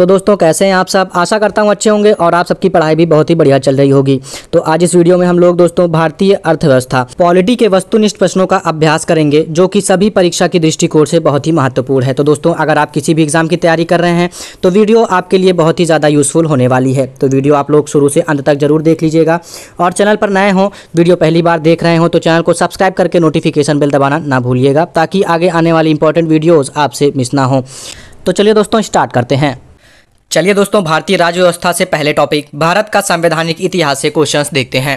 तो दोस्तों कैसे हैं आप सब आशा करता हूँ अच्छे होंगे और आप सबकी पढ़ाई भी बहुत ही बढ़िया चल रही होगी तो आज इस वीडियो में हम लोग दोस्तों भारतीय अर्थव्यवस्था पॉलिटी के वस्तुनिष्ठ प्रश्नों का अभ्यास करेंगे जो कि सभी परीक्षा की दृष्टिकोण से बहुत ही महत्वपूर्ण है तो दोस्तों अगर आप किसी भी एग्जाम की तैयारी कर रहे हैं तो वीडियो आपके लिए बहुत ही ज़्यादा यूजफुल होने वाली है तो वीडियो आप लोग शुरू से अंत तक जरूर देख लीजिएगा और चैनल पर नए हों वीडियो पहली बार देख रहे हो तो चैनल को सब्सक्राइब करके नोटिफिकेशन बिल दबाना ना भूलिएगा ताकि आगे आने वाली इंपॉर्टेंट वीडियोज़ आपसे मिस ना हो तो चलिए दोस्तों स्टार्ट करते हैं चलिए दोस्तों भारतीय राज्य व्यवस्था से पहले टॉपिक भारत का संवैधानिक इतिहास से क्वेश्चंस देखते हैं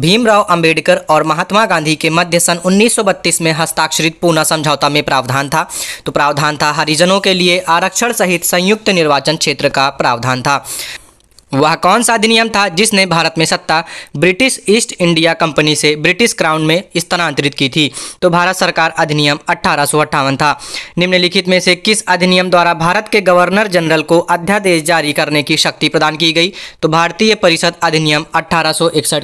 भीमराव अंबेडकर और महात्मा गांधी के मध्य सन 1932 में हस्ताक्षरित पूना समझौता में प्रावधान था तो प्रावधान था हरिजनों के लिए आरक्षण सहित संयुक्त निर्वाचन क्षेत्र का प्रावधान था वह कौन सा अधिनियम था जिसने भारत में सत्ता ब्रिटिश ईस्ट इंडिया कंपनी से ब्रिटिश क्राउन में स्थानांतरित की थी तो भारत सरकार अधिनियम अठारह था निम्नलिखित में से किस अधिनियम द्वारा भारत के गवर्नर जनरल को अध्यादेश जारी करने की शक्ति प्रदान की गई तो भारतीय परिषद अधिनियम अठारह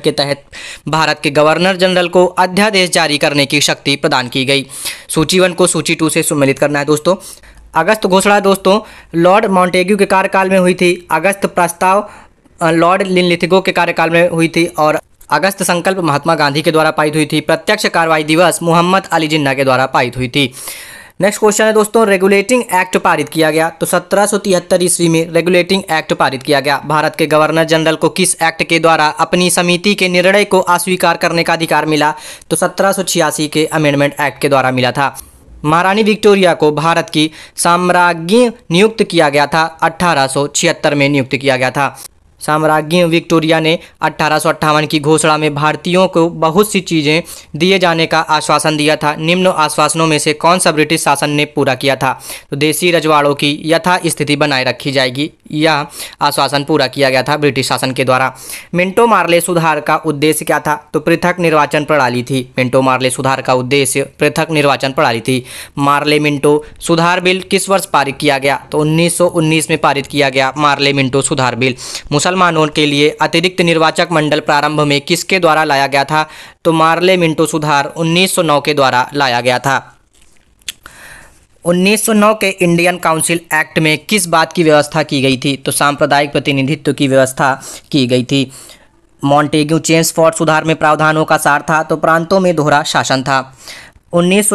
के तहत भारत के गवर्नर जनरल को अध्यादेश जारी करने की शक्ति प्रदान की गई सूची वन को सूची टू से सम्मिलित करना है दोस्तों अगस्त घोषणा दोस्तों लॉर्ड माउंटेग्यू के कार्यकाल में हुई थी अगस्त प्रस्ताव लॉर्ड लिनलिथिगो के कार्यकाल में हुई थी और अगस्त संकल्प महात्मा गांधी के द्वारा पारित हुई थी प्रत्यक्ष कार्रवाई दिवस मोहम्मद अली जिन्ना के द्वारा पारित हुई थी नेक्स्ट क्वेश्चन है दोस्तों रेगुलेटिंग एक्ट पारित किया गया तो सत्रह सौ तिहत्तर ईस्वी में रेगुलेटिंग एक्ट पारित किया गया भारत के गवर्नर जनरल को किस एक्ट के द्वारा अपनी समिति के निर्णय को अस्वीकार करने का अधिकार मिला तो सत्रह के अमेंडमेंट एक्ट के द्वारा मिला था महारानी विक्टोरिया को भारत की साम्राज्ञी नियुक्त किया गया था अठारह में नियुक्त किया गया था साम्राज्ञी विक्टोरिया ने अट्ठारह की घोषणा में भारतीयों को बहुत सी चीज़ें दिए जाने का आश्वासन दिया था निम्न आश्वासनों में से कौन सा ब्रिटिश शासन ने पूरा किया था तो देसी रजवाड़ों की यथा स्थिति बनाए रखी जाएगी यह आश्वासन पूरा किया गया था ब्रिटिश शासन के द्वारा मिंटो मार्ले सुधार का उद्देश्य क्या था तो पृथक निर्वाचन प्रणाली थी मिंटो मार्ले सुधार का उद्देश्य पृथक निर्वाचन प्रणाली थी मार्ले मिंटो सुधार बिल किस वर्ष पारित किया गया तो उन्नीस में पारित किया गया मार्ले मिंटो सुधार बिल मुसल मुसलमानों के लिए अतिरिक्त निर्वाचक मंडल प्रारंभ में किसके द्वारा लाया गया था तो मार्ले मिंटो सुधार 1909 के द्वारा लाया गया था 1909 के इंडियन काउंसिल एक्ट में किस बात की व्यवस्था की गई थी तो सांप्रदायिक प्रतिनिधित्व की व्यवस्था की गई थी मॉन्टेग्यू चेम्स फॉर सुधार में प्रावधानों का सार था तो प्रांतों में दोहरा शासन था उन्नीस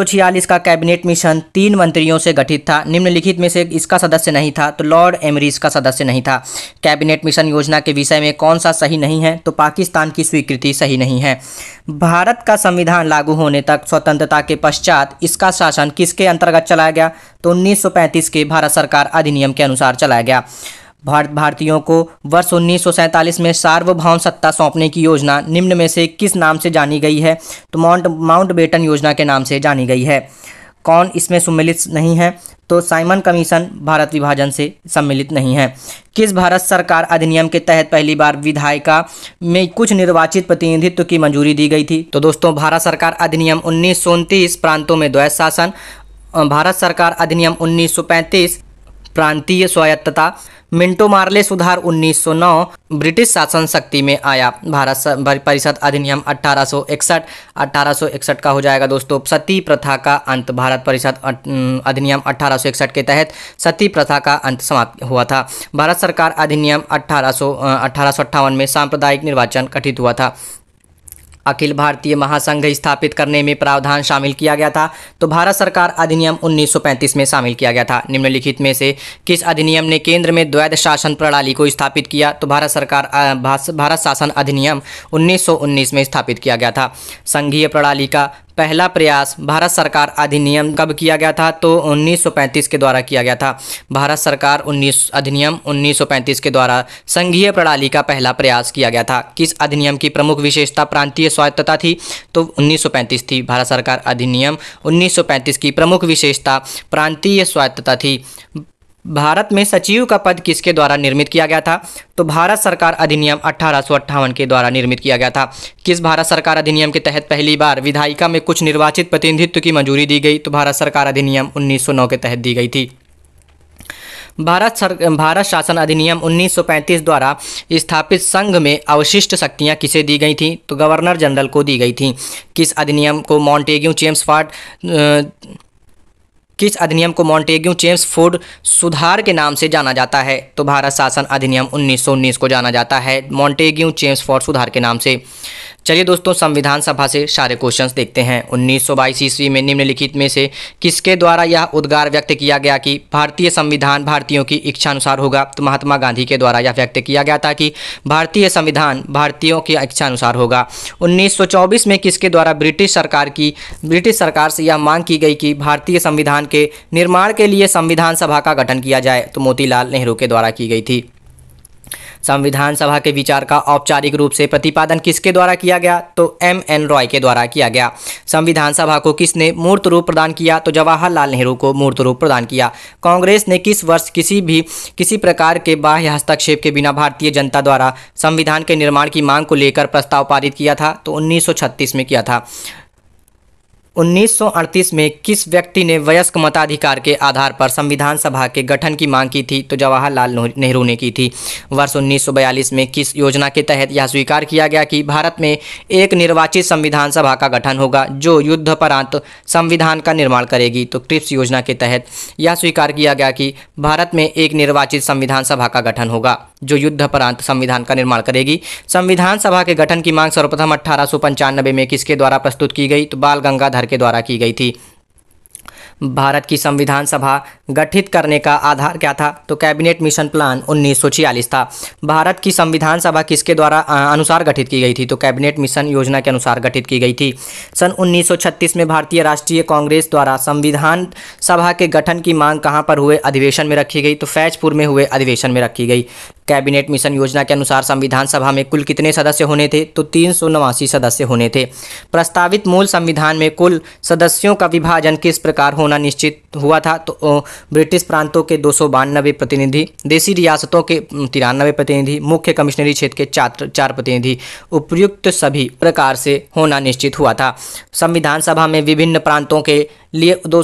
का कैबिनेट मिशन तीन मंत्रियों से गठित था निम्नलिखित में से इसका सदस्य नहीं था तो लॉर्ड एमरीज का सदस्य नहीं था कैबिनेट मिशन योजना के विषय में कौन सा सही नहीं है तो पाकिस्तान की स्वीकृति सही नहीं है भारत का संविधान लागू होने तक स्वतंत्रता के पश्चात इसका शासन किसके अंतर्गत चलाया गया तो उन्नीस के भारत सरकार अधिनियम के अनुसार चलाया गया भारत भारतीयों को वर्ष उन्नीस में सार्वभौम सत्ता सौंपने की योजना निम्न में से किस नाम से जानी गई है तो माउंट माउंट बेटन योजना के नाम से जानी गई है कौन इसमें सम्मिलित नहीं है तो साइमन कमीशन भारत विभाजन से सम्मिलित नहीं है किस भारत सरकार अधिनियम के तहत पहली बार विधायिका में कुछ निर्वाचित प्रतिनिधित्व की मंजूरी दी गई थी तो दोस्तों भारत सरकार अधिनियम उन्नीस प्रांतों में द्वैत शासन भारत सरकार अधिनियम 1935 प्रांतीय स्वायत्तता मिंटो मार्ले सुधार 1909 ब्रिटिश शासन शक्ति में आया भारत परिषद अधिनियम 1861 1861 का हो जाएगा दोस्तों सती प्रथा का अंत भारत परिषद अधिनियम 1861 के तहत सती प्रथा का अंत समाप्त हुआ था भारत सरकार अधिनियम अठारह सौ में सांप्रदायिक निर्वाचन गठित हुआ था अखिल भारतीय महासंघ स्थापित करने में प्रावधान शामिल किया गया था तो भारत सरकार अधिनियम 1935 में शामिल किया गया था निम्नलिखित में से किस अधिनियम ने केंद्र में द्वैध शासन प्रणाली को स्थापित किया तो भारत सरकार भारत शासन अधिनियम 1919 में स्थापित किया गया था संघीय प्रणाली का पहला प्रयास भारत सरकार अधिनियम कब किया गया था तो 1935 के द्वारा किया गया था भारत सरकार 19 अधिनियम 1935 के द्वारा संघीय प्रणाली का पहला प्रयास किया गया था किस अधिनियम की प्रमुख विशेषता प्रांतीय स्वायत्तता थी तो 1935 थी भारत सरकार अधिनियम 1935 की प्रमुख विशेषता प्रांतीय स्वायत्तता थी भारत में सचिव का पद किसके द्वारा निर्मित किया गया था तो भारत सरकार अधिनियम अठारह के द्वारा निर्मित किया गया था किस भारत सरकार अधिनियम के तहत पहली बार विधायिका में कुछ निर्वाचित प्रतिनिधित्व की मंजूरी दी गई तो भारत सरकार अधिनियम 1909 के तहत दी गई थी भारत सर भारत शासन अधिनियम 1935 द्वारा स्थापित संघ में अवशिष्ट शक्तियां किसे दी गई थीं तो गवर्नर जनरल को दी गई थीं किस अधिनियम को मॉन्टेग्यू चेम्स किस अधिनियम को मॉन्टेग्यू चेम्स फूड सुधार के नाम से जाना जाता है तो भारत शासन अधिनियम 1919 को जाना जाता है मॉन्टेग्यू चेम्स फॉर सुधार के नाम से चलिए दोस्तों संविधान सभा से सारे क्वेश्चंस देखते हैं उन्नीस सौ बाईस ईस्वी में निम्नलिखित में से किसके द्वारा यह उद्गार व्यक्त किया गया कि भारतीय संविधान भारतीयों की इच्छानुसार होगा तो महात्मा गांधी के द्वारा यह व्यक्त किया गया था कि भारतीय संविधान भारतीयों की इच्छानुसार होगा 1924 में किसके द्वारा ब्रिटिश सरकार की ब्रिटिश सरकार से यह मांग की गई कि भारतीय संविधान के निर्माण के लिए संविधान सभा का गठन किया जाए तो मोतीलाल नेहरू के द्वारा की गई थी संविधान सभा के विचार का औपचारिक रूप से प्रतिपादन किसके द्वारा किया गया तो एम एन रॉय के द्वारा किया गया संविधान सभा को किसने मूर्त रूप प्रदान किया तो जवाहरलाल नेहरू को मूर्त रूप प्रदान किया कांग्रेस ने किस वर्ष किसी भी किसी प्रकार के बाह्य हस्तक्षेप के बिना भारतीय जनता द्वारा संविधान के निर्माण की मांग को लेकर प्रस्ताव पारित किया था तो उन्नीस में किया था 1938 में किस व्यक्ति ने वयस्क मताधिकार के आधार पर संविधान सभा के गठन की मांग की थी तो जवाहरलाल नेहरू ने की थी वर्ष 1942 में किस योजना के तहत यह स्वीकार किया गया कि भारत में एक निर्वाचित संविधान सभा का गठन होगा जो युद्धपरांत संविधान का निर्माण करेगी तो क्रिप्स योजना के तहत यह स्वीकार किया गया कि भारत में एक निर्वाचित संविधान सभा का गठन होगा जो युद्ध परांत संविधान का निर्माण करेगी संविधान सभा के गठन की मांग सर्वप्रथम अठारह में किसके द्वारा प्रस्तुत की गई तो बाल गंगाधर के द्वारा की गई थी भारत की संविधान सभा गठित करने का आधार क्या था तो कैबिनेट मिशन प्लान उन्नीस था भारत की संविधान सभा किसके द्वारा अनुसार गठित की गई थी तो कैबिनेट मिशन योजना के अनुसार गठित की गई थी सन 1936 में भारतीय राष्ट्रीय कांग्रेस द्वारा संविधान सभा के गठन की मांग कहाँ पर हुए अधिवेशन में रखी गई तो फैजपुर में हुए अधिवेशन में रखी गई कैबिनेट मिशन योजना के अनुसार संविधान सभा में कुल कितने सदस्य होने थे तो तीन सदस्य होने थे प्रस्तावित मूल संविधान में कुल सदस्यों का विभाजन किस प्रकार होना होना निश्चित हुआ था तो ब्रिटिश प्रांतों के दो प्रतिनिधि देशी रियासतों के तिरानवे प्रतिनिधि मुख्य कमिश्नरी क्षेत्र के चार चार प्रतिनिधि उपयुक्त सभी प्रकार से होना निश्चित हुआ था संविधान सभा में विभिन्न प्रांतों के लिए दो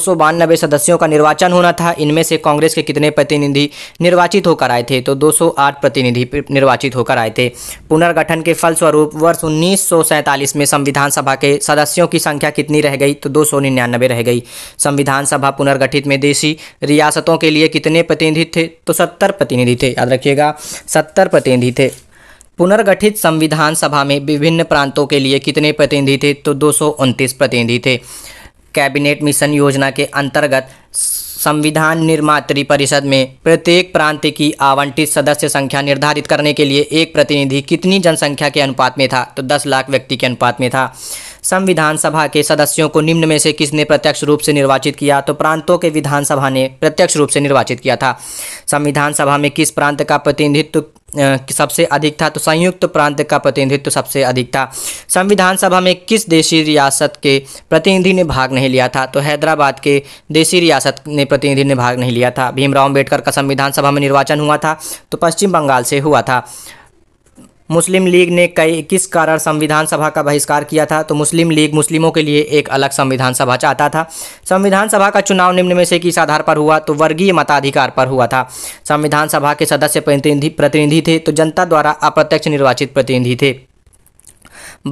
सदस्यों का निर्वाचन होना था इनमें से कांग्रेस के कितने प्रतिनिधि निर्वाचित होकर आए थे तो 208 प्रतिनिधि निर्वाचित होकर आए थे पुनर्गठन के फलस्वरूप वर्ष उन्नीस में संविधान सभा के सदस्यों की संख्या कितनी रह गई तो दो रह गई संविधान सभा पुनर्गठित में देशी रियासतों के लिए कितने प्रतिनिधि थे तो सत्तर प्रतिनिधि थे याद रखिएगा सत्तर प्रतिनिधि थे पुनर्गठित संविधान सभा में विभिन्न प्रांतों के लिए कितने प्रतिनिधि थे तो दो प्रतिनिधि थे कैबिनेट मिशन योजना के अंतर्गत संविधान निर्मात परिषद में प्रत्येक प्रांत की आवंटित सदस्य संख्या निर्धारित करने के लिए एक प्रतिनिधि कितनी जनसंख्या के अनुपात में था तो 10 लाख व्यक्ति के अनुपात में था संविधान सभा के सदस्यों को निम्न में से किसने प्रत्यक्ष रूप से निर्वाचित किया तो प्रांतों के विधानसभा ने प्रत्यक्ष रूप से निर्वाचित किया था संविधान सभा में किस प्रांत का प्रतिनिधित्व सबसे अधिक था तो संयुक्त प्रांत का प्रतिनिधित्व सबसे अधिक था संविधान सभा में किस देशी रियासत के प्रतिनिधि ने भाग नहीं लिया था तो हैदराबाद के देशी रियासत ने प्रतिनिधि ने भाग नहीं लिया था भीमराव अम्बेडकर का संविधान सभा में निर्वाचन हुआ था तो पश्चिम बंगाल से हुआ था मुस्लिम लीग ने कई किस कारण संविधान सभा का बहिष्कार किया था तो मुस्लिम लीग मुस्लिमों के लिए एक अलग संविधान सभा चाहता था संविधान सभा का चुनाव निम्न में से किस आधार पर हुआ तो वर्गीय मताधिकार पर हुआ था संविधान सभा के सदस्य प्रतिनिधि प्रतिनिधि थे तो जनता द्वारा अप्रत्यक्ष निर्वाचित प्रतिनिधि थे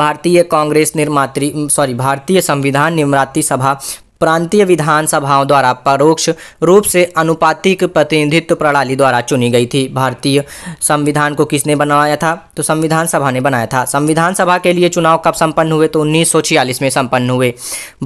भारतीय कांग्रेस निर्मात्री सॉरी भारतीय संविधान निर्माती सभा प्रांतीय विधानसभाओं द्वारा परोक्ष रूप से अनुपातिक प्रतिनिधित्व प्रणाली द्वारा चुनी गई थी भारतीय संविधान को किसने बनाया था तो संविधान सभा ने बनाया था संविधान सभा के लिए चुनाव कब संपन्न हुए तो उन्नीस में संपन्न हुए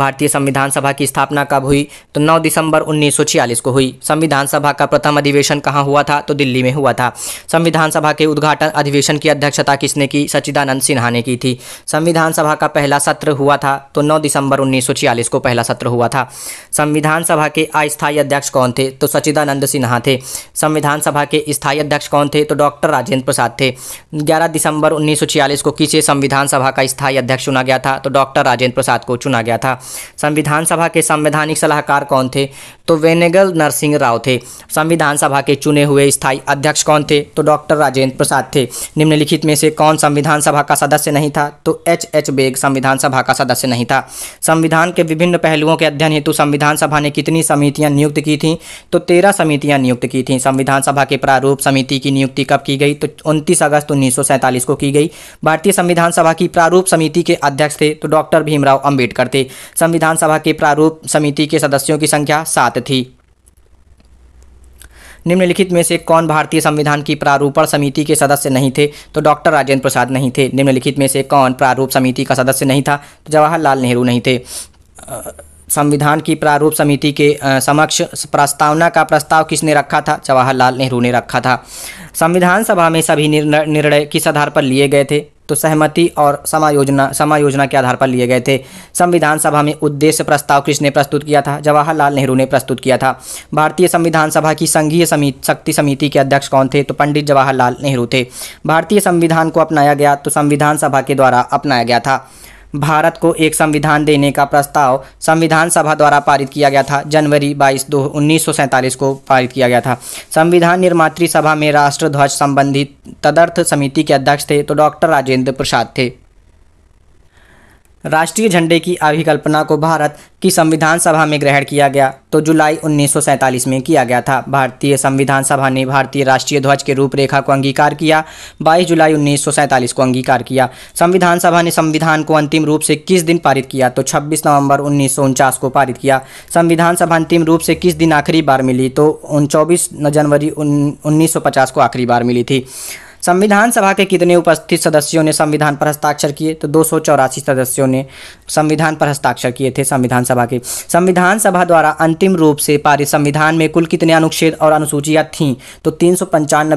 भारतीय संविधान सभा की स्थापना कब हुई तो नौ दिसंबर उन्नीस को हुई संविधान सभा का प्रथम अधिवेशन कहाँ हुआ था तो दिल्ली में हुआ था संविधान सभा के उद्घाटन अधिवेशन की अध्यक्षता किसने की सचिदानंद सिन्हा ने की थी संविधान सभा का पहला सत्र हुआ था तो नौ दिसंबर उन्नीस को पहला सत्र हुआ हुआ था संविधान सभा के अस्थायी अध्यक्ष कौन थे तो सचिदानंद सिन्हा थे संविधान सभा के स्थायी अध्यक्ष कौन थे तो डॉक्टर राजेंद्र प्रसाद थे 11 दिसंबर 1946 को किसे संविधान सभा का स्थायी अध्यक्ष चुना गया था तो डॉक्टर राजेंद्र प्रसाद को चुना गया था संविधान सभा के संवैधानिक सलाहकार कौन थे तो वेनेगल नरसिंह राव थे संविधान सभा के चुने हुए स्थायी अध्यक्ष कौन थे तो डॉक्टर राजेंद्र प्रसाद थे निम्नलिखित में से कौन संविधान सभा का सदस्य नहीं था तो एच एच बेग संविधान सभा का सदस्य नहीं था संविधान के विभिन्न पहलुओं के अध्ययन हेतु संविधान सभा ने कितनी समितियां नियुक्त की थीं तो तेरह समितियां नियुक्त की थीं संविधान सभा के प्रारूप समिति की नियुक्ति कब की गई तो उनतीस अगस्त उन्नीस को की गई भारतीय संविधान सभा की प्रारूप समिति के अध्यक्ष थे तो डॉक्टर भीमराव अम्बेडकर थे संविधान सभा के प्रारूप समिति के सदस्यों की संख्या सात थी निम्नलिखित में से कौन भारतीय संविधान की प्रारूपण समिति के सदस्य नहीं थे तो डॉक्टर राजेंद्र प्रसाद नहीं थे निम्नलिखित में से कौन प्रारूप समिति का सदस्य नहीं था तो जवाहरलाल नेहरू नहीं थे आ... संविधान की प्रारूप समिति के समक्ष प्रस्तावना का प्रस्ताव किसने रखा था जवाहरलाल नेहरू ने रखा था संविधान सभा में सभी निर्णय किस आधार पर लिए गए थे तो सहमति और समायोजना समायोजना के आधार पर लिए गए थे संविधान सभा में उद्देश्य प्रस्ताव किसने प्रस्तुत किया था जवाहरलाल नेहरू ने प्रस्तुत किया था भारतीय संविधान सभा की संघीय समिति शक्ति समिति के अध्यक्ष कौन थे तो पंडित जवाहरलाल नेहरू थे भारतीय संविधान को अपनाया गया तो संविधान सभा के द्वारा अपनाया गया था भारत को एक संविधान देने का प्रस्ताव संविधान सभा द्वारा पारित किया गया था जनवरी 22 दो उन्नीस को पारित किया गया था संविधान निर्मात्री सभा में राष्ट्रध्वज संबंधित तदर्थ समिति के अध्यक्ष थे तो डॉक्टर राजेंद्र प्रसाद थे राष्ट्रीय झंडे की अभिकल्पना को भारत की संविधान सभा में ग्रहण किया गया तो जुलाई 1947 में किया गया था भारतीय संविधान सभा ने भारतीय राष्ट्रीय ध्वज के रूपरेखा को अंगीकार किया 22 जुलाई 1947 को अंगीकार किया संविधान सभा ने संविधान को अंतिम रूप से किस दिन पारित किया तो 26 नवंबर उन्नीस को पारित किया संविधान सभा अंतिम रूप से किस दिन आखिरी बार मिली तो उन चौबीस जनवरी उन्नीस को आखिरी बार मिली थी संविधान सभा के कितने उपस्थित सदस्यों ने संविधान पर हस्ताक्षर किए तो दो सदस्यों ने संविधान पर हस्ताक्षर किए थे संविधान सभा के संविधान सभा द्वारा अंतिम रूप से पारित संविधान में कुल कितने अनुच्छेद और अनुसूचियाँ थीं तो तीन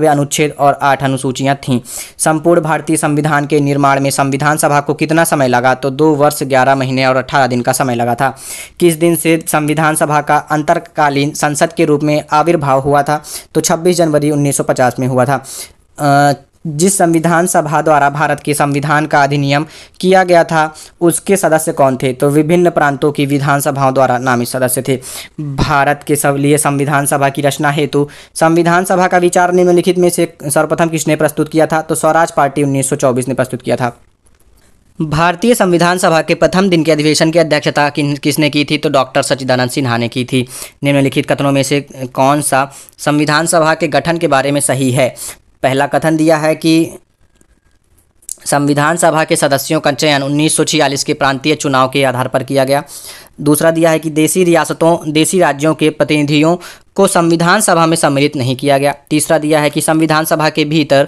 अनुच्छेद और आठ अनुसूचियाँ थीं संपूर्ण भारतीय संविधान के निर्माण में संविधान सभा को कितना समय लगा तो दो वर्ष ग्यारह महीने और अठारह दिन का समय लगा था किस दिन से संविधान सभा का अंतरकालीन संसद के रूप में आविर्भाव हुआ था तो 26 जनवरी 1950 में हुआ था जिस संविधान सभा द्वारा भारत के संविधान का अधिनियम किया गया था उसके सदस्य कौन थे तो विभिन्न प्रांतों की विधानसभाओं द्वारा नामित सदस्य थे भारत के सब लिए संविधान सभा की रचना हेतु संविधान सभा का विचार निम्नलिखित में से सर्वप्रथम किसने प्रस्तुत किया था तो स्वराज पार्टी 1924 ने प्रस्तुत किया था भारतीय संविधान सभा के प्रथम दिन के अधिवेशन की अध्यक्षता किन किसने की थी तो डॉक्टर सचिदानंद सिन्हा ने की थी निम्नलिखित कथनों में से कौन सा संविधान सभा के गठन के बारे में सही है पहला कथन दिया है कि संविधान सभा के सदस्यों का चयन उन्नीस के प्रांतीय चुनाव के आधार पर किया गया दूसरा दिया है कि देशी रियासतों देशी राज्यों के प्रतिनिधियों को संविधान सभा में सम्मिलित नहीं किया गया तीसरा दिया है कि संविधान सभा के भीतर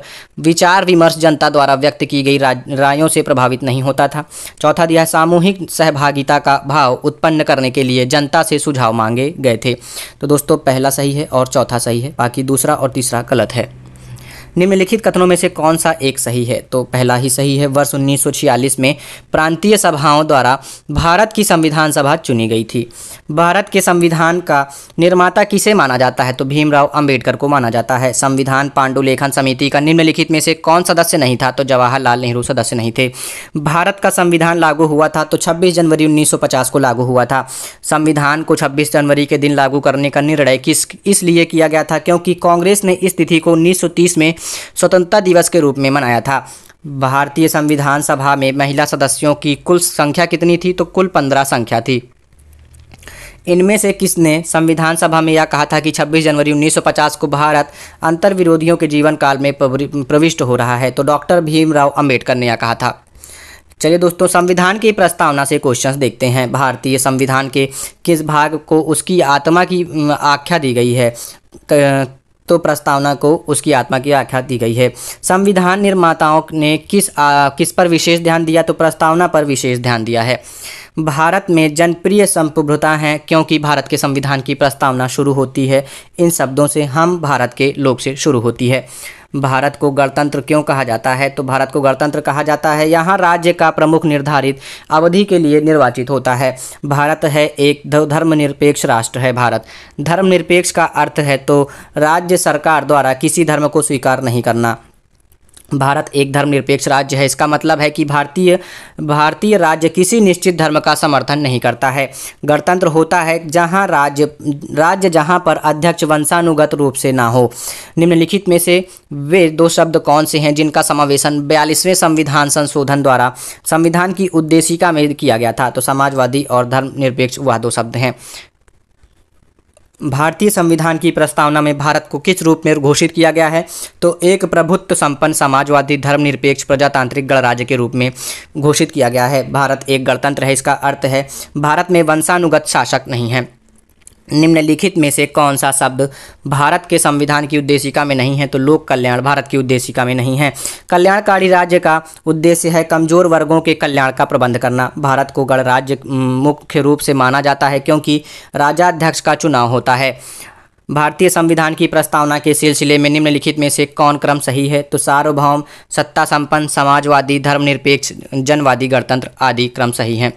विचार विमर्श जनता द्वारा व्यक्त की गई रायों से प्रभावित नहीं होता था चौथा दिया है सामूहिक सहभागिता का भाव उत्पन्न करने के लिए जनता से सुझाव मांगे गए थे तो दोस्तों पहला सही है और चौथा सही है बाकी दूसरा और तीसरा गलत है निम्नलिखित कथनों में से कौन सा एक सही है तो पहला ही सही है वर्ष उन्नीस में प्रांतीय सभाओं द्वारा भारत की संविधान सभा चुनी गई थी भारत के संविधान का निर्माता किसे माना जाता है तो भीमराव अंबेडकर को माना जाता है संविधान पांडुलेखन समिति का निम्नलिखित में से कौन सदस्य नहीं था तो जवाहरलाल नेहरू सदस्य नहीं थे भारत का संविधान लागू हुआ था तो 26 जनवरी 1950 को लागू हुआ था संविधान को 26 जनवरी के दिन लागू करने का निर्णय किस इसलिए किया गया था क्योंकि कांग्रेस ने इस तिथि को उन्नीस में स्वतंत्रता दिवस के रूप में मनाया था भारतीय संविधान सभा में महिला सदस्यों की कुल संख्या कितनी थी तो कुल पंद्रह संख्या थी इनमें से किसने संविधान सभा में यह कहा था कि 26 जनवरी 1950 को भारत अंतर विरोधियों के जीवन काल में प्रविष्ट हो रहा है तो डॉक्टर भीमराव अंबेडकर ने यह कहा था चलिए दोस्तों संविधान की प्रस्तावना से क्वेश्चंस देखते हैं भारतीय संविधान के किस भाग को उसकी आत्मा की आख्या दी गई है तो प्रस्तावना को उसकी आत्मा की आख्या दी गई है संविधान निर्माताओं ने किस आ, किस पर विशेष ध्यान दिया तो प्रस्तावना पर विशेष ध्यान दिया है भारत में जनप्रिय संप्रभुता हैं क्योंकि भारत के संविधान की प्रस्तावना शुरू होती है इन शब्दों से हम भारत के लोग से शुरू होती है भारत को गणतंत्र क्यों कहा जाता है तो भारत को गणतंत्र कहा जाता है यहाँ राज्य का प्रमुख निर्धारित अवधि के लिए निर्वाचित होता है भारत है एक धर्मनिरपेक्ष राष्ट्र है भारत धर्मनिरपेक्ष का अर्थ है तो राज्य सरकार द्वारा किसी धर्म को स्वीकार नहीं करना भारत एक धर्मनिरपेक्ष राज्य है इसका मतलब है कि भारतीय भारतीय राज्य किसी निश्चित धर्म का समर्थन नहीं करता है गणतंत्र होता है जहां राज्य राज्य जहां पर अध्यक्ष वंशानुगत रूप से ना हो निम्नलिखित में से वे दो शब्द कौन से हैं जिनका समावेशन बयालीसवें संविधान संशोधन द्वारा संविधान की उद्देशिका में किया गया था तो समाजवादी और धर्मनिरपेक्ष वह दो शब्द हैं भारतीय संविधान की प्रस्तावना में भारत को किस रूप में घोषित किया गया है तो एक प्रभुत्व संपन्न समाजवादी धर्मनिरपेक्ष प्रजातांत्रिक गणराज्य के रूप में घोषित किया गया है भारत एक गणतंत्र है इसका अर्थ है भारत में वंशानुगत शासक नहीं है निम्नलिखित में से कौन सा शब्द भारत के संविधान की उद्देशिका में नहीं है तो लोक कल्याण भारत की उद्देशिका में नहीं है कल्याणकारी राज्य का उद्देश्य है कमजोर वर्गों के कल्याण का प्रबंध करना भारत को गणराज्य मुख्य रूप से माना जाता है क्योंकि राजाध्यक्ष का चुनाव होता है भारतीय संविधान की प्रस्तावना के सिलसिले में निम्नलिखित में से कौन क्रम सही है तो सार्वभौम सत्ता संपन्न समाजवादी धर्मनिरपेक्ष जनवादी गणतंत्र आदि क्रम सही हैं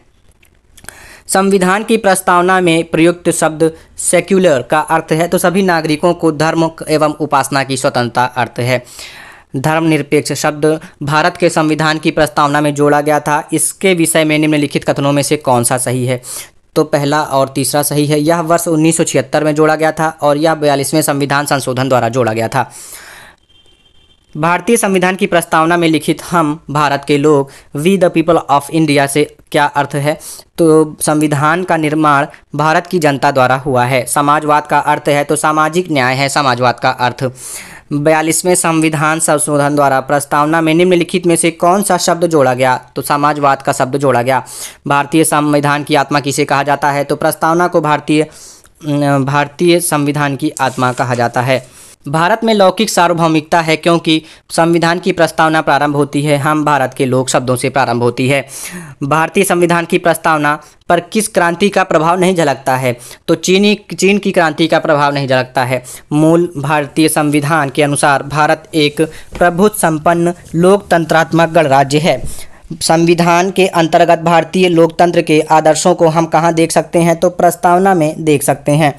संविधान की प्रस्तावना में प्रयुक्त शब्द सेक्युलर का अर्थ है तो सभी नागरिकों को धर्म एवं उपासना की स्वतंत्रता अर्थ है धर्मनिरपेक्ष शब्द भारत के संविधान की प्रस्तावना में जोड़ा गया था इसके विषय में निम्नलिखित कथनों में से कौन सा सही है तो पहला और तीसरा सही है यह वर्ष 1976 में जोड़ा गया था और यह बयालीसवें संविधान संशोधन द्वारा जोड़ा गया था भारतीय संविधान की प्रस्तावना में लिखित हम भारत के लोग we the people of India से क्या अर्थ है तो संविधान का निर्माण भारत की जनता द्वारा हुआ है समाजवाद का अर्थ है तो सामाजिक न्याय है समाजवाद का अर्थ बयालीसवें संविधान संशोधन द्वारा प्रस्तावना में निम्नलिखित में से कौन सा शब्द जोड़ा गया तो समाजवाद का शब्द जोड़ा गया भारतीय संविधान की आत्मा किसे कहा जाता है तो प्रस्तावना को भारतीय भारतीय संविधान की आत्मा कहा जाता है भारत में लौकिक सार्वभौमिकता है क्योंकि संविधान की प्रस्तावना प्रारंभ होती है हम भारत के लोक शब्दों से प्रारंभ होती है भारतीय संविधान की प्रस्तावना पर किस क्रांति का प्रभाव नहीं झलकता है तो चीनी चीन की क्रांति का प्रभाव नहीं झलकता है मूल भारतीय संविधान के अनुसार भारत एक प्रभुत्व संपन्न लोकतंत्रात्मक गणराज्य है संविधान के अंतर्गत भारतीय लोकतंत्र के आदर्शों को हम कहाँ देख सकते हैं तो प्रस्तावना में देख सकते हैं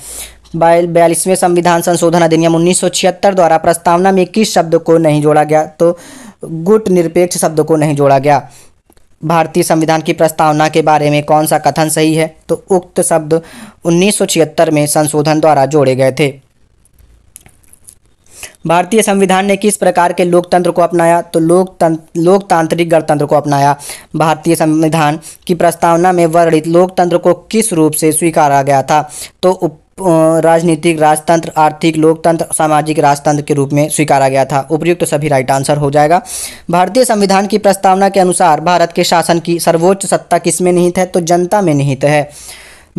बयालीसवें संविधान संशोधन अधिनियम उन्नीस द्वारा प्रस्तावना में किस शब्द को नहीं जोड़ा गया तो गुट निरपेक्ष शब्द को नहीं जोड़ा गया भारतीय संविधान की प्रस्तावना के बारे में कौन सा कथन सही है तो उक्त शब्द उन्नीस में संशोधन द्वारा जोड़े गए थे भारतीय संविधान ने किस प्रकार के लोकतंत्र को अपनाया तो लोकतंत्र लोकतांत्रिक गणतंत्र को अपनाया भारतीय संविधान की प्रस्तावना में वर्णित लोकतंत्र को किस रूप से स्वीकारा गया था तो राजनीतिक राजतंत्र आर्थिक लोकतंत्र सामाजिक राजतंत्र के रूप में स्वीकारा गया था उपयुक्त तो सभी राइट आंसर हो जाएगा भारतीय संविधान की प्रस्तावना के अनुसार भारत के शासन की सर्वोच्च सत्ता किसमें निहित है तो जनता में निहित है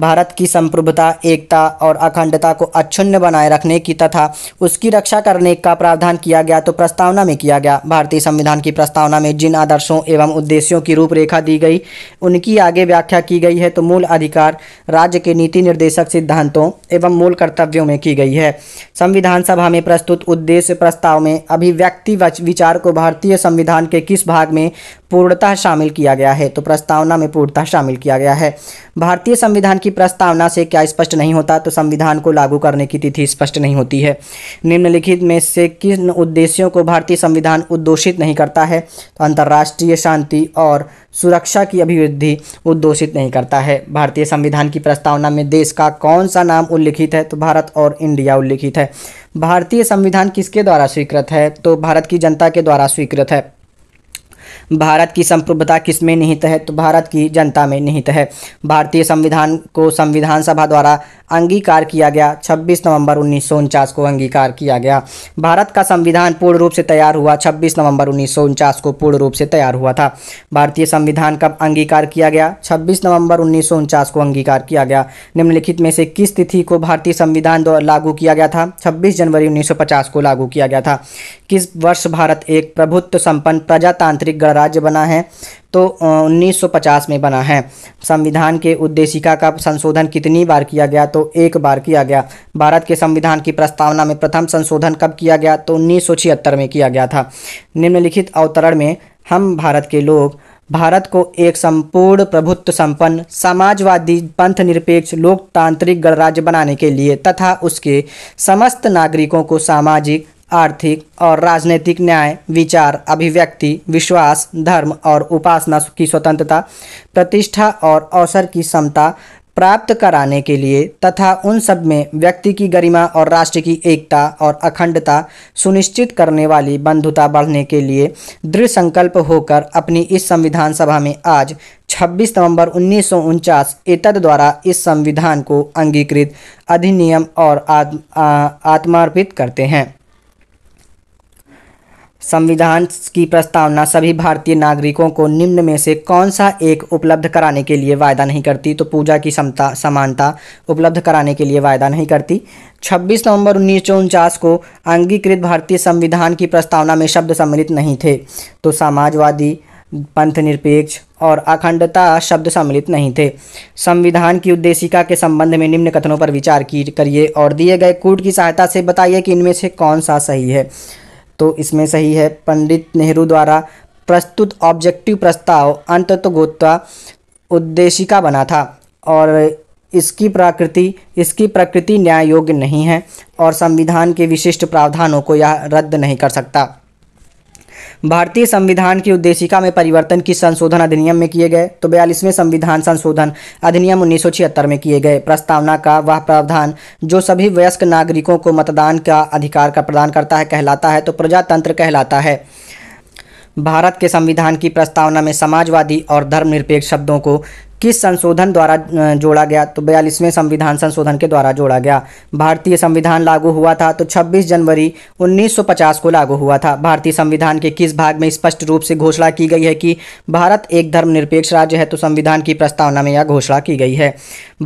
भारत की संप्रभुता एकता और अखंडता को अच्छुन्न बनाए रखने की तथा उसकी रक्षा करने का प्रावधान किया गया तो प्रस्तावना में किया गया भारतीय संविधान की प्रस्तावना में जिन आदर्शों एवं उद्देश्यों की रूपरेखा दी गई उनकी आगे व्याख्या की गई है तो मूल अधिकार राज्य के नीति निर्देशक सिद्धांतों एवं मूल कर्तव्यों में की गई है संविधान सभा में प्रस्तुत उद्देश्य प्रस्ताव में अभिव्यक्ति विचार को भारतीय संविधान के किस भाग में पूर्णतः शामिल किया गया है तो प्रस्तावना में पूर्णतः शामिल किया गया है भारतीय संविधान की प्रस्तावना से क्या स्पष्ट नहीं होता तो संविधान को लागू करने की तिथि स्पष्ट नहीं होती है निम्नलिखित में से किन उद्देश्यों को भारतीय संविधान उद्दोषित नहीं करता है तो अंतर्राष्ट्रीय शांति और सुरक्षा की अभिवृद्धि उद्दोषित नहीं करता है भारतीय संविधान की प्रस्तावना में देश का कौन सा नाम उल्लिखित है तो भारत और इंडिया उल्लिखित है भारतीय संविधान किसके द्वारा स्वीकृत है तो भारत की जनता के द्वारा स्वीकृत है भारत की संप्रभुता किस में निहित है तो भारत की जनता में निहित है भारतीय संविधान को संविधान सभा द्वारा अंगीकार किया गया 26 नवंबर उन्नीस को अंगीकार किया गया भारत का संविधान पूर्ण रूप से तैयार हुआ 26 नवंबर उन्नीस को पूर्ण रूप से तैयार हुआ था भारतीय संविधान कब अंगीकार किया गया 26 नवंबर उन्नीस को अंगीकार किया गया निम्नलिखित में से किस तिथि को भारतीय संविधान द्वारा लागू किया गया था 26 जनवरी 1950 को लागू किया गया था किस वर्ष भारत एक प्रभुत्व संपन्न प्रजातांत्रिक गणराज्य बना है तो 1950 में बना है संविधान के उद्देशिका का संशोधन कितनी बार किया गया तो एक बार किया गया भारत के संविधान की प्रस्तावना में प्रथम संशोधन कब किया गया तो उन्नीस में किया गया था निम्नलिखित अवतरण में हम भारत के लोग भारत को एक संपूर्ण प्रभुत्व संपन्न समाजवादी पंथ निरपेक्ष लोकतांत्रिक गणराज्य बनाने के लिए तथा उसके समस्त नागरिकों को सामाजिक आर्थिक और राजनीतिक न्याय विचार अभिव्यक्ति विश्वास धर्म और उपासना की स्वतंत्रता प्रतिष्ठा और अवसर की समता प्राप्त कराने के लिए तथा उन सब में व्यक्ति की गरिमा और राष्ट्र की एकता और अखंडता सुनिश्चित करने वाली बंधुता बढ़ने के लिए दृढ़ संकल्प होकर अपनी इस संविधान सभा में आज 26 नवंबर उन्नीस एतद द्वारा इस संविधान को अंगीकृत अधिनियम और आत्मार्पित करते हैं संविधान की प्रस्तावना सभी भारतीय नागरिकों को निम्न में से कौन सा एक उपलब्ध कराने के लिए वायदा नहीं करती तो पूजा की समता समानता उपलब्ध कराने के लिए वायदा नहीं करती 26 नवंबर उन्नीस को अंगीकृत भारतीय संविधान की प्रस्तावना में शब्द सम्मिलित नहीं थे तो समाजवादी पंथ निरपेक्ष और अखंडता शब्द सम्मिलित नहीं थे संविधान की उद्देशिका के संबंध में निम्न कथनों पर विचार की करिए और दिए गए कूट की सहायता से बताइए कि इनमें से कौन सा सही है तो इसमें सही है पंडित नेहरू द्वारा प्रस्तुत ऑब्जेक्टिव प्रस्ताव गोत्ता उद्देशिका बना था और इसकी प्रकृति इसकी प्रकृति न्याय योग्य नहीं है और संविधान के विशिष्ट प्रावधानों को यह रद्द नहीं कर सकता भारतीय संविधान की उद्देशिका में परिवर्तन किस संशोधन अधिनियम में किए गए तो बयालीसवें संविधान संशोधन अधिनियम उन्नीस में किए गए प्रस्तावना का वह प्रावधान जो सभी वयस्क नागरिकों को मतदान का अधिकार का प्रदान करता है कहलाता है तो प्रजातंत्र कहलाता है भारत के संविधान की प्रस्तावना में समाजवादी और धर्मनिरपेक्ष शब्दों को किस संशोधन द्वारा जोड़ा गया तो बयालीसवें संविधान संशोधन के द्वारा जोड़ा गया भारतीय संविधान लागू हुआ था तो 26 जनवरी 1950 को लागू हुआ था भारतीय संविधान के किस भाग में स्पष्ट रूप से घोषणा की गई है कि भारत एक धर्मनिरपेक्ष राज्य है तो संविधान की प्रस्तावना में यह घोषणा की गई है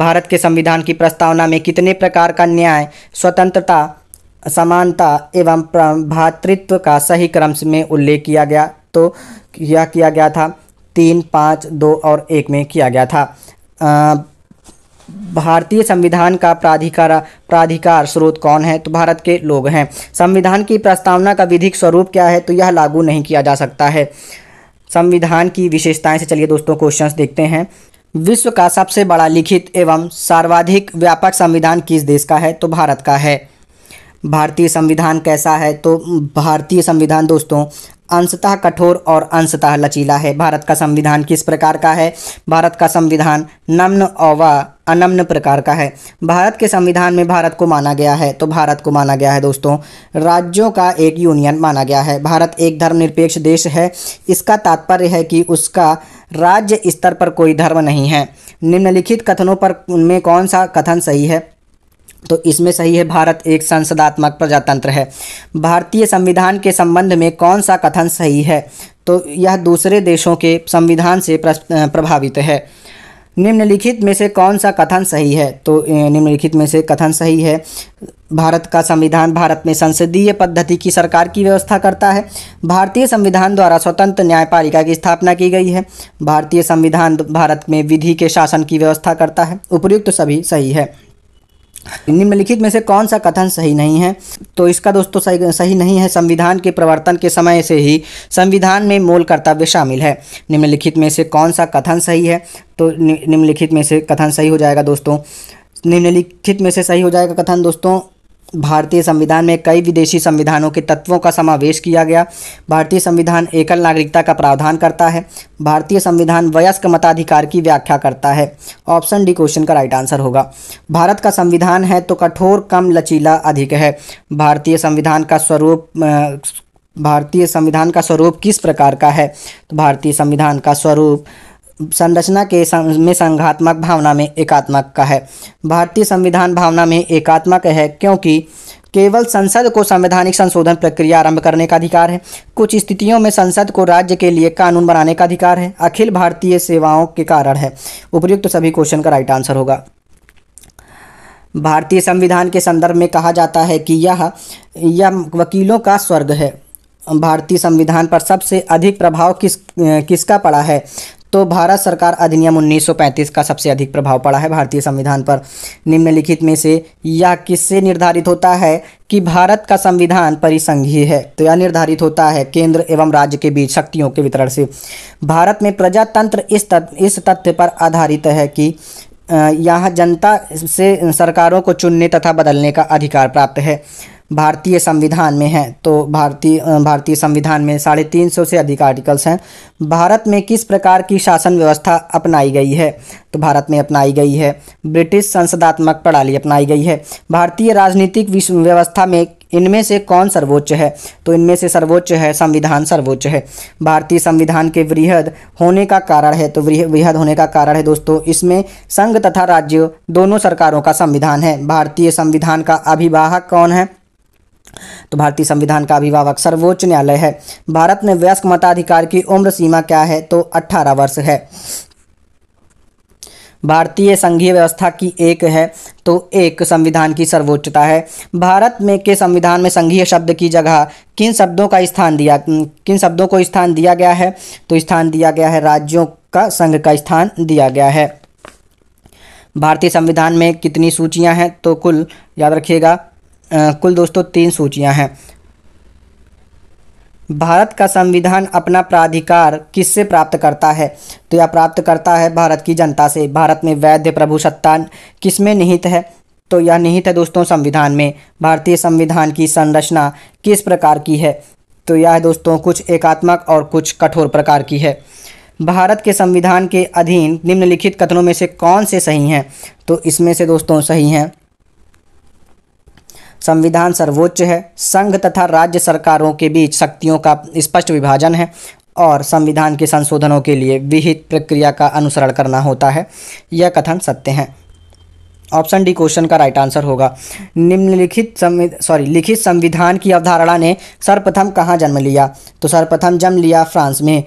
भारत के संविधान की प्रस्तावना में कितने प्रकार का न्याय स्वतंत्रता समानता एवं भातृत्व का सही क्रम में उल्लेख किया गया तो यह किया गया था तीन पाँच दो और एक में किया गया था भारतीय संविधान का प्राधिकार प्राधिकार स्रोत कौन है तो भारत के लोग हैं संविधान की प्रस्तावना का विधिक स्वरूप क्या है तो यह लागू नहीं किया जा सकता है संविधान की विशेषताएं से चलिए दोस्तों क्वेश्चंस देखते हैं विश्व का सबसे बड़ा लिखित एवं सर्वाधिक व्यापक संविधान किस देश का है तो भारत का है भारतीय संविधान कैसा है तो भारतीय संविधान दोस्तों अंशतः कठोर और अंशतः लचीला है भारत का संविधान किस प्रकार का है भारत का संविधान नम्न व अनम्न प्रकार का है भारत के संविधान में भारत को माना गया है तो भारत को माना गया है दोस्तों राज्यों का एक यूनियन माना गया है भारत एक धर्मनिरपेक्ष देश है इसका तात्पर्य है कि उसका राज्य स्तर पर कोई धर्म नहीं है निम्नलिखित कथनों पर में कौन सा कथन सही है तो इसमें सही है भारत एक संसदात्मक प्रजातंत्र है भारतीय संविधान के संबंध में कौन सा कथन सही है तो यह दूसरे देशों के संविधान से प्रभावित है निम्नलिखित में से कौन सा कथन सही है तो निम्नलिखित में से कथन सही है भारत का संविधान भारत में संसदीय पद्धति की सरकार की व्यवस्था करता है भारतीय संविधान द्वारा स्वतंत्र न्यायपालिका की स्थापना की गई है भारतीय संविधान भारत में विधि के शासन की व्यवस्था करता है उपयुक्त तो सभी सही है निम्नलिखित में से कौन सा कथन सही नहीं है तो इसका दोस्तों सही सही नहीं है संविधान के प्रवर्तन के समय से ही संविधान में मूल कर्तव्य शामिल है निम्नलिखित में से कौन सा कथन सही है तो निम्नलिखित में से कथन सही हो जाएगा दोस्तों निम्नलिखित में से सही हो जाएगा कथन दोस्तों भारतीय संविधान में कई विदेशी संविधानों के तत्वों का समावेश किया गया भारतीय संविधान एकल नागरिकता का प्रावधान करता है भारतीय संविधान वयस्क मताधिकार की व्याख्या करता है ऑप्शन डी क्वेश्चन का राइट आंसर होगा भारत का संविधान है तो कठोर कम लचीला अधिक है भारतीय संविधान का स्वरूप भारतीय संविधान का स्वरूप किस प्रकार का है तो भारतीय संविधान का स्वरूप संरचना के सं, में संघात्मक भावना में एकात्मक का है भारतीय संविधान भावना में एकात्मक है क्योंकि केवल संसद को संवैधानिक संशोधन प्रक्रिया आरंभ करने का अधिकार है कुछ स्थितियों में संसद को राज्य के लिए कानून बनाने का अधिकार है अखिल भारतीय सेवाओं के कारण है उपयुक्त तो सभी क्वेश्चन का राइट आंसर होगा भारतीय संविधान के संदर्भ में कहा जाता है कि यह यह वकीलों का स्वर्ग है भारतीय संविधान पर सबसे अधिक प्रभाव किस किसका पड़ा है तो भारत सरकार अधिनियम 1935 का सबसे अधिक प्रभाव पड़ा है भारतीय संविधान पर निम्नलिखित में से यह किससे निर्धारित होता है कि भारत का संविधान परिसंघीय है तो यह निर्धारित होता है केंद्र एवं राज्य के बीच शक्तियों के वितरण से भारत में प्रजातंत्र इस तत्व इस तथ्य पर आधारित है कि यहाँ जनता से सरकारों को चुनने तथा बदलने का अधिकार प्राप्त है भारतीय संविधान में है तो भारतीय भारतीय संविधान में साढ़े तीन सौ से अधिक आर्टिकल्स हैं भारत में किस प्रकार की शासन व्यवस्था अपनाई गई है तो भारत में अपनाई गई है ब्रिटिश संसदात्मक प्रणाली अपनाई गई है भारतीय राजनीतिक व्यवस्था में इनमें से कौन सर्वोच्च है तो इनमें से सर्वोच्च है संविधान सर्वोच्च है भारतीय संविधान के वृहद होने का कारण है तो वृहद होने का कारण है दोस्तों इसमें संघ तथा राज्य दोनों सरकारों का संविधान है भारतीय संविधान का अभिवाहक कौन है तो भारतीय संविधान का अभिभावक सर्वोच्च न्यायालय है भारत में वयस्क मताधिकार की उम्र सीमा क्या है तो 18 वर्ष है भारतीय संघीय व्यवस्था की एक है तो एक संविधान की सर्वोच्चता है भारत में के संविधान में संघीय शब्द की जगह किन शब्दों का स्थान दिया किन शब्दों को स्थान दिया गया है तो स्थान दिया गया है राज्यों का संघ का स्थान दिया गया है भारतीय संविधान में कितनी सूचियां हैं तो कुल याद रखिएगा कुल दोस्तों तीन सूचियां हैं भारत का संविधान अपना प्राधिकार किससे प्राप्त करता है तो यह प्राप्त करता है भारत की जनता से भारत में वैध प्रभु किस किसमें निहित है तो यह निहित है दोस्तों संविधान में भारतीय संविधान की संरचना किस प्रकार की है तो यह दोस्तों कुछ एकात्मक और कुछ कठोर प्रकार की है भारत के संविधान के अधीन निम्नलिखित कथनों में से कौन से सही हैं तो इसमें से दोस्तों सही हैं संविधान सर्वोच्च है संघ तथा राज्य सरकारों के बीच शक्तियों का स्पष्ट विभाजन है और संविधान के संशोधनों के लिए विहित प्रक्रिया का अनुसरण करना होता है यह कथन सत्य है ऑप्शन डी क्वेश्चन का राइट आंसर होगा निम्नलिखित सॉरी लिखित संविधान की अवधारणा ने सर्वप्रथम कहाँ जन्म लिया तो सर्वप्रथम जन्म लिया फ्रांस में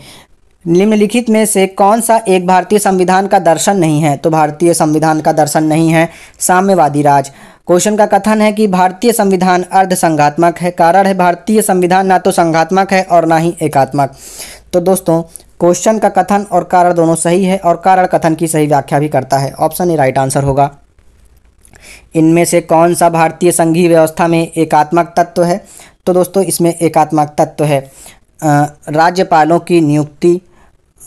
निम्नलिखित में से कौन सा एक भारतीय संविधान का दर्शन नहीं है तो भारतीय संविधान का दर्शन नहीं है साम्यवादी राज क्वेश्चन का कथन है कि भारतीय संविधान अर्ध संघात्मक है कारण है भारतीय संविधान ना तो संघात्मक है और ना ही एकात्मक तो दोस्तों क्वेश्चन का कथन और कारण दोनों सही है और कारण कथन की सही व्याख्या भी करता है ऑप्शन ए राइट आंसर होगा इनमें से कौन सा भारतीय संघीय व्यवस्था में एकात्मक तत्व है तो दोस्तों इसमें एकात्मक तत्व है राज्यपालों की नियुक्ति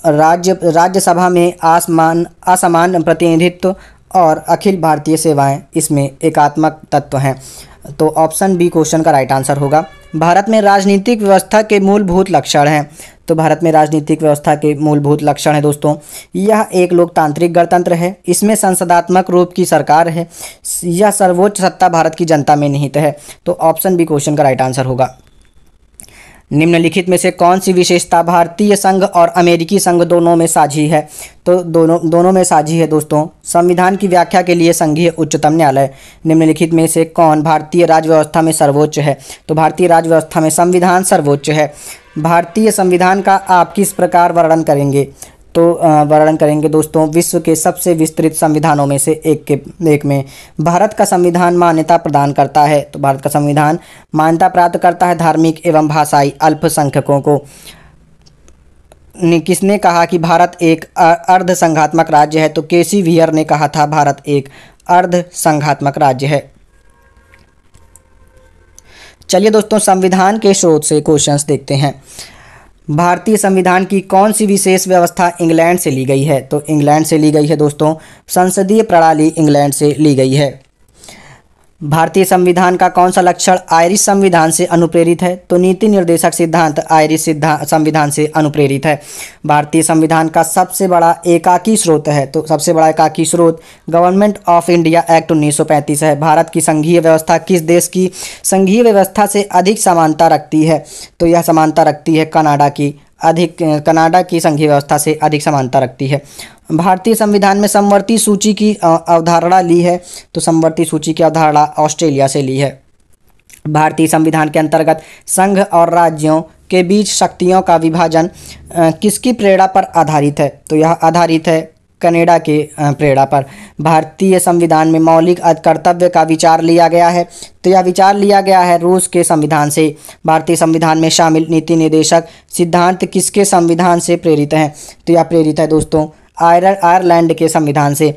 राज्य राज्यसभा में आसमान असमान प्रतिनिधित्व और अखिल भारतीय सेवाएं इसमें एकात्मक तत्व हैं तो ऑप्शन बी क्वेश्चन का राइट आंसर होगा भारत में राजनीतिक व्यवस्था के मूलभूत लक्षण हैं तो भारत में राजनीतिक व्यवस्था के मूलभूत लक्षण हैं दोस्तों यह एक लोकतांत्रिक गणतंत्र है इसमें संसदात्मक रूप की सरकार है यह सर्वोच्च सत्ता भारत की जनता में निहित है तो ऑप्शन बी क्वेश्चन का राइट आंसर होगा निम्नलिखित में से कौन सी विशेषता भारतीय संघ और अमेरिकी संघ दोनों में साझी है तो दोनों दोनों में साझी है दोस्तों संविधान की व्याख्या के लिए संघीय उच्चतम न्यायालय निम्नलिखित में से कौन भारतीय राज्य व्यवस्था में सर्वोच्च है तो भारतीय राज्य व्यवस्था में संविधान सर्वोच्च है भारतीय संविधान का आप किस प्रकार वर्णन करेंगे तो वर्णन करेंगे दोस्तों विश्व के सबसे विस्तृत संविधानों में से एक के एक में भारत का संविधान मान्यता प्रदान करता है तो भारत का संविधान मान्यता प्राप्त करता है धार्मिक एवं भाषाई अल्पसंख्यकों को ने किसने कहा कि भारत एक अर्ध संघात्मक राज्य है तो केसी वियर ने कहा था भारत एक अर्ध संघात्मक राज्य है चलिए दोस्तों संविधान के स्रोत से क्वेश्चंस देखते हैं भारतीय संविधान की कौन सी विशेष व्यवस्था इंग्लैंड से ली गई है तो इंग्लैंड से ली गई है दोस्तों संसदीय प्रणाली इंग्लैंड से ली गई है भारतीय संविधान का कौन सा लक्षण आयरिश संविधान से अनुप्रेरित है तो नीति निर्देशक सिद्धांत आयरिश सिद्धांत संविधान से अनुप्रेरित है भारतीय संविधान का सबसे बड़ा एकाकी स्रोत है तो सबसे बड़ा एकाकी स्रोत गवर्नमेंट ऑफ इंडिया एक्ट 1935 है भारत की संघीय व्यवस्था किस देश की संघीय व्यवस्था से अधिक समानता रखती है तो यह समानता रखती है कनाडा की अधिक कनाडा की संघीय व्यवस्था से अधिक समानता रखती है भारतीय संविधान में समवर्ती सूची की अवधारणा ली है तो समवर्ती सूची की अवधारणा ऑस्ट्रेलिया से ली है भारतीय संविधान के अंतर्गत संघ और राज्यों के बीच शक्तियों का विभाजन किसकी प्रेरणा पर आधारित है तो यह आधारित है कनेडा के प्रेरणा पर भारतीय संविधान में मौलिक कर्तव्य का विचार लिया गया है तो यह विचार लिया गया है रूस के संविधान से भारतीय संविधान में शामिल नीति निदेशक सिद्धांत किसके संविधान से प्रेरित हैं तो यह प्रेरित है दोस्तों आयर आयरलैंड के संविधान से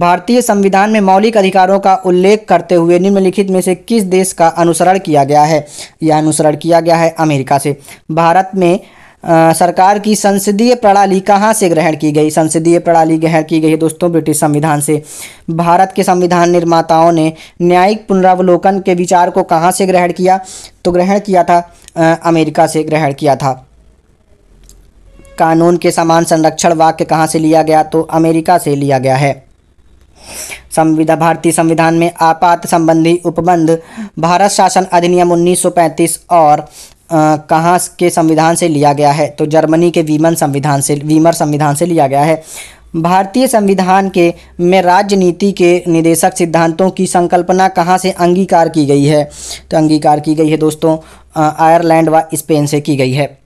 भारतीय संविधान में मौलिक अधिकारों का उल्लेख करते हुए निम्नलिखित में से किस देश का अनुसरण किया गया है यह अनुसरण किया गया है अमेरिका से भारत में आ, सरकार की संसदीय प्रणाली कहाँ से ग्रहण की गई संसदीय प्रणाली ग्रहण की गई है दोस्तों ब्रिटिश संविधान से भारत के संविधान निर्माताओं ने न्यायिक पुनरावलोकन के विचार को कहाँ से ग्रहण किया तो ग्रहण किया था आ, अमेरिका से ग्रहण किया था कानून के समान संरक्षण वाक्य कहाँ से लिया गया तो अमेरिका से लिया गया है संविधान भारतीय संविधान में आपात संबंधी उपबंध भारत शासन अधिनियम 1935 और कहाँ के संविधान से लिया गया है तो जर्मनी के वीमन संविधान से वीमर संविधान से लिया गया है भारतीय संविधान के में राजनीति के निदेशक सिद्धांतों की संकल्पना कहाँ से अंगीकार की गई है तो अंगीकार की गई है दोस्तों आयरलैंड व स्पेन से की गई है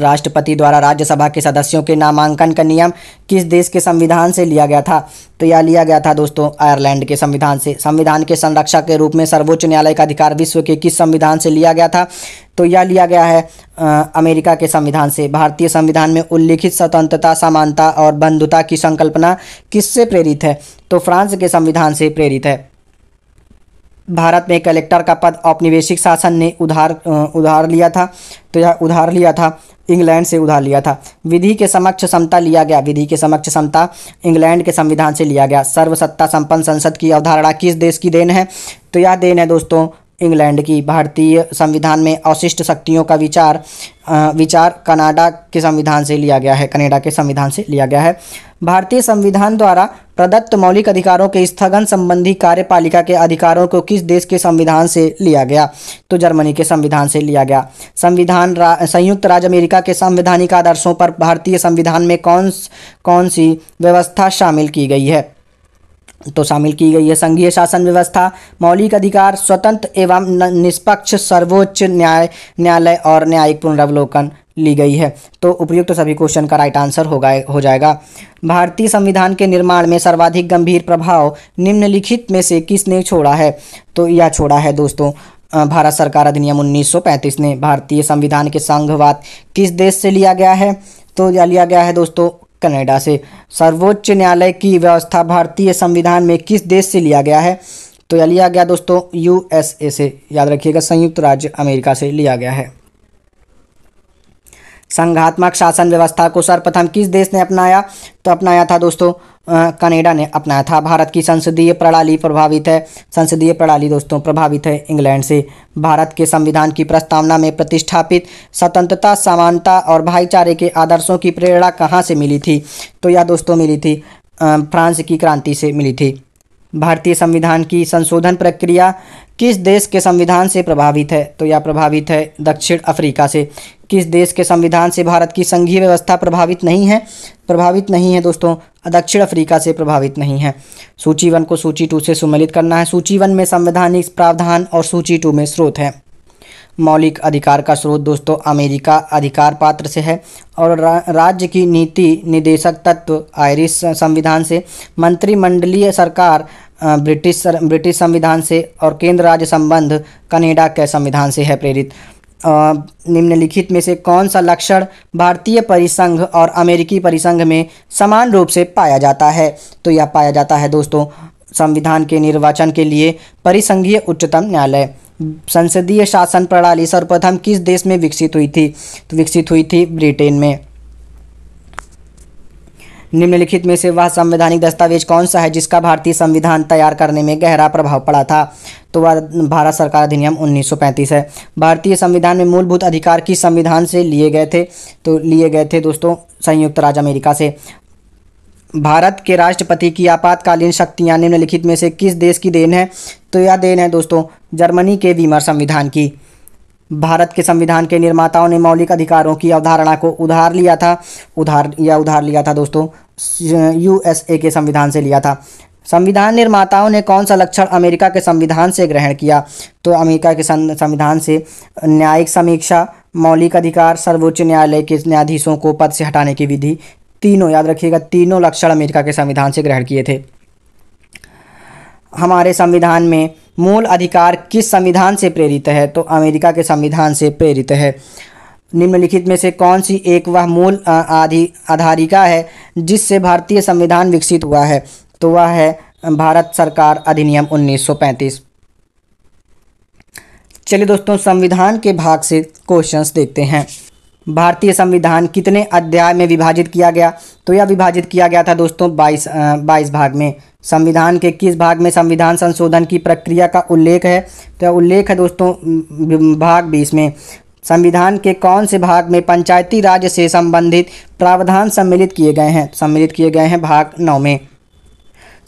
राष्ट्रपति द्वारा राज्यसभा के सदस्यों के नामांकन का नियम किस देश के संविधान से लिया गया था तो यह लिया गया था दोस्तों आयरलैंड के संविधान से संविधान के संरक्षक के रूप में सर्वोच्च न्यायालय का अधिकार विश्व के किस संविधान से लिया गया था तो यह लिया गया है आ, अमेरिका के संविधान से भारतीय संविधान में उल्लिखित स्वतंत्रता समानता और बंधुता की संकल्पना किससे प्रेरित है तो फ्रांस के संविधान से प्रेरित है भारत में कलेक्टर का पद औपनिवेशिक शासन ने उधार उधार लिया था तो यह उधार लिया था इंग्लैंड से उधार लिया था विधि के समक्ष समता लिया गया विधि के समक्ष समता इंग्लैंड के संविधान से लिया गया सर्वसत्ता संपन्न संसद की अवधारणा किस देश की देन है तो यह देन है दोस्तों इंग्लैंड की भारतीय संविधान में अवशिष्ट शक्तियों का विचार विचार कनाडा के संविधान से लिया गया है कनाडा के संविधान से लिया गया है भारतीय संविधान द्वारा प्रदत्त मौलिक अधिकारों के स्थगन संबंधी कार्यपालिका के अधिकारों को किस देश के संविधान से लिया गया तो जर्मनी के संविधान से लिया गया संविधान रा, संयुक्त राज्य अमेरिका के संवैधानिक आदर्शों पर भारतीय संविधान में कौन कौन सी व्यवस्था शामिल की गई है तो शामिल की गई है संघीय शासन व्यवस्था मौलिक अधिकार स्वतंत्र एवं निष्पक्ष सर्वोच्च न्याय न्यायालय और न्यायिक पुनरावलोकन ली गई है तो उपयुक्त तो सभी क्वेश्चन का राइट आंसर हो गए हो जाएगा भारतीय संविधान के निर्माण में सर्वाधिक गंभीर प्रभाव निम्नलिखित में से किसने छोड़ा है तो यह छोड़ा है दोस्तों भारत सरकार अधिनियम 1935 ने भारतीय संविधान के संघवाद किस देश से लिया गया है तो यह लिया गया है दोस्तों कनाडा से सर्वोच्च न्यायालय की व्यवस्था भारतीय संविधान में किस देश से लिया गया है तो यह लिया गया दोस्तों यूएसए से याद रखिएगा संयुक्त राज्य अमेरिका से लिया गया है संघात्मक शासन व्यवस्था को सर्वप्रथम किस देश ने अपनाया तो अपनाया था दोस्तों कनाडा ने अपनाया था भारत की संसदीय प्रणाली प्रभावित है संसदीय प्रणाली दोस्तों प्रभावित है इंग्लैंड से भारत के संविधान की प्रस्तावना में प्रतिष्ठापित स्वतंत्रता समानता और भाईचारे के आदर्शों की प्रेरणा कहाँ से मिली थी तो यह दोस्तों मिली थी फ्रांस की क्रांति से मिली थी भारतीय संविधान की संशोधन प्रक्रिया किस देश के संविधान से प्रभावित है तो यह प्रभावित है दक्षिण अफ्रीका से किस देश के संविधान से भारत की संघीय व्यवस्था प्रभावित नहीं है प्रभावित नहीं है दोस्तों दक्षिण अफ्रीका से प्रभावित नहीं है सूची वन को सूची टू से सुमेलित करना है सूची वन में संवैधानिक प्रावधान और सूची टू में स्रोत है मौलिक अधिकार का स्रोत दोस्तों अमेरिका अधिकार पात्र से है और रा, राज्य की नीति निदेशक तत्व आयरिश संविधान से मंत्रिमंडलीय सरकार ब्रिटिश ब्रिटिश संविधान से और केंद्र राज्य संबंध कनेडा के संविधान से है प्रेरित निम्नलिखित में से कौन सा लक्षण भारतीय परिसंघ और अमेरिकी परिसंघ में समान रूप से पाया जाता है तो यह पाया जाता है दोस्तों संविधान के निर्वाचन के लिए परिसंघीय उच्चतम न्यायालय संसदीय शासन प्रणाली सर्वप्रथम किस देश में विकसित हुई थी तो विकसित हुई थी ब्रिटेन में निम्नलिखित में से वह संवैधानिक दस्तावेज कौन सा है जिसका भारतीय संविधान तैयार करने में गहरा प्रभाव पड़ा था तो वह भारत सरकार अधिनियम 1935 है भारतीय संविधान में मूलभूत अधिकार किस संविधान से लिए गए थे तो लिए गए थे दोस्तों संयुक्त राज्य अमेरिका से भारत के राष्ट्रपति की आपातकालीन शक्तियाँ निम्नलिखित में से किस देश की देन है तो यह देन है दोस्तों जर्मनी के वीमर संविधान की भारत के संविधान के निर्माताओं ने मौलिक अधिकारों की अवधारणा को उधार लिया था उधार या उधार लिया था दोस्तों यूएसए के संविधान से लिया था संविधान निर्माताओं ने कौन सा लक्षण अमेरिका के संविधान से ग्रहण किया तो अमेरिका के संविधान से न्यायिक समीक्षा मौलिक अधिकार सर्वोच्च न्यायालय के न्यायाधीशों को पद से हटाने की विधि तीनों याद रखिएगा तीनों लक्षण अमेरिका के संविधान से ग्रहण किए थे हमारे संविधान में मूल अधिकार किस संविधान से प्रेरित है तो अमेरिका के संविधान से प्रेरित है निम्नलिखित में से कौन सी एक वह मूल आधि आधारिका है जिससे भारतीय संविधान विकसित हुआ है तो वह है भारत सरकार अधिनियम 1935 चलिए दोस्तों संविधान के भाग से क्वेश्चंस देखते हैं भारतीय संविधान कितने अध्याय में विभाजित किया गया तो यह विभाजित किया गया था दोस्तों 22 बाईस 22 भाग में संविधान के किस भाग में संविधान संशोधन की प्रक्रिया का उल्लेख है तो उल्लेख है दोस्तों भाग बीस में संविधान के कौन से भाग में पंचायती राज से संबंधित प्रावधान सम्मिलित किए गए हैं सम्मिलित किए गए हैं भाग नौ में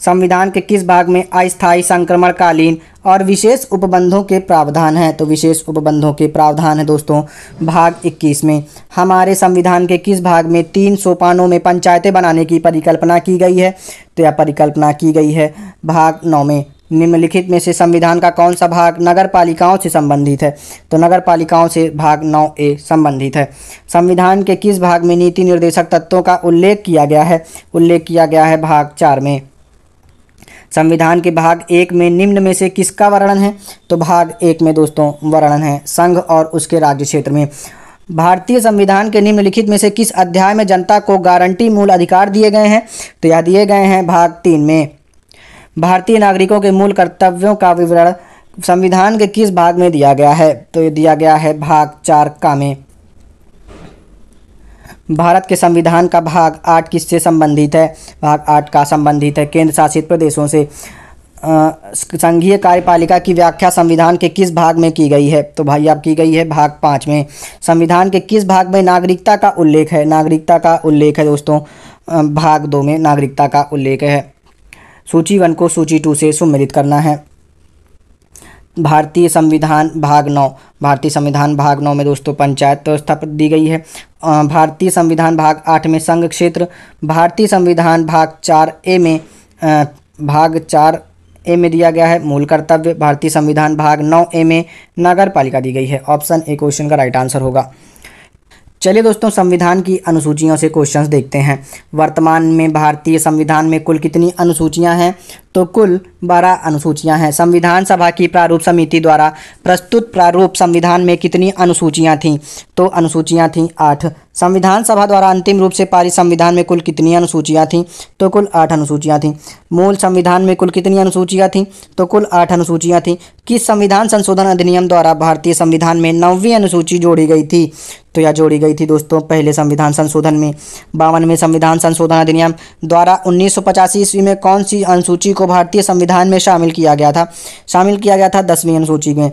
संविधान के किस भाग में अस्थायी संक्रमणकालीन और विशेष उपबंधों के प्रावधान हैं तो विशेष उपबंधों के प्रावधान है दोस्तों भाग 21 में हमारे संविधान के किस भाग में तीन सोपानों में पंचायतें बनाने की परिकल्पना की गई है तो यह परिकल्पना की गई है भाग नौ में निम्नलिखित में से संविधान का कौन सा भाग नगर पालिकाओं से संबंधित है तो नगर पालिकाओं से भाग नौ ए संबंधित है संविधान के किस भाग में नीति निर्देशक तत्वों का उल्लेख किया गया है उल्लेख किया गया है भाग चार में संविधान के भाग एक में निम्न में से किसका वर्णन है तो भाग एक में दोस्तों वर्णन है संघ और उसके राज्य क्षेत्र में भारतीय संविधान के निम्नलिखित में से किस अध्याय में जनता को गारंटी मूल अधिकार दिए गए हैं तो यह दिए गए हैं भाग तीन में भारतीय नागरिकों के मूल कर्तव्यों का विवरण संविधान के किस भाग में दिया गया है तो ये दिया गया है भाग चार का में भारत के संविधान का भाग आठ किससे संबंधित है भाग आठ का संबंधित है केंद्र शासित प्रदेशों से संघीय कार्यपालिका की व्याख्या संविधान के किस भाग में की गई है तो भाई आप की गई है भाग पाँच में संविधान के किस भाग में नागरिकता का उल्लेख है नागरिकता का उल्लेख है दोस्तों भाग दो में नागरिकता का उल्लेख है सूची वन को सूची टू से सम्मिलित करना है भारतीय संविधान भाग नौ भारतीय संविधान भाग नौ में दोस्तों पंचायत व्यवस्था पर दी गई है भारतीय संविधान भाग आठ में संघ क्षेत्र भारतीय संविधान भाग चार ए में भाग चार ए में दिया गया है मूल कर्तव्य भारतीय संविधान भाग नौ ए में नगर पालिका दी गई है ऑप्शन ए क्वेश्चन का राइट आंसर होगा चलिए दोस्तों संविधान की अनुसूचियों से क्वेश्चंस देखते हैं वर्तमान में भारतीय संविधान में कुल कितनी अनुसूचियां हैं तो कुल 12 अनुसूचियां हैं संविधान सभा की प्रारूप समिति द्वारा प्रस्तुत प्रारूप संविधान में कितनी अनुसूचियां थीं तो अनुसूचियां थीं आठ संविधान सभा द्वारा अंतिम रूप से पारित संविधान में कुल कितनी अनुसूचियां थीं तो कुल आठ अनुसूचियां थीं मूल संविधान में कुल कितनी अनुसूचियां थीं तो कुल आठ अनुसूचियां थीं किस संविधान संशोधन अधिनियम द्वारा भारतीय संविधान में नौवीं अनुसूची जोड़ी गई थी तो यह जोड़ी गई थी दोस्तों पहले संविधान संशोधन में बावनवें संविधान संशोधन अधिनियम द्वारा उन्नीस ईस्वी में कौन सी अनुसूची को भारतीय संविधान में शामिल किया गया था शामिल किया गया था दसवीं अनुसूची में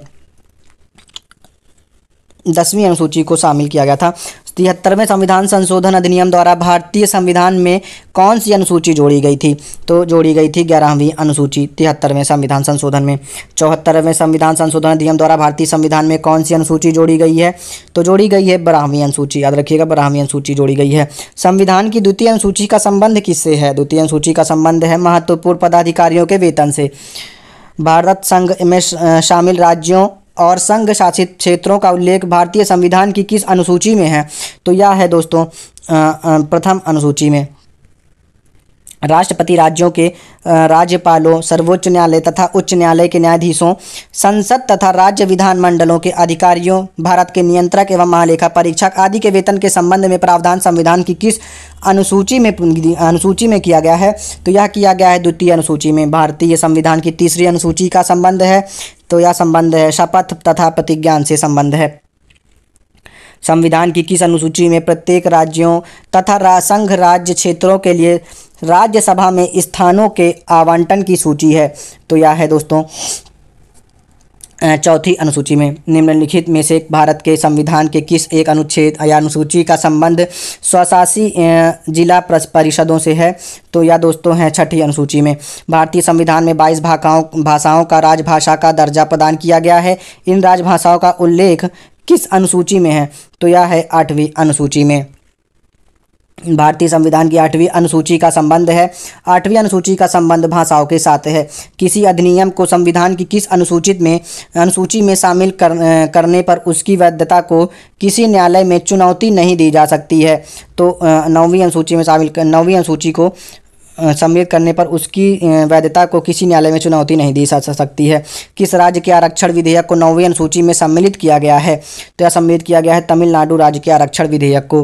दसवीं अनुसूची को शामिल किया गया था तिहत्तरवें संविधान संशोधन अधिनियम द्वारा भारतीय संविधान में कौन सी अनुसूची जोड़ी गई थी तो जोड़ी गई थी ग्यारहवीं अनुसूची तिहत्तरवें संविधान संशोधन में चौहत्तरवें संविधान संशोधन अधिनियम द्वारा भारतीय संविधान में कौन सी अनुसूची जोड़ी गई है तो जोड़ी गई है बारहवीं अनुसूची याद रखिएगा बारहवीं अनुसूची जोड़ी गई है संविधान की द्वितीय अनुसूची का संबंध किससे है द्वितीय अनुसूची का संबंध है महत्वपूर्ण पदाधिकारियों के वेतन से भारत संघ में शामिल राज्यों और संघ शासित क्षेत्रों का उल्लेख भारतीय संविधान की किस अनुसूची में है तो यह है दोस्तों प्रथम अनुसूची में राष्ट्रपति राज्यों के राज्यपालों सर्वोच्च न्यायालय तथा उच्च न्यायालय के न्यायाधीशों संसद तथा राज्य विधानमंडलों के अधिकारियों भारत के नियंत्रक एवं महालेखा परीक्षक आदि के वेतन के संबंध में प्रावधान संविधान की किस अनुसूची में अनुसूची में किया गया है तो यह किया गया है द्वितीय अनुसूची में भारतीय संविधान की तीसरी अनुसूची का संबंध है तो यह संबंध है शपथ तथा प्रतिज्ञान से संबंध है संविधान की किस अनुसूची में प्रत्येक राज्यों तथा संघ राज्य क्षेत्रों के लिए राज्यसभा में स्थानों के आवंटन की सूची है तो यह है दोस्तों चौथी अनुसूची में निम्नलिखित में से भारत के संविधान के किस एक अनुच्छेद या अनुसूची का संबंध स्वशासी जिला परिषदों से है तो यह दोस्तों है छठी अनुसूची में भारतीय संविधान में 22 भाषाओं भाषाओं का राजभाषा का दर्जा प्रदान किया गया है इन राजभाषाओं का उल्लेख किस अनुसूची में है तो यह है आठवीं अनुसूची में भारतीय संविधान की आठवीं अनुसूची का संबंध है आठवीं अनुसूची का संबंध भाषाओं के साथ है किसी अधिनियम को संविधान की किस अनुसूचित में अनुसूची में शामिल कर, करने पर उसकी वैधता को किसी न्यायालय में चुनौती नहीं दी जा सकती है तो नौवीं अनुसूची में शामिल नौवीं अनुसूची को सम्मिलित करने पर उसकी वैधता को किसी न्यायालय में चुनौती नहीं दी जा सकती है किस राज्य के आरक्षण विधेयक को नौवीं अनुसूची में सम्मिलित किया गया है तो यह सम्मिलित किया गया है तमिलनाडु राज्य के आरक्षण विधेयक को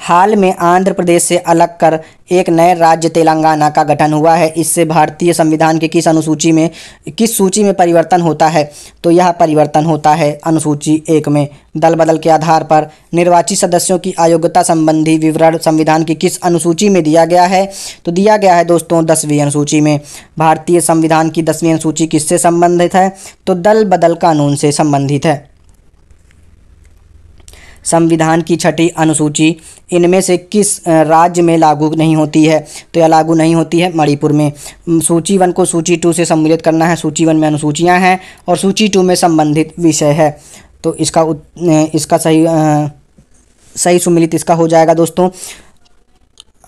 हाल में आंध्र प्रदेश से अलग कर एक नए राज्य तेलंगाना का गठन हुआ है इससे भारतीय संविधान के किस अनुसूची में किस सूची में परिवर्तन होता है तो यह परिवर्तन होता है अनुसूची एक में दल बदल के आधार पर निर्वाचित सदस्यों की अयोग्यता संबंधी विवरण संविधान की किस अनुसूची में दिया गया है तो दिया गया है दोस्तों दसवीं अनुसूची में भारतीय संविधान की दसवीं अनुसूची किससे संबंधित है तो दल बदल कानून से संबंधित है संविधान की छठी अनुसूची इनमें से किस राज्य में लागू नहीं होती है तो यह लागू नहीं होती है मणिपुर में सूची वन को सूची टू से सम्मिलित करना है सूची वन में अनुसूचियाँ हैं और सूची टू में संबंधित विषय है तो इसका इसका सही आ, सही सुमिलित इसका हो जाएगा दोस्तों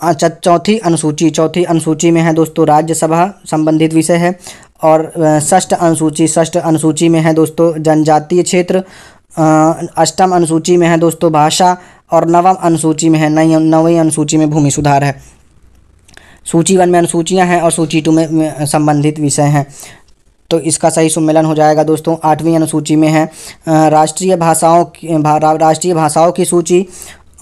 अच्छा चौथी अनुसूची चौथी अनुसूची में है दोस्तों राज्यसभा संबंधित विषय है और षष्ठ अनुसूची षष्ठ अनुसूची में है दोस्तों जनजातीय क्षेत्र अष्टम अनुसूची में है दोस्तों भाषा और नवम अनुसूची में है नई नवी अनुसूची में भूमि सुधार है सूची वन में अनुसूचियाँ हैं और सूची टू में संबंधित विषय हैं तो इसका सही सम्मेलन हो जाएगा दोस्तों आठवीं अनुसूची में है राष्ट्रीय भाषाओं की भा, राष्ट्रीय भाषाओं की सूची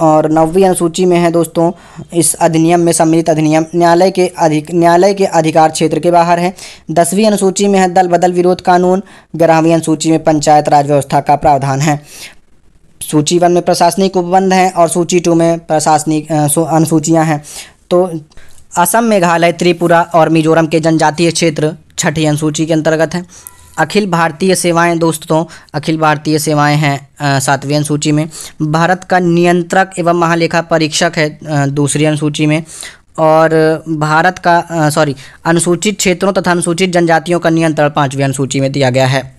और नौवीं अनुसूची में है दोस्तों इस अधिनियम में सम्मिलित अधिनियम न्यायालय के अधिक न्यायालय के अधिकार क्षेत्र के बाहर है दसवीं अनुसूची में है दल बदल विरोध कानून ग्यारहवीं अनुसूची में पंचायत राज व्यवस्था का प्रावधान है सूची वन में प्रशासनिक उपबंध हैं और सूची टू में प्रशासनिक अनुसूचियाँ हैं तो असम मेघालय त्रिपुरा और मिजोरम के जनजातीय क्षेत्र छठी अनुसूची के अंतर्गत हैं अखिल भारतीय सेवाएं दोस्तों अखिल भारतीय सेवाएं हैं सातवीं अनुसूची में भारत का नियंत्रक एवं महालेखा परीक्षक है दूसरी अनुसूची में और भारत का सॉरी अनुसूचित क्षेत्रों तथा अनुसूचित जनजातियों का नियंत्रण पाँचवीं अनुसूची में दिया गया है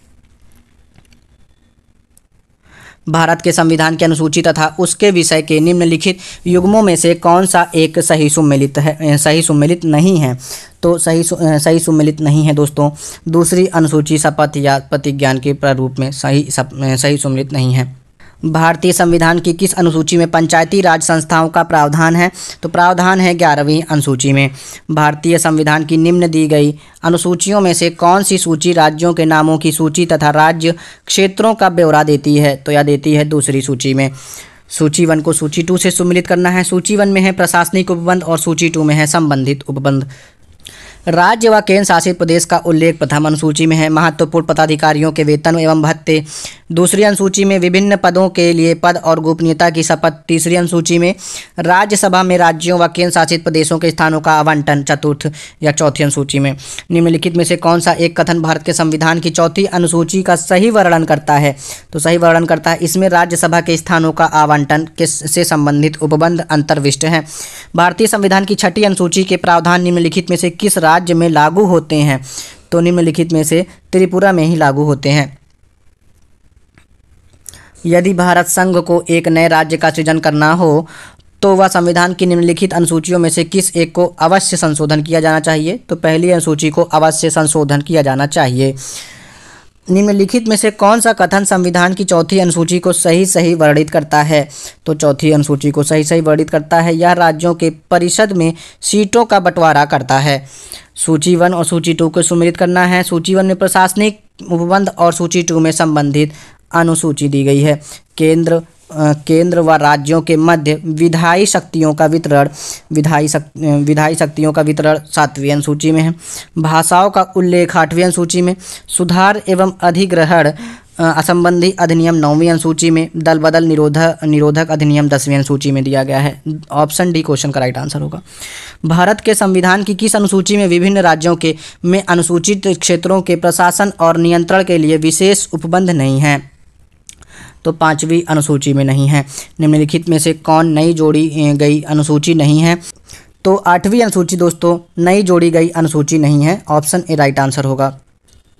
भारत के संविधान के अनुसूची तथा उसके विषय के निम्नलिखित युग्मों में से कौन सा एक सही सुमिलित है सही सुमिलित नहीं है तो सही सु, सही सुमिलित नहीं है दोस्तों दूसरी अनुसूची शपथ या प्रतिज्ञान के प्रारूप में सही सही सुमिलित नहीं है भारतीय संविधान की किस अनुसूची में पंचायती राज संस्थाओं का प्रावधान है तो प्रावधान है ग्यारहवीं अनुसूची में भारतीय संविधान की निम्न दी गई अनुसूचियों में से कौन सी सूची राज्यों के नामों की सूची तथा राज्य क्षेत्रों का ब्यौरा देती है तो यह देती है दूसरी सूची में सूची वन को सूची टू से सम्मिलित करना है सूची वन में है प्रशासनिक उपबंध और सूची टू में है संबंधित उपबंध राज्य व केंद्र शासित प्रदेश का उल्लेख प्रथम अनुसूची में है महत्वपूर्ण पदाधिकारियों के वेतन एवं भत्ते दूसरी अनुसूची में विभिन्न पदों के लिए पद और गोपनीयता की शपथ तीसरी अनुसूची में राज्यसभा में राज्यों व केंद्र शासित प्रदेशों के स्थानों का आवंटन चतुर्थ या चौथी अनुसूची में निम्नलिखित में से कौन सा एक कथन भारत के संविधान की चौथी अनुसूची का सही वर्णन करता है तो सही वर्णन करता है इसमें राज्यसभा के स्थानों का आवंटन किस से संबंधित उपबंध अंतर्विष्ट है भारतीय संविधान की छठी अनुसूची के प्रावधान निम्नलिखित में से किस राज्य राज्य में लागू होते हैं तो निम्नलिखित में से त्रिपुरा में ही लागू होते हैं यदि भारत संघ को एक नए राज्य का सृजन करना हो तो वह संविधान की निम्नलिखित अनुसूचियों में से किस एक को अवश्य संशोधन किया जाना चाहिए तो पहली अनुसूची को अवश्य संशोधन किया जाना चाहिए निम्नलिखित में से कौन सा कथन संविधान की चौथी अनुसूची को सही सही वर्णित करता है तो चौथी अनुसूची को सही सही वर्णित करता है यह राज्यों के परिषद में सीटों का बंटवारा करता है सूची वन और सूची टू को सुमिलित करना है सूची वन में प्रशासनिक उपबंध और सूची टू में संबंधित अनुसूची दी गई है केंद्र केंद्र व राज्यों के मध्य विधायी शक्तियों का वितरण विधायी शक विधायी शक्तियों का वितरण सातवीं अनुसूची में है भाषाओं का उल्लेख आठवीं अनुसूची में सुधार एवं अधिग्रहण असंबंधी अधिनियम नौवीं अनुसूची में दल बदल निरोधक निरोधक अधिनियम दसवीं अनुसूची में दिया गया है ऑप्शन डी क्वेश्चन का राइट आंसर होगा भारत के संविधान की किस अनुसूची में विभिन्न राज्यों के में अनुसूचित क्षेत्रों के प्रशासन और नियंत्रण के लिए विशेष उपबंध नहीं है तो पांचवी अनुसूची में नहीं है निम्नलिखित में से कौन नई जोड़ी गई अनुसूची नहीं है तो आठवीं अनुसूची दोस्तों नई जोड़ी गई अनुसूची नहीं है ऑप्शन ए राइट आंसर होगा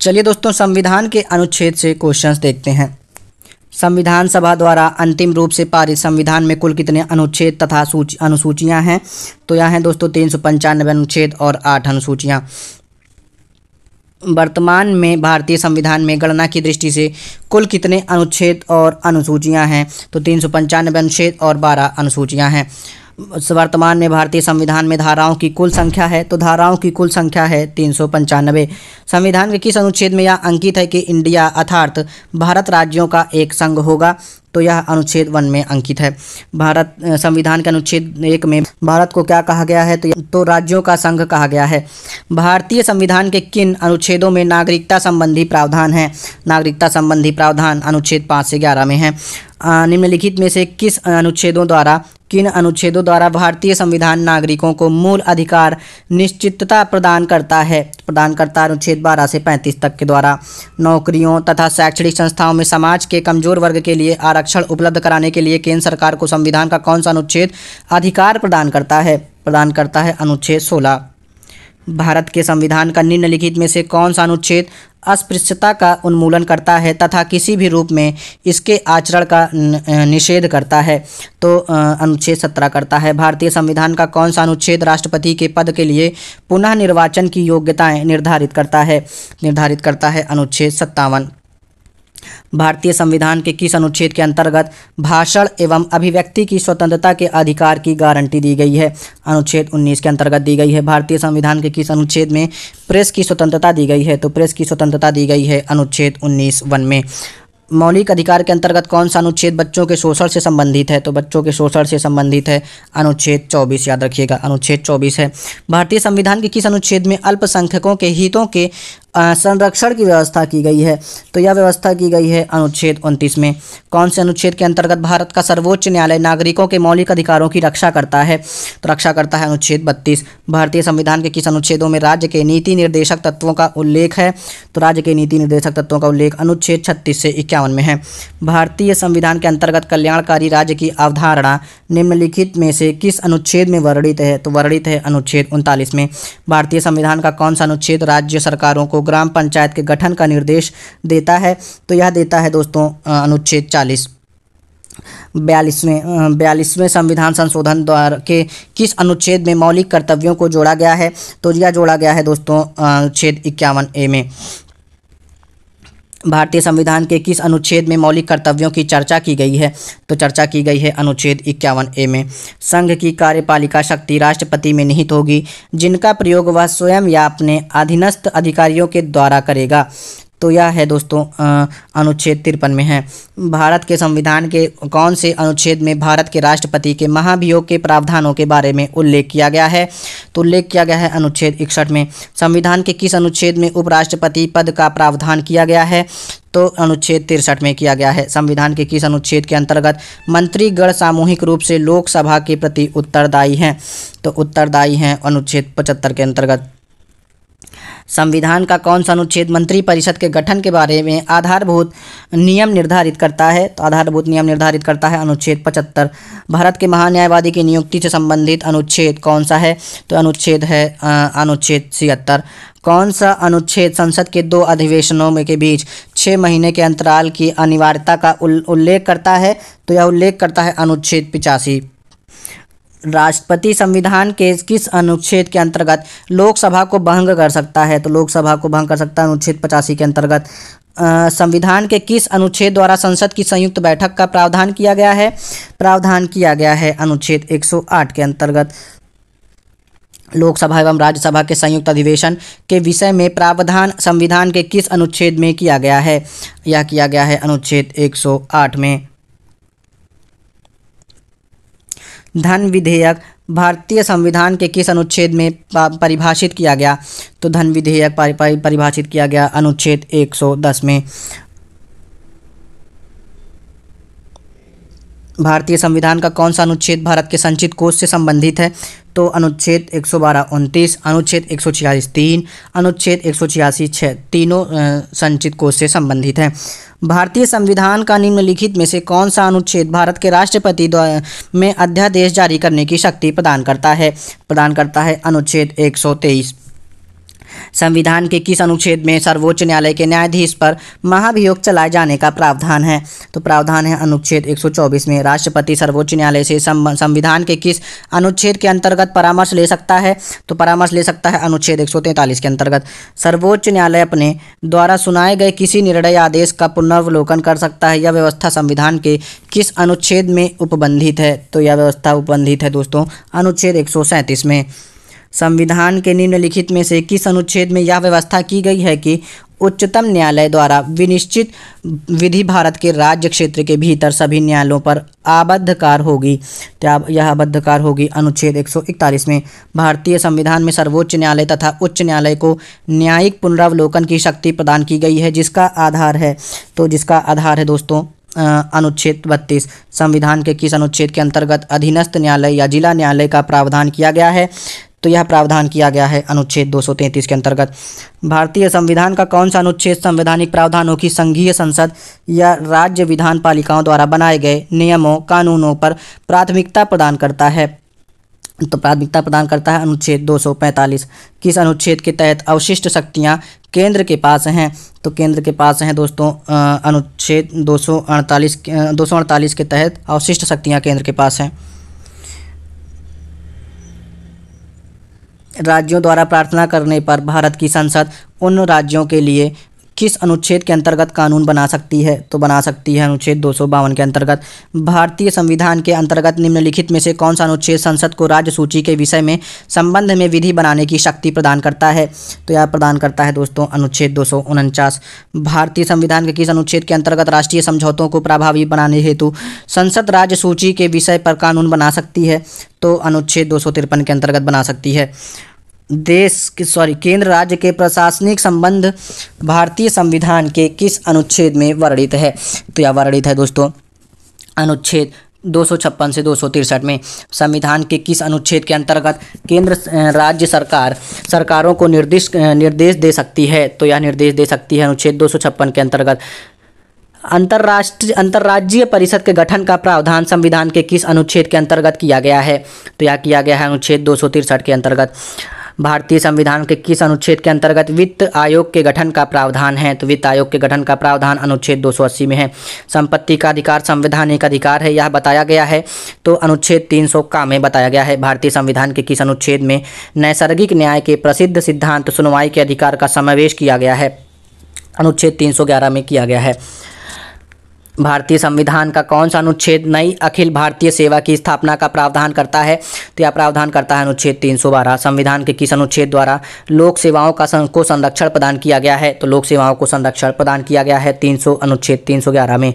चलिए दोस्तों संविधान के अनुच्छेद से क्वेश्चंस देखते हैं संविधान सभा द्वारा अंतिम रूप से पारित संविधान में कुल कितने अनुच्छेद तथा सूच अनुसूचियाँ हैं तो यहाँ हैं दोस्तों तीन सौ पंचानवे अनुच्छेद और आठ अनुसूचियाँ वर्तमान में भारतीय संविधान में गणना की दृष्टि से कुल कितने अनुच्छेद और अनुसूचियां हैं तो तीन सौ पंचानवे अनुच्छेद और बारह अनुसूचियां हैं वर्तमान में भारतीय संविधान में धाराओं की कुल संख्या है तो धाराओं की कुल संख्या है तीन सौ पंचानबे संविधान के किस अनुच्छेद में यह अंकित है कि इंडिया अर्थात भारत राज्यों का एक संघ होगा तो यह अनुच्छेद वन में अंकित है भारत संविधान के अनुच्छेद एक में भारत को क्या कहा गया है तो, तो राज्यों का संघ कहा गया है भारतीय संविधान के किन अनुच्छेदों में नागरिकता संबंधी प्रावधान है नागरिकता संबंधी प्रावधान अनुच्छेद पाँच से ग्यारह में है निम्नलिखित में से किस अनुच्छेदों द्वारा किन अनुच्छेदों द्वारा भारतीय संविधान नागरिकों को मूल अधिकार निश्चितता प्रदान करता है प्रदान करता अनुच्छेद बारह से पैंतीस तक के द्वारा नौकरियों तथा शैक्षणिक संस्थाओं में समाज के कमजोर वर्ग के लिए आरक्षण उपलब्ध कराने के लिए केंद्र सरकार को संविधान का कौन सा अनुच्छेद अधिकार प्रदान करता है प्रदान करता है अनुच्छेद सोलह भारत के संविधान का निम्नलिखित में से कौन सा अनुच्छेद अस्पृश्यता का उन्मूलन करता है तथा किसी भी रूप में इसके आचरण का निषेध करता है तो अनुच्छेद सत्रह करता है भारतीय संविधान का कौन सा अनुच्छेद राष्ट्रपति के पद के लिए पुनः निर्वाचन की योग्यताएं निर्धारित करता है निर्धारित करता है अनुच्छेद सत्तावन भारतीय संविधान के किस अनुच्छेद के अंतर्गत भाषण एवं अभिव्यक्ति की स्वतंत्रता के अधिकार की गारंटी दी गई है अनुच्छेद 19 के अंतर्गत दी गई है भारतीय संविधान के किस अनुच्छेद में प्रेस की स्वतंत्रता दी गई है तो प्रेस की स्वतंत्रता दी गई है अनुच्छेद उन्नीस वन में मौलिक अधिकार के अंतर्गत कौन सा अनुच्छेद बच्चों के शोषण से संबंधित है तो बच्चों के शोषण से संबंधित है अनुच्छेद 24 याद रखिएगा अनुच्छेद 24 है भारतीय संविधान के किस अनुच्छेद में अल्पसंख्यकों के हितों के संरक्षण की व्यवस्था की गई है तो यह व्यवस्था की गई है अनुच्छेद उनतीस में कौन से अनुच्छेद के अंतर्गत भारत का सर्वोच्च न्यायालय नागरिकों के मौलिक अधिकारों की रक्षा करता है तो रक्षा करता है अनुच्छेद बत्तीस भारतीय संविधान के किस अनुच्छेदों में राज्य के नीति निर्देशक तत्वों का उल्लेख है तो राज्य के नीति निर्देशक तत्वों का उल्लेख अनुच्छेद छत्तीस से इक्यावन में है भारतीय संविधान के अंतर्गत कल्याणकारी राज्य की अवधारणा निम्नलिखित में से किस अनुच्छेद में वर्णित है तो वर्णित है अनुच्छेद उनतालीस में भारतीय संविधान का कौन सा अनुच्छेद राज्य सरकारों को ग्राम पंचायत के गठन का निर्देश देता है तो यह देता है दोस्तों अनुच्छेद चालीस बयालीसवें बयालीसवें संविधान संशोधन द्वारा के किस अनुच्छेद में मौलिक कर्तव्यों को जोड़ा गया है तो यह जोड़ा गया है दोस्तों अनुच्छेद इक्यावन ए में भारतीय संविधान के किस अनुच्छेद में मौलिक कर्तव्यों की चर्चा की गई है तो चर्चा की गई है अनुच्छेद इक्यावन ए में संघ की कार्यपालिका शक्ति राष्ट्रपति में निहित होगी जिनका प्रयोग वह स्वयं या अपने अधीनस्थ अधिकारियों के द्वारा करेगा तो यह है दोस्तों अनुच्छेद तिरपन में है भारत के संविधान के कौन से अनुच्छेद में भारत के राष्ट्रपति के महाभियोग के प्रावधानों के बारे में उल्लेख किया गया है तो उल्लेख किया गया है अनुच्छेद इकसठ में संविधान के किस अनुच्छेद में उपराष्ट्रपति पद का प्रावधान किया गया है तो अनुच्छेद तिरसठ में किया गया है संविधान के किस अनुच्छेद के अंतर्गत मंत्रीगण सामूहिक रूप से लोकसभा के प्रति उत्तरदायी हैं तो उत्तरदायी हैं अनुच्छेद पचहत्तर के अंतर्गत संविधान का कौन सा अनुच्छेद मंत्री परिषद के गठन के बारे में आधारभूत नियम निर्धारित करता है तो आधारभूत नियम निर्धारित करता है अनुच्छेद पचहत्तर भारत के महान्यायवादी की नियुक्ति से संबंधित अनुच्छेद कौन सा है तो अनुच्छेद है अनुच्छेद छिहत्तर कौन सा अनुच्छेद संसद के दो अधिवेशनों में के बीच छः महीने के अंतराल की अनिवार्यता का उल्लेख करता है तो यह उल्लेख करता है अनुच्छेद पिचासी राष्ट्रपति संविधान के किस अनुच्छेद के अंतर्गत लोकसभा को भंग कर सकता है तो लोकसभा को भंग कर सकता है अनुच्छेद पचासी के अंतर्गत संविधान के किस अनुच्छेद द्वारा संसद की संयुक्त बैठक का प्रावधान किया गया है प्रावधान किया गया है अनुच्छेद 108 के अंतर्गत लोकसभा एवं राज्यसभा के संयुक्त अधिवेशन के विषय में प्रावधान संविधान के किस अनुच्छेद में किया गया है यह किया गया है अनुच्छेद 108 में धन विधेयक भारतीय संविधान के किस अनुच्छेद में परिभाषित किया गया तो धन विधेयक परिभाषित किया गया अनुच्छेद 110 में भारतीय संविधान का कौन सा अनुच्छेद भारत के संचित कोष से संबंधित है तो अनुच्छेद एक सौ बारह उनतीस अनुच्छेद एक सौ छियालीस तीन अनुच्छेद एक सौ छियासी छः तीनों संचित कोष से संबंधित है भारतीय संविधान का निम्नलिखित में से कौन सा अनुच्छेद भारत के राष्ट्रपति द्वारा में अध्यादेश जारी करने की शक्ति प्रदान करता है प्रदान करता है अनुच्छेद एक सौ तेईस संविधान के किस अनुच्छेद में सर्वोच्च न्यायालय के न्यायाधीश पर महाभियोग चलाए जाने का प्रावधान है तो प्रावधान है अनुच्छेद 124 में राष्ट्रपति सर्वोच्च न्यायालय से संविधान के किस अनुच्छेद के अंतर्गत परामर्श ले सकता है तो परामर्श ले सकता है अनुच्छेद एक के अंतर्गत सर्वोच्च न्यायालय अपने द्वारा सुनाए गए किसी निर्णय आदेश का पुनर्वलोकन कर सकता है यह व्यवस्था संविधान के किस अनुच्छेद में उपबंधित है तो यह व्यवस्था उपबंधित है दोस्तों अनुच्छेद एक में संविधान के निम्नलिखित में से किस अनुच्छेद में यह व्यवस्था की गई है कि उच्चतम न्यायालय द्वारा विनिश्चित विधि भारत के राज्य क्षेत्र के भीतर सभी न्यायालयों पर आबद्धकार होगी क्या तो यह आबद्धकार होगी अनुच्छेद 141 में भारतीय संविधान में सर्वोच्च न्यायालय तथा उच्च न्यायालय को न्यायिक पुनरावलोकन की शक्ति प्रदान की गई है जिसका आधार है तो जिसका आधार है दोस्तों अनुच्छेद बत्तीस संविधान के किस अनुच्छेद के अंतर्गत अधीनस्थ न्यायालय या जिला न्यायालय का प्रावधान किया गया है तो यह प्रावधान किया गया है अनुच्छेद 233 के अंतर्गत भारतीय संविधान का कौन सा अनुच्छेद संवैधानिक प्रावधानों की संघीय संसद या राज्य विधान पालिकाओं द्वारा बनाए गए नियमों कानूनों पर प्राथमिकता प्रदान करता है तो प्राथमिकता प्रदान करता है अनुच्छेद 245 किस अनुच्छेद के तहत अवशिष्ट शक्तियां केंद्र के पास हैं तो केंद्र के पास हैं दोस्तों अनुच्छेद दो सौ के तहत अवशिष्ट शक्तियां केंद्र के पास हैं राज्यों द्वारा प्रार्थना करने पर भारत की संसद उन राज्यों के लिए किस अनुच्छेद के अंतर्गत कानून बना सकती है तो बना सकती है अनुच्छेद दो के अंतर्गत भारतीय संविधान के अंतर्गत निम्नलिखित में से कौन सा अनुच्छेद संसद को राज्य सूची के विषय में संबंध में विधि बनाने की शक्ति प्रदान करता है तो यह प्रदान करता है दोस्तों अनुच्छेद दो भारतीय संविधान के किस अनुच्छेद के अंतर्गत राष्ट्रीय समझौतों को प्रभावी बनाने हेतु संसद राज्य सूची के विषय पर कानून बना सकती है तो अनुच्छेद दो के अंतर्गत बना सकती है देश के सॉरी केंद्र राज्य के प्रशासनिक संबंध भारतीय संविधान के किस अनुच्छेद में वर्णित है तो यह वर्णित है दोस्तों अनुच्छेद दो सौ छप्पन से दो सौ तिरसठ में संविधान के किस अनुच्छेद के अंतर्गत केंद्र राज्य सरकार सरकारों को निर्देश निर्देश दे सकती है तो यह निर्देश दे सकती है अनुच्छेद दो सौ छप्पन के अंतर्गत अंतर्राष्ट्रीय अंतर्राज्यीय परिषद के गठन का प्रावधान संविधान के किस अनुच्छेद के अंतर्गत किया गया है तो यह किया गया है अनुच्छेद दो के अंतर्गत भारतीय संविधान के किस अनुच्छेद के अंतर्गत वित्त आयोग के गठन का प्रावधान है तो वित्त आयोग के गठन का प्रावधान अनुच्छेद 280 में है संपत्ति का अधिकार संवैधानिक अधिकार है यह बताया गया है तो अनुच्छेद 300 का में बताया गया है भारतीय संविधान के किस अनुच्छेद में नैसर्गिक न्याय के प्रसिद्ध सिद्धांत सुनवाई के अधिकार का समावेश किया गया है अनुच्छेद 311 में किया गया है भारतीय संविधान का कौन सा अनुच्छेद नई अखिल भारतीय सेवा की स्थापना का प्रावधान करता है तो यह प्रावधान करता है अनुच्छेद 312 संविधान के किस अनुच्छेद द्वारा लोक सेवाओं का को संरक्षण प्रदान किया गया है तो लोक सेवाओं को संरक्षण प्रदान किया गया है 300 अनुच्छेद 311 में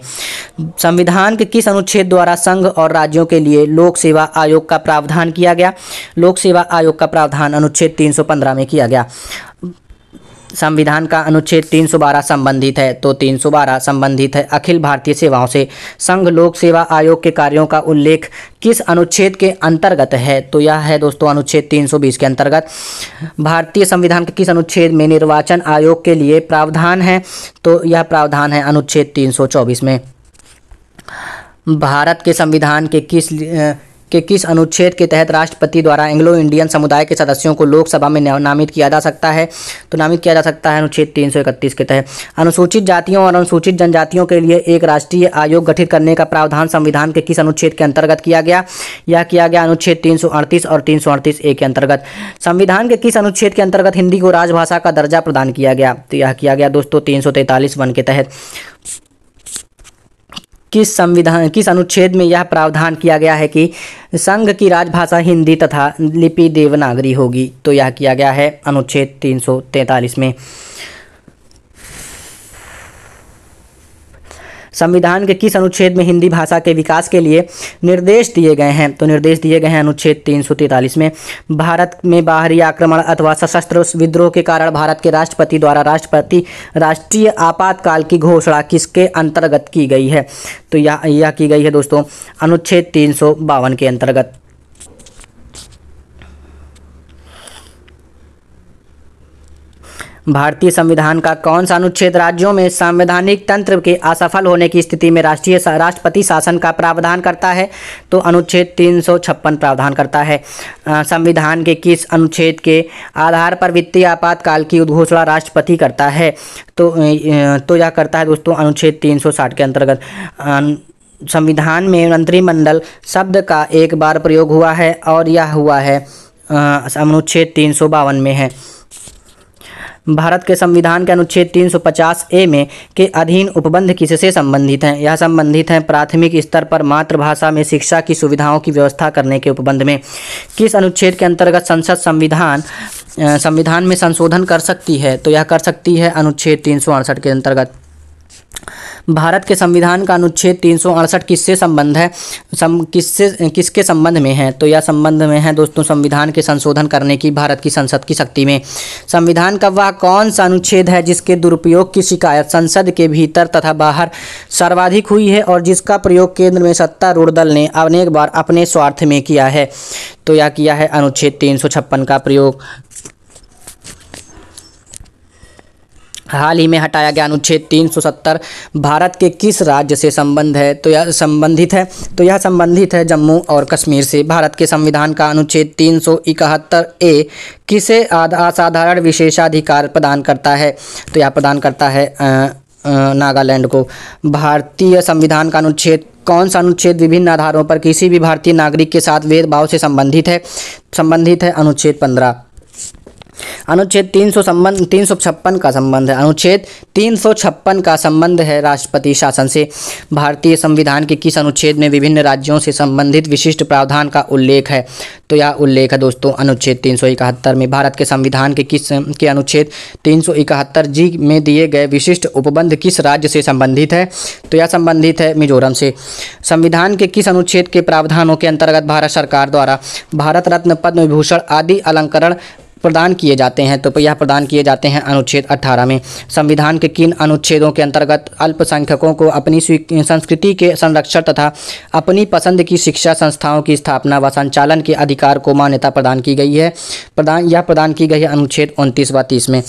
संविधान के किस अनुच्छेद द्वारा संघ और राज्यों के लिए लोक सेवा आयोग का प्रावधान किया गया लोक सेवा आयोग का प्रावधान अनुच्छेद तीन में किया गया संविधान का अनुच्छेद 312 संबंधित है तो 312 संबंधित है अखिल भारतीय सेवाओं से संघ लोक सेवा आयोग के कार्यों का उल्लेख किस अनुच्छेद के अंतर्गत है तो यह है दोस्तों अनुच्छेद 320 के अंतर्गत भारतीय संविधान के किस अनुच्छेद में निर्वाचन आयोग के लिए प्रावधान है तो यह प्रावधान है अनुच्छेद चौबीस में भारत के संविधान के किस के किस अनुच्छेद के तहत राष्ट्रपति द्वारा एंग्लो इंडियन समुदाय के सदस्यों को लोकसभा में नामित किया जा सकता है तो नामित किया जा सकता है अनुच्छेद 331 के तहत अनुसूचित जातियों और अनुसूचित जनजातियों के लिए एक राष्ट्रीय आयोग गठित करने का प्रावधान संविधान के किस अनुच्छेद के अंतर्गत किया गया यह किया गया अनुच्छेद तीन और तीन ए के अंतर्गत संविधान के किस अनुच्छेद के अंतर्गत हिंदी को राजभाषा का दर्जा प्रदान किया गया तो यह किया गया दोस्तों तीन वन के तहत किस संविधान किस अनुच्छेद में यह प्रावधान किया गया है कि संघ की राजभाषा हिंदी तथा लिपि देवनागरी होगी तो यह किया गया है अनुच्छेद तीन में संविधान के किस अनुच्छेद में हिंदी भाषा के विकास के लिए निर्देश दिए गए हैं तो निर्देश दिए गए हैं अनुच्छेद तीन में भारत में बाहरी आक्रमण अथवा सशस्त्र विद्रोह के कारण भारत के राष्ट्रपति द्वारा राष्ट्रपति राष्ट्रीय आपातकाल की घोषणा किसके अंतर्गत की गई है तो यह यह की गई है दोस्तों अनुच्छेद तीन के अंतर्गत भारतीय संविधान का कौन सा अनुच्छेद राज्यों में संवैधानिक तंत्र के असफल होने की स्थिति में राष्ट्रीय राष्ट्रपति शासन का प्रावधान करता है तो अनुच्छेद तीन प्रावधान करता है संविधान के किस अनुच्छेद के आधार पर वित्तीय आपातकाल की उद्घोषणा राष्ट्रपति करता है तो तो यह करता है दोस्तों अनुच्छेद 360 के अंतर्गत संविधान में मंत्रिमंडल शब्द का एक बार प्रयोग हुआ है और यह हुआ है अनुच्छेद तीन में है भारत के संविधान के अनुच्छेद 350 ए में के अधीन उपबंध किससे संबंधित हैं यह संबंधित हैं प्राथमिक स्तर पर मातृभाषा में शिक्षा की सुविधाओं की व्यवस्था करने के उपबंध में किस अनुच्छेद के अंतर्गत संसद संविधान संविधान में संशोधन कर सकती है तो यह कर सकती है अनुच्छेद तीन के अंतर्गत भारत के संविधान का अनुच्छेद तीन किससे संबंध है सम किससे किसके संबंध में है तो यह संबंध में है दोस्तों संविधान के संशोधन करने की भारत की संसद की शक्ति में संविधान का वह कौन सा अनुच्छेद है जिसके दुरुपयोग की शिकायत संसद के भीतर तथा बाहर सर्वाधिक हुई है और जिसका प्रयोग केंद्र में सत्तारूढ़ दल ने अनेक बार अपने स्वार्थ में किया है तो यह किया है अनुच्छेद तीन का प्रयोग हाल ही में हटाया गया अनुच्छेद 370 भारत के किस राज्य से संबंध है तो यह संबंधित है तो यह संबंधित है जम्मू और कश्मीर से भारत के संविधान का अनुच्छेद तीन ए किसे असाधारण विशेषाधिकार प्रदान करता है तो यह प्रदान करता है नागालैंड को भारतीय संविधान का अनुच्छेद कौन सा अनुच्छेद विभिन्न आधारों पर किसी भी भारतीय नागरिक के साथ भेदभाव से संबंधित है संबंधित है अनुच्छेद पंद्रह अनुच्छेद तीन सौ संबंध तीन सौ छप्पन का संबंध है अनुच्छेद तीन सौ छप्पन का संबंध है राष्ट्रपति शासन से भारतीय संविधान के किस अनुच्छेद में विभिन्न राज्यों से संबंधित विशिष्ट प्रावधान का उल्लेख है तो यह उल्लेख है दोस्तों अनुच्छेद तीन सौ इकहत्तर में भारत के संविधान के किस के अनुच्छेद तीन सौ इकहत्तर जी में दिए गए विशिष्ट उपबंध किस राज्य से संबंधित है तो यह संबंधित है मिजोरम से संविधान के किस अनुच्छेद के प्रावधानों के अंतर्गत भारत सरकार द्वारा भारत रत्न पद्म विभूषण आदि अलंकरण प्रदान किए जाते हैं तो यह प्रदान किए जाते हैं अनुच्छेद 18 में संविधान के किन अनुच्छेदों के अंतर्गत अल्पसंख्यकों को अपनी संस्कृति के संरक्षण तथा अपनी पसंद की शिक्षा संस्थाओं की स्थापना व संचालन के अधिकार को मान्यता प्रदान की गई है प्रदान यह प्रदान की गई है अनुच्छेद उनतीस व तीस में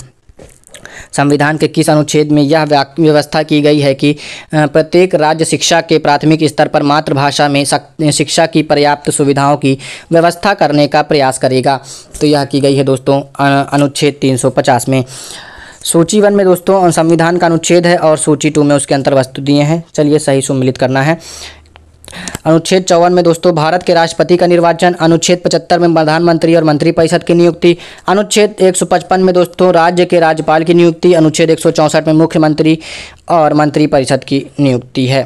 संविधान के किस अनुच्छेद में यह व्यवस्था की गई है कि प्रत्येक राज्य शिक्षा के प्राथमिक स्तर पर मातृभाषा में शिक्षा की पर्याप्त सुविधाओं की व्यवस्था करने का प्रयास करेगा तो यह की गई है दोस्तों अनुच्छेद 350 में सूची वन में दोस्तों संविधान का अनुच्छेद है और सूची टू में उसके अंतर्वस्तु दिए हैं चलिए सही सुमिलित करना है अनुच्छेद चौवन में दोस्तों भारत के राष्ट्रपति का निर्वाचन अनुच्छेद पचहत्तर में प्रधानमंत्री और मंत्री परिषद की नियुक्ति अनुच्छेद पचपन में दोस्तों राज्य के राज्यपाल की नियुक्ति अनुच्छेद एक में मुख्यमंत्री और मंत्रिपरिषद की नियुक्ति है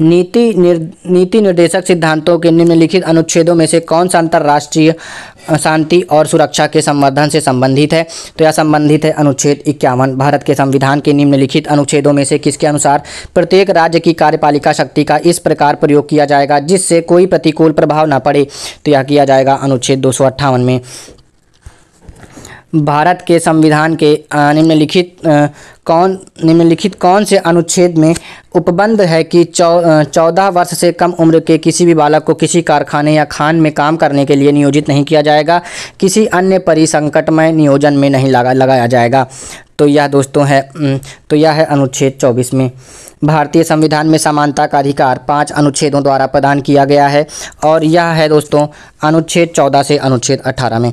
नीति निर, नीति निर्देशक सिद्धांतों के निम्नलिखित अनुच्छेदों में से कौन सा अंतर्राष्ट्रीय शांति और सुरक्षा के संवर्धन से संबंधित है तो यह संबंधित है अनुच्छेद इक्यावन भारत के संविधान के निम्नलिखित अनुच्छेदों में से किसके अनुसार प्रत्येक राज्य की कार्यपालिका शक्ति का इस प्रकार प्रयोग किया जाएगा जिससे कोई प्रतिकूल प्रभाव न पड़े तो यह किया जाएगा अनुच्छेद दो में भारत के संविधान के निम्नलिखित कौन निम्नलिखित कौन से अनुच्छेद में उपबंध है कि चौ चौदह वर्ष से कम उम्र के किसी भी बालक को किसी कारखाने या खान में काम करने के लिए नियोजित नहीं किया जाएगा किसी अन्य परिसंकटमय नियोजन में नहीं लगा लगाया जाएगा तो यह दोस्तों है तो यह है अनुच्छेद चौबीस में भारतीय संविधान में समानता का अधिकार पांच अनुच्छेदों द्वारा प्रदान किया गया है और यह है दोस्तों अनुच्छेद चौदह से अनुच्छेद अठारह में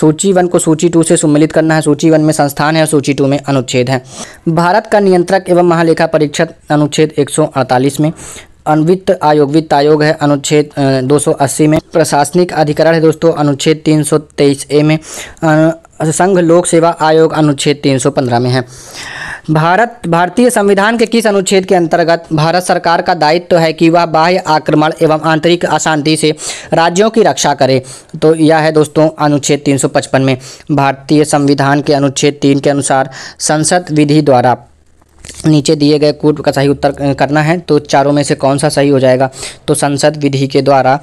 सूची वन को सूची टू से सम्मिलित करना है सूची वन में संस्थान है और सूची टू में अनुच्छेद है भारत का नियंत्रक एवं महालेखा परीक्षक अनुच्छेद एक में अनुवित्त आयोग वित्त आयोग है अनुच्छेद 280 में प्रशासनिक अधिकरण है दोस्तों अनुच्छेद 323 ए में संघ लोक सेवा आयोग अनुच्छेद 315 में है भारत भारतीय संविधान के किस अनुच्छेद के अंतर्गत भारत सरकार का दायित्व तो है कि वह बाह्य आक्रमण एवं आंतरिक अशांति से राज्यों की रक्षा करे तो यह है दोस्तों अनुच्छेद 355 में भारतीय संविधान के अनुच्छेद तीन के अनुसार संसद विधि द्वारा नीचे दिए गए कूट का सही उत्तर करना है तो चारों में से कौन सा सही हो जाएगा तो संसद विधि के द्वारा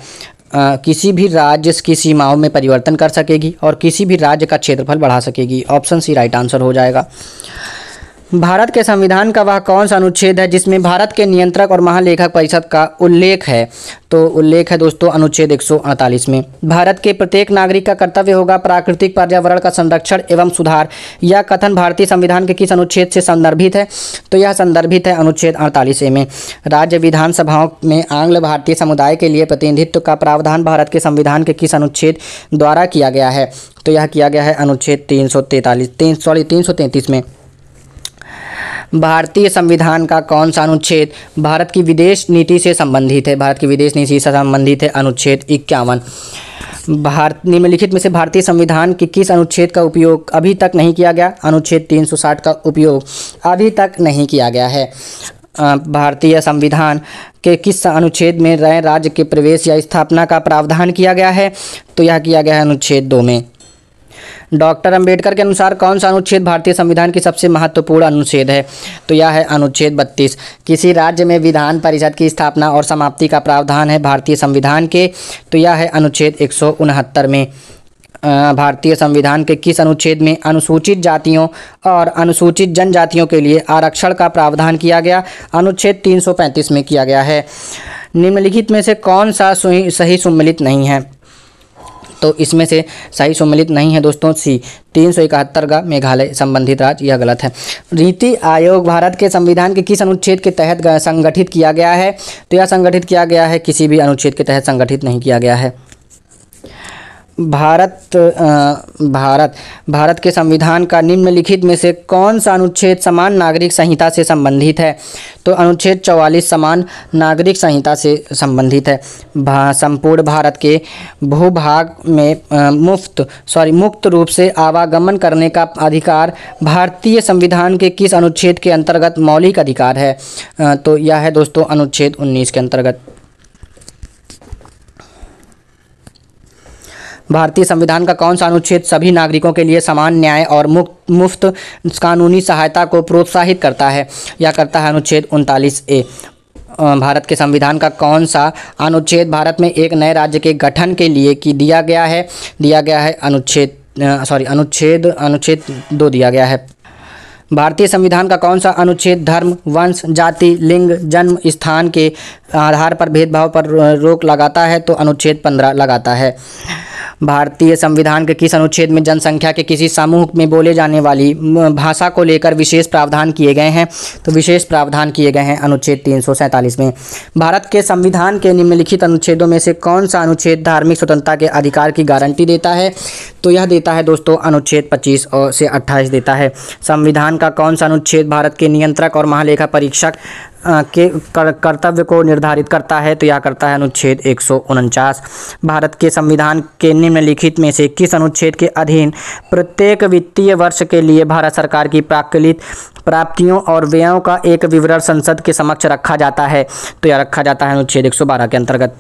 आ, किसी भी राज्य की सीमाओं में परिवर्तन कर सकेगी और किसी भी राज्य का क्षेत्रफल बढ़ा सकेगी ऑप्शन सी राइट आंसर हो जाएगा भारत के संविधान का वह कौन सा अनुच्छेद है जिसमें भारत के नियंत्रक और महालेखक परिषद का उल्लेख है तो उल्लेख है दोस्तों अनुच्छेद एक में भारत के प्रत्येक नागरिक का कर्तव्य होगा प्राकृतिक पर्यावरण का संरक्षण एवं सुधार यह कथन भारतीय संविधान के किस अनुच्छेद से संदर्भित है तो यह संदर्भित है अनुच्छेद अड़तालीस ए में राज्य विधानसभाओं में आंग्ल भारतीय समुदाय के लिए प्रतिनिधित्व का प्रावधान भारत के संविधान के किस अनुच्छेद द्वारा किया गया है तो यह किया गया है अनुच्छेद तीन सौ तैंतालीस तीन सॉरी तीन सौ तैंतीस में भारतीय संविधान का कौन सा अनुच्छेद भारत की विदेश नीति से संबंधित है भारत की विदेश नीति से संबंधित है अनुच्छेद इक्यावन भारत निम्नलिखित में से भारतीय संविधान के किस अनुच्छेद का उपयोग अभी तक नहीं किया गया अनुच्छेद 360 का उपयोग अभी तक नहीं किया गया है भारतीय संविधान के किस अनुच्छेद में राज्य के प्रवेश या स्थापना का प्रावधान किया गया है तो यह किया गया है अनुच्छेद दो में डॉक्टर अंबेडकर के अनुसार कौन सा अनुच्छेद भारतीय संविधान की सबसे महत्वपूर्ण अनुच्छेद है तो यह है अनुच्छेद बत्तीस किसी राज्य में विधान परिषद की स्थापना और समाप्ति का प्रावधान है भारतीय संविधान के तो यह है अनुच्छेद एक में भारतीय संविधान के किस अनुच्छेद में अनुसूचित जातियों और अनुसूचित जनजातियों के लिए आरक्षण का प्रावधान किया गया अनुच्छेद 335 में किया गया है निम्नलिखित में से कौन सा सही सम्मिलित नहीं है तो इसमें से सही सम्मिलित नहीं है दोस्तों सी तीन सौ इकहत्तर का मेघालय संबंधित राज्य यह गलत है नीति आयोग भारत के संविधान के किस अनुच्छेद के तहत संगठित किया गया है तो यह संगठित किया गया है किसी भी अनुच्छेद के तहत संगठित नहीं किया गया है भारत भारत भारत के संविधान का निम्नलिखित में से कौन सा अनुच्छेद समान नागरिक संहिता से संबंधित है तो अनुच्छेद चौवालीस समान नागरिक संहिता से संबंधित है संपूर्ण भारत के भूभाग में मुफ्त सॉरी मुक्त रूप से आवागमन करने का अधिकार भारतीय संविधान के किस अनुच्छेद के अंतर्गत मौलिक अधिकार है तो यह है दोस्तों अनुच्छेद उन्नीस के अंतर्गत भारतीय संविधान का कौन सा अनुच्छेद सभी नागरिकों के लिए समान न्याय और मुक्त मुफ्त कानूनी सहायता को प्रोत्साहित करता है या करता है अनुच्छेद उनतालीस ए भारत के संविधान का कौन सा अनुच्छेद भारत में एक नए राज्य के गठन के लिए की दिया गया है दिया गया है अनुच्छेद सॉरी अनुच्छेद अनुच्छेद दो दिया गया है भारतीय संविधान का कौन सा अनुच्छेद धर्म वंश जाति लिंग जन्म स्थान के आधार पर भेदभाव पर रोक लगाता है तो अनुच्छेद पंद्रह लगाता है भारतीय संविधान के किस अनुच्छेद में जनसंख्या के किसी समूह में बोले जाने वाली भाषा को लेकर विशेष प्रावधान किए गए हैं तो विशेष प्रावधान किए गए हैं अनुच्छेद तीन में भारत के संविधान के निम्नलिखित अनुच्छेदों में से कौन सा अनुच्छेद धार्मिक स्वतंत्रता के अधिकार की गारंटी देता है तो यह देता है दोस्तों अनुच्छेद पच्चीस और से अट्ठाईस देता है संविधान का कौन सा अनुच्छेद भारत के नियंत्रक और महालेखा परीक्षक के कर्तव्य को निर्धारित करता है तो यह करता है अनुच्छेद एक भारत के संविधान के निम्नलिखित में से किस अनुच्छेद के अधीन प्रत्येक वित्तीय वर्ष के लिए भारत सरकार की प्राकलित प्राप्तियों और व्ययों का एक विवरण संसद के समक्ष रखा जाता है तो यह रखा जाता है अनुच्छेद एक के अंतर्गत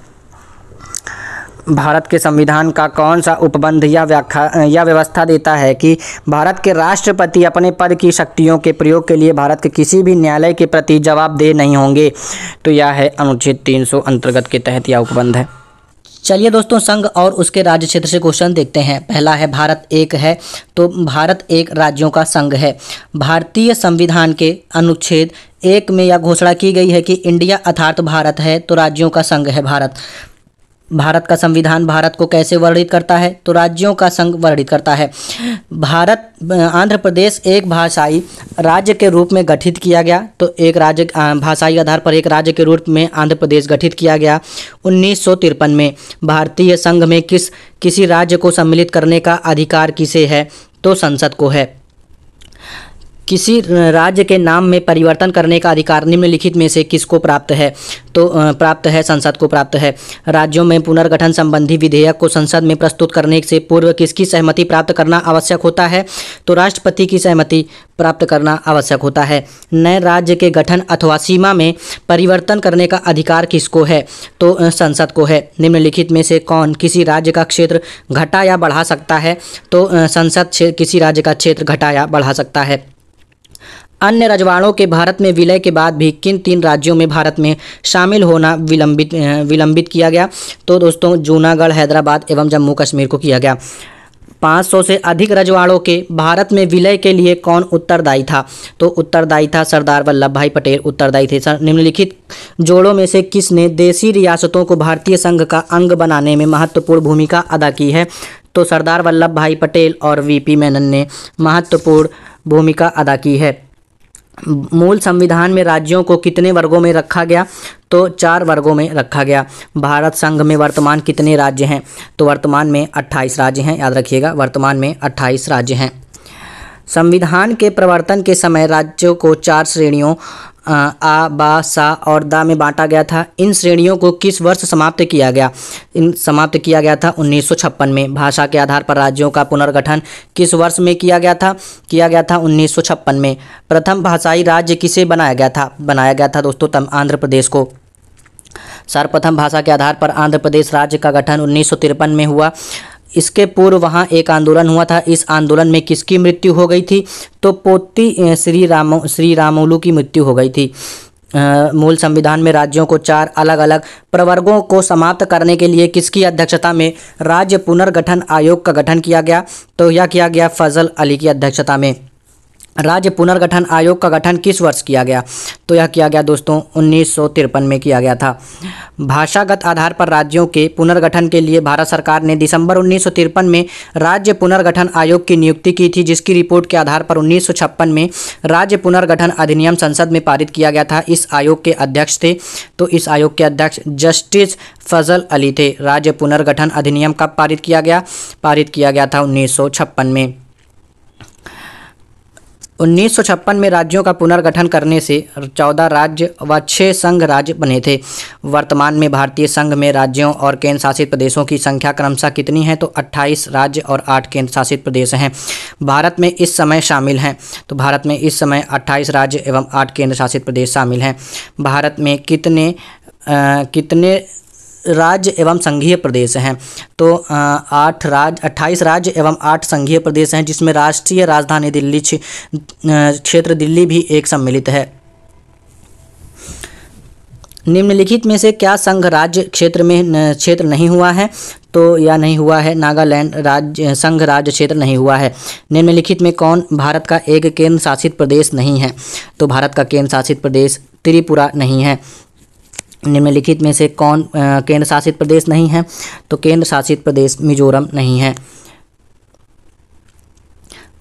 भारत के संविधान का कौन सा उपबंध या व्याख्या या व्यवस्था देता है कि भारत के राष्ट्रपति अपने पद की शक्तियों के प्रयोग के लिए भारत के किसी भी न्यायालय के प्रति जवाबदेह नहीं होंगे तो यह है अनुच्छेद 300 अंतर्गत के तहत यह उपबंध है चलिए दोस्तों संघ और उसके राज्य क्षेत्र से क्वेश्चन देखते हैं पहला है भारत एक है तो भारत एक राज्यों का संघ है भारतीय संविधान के अनुच्छेद एक में यह घोषणा की गई है कि इंडिया अर्थात भारत है तो राज्यों का संघ है भारत भारत का संविधान भारत को कैसे वर्णित करता है तो राज्यों का संघ वर्णित करता है भारत आंध्र प्रदेश एक भाषाई राज्य के रूप में गठित किया गया तो एक राज्य भाषाई आधार पर एक राज्य के रूप में आंध्र प्रदेश गठित किया गया उन्नीस में भारतीय संघ में किस किसी राज्य को सम्मिलित करने का अधिकार किसे है तो संसद को है किसी राज्य के नाम में परिवर्तन करने का अधिकार निम्नलिखित में से किसको प्राप्त है तो प्राप्त है संसद को प्राप्त है राज्यों में पुनर्गठन संबंधी विधेयक को संसद में प्रस्तुत करने से पूर्व किसकी सहमति प्राप्त करना आवश्यक होता है तो राष्ट्रपति की सहमति प्राप्त करना आवश्यक होता है नए राज्य के गठन अथवा सीमा में परिवर्तन करने का अधिकार किसको है तो संसद को है निम्नलिखित में से कौन किसी राज्य का क्षेत्र घटा या बढ़ा सकता है तो संसद किसी राज्य का क्षेत्र घटा या बढ़ा सकता है अन्य रजवाड़ों के भारत में विलय के बाद भी किन तीन राज्यों में भारत में शामिल होना विलंबित विलंबित किया गया तो दोस्तों जूनागढ़ हैदराबाद एवं जम्मू कश्मीर को किया गया 500 से अधिक रजवाड़ों के भारत में विलय के लिए कौन उत्तरदायी था तो उत्तरदायी था सरदार वल्लभ भाई पटेल उत्तरदायी थे निम्नलिखित जोड़ों में से किसने देसी रियासतों को भारतीय संघ का अंग बनाने में महत्वपूर्ण भूमिका अदा की है तो सरदार वल्लभ भाई पटेल और वीपी मेनन ने महत्वपूर्ण भूमिका अदा की है मूल संविधान में राज्यों को कितने वर्गों में रखा गया तो चार वर्गों में रखा गया भारत संघ में वर्तमान कितने राज्य हैं तो वर्तमान में 28 राज्य हैं याद रखिएगा वर्तमान में 28 राज्य हैं संविधान के प्रवर्तन के समय राज्यों को चार श्रेणियों आ बा सा और दा में बांटा गया था इन श्रेणियों को किस वर्ष समाप्त किया गया इन समाप्त किया गया था उन्नीस में भाषा के आधार पर राज्यों का पुनर्गठन किस वर्ष में किया गया था किया गया था उन्नीस में प्रथम भाषाई राज्य किसे बनाया गया था बनाया गया था दोस्तों तम आंध्र प्रदेश को सर्वप्रथम भाषा के आधार पर आंध्र प्रदेश राज्य का गठन उन्नीस में हुआ इसके पूर्व वहाँ एक आंदोलन हुआ था इस आंदोलन में किसकी मृत्यु हो गई थी तो पोती श्री राम श्री रामोलू की मृत्यु हो गई थी मूल संविधान में राज्यों को चार अलग अलग प्रवर्गों को समाप्त करने के लिए किसकी अध्यक्षता में राज्य पुनर्गठन आयोग का गठन किया गया तो यह किया गया फजल अली की अध्यक्षता में राज्य पुनर्गठन आयोग का गठन किस वर्ष किया गया तो यह किया गया दोस्तों उन्नीस में किया गया था भाषागत आधार पर राज्यों के पुनर्गठन के लिए भारत सरकार ने दिसंबर उन्नीस में राज्य पुनर्गठन आयोग की नियुक्ति की थी जिसकी रिपोर्ट के आधार पर उन्नीस में राज्य पुनर्गठन अधिनियम संसद में पारित किया गया था इस आयोग के अध्यक्ष थे तो इस आयोग के अध्यक्ष जस्टिस फजल अली थे राज्य पुनर्गठन अधिनियम कब पारित किया गया पारित किया गया था उन्नीस में उन्नीस में राज्यों का पुनर्गठन करने से चौदह राज्य व छः संघ राज्य बने थे वर्तमान में भारतीय संघ में राज्यों और केंद्र शासित प्रदेशों की संख्या क्रमशः कितनी है तो 28 राज्य और 8 केंद्र शासित प्रदेश हैं भारत में इस समय शामिल हैं तो भारत में इस समय 28 राज्य एवं 8 केंद्र शासित प्रदेश शामिल हैं भारत में कितने आ, कितने राज्य एवं संघीय प्रदेश हैं तो आठ राज्य अट्ठाईस राज्य एवं आठ संघीय प्रदेश हैं जिसमें राष्ट्रीय राजधानी दिल्ली क्षेत्र दिल्ली भी एक सम्मिलित है निम्नलिखित में से क्या संघ राज्य क्षेत्र में क्षेत्र नहीं हुआ है तो या नहीं हुआ है नागालैंड राज्य संघ राज्य क्षेत्र नहीं हुआ है निम्नलिखित में कौन भारत का एक केंद्र शासित प्रदेश नहीं है तो भारत का केंद्र शासित प्रदेश त्रिपुरा नहीं है निम्नलिखित में से कौन केंद्र शासित प्रदेश नहीं है तो केंद्र शासित प्रदेश मिजोरम नहीं है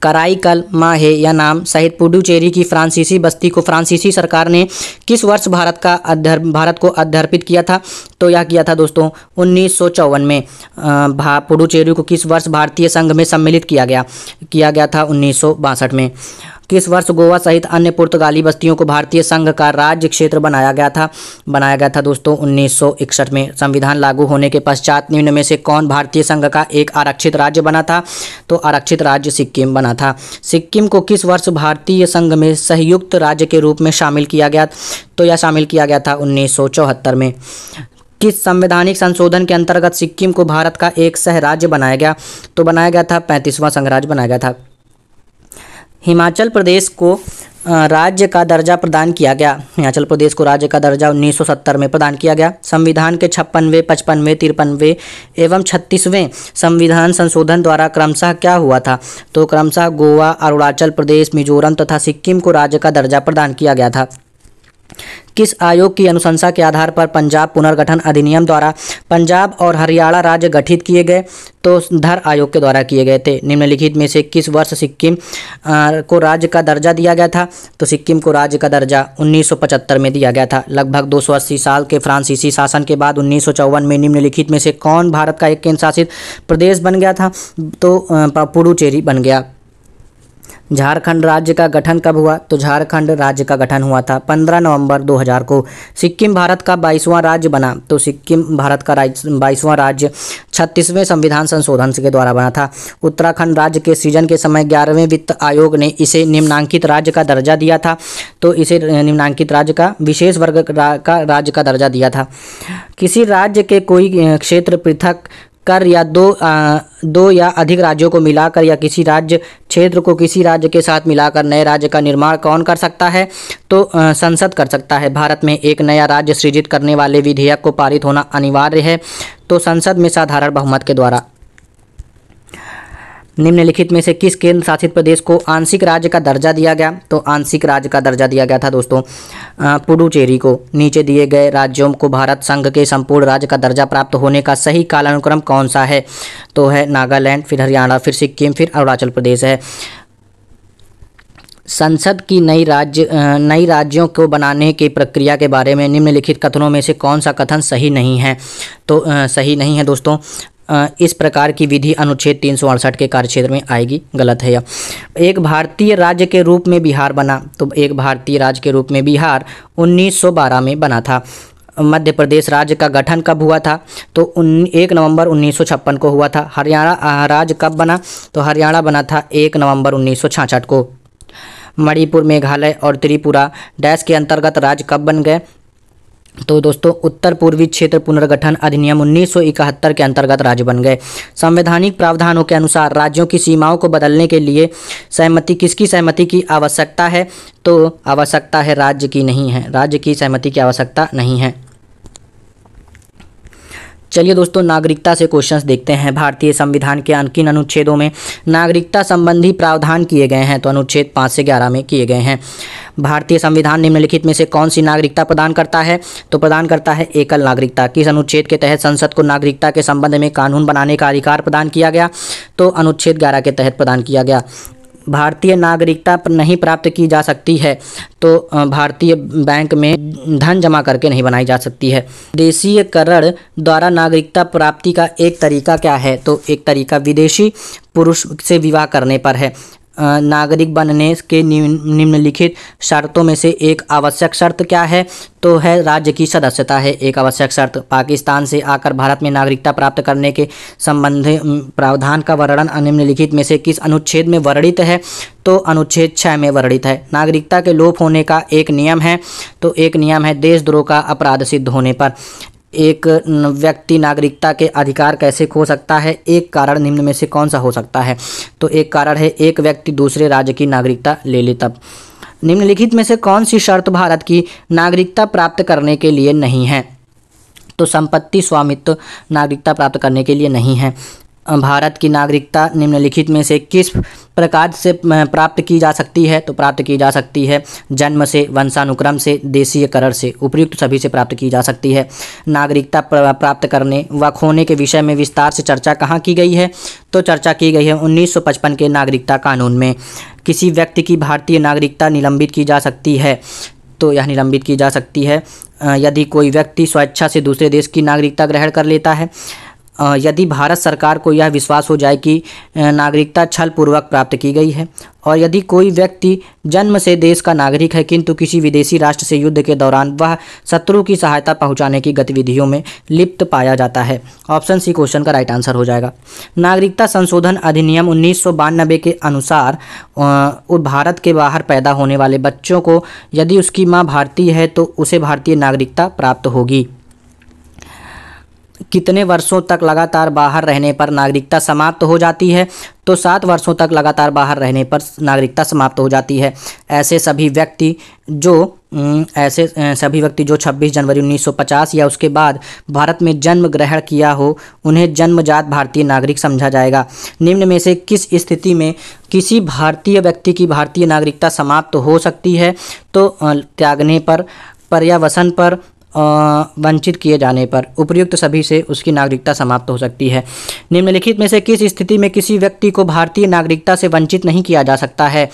कराईकल माहे या नाम सहित पुडुचेरी की फ्रांसीसी बस्ती को फ्रांसीसी सरकार ने किस वर्ष भारत का अध्यर भारत को अध्यर्पित किया था तो यह किया था दोस्तों उन्नीस में पुडुचेरी को किस वर्ष भारतीय संघ में सम्मिलित किया गया किया गया था उन्नीस में किस वर्ष गोवा सहित अन्य पुर्तगाली बस्तियों को भारतीय संघ का राज्य क्षेत्र बनाया गया था बनाया गया था दोस्तों उन्नीस में संविधान लागू होने के पश्चात निम्न में से कौन भारतीय संघ का एक आरक्षित राज्य बना था तो आरक्षित राज्य सिक्किम बना था सिक्किम को किस वर्ष भारतीय संघ में संयुक्त राज्य के रूप में शामिल किया गया तो यह शामिल किया गया था उन्नीस में किस संवैधानिक संशोधन के अंतर्गत सिक्किम को भारत का एक सह राज्य बनाया गया तो बनाया गया था पैंतीसवां संघराज बनाया गया था हिमाचल प्रदेश को राज्य का दर्जा प्रदान किया गया हिमाचल प्रदेश को राज्य का दर्जा 1970 में प्रदान किया गया संविधान के छप्पनवे पचपनवे तिरपनवे एवं छत्तीसवें संविधान संशोधन द्वारा क्रमशः क्या हुआ था तो क्रमशः गोवा अरुणाचल प्रदेश मिजोरम तथा सिक्किम को राज्य का दर्जा प्रदान किया गया था किस आयोग की अनुशंसा के आधार पर पंजाब पुनर्गठन अधिनियम द्वारा पंजाब और हरियाणा राज्य गठित किए गए तो धर आयोग के द्वारा किए गए थे निम्नलिखित में से किस वर्ष सिक्किम को राज्य का दर्जा दिया गया था तो सिक्किम को राज्य का दर्जा 1975 में दिया गया था लगभग दो साल के फ्रांसीसी शासन के बाद उन्नीस में निम्नलिखित में से कौन भारत का एक केंद्र शासित प्रदेश बन गया था तो पुडुचेरी बन गया झारखंड राज्य का गठन कब हुआ तो झारखंड राज्य का गठन हुआ था 15 नवंबर 2000 को सिक्किम भारत का बाईसवां राज्य बना तो सिक्किम भारत का बाईसवां राज्य छत्तीसवें संविधान संशोधन के द्वारा बना था उत्तराखंड राज्य के सीजन के समय ग्यारहवें वित्त आयोग ने इसे निम्नांकित राज्य का दर्जा दिया था तो इसे निम्नांकित राज्य का विशेष वर्ग का राज्य का दर्जा दिया था किसी राज्य के कोई क्षेत्र पृथक कर या दो आ, दो या अधिक राज्यों को मिलाकर या किसी राज्य क्षेत्र को किसी राज्य के साथ मिलाकर नए राज्य का निर्माण कौन कर सकता है तो आ, संसद कर सकता है भारत में एक नया राज्य सृजित करने वाले विधेयक को पारित होना अनिवार्य है तो संसद में साधारण बहुमत के द्वारा निम्नलिखित में से किस केंद्र शासित प्रदेश को आंशिक राज्य का दर्जा दिया गया तो आंशिक राज्य का दर्जा दिया गया था दोस्तों पुडुचेरी को नीचे दिए गए राज्यों को भारत संघ के संपूर्ण राज्य का दर्जा प्राप्त होने का सही कालानुक्रम कौन सा है तो है नागालैंड फिर हरियाणा फिर सिक्किम फिर अरुणाचल प्रदेश है संसद की नई राज्य नई राज्यों को बनाने की प्रक्रिया के बारे में निम्नलिखित कथनों में से कौन सा कथन सही नहीं है तो सही नहीं है दोस्तों इस प्रकार की विधि अनुच्छेद तीन के कार्यक्षेत्र में आएगी गलत है यह एक भारतीय राज्य के रूप में बिहार बना तो एक भारतीय राज्य के रूप में बिहार 1912 में बना था मध्य प्रदेश राज्य का गठन कब हुआ था तो उन एक नवंबर 1956 को हुआ था हरियाणा राज्य कब बना तो हरियाणा बना था एक नवंबर उन्नीस को मणिपुर मेघालय और त्रिपुरा डैश के अंतर्गत राज्य कब बन गए तो दोस्तों उत्तर पूर्वी क्षेत्र पुनर्गठन अधिनियम 1971 के अंतर्गत राज्य बन गए संवैधानिक प्रावधानों के अनुसार राज्यों की सीमाओं को बदलने के लिए सहमति किसकी सहमति की आवश्यकता है तो आवश्यकता है राज्य की नहीं है राज्य की सहमति की आवश्यकता नहीं है चलिए दोस्तों नागरिकता से क्वेश्चंस देखते हैं भारतीय संविधान के किन अनुच्छेदों में नागरिकता संबंधी प्रावधान किए गए हैं तो अनुच्छेद पाँच से ग्यारह में किए गए हैं भारतीय संविधान निम्नलिखित में से कौन सी नागरिकता प्रदान करता है तो प्रदान करता है एकल नागरिकता किस अनुच्छेद के तहत संसद को नागरिकता के संबंध में कानून बनाने का अधिकार प्रदान किया गया तो अनुच्छेद ग्यारह के तहत प्रदान किया गया भारतीय नागरिकता नहीं प्राप्त की जा सकती है तो भारतीय बैंक में धन जमा करके नहीं बनाई जा सकती है देशीयकरण द्वारा नागरिकता प्राप्ति का एक तरीका क्या है तो एक तरीका विदेशी पुरुष से विवाह करने पर है नागरिक बनने के निम्नलिखित शर्तों में से एक आवश्यक शर्त क्या है तो है राज्य की सदस्यता है एक आवश्यक शर्त पाकिस्तान से आकर भारत में नागरिकता प्राप्त करने के संबंध प्रावधान का वर्णन निम्नलिखित में से किस अनुच्छेद में वर्णित है तो अनुच्छेद छः में वर्णित है नागरिकता के लोप होने का एक नियम है तो एक नियम है देशद्रोह का अपराध सिद्ध होने पर एक व्यक्ति नागरिकता के अधिकार कैसे खो सकता है एक कारण निम्न में से कौन सा हो सकता है तो एक कारण है एक व्यक्ति दूसरे राज्य की नागरिकता ले ले तब निम्नलिखित में से कौन सी शर्त भारत की नागरिकता प्राप्त करने के लिए नहीं है तो संपत्ति स्वामित्व नागरिकता प्राप्त करने के लिए नहीं है भारत की नागरिकता निम्नलिखित में से किस प्रकार से प्राप्त की जा सकती है तो प्राप्त की जा सकती है जन्म से वंशानुक्रम से देशीयकरण से उपयुक्त सभी से प्राप्त की जा सकती है नागरिकता प्राप्त करने व खोने के विषय में विस्तार से चर्चा कहाँ की गई है तो चर्चा की गई है 1955 के नागरिकता कानून में किसी व्यक्ति की भारतीय नागरिकता निलंबित की जा सकती है तो यह निलंबित की जा सकती है यदि कोई व्यक्ति स्वेच्छा से दूसरे देश की नागरिकता ग्रहण कर लेता है यदि भारत सरकार को यह विश्वास हो जाए कि नागरिकता छल पूर्वक प्राप्त की गई है और यदि कोई व्यक्ति जन्म से देश का नागरिक है किंतु किसी विदेशी राष्ट्र से युद्ध के दौरान वह शत्रु की सहायता पहुंचाने की गतिविधियों में लिप्त पाया जाता है ऑप्शन सी क्वेश्चन का राइट आंसर हो जाएगा नागरिकता संशोधन अधिनियम उन्नीस के अनुसार भारत के बाहर पैदा होने वाले बच्चों को यदि उसकी माँ भारतीय है तो उसे भारतीय नागरिकता प्राप्त होगी कितने वर्षों तक लगातार बाहर रहने पर नागरिकता समाप्त हो जाती है तो सात वर्षों तक लगातार बाहर रहने पर नागरिकता समाप्त हो जाती है ऐसे सभी व्यक्ति जो ऐसे सभी व्यक्ति जो 26 जनवरी 1950 या उसके बाद भारत में जन्म ग्रहण किया हो उन्हें जन्मजात भारतीय नागरिक समझा जाएगा निम्न में से किस स्थिति में किसी भारतीय व्यक्ति की भारतीय नागरिकता समाप्त हो सकती है तो त्यागने पर पर्यावसन पर वंचित किए जाने पर उपयुक्त सभी से उसकी नागरिकता समाप्त हो सकती है निम्नलिखित में से किस स्थिति में किसी व्यक्ति को भारतीय नागरिकता से वंचित नहीं किया जा सकता है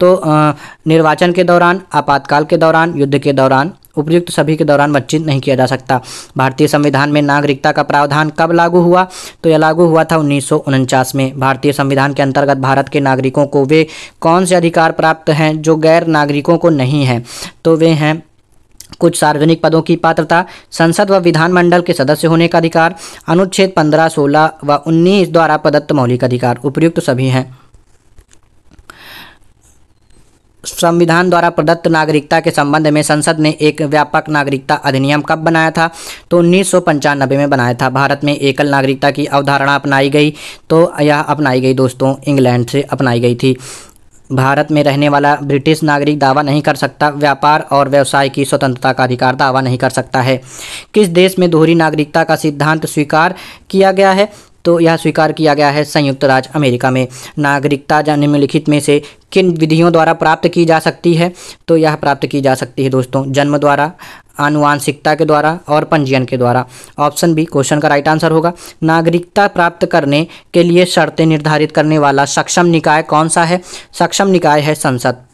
तो निर्वाचन के दौरान आपातकाल के दौरान युद्ध के दौरान उपयुक्त सभी के दौरान वंचित नहीं किया जा सकता भारतीय संविधान में नागरिकता का प्रावधान कब लागू हुआ तो यह लागू हुआ था उन्नीस में भारतीय संविधान के अंतर्गत भारत के नागरिकों को वे कौन से अधिकार प्राप्त हैं जो गैर नागरिकों को नहीं हैं तो वे हैं कुछ सार्वजनिक पदों की पात्रता संसद व विधानमंडल के सदस्य होने का अधिकार अनुच्छेद 15, 16 व 19 द्वारा प्रदत्त मौलिक अधिकार उपयुक्त सभी हैं संविधान द्वारा प्रदत्त नागरिकता के संबंध में संसद ने एक व्यापक नागरिकता अधिनियम कब बनाया था तो उन्नीस में बनाया था भारत में एकल नागरिकता की अवधारणा अपनाई गई तो यह अपनाई गई दोस्तों इंग्लैंड से अपनाई गई थी भारत में रहने वाला ब्रिटिश नागरिक दावा नहीं कर सकता व्यापार और व्यवसाय की स्वतंत्रता का अधिकार दावा नहीं कर सकता है किस देश में दोहरी नागरिकता का सिद्धांत स्वीकार किया गया है तो यह स्वीकार किया गया है संयुक्त राज्य अमेरिका में नागरिकता निम्नलिखित में से किन विधियों द्वारा प्राप्त की जा सकती है तो यह प्राप्त की जा सकती है दोस्तों जन्म द्वारा आनुवांशिकता के द्वारा और पंजीयन के द्वारा ऑप्शन बी क्वेश्चन का राइट आंसर होगा नागरिकता प्राप्त करने के लिए शर्तें निर्धारित करने वाला सक्षम निकाय कौन सा है सक्षम निकाय है संसद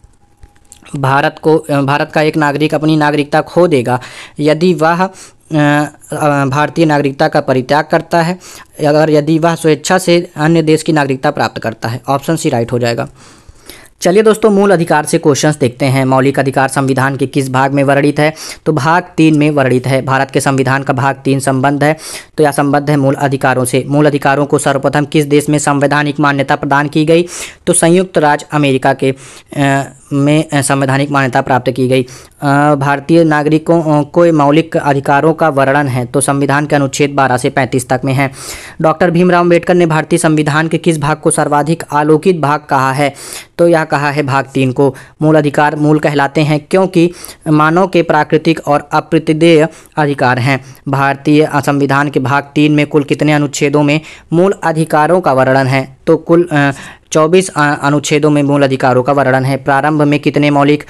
भारत को भारत का एक नागरिक अपनी नागरिकता खो देगा यदि वह भारतीय नागरिकता का परित्याग करता है अगर यदि वह स्वेच्छा से अन्य देश की नागरिकता प्राप्त करता है ऑप्शन सी राइट हो जाएगा चलिए दोस्तों मूल अधिकार से क्वेश्चंस देखते हैं मौलिक अधिकार संविधान के किस भाग में वर्णित है तो भाग तीन में वर्णित है भारत के संविधान का भाग तीन संबंध है तो यह संबंध है मूल अधिकारों से मूल अधिकारों को सर्वप्रथम किस देश में संवैधानिक मान्यता प्रदान की गई तो संयुक्त राज्य अमेरिका के में संवैधानिक मान्यता प्राप्त की गई भारतीय नागरिकों को मौलिक अधिकारों का वर्णन है तो संविधान के अनुच्छेद 12 से 35 तक में है डॉक्टर भीमराव अम्बेडकर ने भारतीय संविधान के किस भाग को सर्वाधिक आलोकित भाग कहा है तो यह कहा है भाग तीन को मूल अधिकार मूल कहलाते हैं क्योंकि मानव के प्राकृतिक और अप्रतिदेय अधिकार हैं भारतीय संविधान के भाग तीन में कुल कितने अनुच्छेदों में मूल अधिकारों का वर्णन है तो कुल चौबीस अनुच्छेदों में मूल अधिकारों का वर्णन है प्रारंभ में कितने मौलिक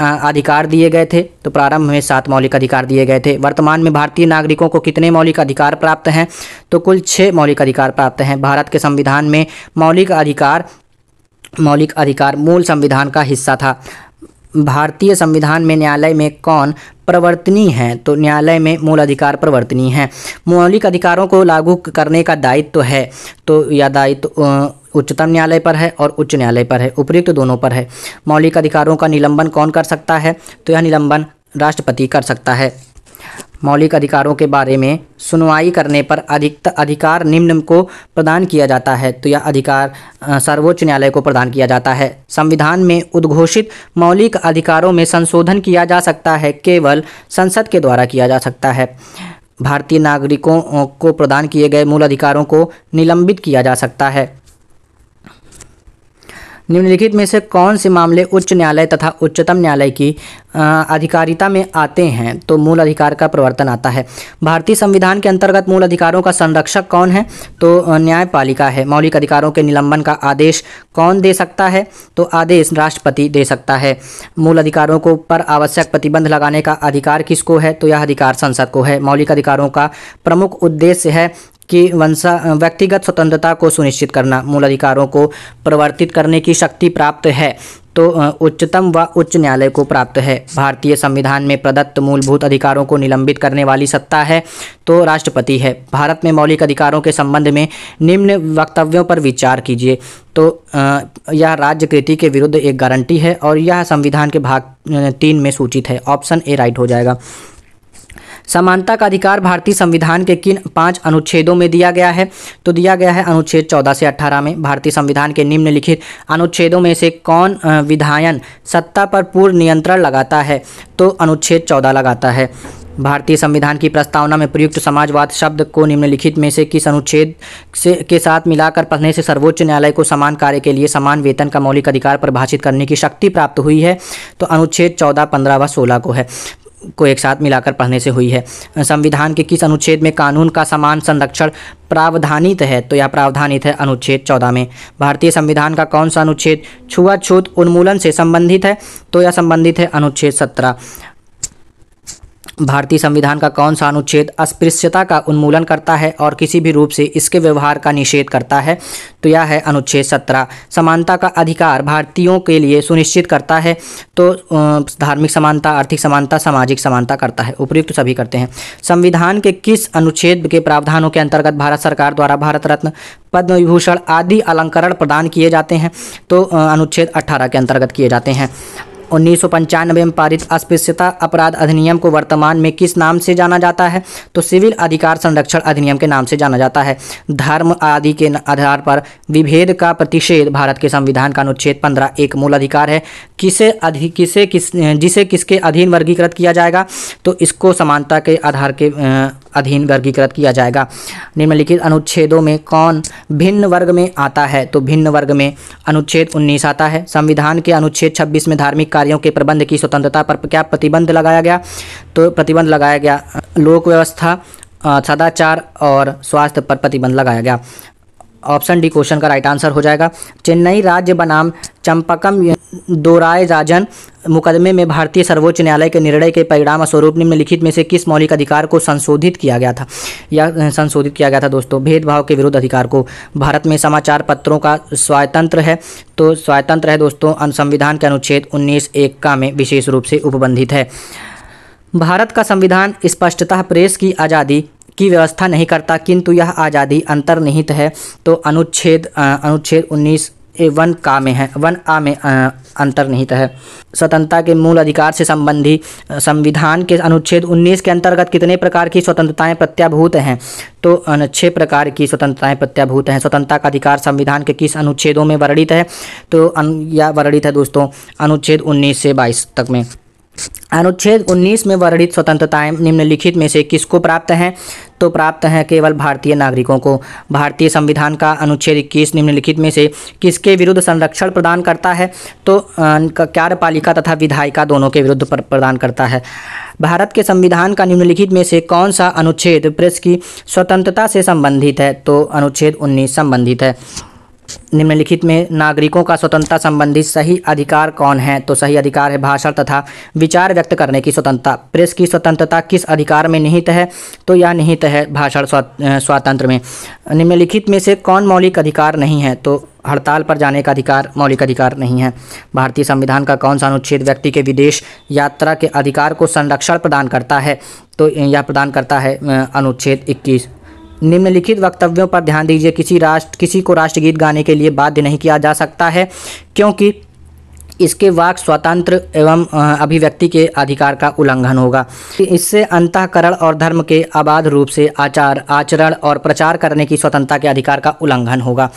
अधिकार दिए गए थे तो प्रारंभ में सात मौलिक अधिकार दिए गए थे वर्तमान में भारतीय नागरिकों को कितने मौलिक अधिकार प्राप्त हैं तो कुल छः मौलिक अधिकार प्राप्त हैं भारत के संविधान में मौलिक अधिकार मौलिक अधिकार मूल संविधान का हिस्सा था भारतीय संविधान में न्यायालय में कौन प्रवर्तनी है तो न्यायालय में मूल अधिकार प्रवर्तनी है मौलिक अधिकारों को लागू करने का दायित्व तो है तो या दायित्व तो, उच्चतम न्यायालय पर है और उच्च न्यायालय पर है उपयुक्त दोनों पर है मौलिक अधिकारों का निलंबन कौन कर सकता है तो यह निलंबन राष्ट्रपति कर सकता है मौलिक अधिकारों के बारे में सुनवाई करने पर अधिकतर अधिकार निम्न को प्रदान किया जाता है तो यह अधिकार सर्वोच्च न्यायालय को प्रदान किया जाता है संविधान में उद्घोषित मौलिक अधिकारों में संशोधन किया जा सकता है केवल संसद के द्वारा किया जा सकता है भारतीय नागरिकों को प्रदान किए गए मूल अधिकारों को निलंबित किया जा सकता है निम्नलिखित में से कौन से मामले उच्च न्यायालय तथा उच्चतम न्यायालय की अधिकारिता में आते हैं तो मूल अधिकार का प्रवर्तन आता है भारतीय संविधान के अंतर्गत मूल अधिकारों का संरक्षक कौन है तो न्यायपालिका है मौलिक अधिकारों के निलंबन का आदेश कौन दे सकता है तो आदेश राष्ट्रपति दे सकता है मूल अधिकारों को पर आवश्यक प्रतिबंध लगाने का अधिकार किसको है तो यह अधिकार संसद को है मौलिक अधिकारों का प्रमुख उद्देश्य है की वंशा व्यक्तिगत स्वतंत्रता को सुनिश्चित करना मूल अधिकारों को परिवर्तित करने की शक्ति प्राप्त है तो उच्चतम व उच्च न्यायालय को प्राप्त है भारतीय संविधान में प्रदत्त मूलभूत अधिकारों को निलंबित करने वाली सत्ता है तो राष्ट्रपति है भारत में मौलिक अधिकारों के संबंध में निम्न वक्तव्यों पर विचार कीजिए तो यह राज्य कृति के विरुद्ध एक गारंटी है और यह संविधान के भाग तीन में सूचित है ऑप्शन ए राइट हो जाएगा समानता का अधिकार भारतीय संविधान के किन पांच अनुच्छेदों में दिया गया है तो दिया गया है अनुच्छेद चौदह से अट्ठारह में भारतीय संविधान के निम्नलिखित अनुच्छेदों में से कौन विधायन सत्ता पर पूर्ण नियंत्रण लगाता है तो अनुच्छेद चौदह लगाता है भारतीय संविधान की प्रस्तावना में प्रयुक्त समाजवाद शब्द को निम्नलिखित में से किस अनुच्छेद से के साथ मिलाकर पढ़ने से सर्वोच्च न्यायालय को समान कार्य के लिए समान वेतन का मौलिक अधिकार परिभाषित करने की शक्ति प्राप्त हुई है तो अनुच्छेद चौदह पंद्रह व सोलह को है को एक साथ मिलाकर पढ़ने से हुई है संविधान के किस अनुच्छेद में कानून का समान संरक्षण प्रावधानित है तो यह प्रावधानित है अनुच्छेद चौदह में भारतीय संविधान का कौन सा अनुच्छेद छुआछूत उन्मूलन से संबंधित है तो यह संबंधित है अनुच्छेद सत्रह भारतीय संविधान का कौन सा अनुच्छेद अस्पृश्यता का उन्मूलन करता है और किसी भी रूप से इसके व्यवहार का निषेध करता है तो यह है अनुच्छेद सत्रह समानता का अधिकार भारतीयों के लिए सुनिश्चित करता है तो धार्मिक समानता आर्थिक समानता सामाजिक समानता करता है उपयुक्त तो सभी करते हैं संविधान के किस अनुच्छेद के प्रावधानों के अंतर्गत भारत सरकार द्वारा भारत रत्न पद्म विभूषण आदि अलंकरण प्रदान किए जाते हैं तो अनुच्छेद अट्ठारह के अंतर्गत किए जाते हैं उन्नीस में पारित अस्पृश्यता अपराध अधिनियम को वर्तमान में किस नाम से जाना जाता है तो सिविल अधिकार संरक्षण अधिनियम के नाम से जाना जाता है धर्म आदि के आधार पर विभेद का प्रतिषेध भारत के संविधान का अनुच्छेद पंद्रह एक मूल अधिकार है किसे अधि किसे किस जिसे किसके अधीन वर्गीकृत किया जाएगा तो इसको समानता के आधार के अधीन वर्गीकृत किया जाएगा निम्नलिखित अनुच्छेदों में कौन भिन्न वर्ग में आता है तो भिन्न वर्ग में अनुच्छेद 19 आता है संविधान के अनुच्छेद 26 में धार्मिक कार्यों के प्रबंध की स्वतंत्रता पर क्या प्रतिबंध लगाया गया तो प्रतिबंध लगाया गया लोक व्यवस्था सदाचार और स्वास्थ्य पर प्रतिबंध लगाया गया ऑप्शन डी क्वेश्चन का राइट आंसर हो जाएगा चेन्नई राज्य बनाम चंपकम दोराय राजन मुकदमे में भारतीय सर्वोच्च न्यायालय के निर्णय के परिणाम स्वरूप निम्नलिखित में से किस मौलिक अधिकार को संशोधित किया गया था या संशोधित किया गया था दोस्तों भेदभाव के विरुद्ध अधिकार को भारत में समाचार पत्रों का स्वातंत्र है तो स्वायतंत्र है दोस्तों संविधान के अनुच्छेद उन्नीस एक का में विशेष रूप से उपबंधित है भारत का संविधान स्पष्टतः प्रेस की आज़ादी की व्यवस्था नहीं करता किंतु यह आज़ादी अंतर्निहित है तो अनुच्छेद अनुच्छेद उन्नीस वन का में है वन आ में अंतर्निहित है स्वतंत्रता के मूल अधिकार से संबंधी संविधान के अनुच्छेद 19 के अंतर्गत कितने प्रकार की स्वतंत्रताएं प्रत्याभूत हैं तो छः प्रकार की स्वतंत्रताएं प्रत्याभूत हैं स्वतंत्रता का अधिकार संविधान के किस अनुच्छेदों में वर्णित है तो अन, या वर्णित है दोस्तों अनुच्छेद उन्नीस से बाईस तक में अनुच्छेद 19 में वर्णित स्वतंत्रताएं निम्नलिखित में से किसको प्राप्त हैं तो प्राप्त हैं केवल भारतीय नागरिकों को भारतीय संविधान का अनुच्छेद इक्कीस निम्नलिखित में से किसके विरुद्ध संरक्षण प्रदान करता है तो कार्यपालिका तथा विधायिका दोनों के विरुद्ध प्रदान करता है भारत के संविधान का निम्नलिखित में से कौन सा अनुच्छेद प्रेस की स्वतंत्रता से संबंधित है तो अनुच्छेद उन्नीस संबंधित है निम्नलिखित में नागरिकों का स्वतंत्रता संबंधी सही अधिकार कौन है तो सही अधिकार है भाषण तथा विचार व्यक्त करने की स्वतंत्रता प्रेस की स्वतंत्रता किस अधिकार में निहित है तो यह निहित है भाषण स्वातंत्र में निम्नलिखित में से कौन मौलिक अधिकार नहीं है तो हड़ताल पर जाने का अधिकार मौलिक अधिकार नहीं है भारतीय संविधान का कौन सा अनुच्छेद व्यक्ति के विदेश यात्रा के अधिकार को संरक्षण प्रदान करता है तो यह प्रदान करता है अनुच्छेद इक्कीस निम्नलिखित वक्तव्यों पर ध्यान दीजिए किसी राष्ट्र किसी को राष्ट्रगीत गाने के लिए बाध्य नहीं किया जा सकता है क्योंकि इसके वाक स्वतंत्र एवं अभिव्यक्ति के अधिकार का उल्लंघन होगा इससे अंतकरण और धर्म के अबाध रूप से आचार आचरण और प्रचार करने की स्वतंत्रता के अधिकार का उल्लंघन होगा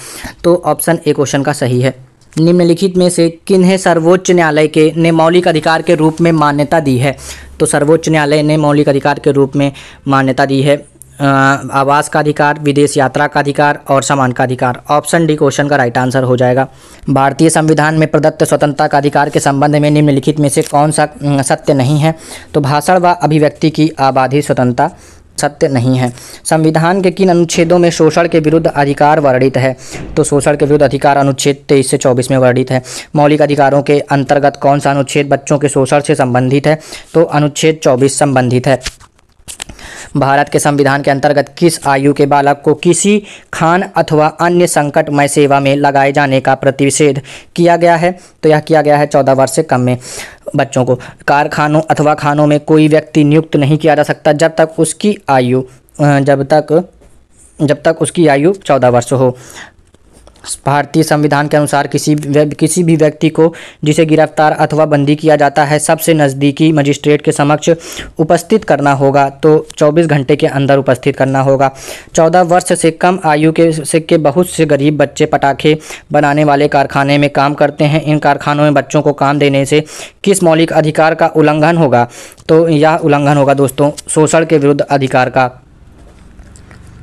तो ऑप्शन ए क्वेश्चन का सही है निम्नलिखित में से किन्हें सर्वोच्च न्यायालय के ने मौलिक अधिकार के रूप में मान्यता दी है तो सर्वोच्च न्यायालय ने मौलिक अधिकार के रूप में मान्यता दी है आवास का अधिकार विदेश यात्रा का अधिकार और समान का अधिकार ऑप्शन डी क्वेश्चन का राइट आंसर हो जाएगा भारतीय संविधान में प्रदत्त स्वतंत्रता का अधिकार के संबंध में निम्नलिखित में से कौन सा सत्य नहीं है तो भाषण व अभिव्यक्ति की आबादी स्वतंत्रता सत्य नहीं है संविधान के किन अनुच्छेदों में शोषण के विरुद्ध अधिकार वर्णित है तो शोषण के विरुद्ध अधिकार अनुच्छेद तेईस से चौबीस में वर्णित है मौलिक अधिकारों के अंतर्गत कौन सा अनुच्छेद बच्चों के शोषण से संबंधित है तो अनुच्छेद चौबीस संबंधित है भारत के संविधान के अंतर्गत किस आयु के बालक को किसी खान अथवा अन्य संकटमय सेवा में लगाए जाने का प्रतिषेध किया गया है तो यह किया गया है चौदह वर्ष से कम में बच्चों को कारखानों अथवा खानों में कोई व्यक्ति नियुक्त नहीं किया जा सकता जब तक उसकी आयु जब तक जब तक उसकी आयु चौदह वर्ष हो भारतीय संविधान के अनुसार किसी किसी भी व्यक्ति को जिसे गिरफ्तार अथवा बंदी किया जाता है सबसे नज़दीकी मजिस्ट्रेट के समक्ष उपस्थित करना होगा तो 24 घंटे के अंदर उपस्थित करना होगा 14 वर्ष से कम आयु के से के बहुत से गरीब बच्चे पटाखे बनाने वाले कारखाने में काम करते हैं इन कारखानों में बच्चों को काम देने से किस मौलिक अधिकार का उल्लंघन होगा तो यह उल्लंघन होगा दोस्तों शोषण के विरुद्ध अधिकार का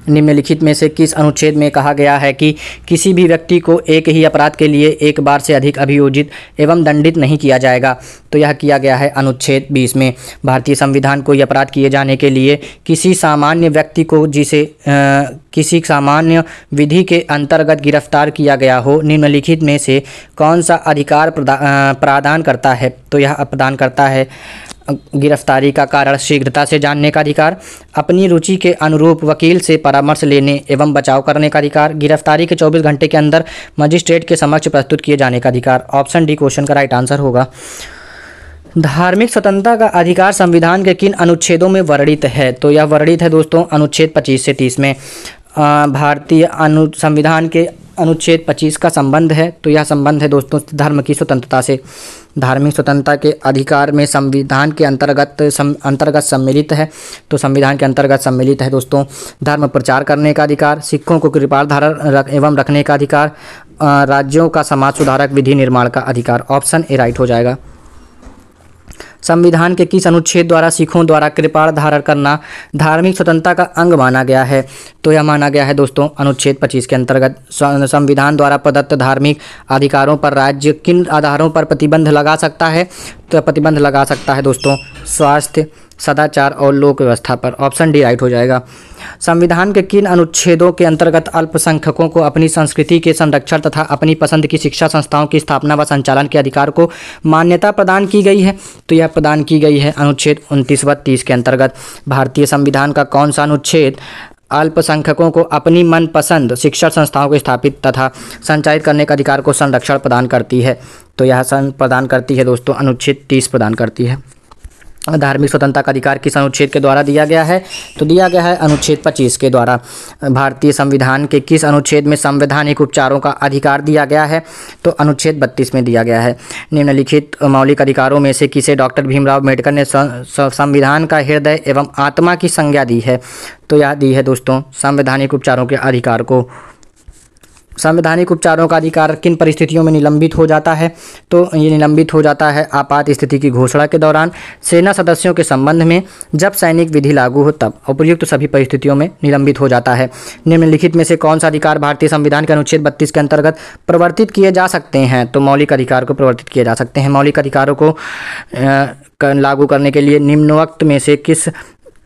निम्नलिखित में से किस अनुच्छेद में कहा गया है कि किसी भी व्यक्ति को एक ही अपराध के लिए एक बार से अधिक अभियोजित एवं दंडित नहीं किया जाएगा तो यह किया गया है अनुच्छेद 20 में भारतीय संविधान को यह अपराध किए जाने के लिए किसी सामान्य व्यक्ति को जिसे आ, किसी सामान्य विधि के अंतर्गत गिरफ्तार किया गया हो निम्नलिखित में से कौन सा अधिकार प्रदान करता है तो यह प्रदान करता है गिरफ्तारी का कारण शीघ्रता से जानने का अधिकार अपनी रुचि के अनुरूप वकील से परामर्श लेने एवं बचाव करने का अधिकार गिरफ्तारी के 24 घंटे के अंदर मजिस्ट्रेट के समक्ष प्रस्तुत किए जाने का अधिकार ऑप्शन डी क्वेश्चन का राइट आंसर होगा धार्मिक स्वतंत्रता का अधिकार संविधान के किन अनुच्छेदों में वर्णित है तो यह वर्णित है दोस्तों अनुच्छेद पच्चीस से तीस में भारतीय अनु संविधान के अनुच्छेद 25 का संबंध है तो यह संबंध है दोस्तों धर्म की स्वतंत्रता से धार्मिक स्वतंत्रता के अधिकार में संविधान के अंतर्गत सम, अंतर्गत सम्मिलित है तो संविधान के अंतर्गत सम्मिलित है दोस्तों धर्म प्रचार करने का अधिकार सिखों को कृपाल धारण रख, एवं रखने का अधिकार राज्यों का समाज सुधारक विधि निर्माण का अधिकार ऑप्शन ए राइट हो जाएगा संविधान के किस अनुच्छेद द्वारा सिखों द्वारा कृपाण धारण करना धार्मिक स्वतंत्रता का अंग माना गया है तो यह माना गया है दोस्तों अनुच्छेद 25 के अंतर्गत संविधान द्वारा प्रदत्त धार्मिक अधिकारों पर राज्य किन आधारों पर प्रतिबंध लगा सकता है तो प्रतिबंध लगा सकता है दोस्तों स्वास्थ्य सदाचार और लोक व्यवस्था पर ऑप्शन डी राइट हो जाएगा संविधान के किन अनुच्छेदों के अंतर्गत अल्पसंख्यकों को अपनी संस्कृति के संरक्षण तथा अपनी पसंद की शिक्षा संस्थाओं की स्थापना व संचालन के अधिकार को मान्यता प्रदान की गई है तो यह प्रदान की गई है अनुच्छेद उनतीस व तीस के अंतर्गत भारतीय संविधान का कौन सा अनुच्छेद अल्पसंख्यकों को अपनी मनपसंद शिक्षा संस्थाओं को स्थापित तथा संचालित करने का अधिकार को संरक्षण प्रदान करती है तो यह प्रदान करती है दोस्तों अनुच्छेद तीस प्रदान करती है धार्मिक स्वतंत्रता का अधिकार किस अनुच्छेद के द्वारा दिया गया है तो दिया गया है अनुच्छेद 25 के द्वारा भारतीय संविधान के किस अनुच्छेद में संवैधानिक उपचारों का अधिकार दिया गया है तो अनुच्छेद 32 में दिया गया है निम्नलिखित मौलिक अधिकारों में से किसे डॉक्टर भीमराव अम्बेडकर ने संविधान का हृदय एवं आत्मा की संज्ञा दी है तो यह दी है दोस्तों संवैधानिक उपचारों के अधिकार को संवैधानिक उपचारों का अधिकार किन परिस्थितियों में निलंबित हो जाता है तो ये निलंबित हो जाता है आपात स्थिति की घोषणा के दौरान सेना सदस्यों के संबंध में जब सैनिक विधि लागू हो तब उपयुक्त तो सभी परिस्थितियों में निलंबित हो जाता है निम्नलिखित में से कौन सा अधिकार भारतीय संविधान के अनुच्छेद बत्तीस के अंतर्गत प्रवर्तित किए जा सकते हैं तो मौलिक अधिकार को प्रवर्तित किए जा सकते हैं मौलिक अधिकारों को लागू करने के लिए निम्नोक्त में से किस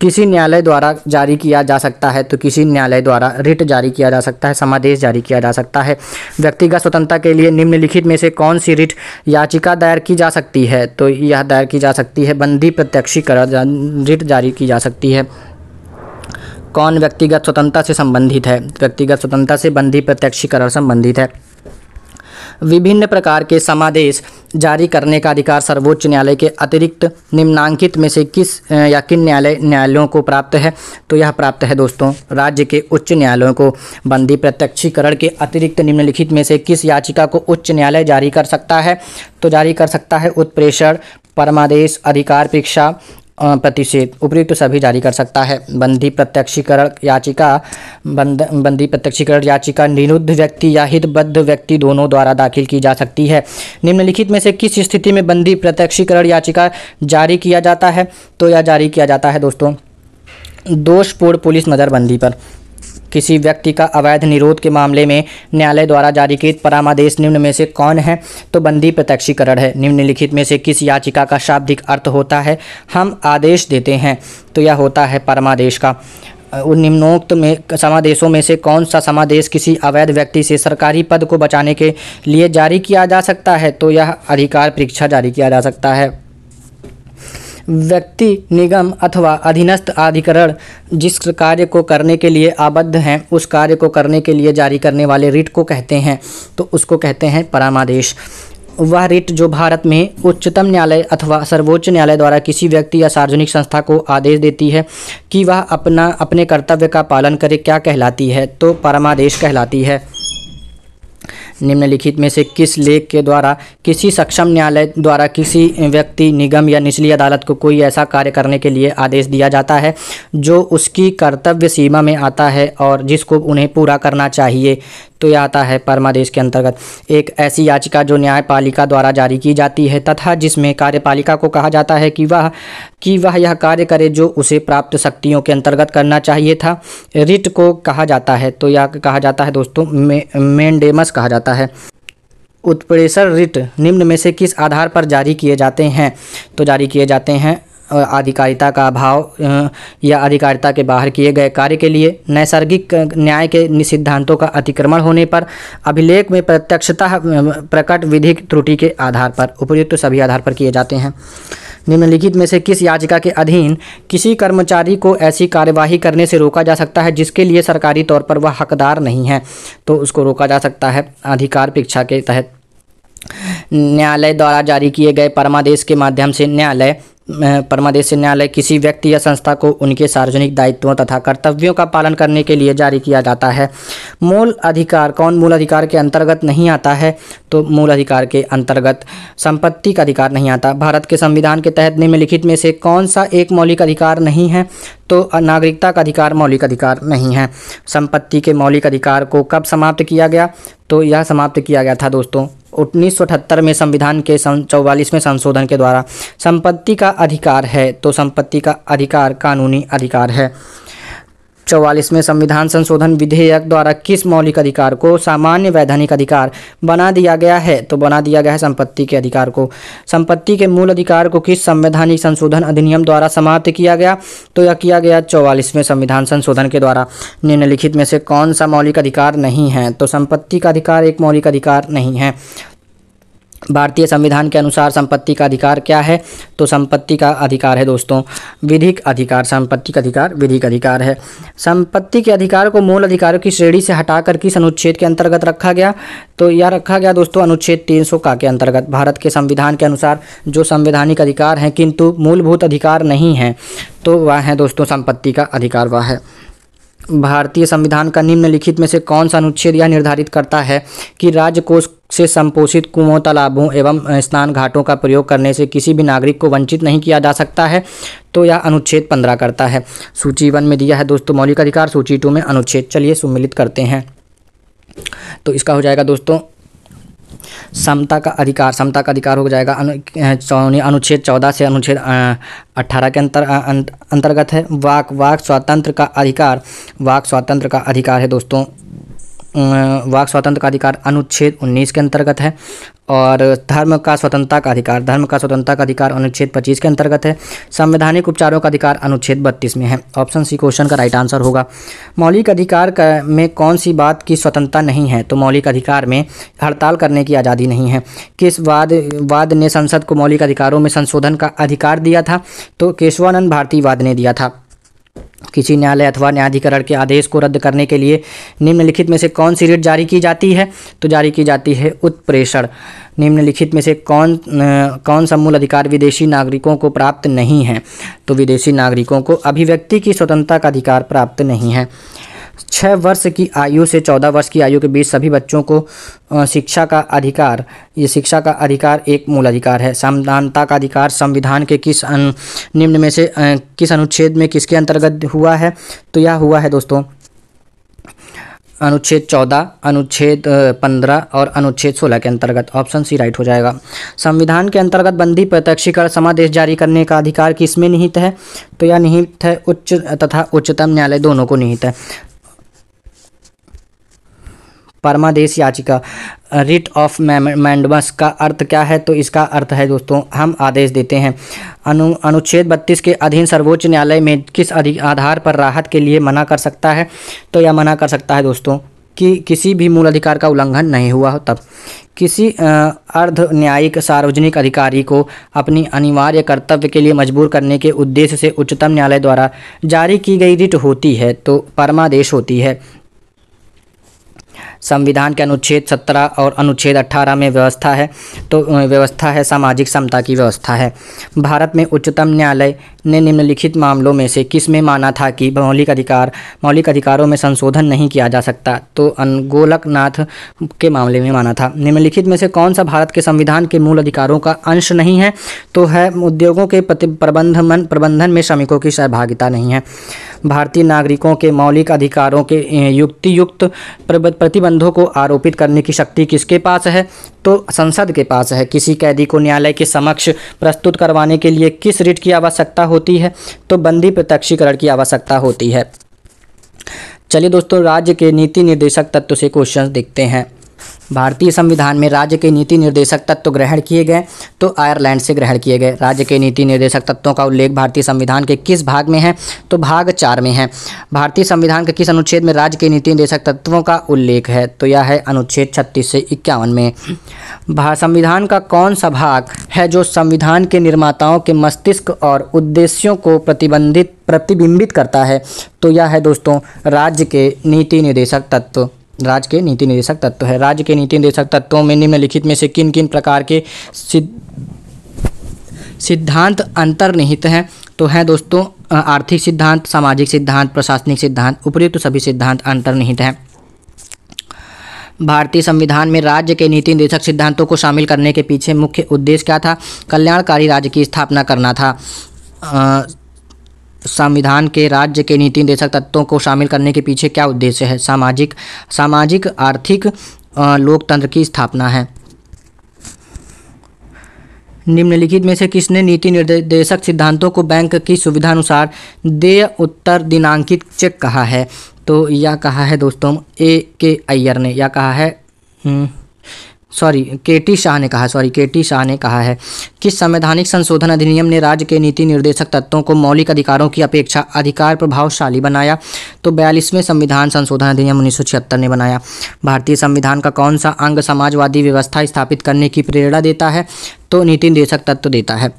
किसी न्यायालय द्वारा जारी किया जा सकता है तो किसी न्यायालय द्वारा रिट जारी किया जा सकता है समादेश जारी किया जा सकता है व्यक्तिगत स्वतंत्रता के लिए निम्नलिखित में से कौन सी रिट याचिका दायर की जा सकती है तो यह दायर की जा सकती है बंदी प्रत्यक्षीकरण रिट जारी की जा सकती है कौन व्यक्तिगत स्वतंत्रता से संबंधित है व्यक्तिगत स्वतंत्रता से बंदी प्रत्यक्षीकरण संबंधित है विभिन्न प्रकार के समादेश जारी करने का अधिकार सर्वोच्च न्यायालय के अतिरिक्त निम्नांकित में से किस या किन न्यायालय न्यायालयों को प्राप्त है तो यह प्राप्त है दोस्तों राज्य के उच्च न्यायालयों को बंदी प्रत्यक्षीकरण के अतिरिक्त निम्नलिखित में से किस याचिका को उच्च न्यायालय जारी कर सकता है तो जारी कर सकता है उत्प्रेषण परमादेश अधिकार परीक्षा प्रतिषेध उपयुक्त सभी जारी कर सकता है बंदी प्रत्यक्षीकरण याचिका बंद बंदी प्रत्यक्षीकरण याचिका निरुद्ध व्यक्ति या हितबद्ध व्यक्ति दोनों द्वारा दाखिल की जा सकती है निम्नलिखित में से किस स्थिति में बंदी प्रत्यक्षीकरण याचिका जारी किया जाता है तो यह जारी किया जाता है दोस्तों दोषपूर्ण पुलिस नज़रबंदी पर किसी व्यक्ति का अवैध निरोध के मामले में न्यायालय द्वारा जारी कृत परामादेश निम्न में से कौन है तो बंदी प्रत्यक्षीकरण है निम्नलिखित में से किस याचिका का शाब्दिक अर्थ होता है हम आदेश देते हैं तो यह होता है परमादेश का निम्नोक्त में समादेशों में से कौन सा समादेश किसी अवैध व्यक्ति से सरकारी पद को बचाने के लिए जारी किया जा सकता है तो यह अधिकार परीक्षा जारी किया जा सकता है व्यक्ति निगम अथवा अधीनस्थ अधिकरण जिस कार्य को करने के लिए आबद्ध हैं उस कार्य को करने के लिए जारी करने वाले रिट को कहते हैं तो उसको कहते हैं परामादेश वह रिट जो भारत में उच्चतम न्यायालय अथवा सर्वोच्च न्यायालय द्वारा किसी व्यक्ति या सार्वजनिक संस्था को आदेश देती है कि वह अपना अपने कर्तव्य का पालन करे क्या कहलाती है तो परमादेश कहलाती है निम्नलिखित में से किस लेख के द्वारा किसी सक्षम न्यायालय द्वारा किसी व्यक्ति निगम या निचली अदालत को कोई ऐसा कार्य करने के लिए आदेश दिया जाता है जो उसकी कर्तव्य सीमा में आता है और जिसको उन्हें पूरा करना चाहिए तो यह आता है परमादेश के अंतर्गत एक ऐसी याचिका जो न्यायपालिका द्वारा जारी की जाती है तथा जिसमें कार्यपालिका को कहा जाता है कि वह कि वह यह कार्य करे जो उसे प्राप्त शक्तियों के अंतर्गत करना चाहिए था रिट को कहा जाता है तो यह कहा जाता है दोस्तों मे, मेनडेमस कहा जाता है उत्प्रेषण रिट निम्न में से किस आधार पर जारी किए जाते हैं तो जारी किए जाते हैं आधिकारिता का अभाव या अधिकारिता के बाहर किए गए कार्य के लिए नैसर्गिक न्याय के सिद्धांतों का अतिक्रमण होने पर अभिलेख में प्रत्यक्षता प्रकट विधिक त्रुटि के आधार पर उपयुक्त तो सभी आधार पर किए जाते हैं निम्नलिखित में से किस याचिका के अधीन किसी कर्मचारी को ऐसी कार्यवाही करने से रोका जा सकता है जिसके लिए सरकारी तौर पर वह हकदार नहीं है तो उसको रोका जा सकता है अधिकार परीक्षा के तहत न्यायालय द्वारा जारी किए गए परमादेश के माध्यम से न्यायालय परमादेश न्यायालय किसी व्यक्ति या संस्था को उनके सार्वजनिक दायित्वों तथा कर्तव्यों का पालन करने के लिए जारी किया जाता है मूल अधिकार कौन मूल अधिकार के अंतर्गत नहीं आता है तो मूल अधिकार के अंतर्गत संपत्ति का अधिकार नहीं आता भारत के संविधान के तहत निम्नलिखित में से कौन सा एक मौलिक अधिकार नहीं है तो नागरिकता का अधिकार मौलिक अधिकार नहीं है संपत्ति के मौलिक अधिकार को कब समाप्त किया गया तो यह समाप्त किया गया था दोस्तों उन्नीस में संविधान के चौवालीसवें संशोधन के द्वारा संपत्ति का अधिकार है तो संपत्ति का अधिकार कानूनी अधिकार है चौवालीस में संविधान संशोधन विधेयक द्वारा किस मौलिक अधिकार को सामान्य वैधानिक अधिकार बना दिया गया है तो बना दिया गया है संपत्ति के अधिकार को संपत्ति के मूल अधिकार को किस संवैधानिक संशोधन अधिनियम द्वारा समाप्त किया गया तो यह किया गया चौवालीसवें संविधान संशोधन के द्वारा निम्नलिखित में से कौन सा मौलिक अधिकार नहीं है तो संपत्ति का अधिकार एक मौलिक अधिकार नहीं है भारतीय संविधान के अनुसार संपत्ति का अधिकार क्या है तो संपत्ति का अधिकार है दोस्तों विधिक अधिकार संपत्ति का अधिकार विधिक अधिकार है संपत्ति के अधिकार को मूल अधिकारों की श्रेणी से हटाकर किस अनुच्छेद के अंतर्गत रखा गया तो यह रखा गया दोस्तों अनुच्छेद 300 का के अंतर्गत भारत के संविधान के अनुसार जो संवैधानिक अधिकार हैं किंतु मूलभूत अधिकार नहीं हैं तो वह है दोस्तों संपत्ति का अधिकार वह है भारतीय संविधान का निम्नलिखित में से कौन सा अनुच्छेद यह निर्धारित करता है कि राजकोष से संपोषित कुओं तालाबों एवं स्नान घाटों का प्रयोग करने से किसी भी नागरिक को वंचित नहीं किया जा सकता है तो यह अनुच्छेद पंद्रह करता है सूची वन में दिया है दोस्तों मौलिक अधिकार सूची टू में अनुच्छेद चलिए सुमिलित करते हैं तो इसका हो जाएगा दोस्तों समता का अधिकार समता का अधिकार हो जाएगा अनु अनुच्छेद चौदह से अनुच्छेद अट्ठारह के अंतर अंतर्गत है वाक वाक स्वतंत्र का अधिकार वाक स्वतंत्र का अधिकार है दोस्तों वाक स्वतंत्र का अधिकार अनुच्छेद 19 के अंतर्गत है और धर्म का स्वतंत्रता का अधिकार धर्म का स्वतंत्रता का अधिकार अनुच्छेद 25 के अंतर्गत है संवैधानिक उपचारों का अधिकार अनुच्छेद बत्तीस में है ऑप्शन सी क्वेश्चन का राइट आंसर होगा मौलिक अधिकार में कौन सी बात की स्वतंत्रता नहीं है तो मौलिक अधिकार में हड़ताल करने की आज़ादी नहीं है किस वाद वाद ने संसद को मौलिक अधिकारों में संशोधन का अधिकार दिया था तो केशवानंद भारती वाद ने दिया था किसी न्यायालय अथवा न्यायाधिकरण के आदेश को रद्द करने के लिए निम्नलिखित में से कौन सी रिट जारी की जाती है तो जारी की जाती है उत्प्रेषण निम्नलिखित में से कौन कौन सा मूल अधिकार विदेशी नागरिकों को प्राप्त नहीं है तो विदेशी नागरिकों को अभिव्यक्ति की स्वतंत्रता का अधिकार प्राप्त नहीं है छः वर्ष की आयु से चौदह वर्ष की आयु के बीच सभी बच्चों को शिक्षा का अधिकार ये शिक्षा का अधिकार एक मूल अधिकार है समानता का अधिकार संविधान के किस निम्न में से किस अनुच्छेद में किसके अंतर्गत हुआ है तो यह हुआ है दोस्तों अनुच्छेद चौदह अनुच्छेद पंद्रह और अनुच्छेद सोलह के अंतर्गत ऑप्शन सी राइट हो जाएगा संविधान के अंतर्गत बंदी प्रत्यक्षीकरण समादेश जारी करने का अधिकार किसमें निहित है तो यह निहित है उच्च तथा उच्चतम न्यायालय दोनों को निहित है परमादेश याचिका रिट ऑफ मैंडमस का अर्थ क्या है तो इसका अर्थ है दोस्तों हम आदेश देते हैं अनु अनुच्छेद बत्तीस के अधीन सर्वोच्च न्यायालय में किस आधार पर राहत के लिए मना कर सकता है तो यह मना कर सकता है दोस्तों कि किसी भी मूल अधिकार का उल्लंघन नहीं हुआ हो तब किसी अर्ध न्यायिक सार्वजनिक अधिकारी को अपनी अनिवार्य कर्तव्य के लिए मजबूर करने के उद्देश्य से उच्चतम न्यायालय द्वारा जारी की गई रिट होती है तो परमादेश होती है संविधान के अनुच्छेद 17 और अनुच्छेद 18 में व्यवस्था है तो व्यवस्था है सामाजिक समता की व्यवस्था है भारत में उच्चतम न्यायालय ने निम्नलिखित मामलों में से किस में माना था कि मौलिक अधिकार मौलिक अधिकारों में संशोधन नहीं किया जा सकता तो अनगोलकनाथ के मामले में माना था निम्नलिखित में से कौन सा भारत के संविधान के मूल अधिकारों का अंश नहीं है तो है उद्योगों के प्रबंधन प्रबंधन में श्रमिकों की सहभागिता नहीं है भारतीय नागरिकों के मौलिक अधिकारों के युक्ति युक्त प्रतिबंधों को आरोपित करने की शक्ति किसके पास है तो संसद के पास है किसी कैदी को न्यायालय के समक्ष प्रस्तुत करवाने के लिए किस रिट की आवश्यकता होती है तो बंदी प्रत्यक्षीकरण की आवश्यकता होती है चलिए दोस्तों राज्य के नीति निर्देशक तत्व से क्वेश्चन देखते हैं भारतीय संविधान में राज्य के नीति निर्देशक तत्व ग्रहण किए गए तो आयरलैंड से ग्रहण किए गए राज्य के नीति निर्देशक तत्वों का उल्लेख भारतीय संविधान के किस भाग में है तो भाग चार में है भारतीय संविधान के किस अनुच्छेद में राज्य के नीति निर्देशक तत्वों का उल्लेख है तो यह है अनुच्छेद छत्तीस से इक्यावन में संविधान का कौन सा भाग है जो संविधान के निर्माताओं के मस्तिष्क और उद्देश्यों को प्रतिबंधित प्रतिबिंबित करता है तो यह है दोस्तों राज्य के नीति निर्देशक तत्व राज्य के नीति निदेशक तत्व है राज्य के नीति निदेशक तत्वों में निम्नलिखित में से किन किन प्रकार के सिद्धांत अंतर्निहित हैं तो हैं दोस्तों आर्थिक सिद्धांत सामाजिक सिद्धांत प्रशासनिक सिद्धांत उपयुक्त सभी सिद्धांत अंतर्निहित हैं भारतीय संविधान में राज्य के नीति निदेशक सिद्धांतों को शामिल करने के पीछे मुख्य उद्देश्य क्या था कल्याणकारी राज्य की स्थापना करना था संविधान के राज्य के नीति निर्देशक तत्वों को शामिल करने के पीछे क्या उद्देश्य है सामाजिक सामाजिक आर्थिक लोकतंत्र की स्थापना है निम्नलिखित में से किसने नीति निर्देशक सिद्धांतों को बैंक की सुविधा अनुसार देय उत्तर दिनांकित चेक कहा है तो यह कहा है दोस्तों ए के अय्यर ने यह कहा है hmm, sorry K T Shah ने कहा सॉरी के टी शाह ने कहा है कि संवैधानिक संशोधन अधिनियम ने राज्य के नीति निर्देशक तत्वों को मौलिक अधिकारों की अपेक्षा अधिकार प्रभावशाली बनाया तो बयालीसवें संविधान संशोधन अधिनियम उन्नीस ने बनाया भारतीय संविधान का कौन सा अंग समाजवादी व्यवस्था स्थापित करने की प्रेरणा देता है तो नीति निर्देशक तत्व देता है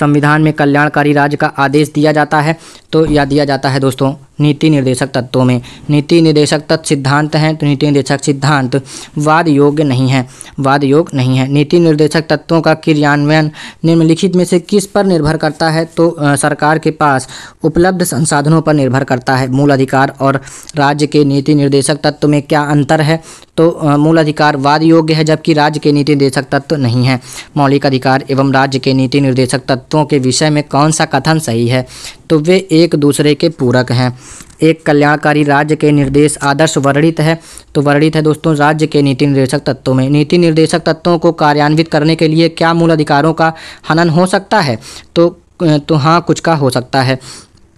संविधान में कल्याणकारी राज्य का आदेश दिया जाता है तो या दिया जाता है दोस्तों नीति निर्देशक तत्वों में नीति निर्देशक तत्व सिद्धांत हैं तो नीति निर्देशक सिद्धांत वाद योग्य नहीं है वाद योग नहीं है नीति निर्देशक तत्वों का क्रियान्वयन निम्नलिखित में से किस पर निर्भर करता है तो सरकार के पास उपलब्ध संसाधनों पर निर्भर करता है मूल अधिकार और राज्य के नीति निर्देशक तत्व में क्या अंतर है तो मूल अधिकार वाद योग्य है जबकि राज्य के नीति निर्देशक तत्व नहीं है मौलिक अधिकार एवं राज्य के नीति निर्देशक तत्वों के विषय में कौन सा कथन सही है तो वे एक दूसरे के पूरक हैं एक कल्याणकारी राज्य के निर्देश आदर्श वर्णित है तो वर्णित है दोस्तों राज्य के नीति निर्देशक तत्वों में नीति निर्देशक तत्वों को कार्यान्वित करने के लिए क्या मूल अधिकारों का हनन हो सकता है तो तो हाँ कुछ का हो सकता है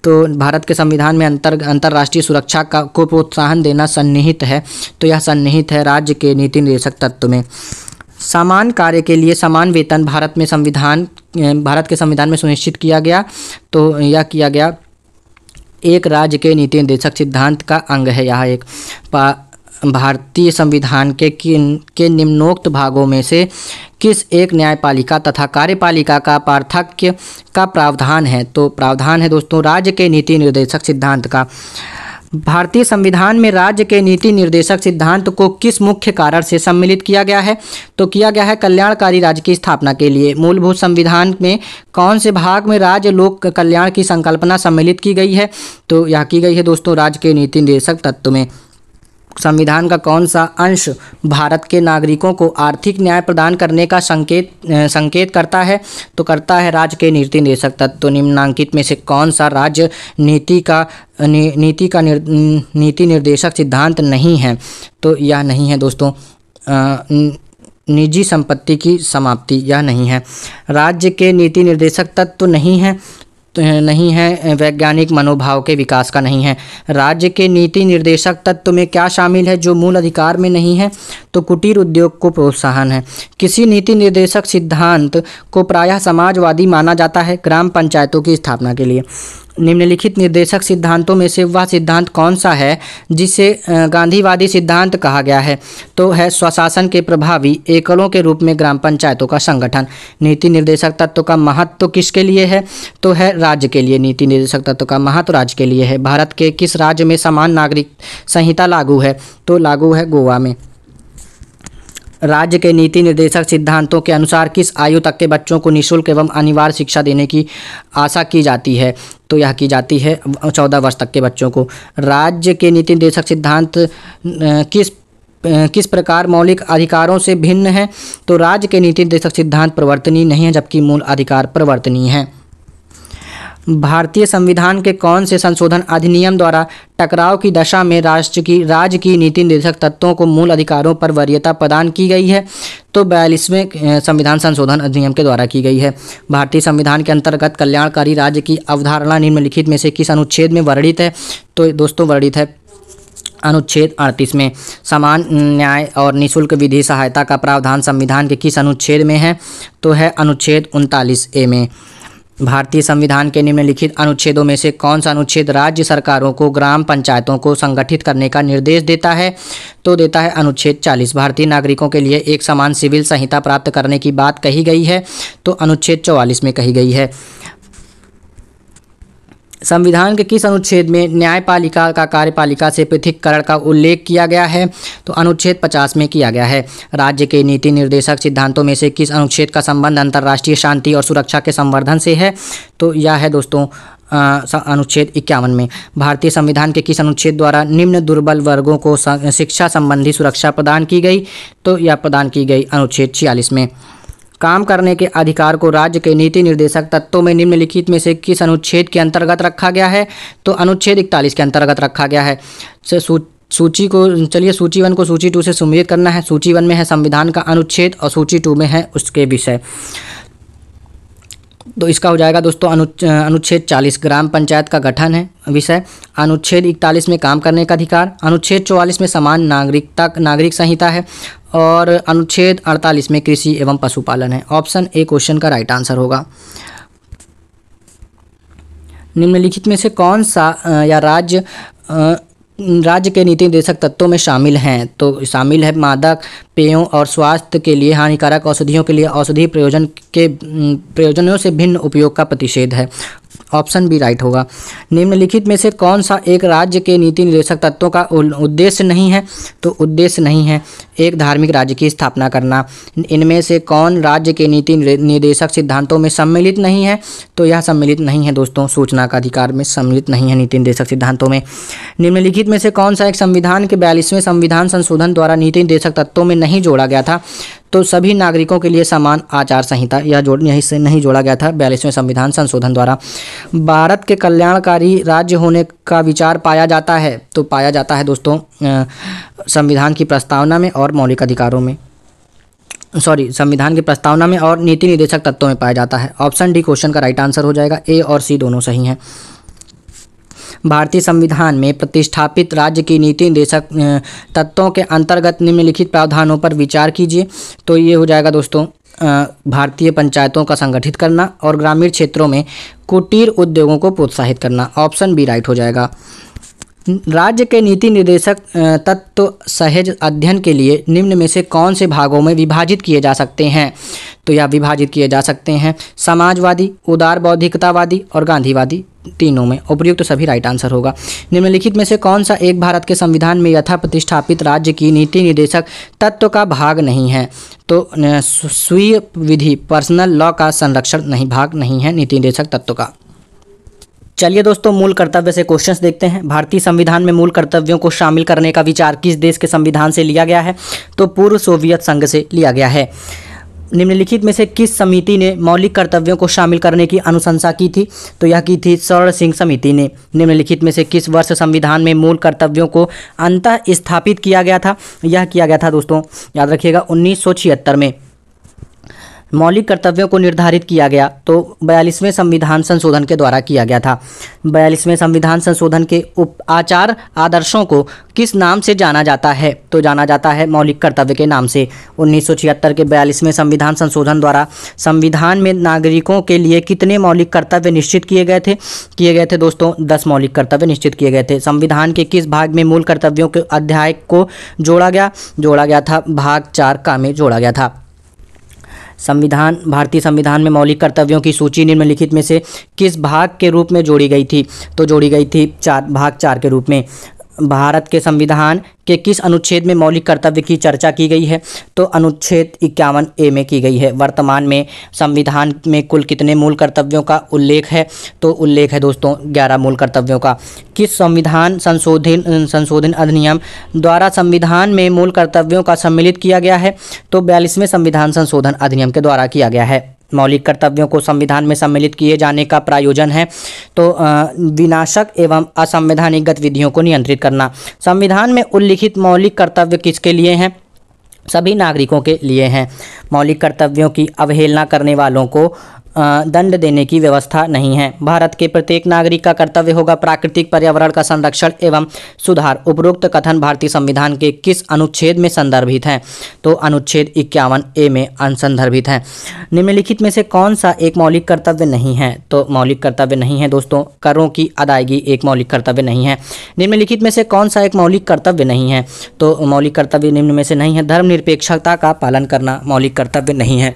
तो भारत के संविधान में अंतर अंतर्राष्ट्रीय सुरक्षा का को प्रोत्साहन देना सन्निहित है तो यह सन्निहित है राज्य के नीति निर्देशक तत्व में समान कार्य के लिए समान वेतन भारत में संविधान भारत के संविधान में सुनिश्चित किया गया तो यह किया गया एक राज्य के नीति निर्देशक सिद्धांत का अंग है यह एक भारतीय संविधान के किन के निम्नोक्त भागों में से किस एक न्यायपालिका तथा कार्यपालिका का पार्थक्य का प्रावधान है तो प्रावधान है दोस्तों राज्य के नीति निर्देशक सिद्धांत का भारतीय संविधान में राज्य के नीति निर्देशक सिद्धांत को किस मुख्य कारण से सम्मिलित किया गया है तो किया गया है कल्याणकारी राज्य की स्थापना के लिए मूलभूत संविधान में कौन से भाग में राज्य लोक कल्याण की संकल्पना सम्मिलित की गई है तो यह की गई है दोस्तों राज्य के नीति निर्देशक तत्व में संविधान का कौन सा अंश भारत के नागरिकों को आर्थिक न्याय प्रदान करने का संकेत संकेत करता है तो करता है राज्य के नीति निर्देशक तत्व तो निम्नांकित में से कौन सा राज्य नीति का नी, नीति का निर, नीति निर्देशक सिद्धांत नहीं है तो यह नहीं है दोस्तों आ, निजी संपत्ति की समाप्ति यह नहीं है राज्य के नीति निर्देशक तत्व तो नहीं है नहीं है वैज्ञानिक मनोभाव के विकास का नहीं है राज्य के नीति निर्देशक तत्व में क्या शामिल है जो मूल अधिकार में नहीं है तो कुटीर उद्योग को प्रोत्साहन है किसी नीति निर्देशक सिद्धांत को प्रायः समाजवादी माना जाता है ग्राम पंचायतों की स्थापना के लिए निम्नलिखित निर्देशक सिद्धांतों में से वह सिद्धांत कौन सा है जिसे गांधीवादी सिद्धांत कहा गया है तो है स्वशासन के प्रभावी एकलों के रूप में ग्राम पंचायतों का संगठन नीति निर्देशक तत्व का महत्व तो किसके लिए है तो है राज्य के लिए नीति निर्देशक तत्व का महत्व राज्य के लिए है भारत के किस राज्य में समान नागरिक संहिता लागू है तो लागू है गोवा में राज्य के नीति निर्देशक सिद्धांतों के अनुसार किस आयु तक के बच्चों को निःशुल्क एवं अनिवार्य शिक्षा देने की आशा की जाती है तो यह की जाती है चौदह वर्ष तक के बच्चों को राज्य के नीति निर्देशक सिद्धांत किस किस प्रकार मौलिक अधिकारों से भिन्न है तो राज्य के नीति निर्देशक सिद्धांत परिवर्तनीय नहीं है जबकि मूल अधिकार प्रवर्तनीय हैं भारतीय संविधान के कौन से संशोधन अधिनियम द्वारा टकराव की दशा में राष्ट्र की राज्य की नीति निर्देशक तत्वों को मूल अधिकारों पर वरीयता प्रदान की गई है तो बयालीसवें संविधान संशोधन अधिनियम के द्वारा की गई है भारतीय संविधान के अंतर्गत कल्याणकारी राज्य की अवधारणा निम्नलिखित में से किस अनुच्छेद में वर्णित है तो दोस्तों वर्णित है अनुच्छेद अड़तीस में समान न्याय और निशुल्क विधि सहायता का प्रावधान संविधान के किस अनुच्छेद में है तो है अनुच्छेद उनतालीस ए में भारतीय संविधान के निम्नलिखित अनुच्छेदों में से कौन सा अनुच्छेद राज्य सरकारों को ग्राम पंचायतों को संगठित करने का निर्देश देता है तो देता है अनुच्छेद 40 भारतीय नागरिकों के लिए एक समान सिविल संहिता प्राप्त करने की बात कही गई है तो अनुच्छेद 44 में कही गई है संविधान के किस अनुच्छेद में न्यायपालिका का कार्यपालिका से पृथककरण का उल्लेख किया गया है तो अनुच्छेद पचास में किया गया है राज्य के नीति निर्देशक सिद्धांतों में से किस अनुच्छेद का संबंध अंतर्राष्ट्रीय शांति और सुरक्षा के संवर्धन से है तो यह है दोस्तों अनुच्छेद इक्यावन में भारतीय संविधान के किस अनुच्छेद द्वारा निम्न दुर्बल वर्गों को शिक्षा संबंधी सुरक्षा प्रदान की गई तो यह प्रदान की गई अनुच्छेद छियालीस में काम करने के अधिकार को राज्य के नीति निर्देशक तत्वों में निम्नलिखित में से किस अनुच्छेद के अंतर्गत रखा गया है तो अनुच्छेद इकतालीस के अंतर्गत रखा गया है से सूची को चलिए सूची वन को सूची टू से सुमेलित करना है सूची वन में है संविधान का अनुच्छेद और सूची टू में है उसके विषय तो इसका हो जाएगा दोस्तों अनुच्छेद चालीस ग्राम पंचायत का गठन है विषय अनुच्छेद इकतालीस में काम करने का अधिकार अनुच्छेद चौवालीस में समान नागरिकता नागरिक संहिता है और अनुच्छेद अड़तालीस में कृषि एवं पशुपालन है ऑप्शन ए क्वेश्चन का राइट आंसर होगा निम्नलिखित में से कौन सा या राज्य राज्य के नीति निर्देशक तत्वों में शामिल हैं तो शामिल है मादक पेयों और स्वास्थ्य के लिए हानिकारक औषधियों के लिए औषधि प्रयोजन के प्रयोजनों से भिन्न उपयोग का प्रतिषेध है ऑप्शन बी राइट होगा निम्नलिखित में से कौन सा एक राज्य के नीति निर्देशक तत्वों का उद्देश्य नहीं है तो उद्देश्य नहीं है एक धार्मिक राज्य की स्थापना करना इनमें से कौन राज्य के नीति निर्देशक सिद्धांतों में सम्मिलित नहीं है तो यह सम्मिलित नहीं है दोस्तों सूचना का अधिकार में सम्मिलित नहीं है नीति निर्देशक सिद्धांतों में निम्नलिखित में से कौन सा एक संविधान के बयालीसवें संविधान संशोधन द्वारा नीति निर्देशक तत्वों में नहीं जोड़ा गया था तो सभी नागरिकों के लिए समान आचार संहिता यह जोड़ यहीं से नहीं जोड़ा गया था बयालीसवें संविधान संशोधन द्वारा भारत के कल्याणकारी राज्य होने का विचार पाया जाता है तो पाया जाता है दोस्तों संविधान की प्रस्तावना में और मौलिक अधिकारों में सॉरी संविधान की प्रस्तावना में और नीति निर्देशक तत्वों में पाया जाता है ऑप्शन डी क्वेश्चन का राइट आंसर हो जाएगा ए और सी दोनों सही हैं भारतीय संविधान में प्रतिष्ठापित राज्य की नीति निदेशक तत्वों के अंतर्गत निम्नलिखित प्रावधानों पर विचार कीजिए तो ये हो जाएगा दोस्तों भारतीय पंचायतों का संगठित करना और ग्रामीण क्षेत्रों में कुटीर उद्योगों को प्रोत्साहित करना ऑप्शन बी राइट हो जाएगा राज्य के नीति निर्देशक तत्व सहज अध्ययन के लिए निम्न में से कौन से भागों में विभाजित किए जा सकते हैं तो यह विभाजित किए जा सकते हैं समाजवादी उदार बौद्धिकतावादी और गांधीवादी तीनों में उपयुक्त तो सभी राइट आंसर होगा निम्नलिखित में से कौन सा एक भारत के संविधान में यथा प्रतिष्ठापित राज्य की नीति निर्देशक तत्व का भाग नहीं है तो स्वीय विधि पर्सनल लॉ का संरक्षण नहीं भाग नहीं है नीति निर्देशक तत्व का चलिए दोस्तों मूल कर्तव्य से क्वेश्चंस देखते हैं भारतीय संविधान में मूल कर्तव्यों को शामिल करने का विचार किस देश के संविधान से लिया गया है तो पूर्व सोवियत संघ से लिया गया है निम्नलिखित में से किस समिति ने मौलिक कर्तव्यों को शामिल करने की अनुशंसा की थी तो यह की थी स्वर्ण सिंह समिति ने निम्नलिखित में से किस वर्ष संविधान में मूल कर्तव्यों को अंत स्थापित किया गया था यह किया गया था दोस्तों याद रखिएगा उन्नीस में मौलिक कर्तव्यों को निर्धारित किया गया तो बयालीसवें संविधान संशोधन के द्वारा किया गया था बयालीसवें संविधान संशोधन के उप आचार आदर्शों को किस नाम से जाना जाता है तो जाना जाता है मौलिक कर्तव्य के नाम से उन्नीस के बयालीसवें संविधान संशोधन द्वारा संविधान में नागरिकों के लिए कितने मौलिक कर्तव्य निश्चित किए गए थे किए गए थे दोस्तों दस मौलिक कर्तव्य निश्चित किए गए थे संविधान के किस भाग में मूल कर्तव्यों के अध्याय को जोड़ा गया जोड़ा गया था भाग चार का में जोड़ा गया था संविधान भारतीय संविधान में मौलिक कर्तव्यों की सूची निम्नलिखित में से किस भाग के रूप में जोड़ी गई थी तो जोड़ी गई थी चार भाग चार के रूप में भारत के संविधान के किस अनुच्छेद में मौलिक कर्तव्य की चर्चा की गई है तो अनुच्छेद इक्यावन ए में की गई है वर्तमान में संविधान में कुल कितने मूल कर्तव्यों का उल्लेख है तो उल्लेख है दोस्तों ग्यारह मूल कर्तव्यों का किस संविधान संशोधन संशोधन अधिनियम द्वारा संविधान में मूल कर्तव्यों का सम्मिलित किया गया है तो बयालीसवें संविधान संशोधन अधिनियम के द्वारा किया गया है मौलिक कर्तव्यों को संविधान में सम्मिलित किए जाने का प्रायोजन है तो विनाशक एवं असंवैधानिक गतिविधियों को नियंत्रित करना संविधान में उल्लिखित मौलिक कर्तव्य किसके लिए हैं सभी नागरिकों के लिए हैं मौलिक कर्तव्यों की अवहेलना करने वालों को दंड देने की व्यवस्था नहीं है भारत के प्रत्येक नागरिक का कर्तव्य होगा प्राकृतिक पर्यावरण का संरक्षण एवं सुधार उपरोक्त कथन भारतीय संविधान के किस अनुच्छेद में संदर्भित है तो अनुच्छेद इक्यावन ए में अनसंदर्भित है निम्नलिखित में से कौन सा एक मौलिक कर्तव्य नहीं है तो मौलिक कर्तव्य नहीं है दोस्तों करों की अदायगी एक मौलिक कर्तव्य नहीं है निम्नलिखित में से कौन सा एक मौलिक कर्तव्य नहीं है तो मौलिक कर्तव्य निम्न में से नहीं है धर्मनिरपेक्षता का पालन करना मौलिक कर्तव्य नहीं है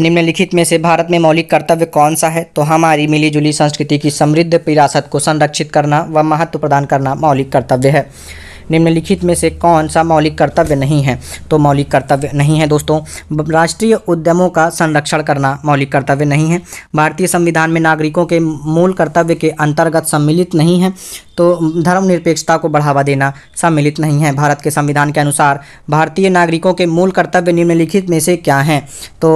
निम्नलिखित में से भारत में मौलिक कर्तव्य कौन सा है तो हमारी मिलीजुली संस्कृति की समृद्ध विरासत को संरक्षित करना व महत्व प्रदान करना मौलिक कर्तव्य है निम्नलिखित में से कौन सा मौलिक कर्तव्य नहीं है तो मौलिक कर्तव्य नहीं है दोस्तों राष्ट्रीय उद्यमों का संरक्षण करना मौलिक कर्तव्य नहीं है भारतीय संविधान में नागरिकों के मूल कर्तव्य के अंतर्गत सम्मिलित नहीं है तो धर्मनिरपेक्षता को बढ़ावा देना सम्मिलित नहीं है भारत के संविधान के अनुसार भारतीय नागरिकों के मूल कर्तव्य निम्नलिखित में से क्या हैं तो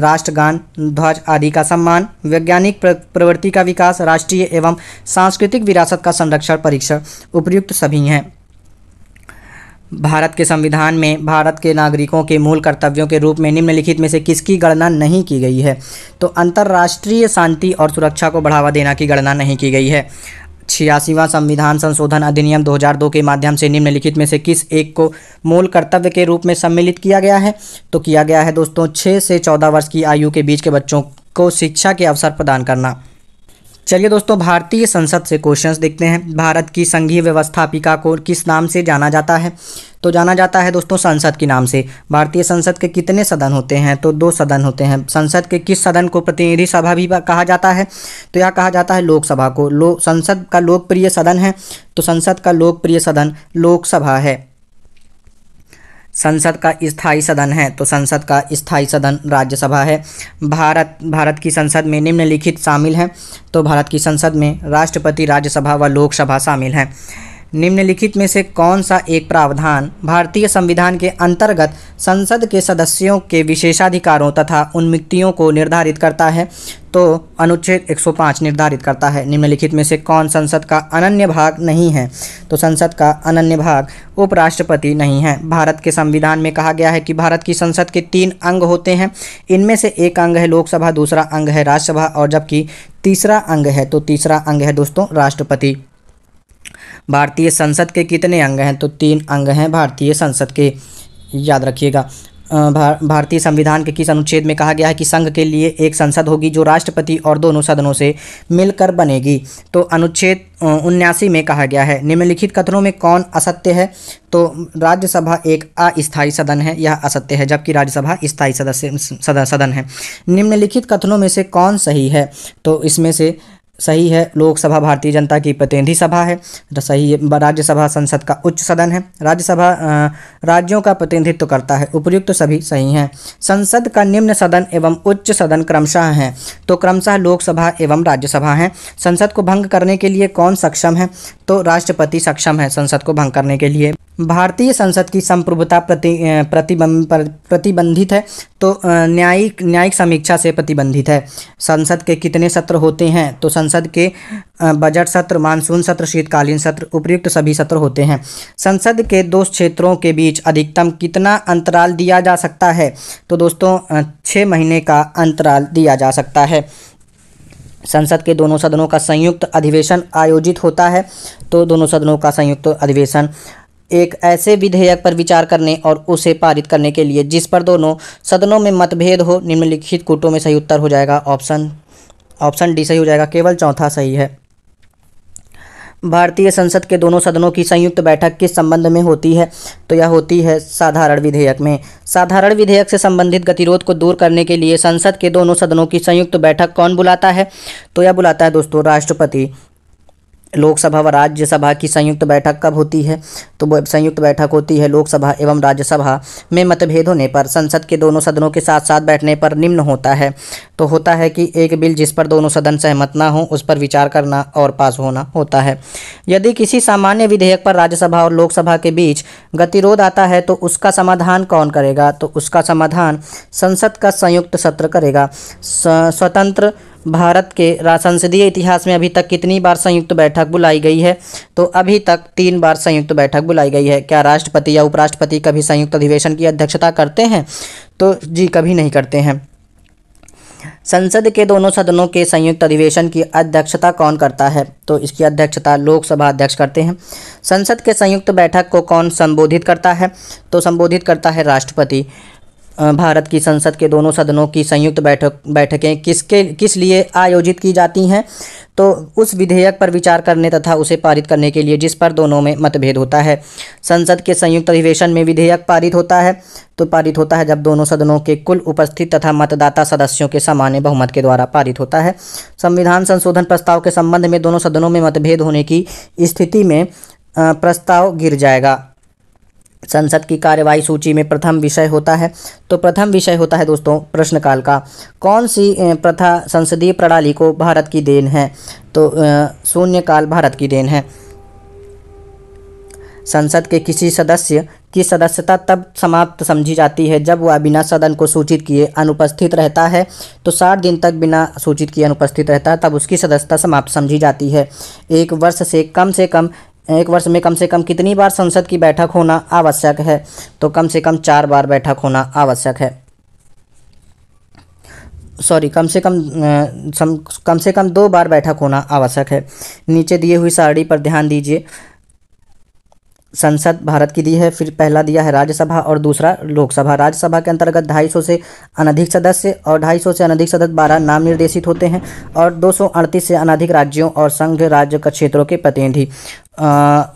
राष्ट्रगान ध्वज आदि का सम्मान वैज्ञानिक प्रवृत्ति का विकास राष्ट्रीय एवं सांस्कृतिक विरासत का संरक्षण परीक्षण उपयुक्त सभी हैं भारत के संविधान में भारत के नागरिकों के मूल कर्तव्यों के रूप में निम्नलिखित में से किसकी गणना नहीं की गई है तो अंतर्राष्ट्रीय शांति और सुरक्षा को बढ़ावा देना की गणना नहीं की गई है छियासीवा संविधान संशोधन अधिनियम 2002 के माध्यम से निम्नलिखित में से किस एक को मूल कर्तव्य के रूप में सम्मिलित किया गया है तो किया गया है दोस्तों छः से चौदह वर्ष की आयु के बीच के बच्चों को शिक्षा के अवसर प्रदान करना चलिए दोस्तों भारतीय संसद से क्वेश्चंस देखते हैं भारत की संघीय व्यवस्थापिका को किस नाम से जाना जाता है तो जाना जाता है दोस्तों संसद के नाम से भारतीय संसद के कितने सदन होते हैं तो दो सदन होते हैं संसद के किस सदन को प्रतिनिधि सभा भी कहा जाता है तो यह कहा जाता है लोकसभा को लो संसद का लोकप्रिय सदन है तो संसद का लोकप्रिय सदन लोकसभा है संसद का स्थायी सदन है तो संसद का स्थायी सदन राज्यसभा है भारत भारत की संसद में निम्नलिखित शामिल हैं तो भारत की संसद में राष्ट्रपति राज्यसभा व लोकसभा शामिल हैं निम्नलिखित में से कौन सा एक प्रावधान भारतीय संविधान के अंतर्गत संसद के सदस्यों के विशेषाधिकारों तथा उन्मुक्तियों को निर्धारित करता है तो अनुच्छेद 105 निर्धारित करता है निम्नलिखित में से कौन संसद का अनन्य भाग नहीं है तो संसद का अनन्य भाग उपराष्ट्रपति नहीं है भारत के संविधान में कहा गया है कि भारत की संसद के तीन अंग होते हैं इनमें से एक अंग है लोकसभा दूसरा अंग है राज्यसभा और जबकि तीसरा अंग है तो तीसरा अंग है दोस्तों राष्ट्रपति भारतीय संसद के कितने अंग हैं तो तीन अंग हैं भारतीय संसद के याद रखिएगा भारतीय संविधान के किस अनुच्छेद में कहा गया है कि संघ के लिए एक संसद होगी जो राष्ट्रपति और दोनों सदनों से मिलकर बनेगी तो अनुच्छेद उन्यासी में कहा गया है निम्नलिखित कथनों में कौन असत्य है तो राज्यसभा एक अस्थायी सदन है यह असत्य है जबकि राज्यसभा स्थायी सदस्य सदन है निम्नलिखित कथनों में से कौन सही है तो इसमें से सही है लोकसभा भारतीय जनता की प्रतिनिधि सभा है सही है राज्यसभा संसद का उच्च सदन है राज्यसभा राज्यों का प्रतिनिधित्व करता है उपयुक्त तो सभी सही हैं संसद का निम्न सदन एवं उच्च सदन क्रमशः हैं तो क्रमशः लोकसभा एवं राज्यसभा हैं संसद को भंग करने के लिए कौन सक्षम है तो राष्ट्रपति सक्षम है संसद को भंग करने के लिए भारतीय संसद की संप्रभुता प्रति प्रतिबंध प्रतिबंधित है तो न्यायिक न्यायिक समीक्षा से प्रतिबंधित है संसद के कितने सत्र होते हैं तो संसद संसद के बजट सत्र मानसून सत्र शीतकालीन सत्र उपयुक्त सभी सत्र होते हैं संसद के दो क्षेत्रों के बीच अधिकतम कितना अंतराल दिया जा सकता है तो दोस्तों छः महीने का अंतराल दिया जा सकता है संसद के दोनों सदनों का संयुक्त अधिवेशन आयोजित होता है तो दोनों सदनों का संयुक्त अधिवेशन एक ऐसे विधेयक पर विचार करने और उसे पारित करने के लिए जिस पर दोनों सदनों में मतभेद हो निम्नलिखित कूटों में सही उत्तर हो जाएगा ऑप्शन ऑप्शन डी सही हो जाएगा केवल चौथा सही है भारतीय संसद के दोनों सदनों की संयुक्त बैठक किस संबंध में होती है तो यह होती है साधारण विधेयक में साधारण विधेयक से संबंधित गतिरोध को दूर करने के लिए संसद के दोनों सदनों की संयुक्त बैठक कौन बुलाता है तो यह बुलाता है दोस्तों राष्ट्रपति लोकसभा व राज्यसभा की संयुक्त बैठक कब होती है तो संयुक्त बैठक होती है लोकसभा एवं राज्यसभा में मतभेद होने पर संसद के दोनों सदनों के साथ साथ बैठने पर निम्न होता है तो होता है कि एक बिल जिस पर दोनों सदन सहमत ना हो उस पर विचार करना और पास होना होता है यदि किसी सामान्य विधेयक पर राज्यसभा और लोकसभा के बीच गतिरोध आता है तो उसका समाधान कौन करेगा तो उसका समाधान संसद का संयुक्त सत्र करेगा स्वतंत्र भारत के संसदीय इतिहास में अभी तक कितनी बार संयुक्त बैठक बुलाई गई है तो अभी तक तीन बार संयुक्त बैठक बुलाई गई है क्या राष्ट्रपति या उपराष्ट्रपति कभी संयुक्त अधिवेशन की अध्यक्षता करते हैं तो जी कभी नहीं करते हैं संसद के दोनों सदनों के संयुक्त अधिवेशन की अध्यक्षता कौन करता है तो इसकी अध्यक्षता लोकसभा अध्यक्ष करते हैं संसद के संयुक्त बैठक को कौन संबोधित करता है तो संबोधित करता है राष्ट्रपति भारत की संसद के दोनों सदनों की संयुक्त बैठक बैठकें किसके किस लिए आयोजित की जाती हैं तो उस विधेयक पर विचार करने तथा उसे पारित करने के लिए जिस पर दोनों में मतभेद होता है संसद के संयुक्त अधिवेशन में विधेयक पारित होता है तो पारित होता है जब दोनों सदनों के कुल उपस्थित तथा मतदाता सदस्यों के सामान्य बहुमत के द्वारा पारित होता है संविधान संशोधन प्रस्ताव के संबंध में दोनों सदनों में मतभेद होने की स्थिति में प्रस्ताव गिर जाएगा संसद की कार्यवाही सूची में प्रथम विषय होता है तो प्रथम विषय होता है दोस्तों प्रश्नकाल का कौन सी प्रथा संसदीय प्रणाली को भारत की देन है तो शून्यकाल भारत की देन है संसद के किसी सदस्य की सदस्यता तब समाप्त समझी जाती है जब वह बिना सदन को सूचित किए अनुपस्थित रहता है तो साठ दिन तक बिना सूचित किए अनुपस्थित रहता है तब उसकी सदस्यता समाप्त समझी जाती है एक वर्ष से कम से कम एक वर्ष में कम से कम कितनी बार संसद की बैठक होना आवश्यक है तो कम से कम चार बार बैठक होना आवश्यक है सॉरी कम से कम सम, कम से कम दो बार बैठक होना आवश्यक है नीचे दिए हुई सारणी पर ध्यान दीजिए संसद भारत की दी है फिर पहला दिया है राज्यसभा और दूसरा लोकसभा राज्यसभा के अंतर्गत 250 से अनधिक सदस्य और 250 से अनधिक सदस्य 12 नाम निर्देशित होते हैं और दो से अनधिक राज्यों और संघ राज्य क्षेत्रों के प्रतिनिधि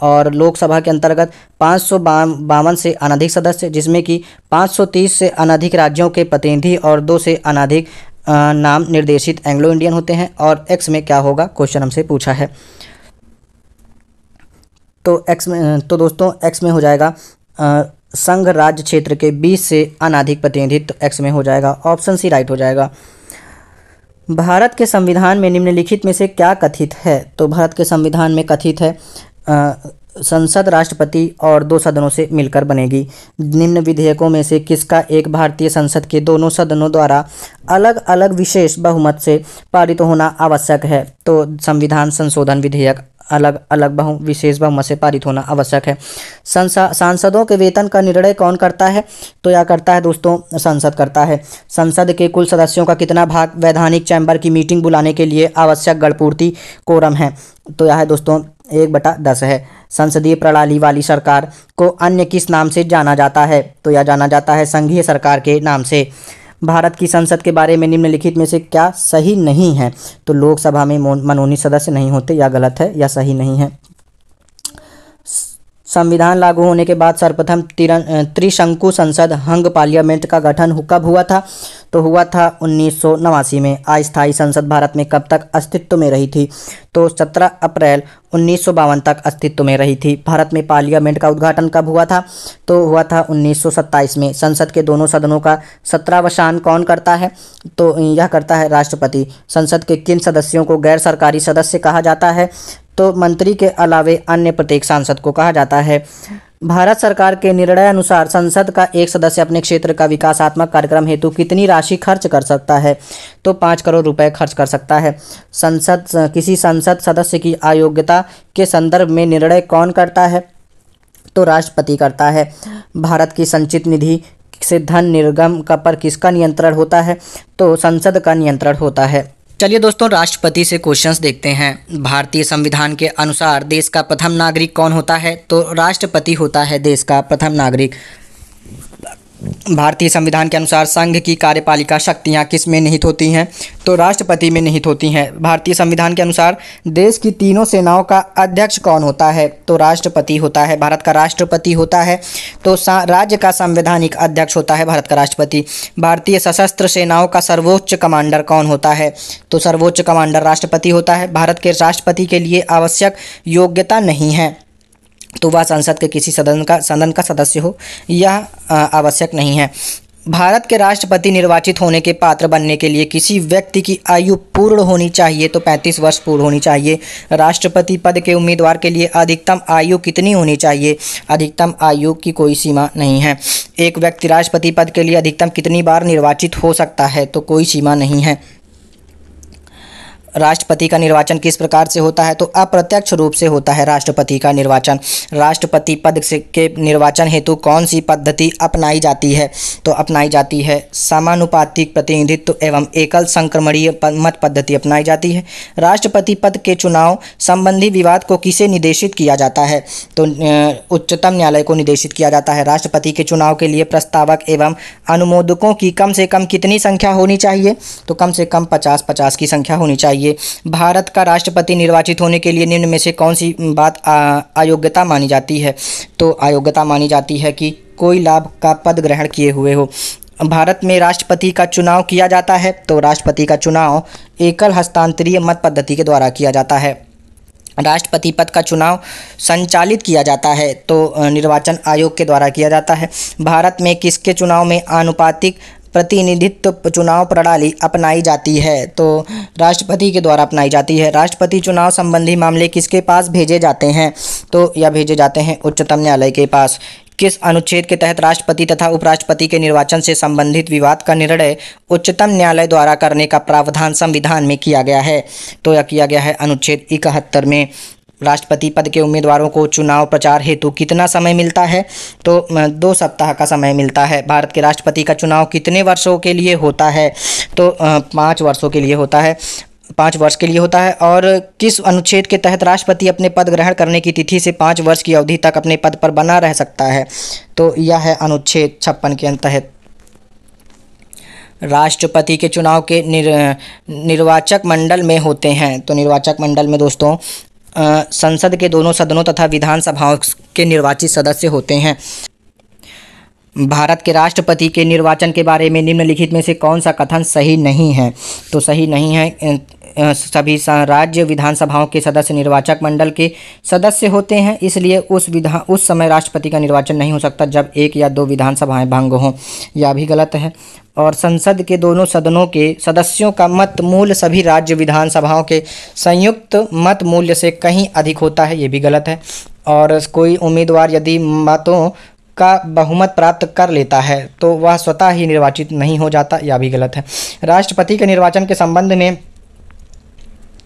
और लोकसभा के अंतर्गत पाँच सौ बावन से अनधिक सदस्य जिसमें कि पाँच से अनधिक राज्यों के प्रतिनिधि और दो से अनधिक नाम निर्देशित एंग्लो इंडियन होते हैं और एक्स में क्या होगा क्वेश्चन हमसे पूछा है तो एक्स में तो दोस्तों एक्स में हो जाएगा संघ राज्य क्षेत्र के बीच से अनाधिक प्रतिनिधित्व तो एक्स में हो जाएगा ऑप्शन सी राइट हो जाएगा भारत के संविधान में निम्नलिखित में से क्या कथित है तो भारत के संविधान में कथित है संसद राष्ट्रपति और दो सदनों से मिलकर बनेगी निम्न विधेयकों में से किसका एक भारतीय संसद के दोनों सदनों द्वारा अलग अलग विशेष बहुमत से पारित होना आवश्यक है तो संविधान संशोधन विधेयक अलग अलग बहु विशेष बहुमत से पारित होना आवश्यक है संसा सांसदों के वेतन का निर्णय कौन करता है तो यह करता है दोस्तों संसद करता है संसद के कुल सदस्यों का कितना भाग वैधानिक चैम्बर की मीटिंग बुलाने के लिए आवश्यक गणपूर्ति कोरम है तो यह है दोस्तों एक बटा दस है संसदीय प्रणाली वाली सरकार को अन्य किस नाम से जाना जाता है तो यह जाना जाता है संघीय सरकार के नाम से भारत की संसद के बारे में निम्नलिखित में से क्या सही नहीं है तो लोकसभा में मनोनीत सदस्य नहीं होते या गलत है या सही नहीं है संविधान लागू होने के बाद सर्वप्रथम त्रिशंकु संसद हंग पार्लियामेंट का गठन कब हुआ था तो हुआ था उन्नीस में अस्थायी संसद भारत में कब तक अस्तित्व में रही थी तो 17 अप्रैल उन्नीस तक अस्तित्व में रही थी भारत में पार्लियामेंट का उद्घाटन कब हुआ था तो हुआ था उन्नीस में संसद के दोनों सदनों का सत्रावसान कौन करता है तो यह करता है राष्ट्रपति संसद के किन सदस्यों को गैर सरकारी सदस्य कहा जाता है तो मंत्री के अलावे अन्य प्रत्येक सांसद को कहा जाता है भारत सरकार के निर्णय अनुसार संसद का एक सदस्य अपने क्षेत्र का विकासात्मक कार्यक्रम हेतु कितनी राशि खर्च कर सकता है तो पाँच करोड़ रुपए खर्च कर सकता है संसद किसी संसद सदस्य की अयोग्यता के संदर्भ में निर्णय कौन करता है तो राष्ट्रपति करता है भारत की संचित निधि से धन निर्गम का पर किसका नियंत्रण होता है तो संसद का नियंत्रण होता है चलिए दोस्तों राष्ट्रपति से क्वेश्चंस देखते हैं भारतीय संविधान के अनुसार देश का प्रथम नागरिक कौन होता है तो राष्ट्रपति होता है देश का प्रथम नागरिक भारतीय संविधान के अनुसार संघ की कार्यपालिका शक्तियाँ किस में निहित होती हैं तो राष्ट्रपति में निहित होती हैं भारतीय संविधान के अनुसार देश की तीनों सेनाओं का अध्यक्ष कौन होता है तो राष्ट्रपति होता है भारत का राष्ट्रपति होता है तो राज्य का संवैधानिक अध्यक्ष होता है भारत का राष्ट्रपति भारतीय सशस्त्र सेनाओं का सर्वोच्च कमांडर कौन होता है तो सर्वोच्च कमांडर राष्ट्रपति होता है भारत के राष्ट्रपति के लिए आवश्यक योग्यता नहीं है तो वह संसद के किसी सदन का सदन का सदस्य हो यह आवश्यक नहीं है भारत के राष्ट्रपति निर्वाचित होने के पात्र बनने के लिए किसी व्यक्ति की आयु पूर्ण होनी चाहिए तो 35 वर्ष पूर्ण होनी चाहिए राष्ट्रपति पद के उम्मीदवार के लिए अधिकतम आयु कितनी होनी चाहिए अधिकतम आयु की कोई सीमा नहीं है एक व्यक्ति राष्ट्रपति पद के लिए अधिकतम कितनी बार निर्वाचित हो सकता है तो कोई सीमा नहीं है राष्ट्रपति का निर्वाचन किस प्रकार से होता है तो अप्रत्यक्ष रूप से होता है राष्ट्रपति का निर्वाचन राष्ट्रपति पद से के निर्वाचन हेतु कौन सी पद्धति अपनाई जाती है तो अपनाई जाती है समानुपातिक प्रतिनिधित्व एवं एकल संक्रमणीय मत पद्धति अपनाई जाती है राष्ट्रपति पद के चुनाव संबंधी विवाद को किसे निर्देशित किया जाता है तो उच्चतम न्यायालय को निर्देशित किया जाता है राष्ट्रपति के चुनाव के लिए प्रस्तावक एवं अनुमोदकों की कम से कम कितनी संख्या होनी चाहिए तो कम से कम पचास पचास की संख्या होनी चाहिए चाहिए भारत का राष्ट्रपति निर्वाचित होने के लिए निम्न में से कौन सी बात अयोग्यता मानी जाती है तो अयोग्यता मानी जाती है कि कोई लाभ का पद ग्रहण किए हुए हो भारत में राष्ट्रपति का चुनाव किया जाता है तो राष्ट्रपति का चुनाव एकल हस्तांतरीय मत पद्धति के द्वारा किया जाता है राष्ट्रपति पद का चुनाव संचालित किया जाता है तो निर्वाचन आयोग के द्वारा किया जाता है भारत में किसके चुनाव में आनुपातिक प्रतिनिधित्व चुनाव प्रणाली अपनाई जाती है तो राष्ट्रपति के द्वारा अपनाई जाती है राष्ट्रपति चुनाव संबंधी मामले किसके पास भेजे जाते हैं तो या भेजे जाते हैं उच्चतम न्यायालय के पास किस अनुच्छेद के तहत राष्ट्रपति तथा उपराष्ट्रपति के निर्वाचन से संबंधित विवाद का निर्णय उच्चतम न्यायालय द्वारा करने का प्रावधान संविधान में किया गया है तो यह किया गया है अनुच्छेद इकहत्तर में राष्ट्रपति पद के उम्मीदवारों को चुनाव प्रचार हेतु कितना समय मिलता है तो दो सप्ताह का समय मिलता है भारत के राष्ट्रपति का चुनाव कितने वर्षों के लिए होता है तो पाँच वर्षों के लिए होता है पाँच वर्ष के लिए होता है और किस अनुच्छेद के तहत राष्ट्रपति अपने पद ग्रहण करने की तिथि से पाँच वर्ष की अवधि तक अपने पद पर बना रह सकता है तो यह है अनुच्छेद छप्पन के तहत राष्ट्रपति के चुनाव के निर, निर्वाचक मंडल में होते हैं तो निर्वाचक मंडल में दोस्तों संसद के दोनों सदनों तथा विधानसभाओं के निर्वाचित सदस्य होते हैं भारत के राष्ट्रपति के निर्वाचन के बारे में निम्नलिखित में से कौन सा कथन सही नहीं है तो सही नहीं है सभी राज्य विधानसभाओं के सदस्य निर्वाचक मंडल के सदस्य होते हैं इसलिए उस विधान उस समय राष्ट्रपति का निर्वाचन नहीं हो सकता जब एक या दो विधानसभाएं भंग हों यह भी गलत है और संसद के दोनों सदनों के सदस्यों का मत मूल्य सभी राज्य विधानसभाओं के संयुक्त मत मूल्य से कहीं अधिक होता है ये भी गलत है और कोई उम्मीदवार यदि मतों का बहुमत प्राप्त कर लेता है तो वह स्वतः ही निर्वाचित नहीं हो जाता यह भी गलत है राष्ट्रपति के निर्वाचन के संबंध में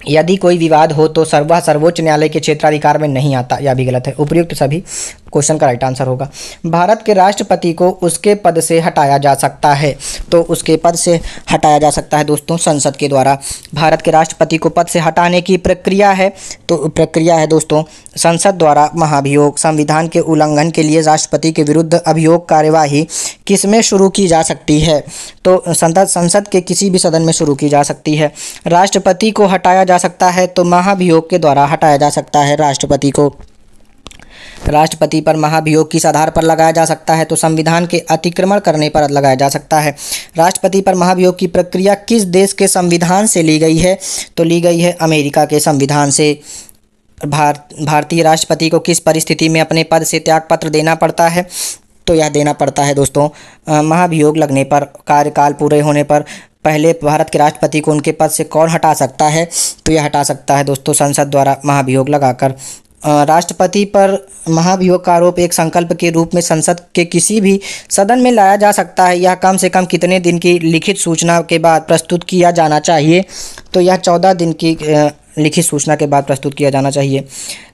यदि कोई विवाद हो तो सर्व सर्वोच्च न्यायालय के क्षेत्राधिकार में नहीं आता यह भी गलत है उपयुक्त सभी क्वेश्चन का राइट आंसर होगा भारत के राष्ट्रपति को उसके पद से हटाया जा सकता है तो उसके पद से हटाया जा सकता है दोस्तों संसद के द्वारा भारत के राष्ट्रपति को पद से हटाने की प्रक्रिया है तो प्रक्रिया है दोस्तों संसद द्वारा महाभियोग संविधान के उल्लंघन के लिए राष्ट्रपति के विरुद्ध अभियोग कार्यवाही किसमें शुरू की जा सकती है तो संसद संसद के किसी भी सदन में शुरू की जा सकती है राष्ट्रपति को हटाया जा सकता है तो महाभियोग के द्वारा हटाया जा सकता है राष्ट्रपति को राष्ट्रपति पर महाभियोग किस आधार पर लगाया जा सकता है तो संविधान के अतिक्रमण करने पर लगाया जा सकता है राष्ट्रपति पर महाभियोग की प्रक्रिया किस देश के संविधान से ली गई है तो ली गई है अमेरिका के संविधान से भारत भारतीय राष्ट्रपति को किस परिस्थिति में अपने पद से त्यागपत्र देना पड़ता है तो यह देना पड़ता है दोस्तों महाभियोग लगने पर कार्यकाल पूरे होने पर पहले भारत के राष्ट्रपति को उनके पद से कौन हटा सकता है तो यह हटा सकता है दोस्तों संसद द्वारा महाभियोग लगाकर राष्ट्रपति पर महाभियोग का आरोप एक संकल्प के रूप में संसद के किसी भी सदन में लाया जा सकता है यह कम से कम कितने दिन की लिखित सूचना के बाद प्रस्तुत किया जाना चाहिए तो यह चौदह दिन की लिखित सूचना के बाद प्रस्तुत किया जाना चाहिए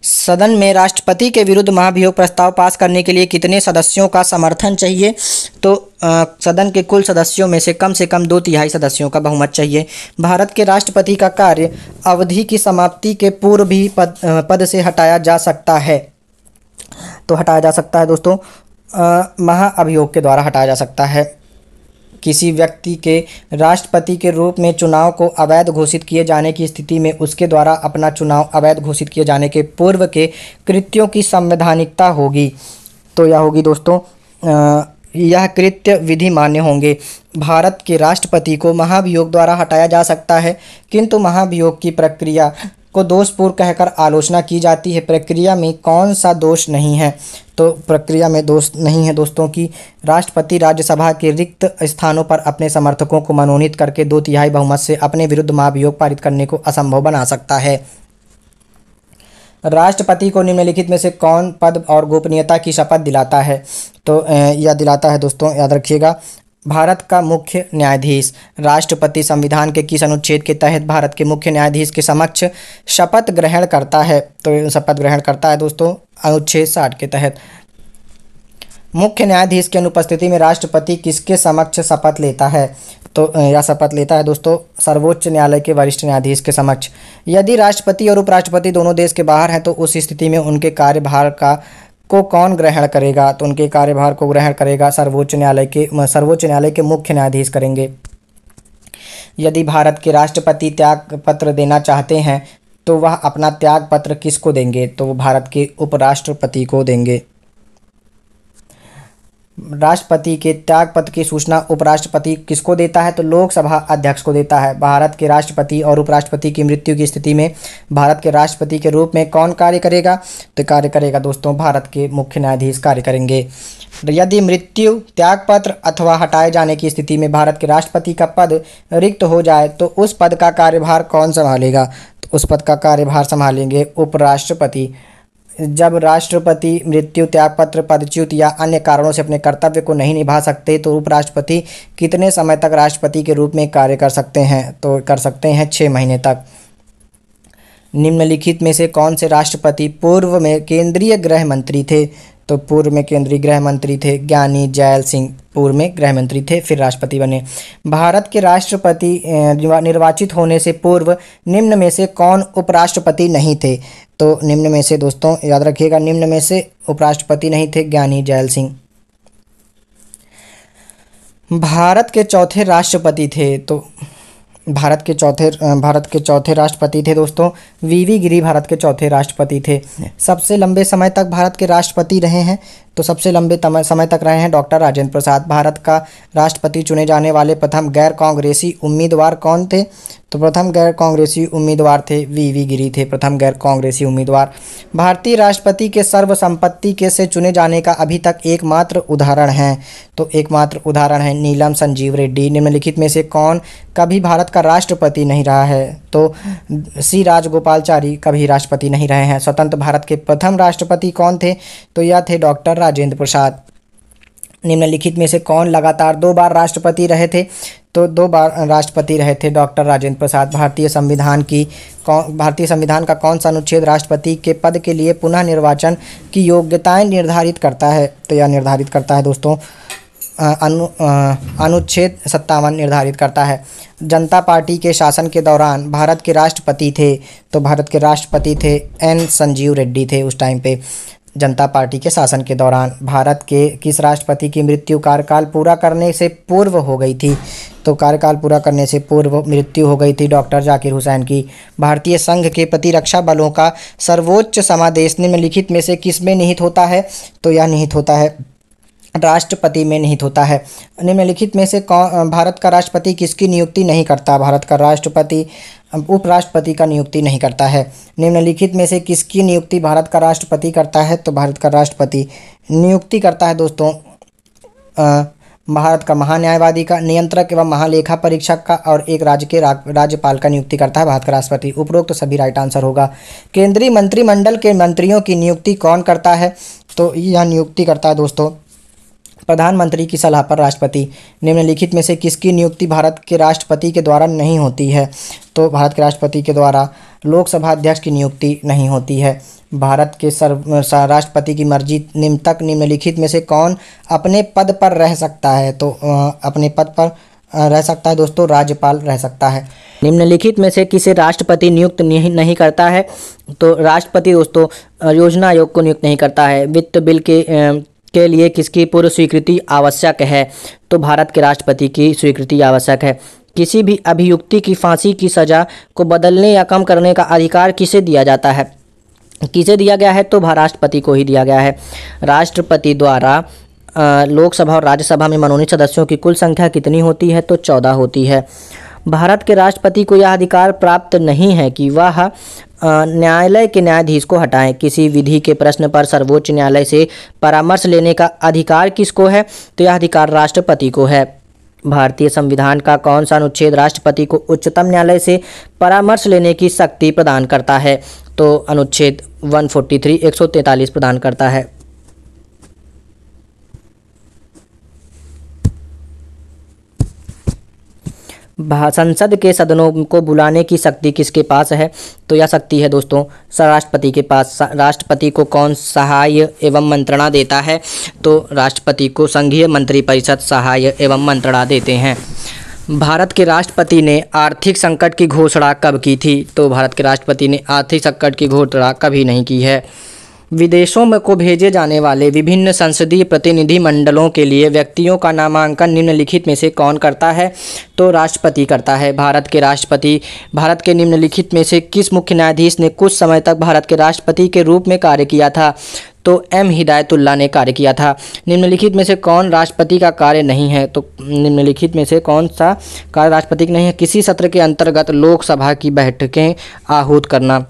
सदन में राष्ट्रपति के विरुद्ध महाभियोग प्रस्ताव पास करने के लिए कितने सदस्यों का समर्थन चाहिए तो आ, सदन के कुल सदस्यों में से कम से कम दो तिहाई सदस्यों का बहुमत चाहिए भारत के राष्ट्रपति का कार्य अवधि की समाप्ति के पूर्व भी पद, पद से हटाया जा सकता है तो हटाया जा सकता है दोस्तों महाअभियोग के द्वारा हटाया जा सकता है किसी व्यक्ति के राष्ट्रपति के रूप में चुनाव को अवैध घोषित किए जाने की स्थिति में उसके द्वारा अपना चुनाव अवैध घोषित किए जाने के पूर्व के कृत्यों की संवैधानिकता होगी तो यह होगी दोस्तों यह कृत्य विधि मान्य होंगे भारत के राष्ट्रपति को महाभियोग द्वारा हटाया जा सकता है किंतु महाभियोग की प्रक्रिया को दोषपूर्ण कहकर आलोचना की जाती है प्रक्रिया में कौन सा दोष नहीं है तो प्रक्रिया में दोष नहीं है दोस्तों कि राष्ट्रपति राज्यसभा के रिक्त स्थानों पर अपने समर्थकों को मनोनीत करके दो तिहाई बहुमत से अपने विरुद्ध महाभियोग पारित करने को असंभव बना सकता है राष्ट्रपति को निम्नलिखित में से कौन पद और गोपनीयता की शपथ दिलाता है तो यह दिलाता है दोस्तों याद रखिएगा भारत का मुख्य न्यायाधीश राष्ट्रपति संविधान के किस अनुच्छेद के तहत भारत के मुख्य न्यायाधीश के समक्ष शपथ ग्रहण करता है तो शपथ ग्रहण करता है दोस्तों अनुच्छेद साठ के तहत मुख्य न्यायाधीश की अनुपस्थिति में राष्ट्रपति किसके समक्ष शपथ लेता है तो यह शपथ लेता है दोस्तों सर्वोच्च न्यायालय के वरिष्ठ न्यायाधीश के समक्ष यदि राष्ट्रपति और उपराष्ट्रपति दोनों देश के बाहर हैं तो उस स्थिति में उनके कार्यभार का को कौन ग्रहण करेगा तो उनके कार्यभार को ग्रहण करेगा सर्वोच्च न्यायालय के सर्वोच्च न्यायालय के मुख्य न्यायाधीश करेंगे यदि भारत के राष्ट्रपति त्याग पत्र देना चाहते हैं तो वह अपना त्याग पत्र किसको देंगे तो वो भारत के उपराष्ट्रपति को देंगे राष्ट्रपति के त्याग पत्र की सूचना उपराष्ट्रपति किसको देता है तो लोकसभा अध्यक्ष को देता है भारत के राष्ट्रपति और उपराष्ट्रपति की मृत्यु की स्थिति में भारत के राष्ट्रपति के रूप में कौन कार्य करेगा तो कार्य करेगा दोस्तों भारत के मुख्य न्यायाधीश कार्य करेंगे तो यदि मृत्यु त्यागपत्र अथवा हटाए जाने की स्थिति में भारत के राष्ट्रपति का पद रिक्त हो जाए तो उस पद का कार्यभार कौन संभालेगा तो उस पद का कार्यभार संभालेंगे उपराष्ट्रपति जब राष्ट्रपति मृत्यु त्यागपत्र पदच्युत या अन्य कारणों से अपने कर्तव्य को नहीं निभा सकते तो उपराष्ट्रपति कितने समय तक राष्ट्रपति के रूप में कार्य कर सकते हैं तो कर सकते हैं छः महीने तक निम्नलिखित में से कौन से राष्ट्रपति पूर्व में केंद्रीय गृह मंत्री थे तो पूर्व में केंद्रीय गृह मंत्री थे ज्ञानी जैल सिंह पूर्व में गृह मंत्री थे फिर राष्ट्रपति बने भारत के राष्ट्रपति निर्वाचित होने से पूर्व निम्न में से कौन उपराष्ट्रपति नहीं थे तो निम्न में से दोस्तों याद रखिएगा निम्न में से उपराष्ट्रपति नहीं थे ज्ञानी जैल सिंह भारत के चौथे राष्ट्रपति थे तो भारत के चौथे भारत के चौथे राष्ट्रपति थे दोस्तों वीवी गिरी भारत के चौथे राष्ट्रपति थे सबसे लंबे समय तक भारत के राष्ट्रपति रहे हैं तो सबसे लंबे समय तक रहे हैं डॉक्टर राजेंद्र प्रसाद भारत का राष्ट्रपति चुने जाने वाले प्रथम गैर कांग्रेसी उम्मीदवार कौन थे तो प्रथम गैर कांग्रेसी उम्मीदवार थे वी वी गिरी थे प्रथम गैर कांग्रेसी उम्मीदवार भारतीय राष्ट्रपति के सर्वसंपत्ति के से चुने जाने का अभी तक एकमात्र उदाहरण है तो एकमात्र उदाहरण है नीलम संजीव रेड्डी निम्नलिखित में से कौन कभी भारत का राष्ट्रपति नहीं रहा है तो सी राजगोपालचारी कभी राष्ट्रपति नहीं रहे हैं स्वतंत्र भारत के प्रथम राष्ट्रपति कौन थे तो यह थे डॉक्टर राजेंद्र प्रसाद निम्नलिखित में से कौन लगातार दो बार राष्ट्रपति रहे थे तो दो बार राष्ट्रपति रहे थे डॉक्टर राजेंद्र प्रसाद भारतीय संविधान की कौन भारतीय संविधान का कौन सा अनुच्छेद राष्ट्रपति के पद के लिए पुनः निर्वाचन की योग्यताएं निर्धारित करता है तो यह निर्धारित करता है दोस्तों अनु अनुच्छेद सत्तावन निर्धारित करता है जनता पार्टी के शासन के दौरान भारत के राष्ट्रपति थे तो भारत के राष्ट्रपति थे एन संजीव रेड्डी थे उस टाइम पे जनता पार्टी के शासन के दौरान भारत के किस राष्ट्रपति की मृत्यु कार्यकाल पूरा करने से पूर्व हो गई थी तो कार्यकाल पूरा करने से पूर्व मृत्यु हो गई थी डॉक्टर जाकिर हुसैन की भारतीय संघ के प्रतिरक्षा बलों का सर्वोच्च समादेश निम्नलिखित में से किस में निहित होता है तो यह निहित होता है राष्ट्रपति में निहित होता है निम्नलिखित में से कौन भारत का राष्ट्रपति किसकी नियुक्ति नहीं करता भारत का राष्ट्रपति उपराष्ट्रपति का नियुक्ति नहीं करता है निम्नलिखित में से किसकी नियुक्ति भारत का राष्ट्रपति करता है तो भारत का राष्ट्रपति नियुक्ति करता है दोस्तों भारत का महान्यायवादी का नियंत्रक एवं महालेखा परीक्षक का और एक राज्य के राज्यपाल का नियुक्ति करता है भारत का राष्ट्रपति उपरोक्त तो सभी राइट आंसर होगा केंद्रीय मंत्रिमंडल के मंत्रियों की नियुक्ति कौन करता है तो यह नियुक्ति करता है दोस्तों प्रधानमंत्री की सलाह पर राष्ट्रपति निम्नलिखित में से किसकी नियुक्ति भारत के राष्ट्रपति के द्वारा नहीं होती है तो भारत के राष्ट्रपति के द्वारा लोकसभा अध्यक्ष की नियुक्ति नहीं होती है भारत के सर्व राष्ट्रपति की मर्जी निम्न तक निम्नलिखित में से कौन अपने पद पर रह सकता है तो अपने पद पर रह सकता है दोस्तों राज्यपाल रह सकता है निम्नलिखित में से किसे राष्ट्रपति नियुक्त नहीं करता है तो राष्ट्रपति दोस्तों योजना आयोग को नियुक्त नहीं करता है वित्त बिल के के लिए किसकी पूर्व स्वीकृति आवश्यक है तो भारत के राष्ट्रपति की स्वीकृति आवश्यक है किसी भी अभियुक्ति की फांसी की सज़ा को बदलने या कम करने का अधिकार किसे दिया जाता है किसे दिया गया है तो राष्ट्रपति को ही दिया गया है राष्ट्रपति द्वारा लोकसभा और राज्यसभा में मनोनीत सदस्यों की कुल संख्या कितनी होती है तो चौदह होती है भारत के राष्ट्रपति को यह अधिकार प्राप्त नहीं है कि वह न्यायालय के न्यायाधीश को हटाएं किसी विधि के प्रश्न पर सर्वोच्च न्यायालय से परामर्श लेने का अधिकार किसको है तो यह अधिकार राष्ट्रपति को है भारतीय संविधान का कौन सा अनुच्छेद राष्ट्रपति को उच्चतम न्यायालय से परामर्श लेने की शक्ति प्रदान करता है तो अनुच्छेद 143 143 प्रदान करता है संसद के सदनों को बुलाने की शक्ति किसके पास है तो यह शक्ति है दोस्तों राष्ट्रपति के पास राष्ट्रपति को कौन सहाय एवं मंत्रणा देता है तो राष्ट्रपति को संघीय मंत्रिपरिषद सहाय एवं मंत्रणा देते हैं भारत के राष्ट्रपति ने आर्थिक संकट की घोषणा कब की थी तो भारत के राष्ट्रपति ने आर्थिक संकट की घोषणा कभी नहीं की है विदेशों में को भेजे जाने वाले विभिन्न संसदीय प्रतिनिधि मंडलों के लिए व्यक्तियों का नामांकन निम्नलिखित में से कौन करता है तो राष्ट्रपति करता है भारत के राष्ट्रपति भारत के निम्नलिखित में से किस मुख्य न्यायाधीश ने कुछ समय तक भारत के राष्ट्रपति के रूप में कार्य किया था तो एम हिदायतुल्ला ने कार्य किया था निम्नलिखित में से कौन राष्ट्रपति का कार्य नहीं है तो निम्नलिखित में से कौन सा कार्य राष्ट्रपति का नहीं है किसी सत्र के अंतर्गत लोकसभा की बैठकें आहूत करना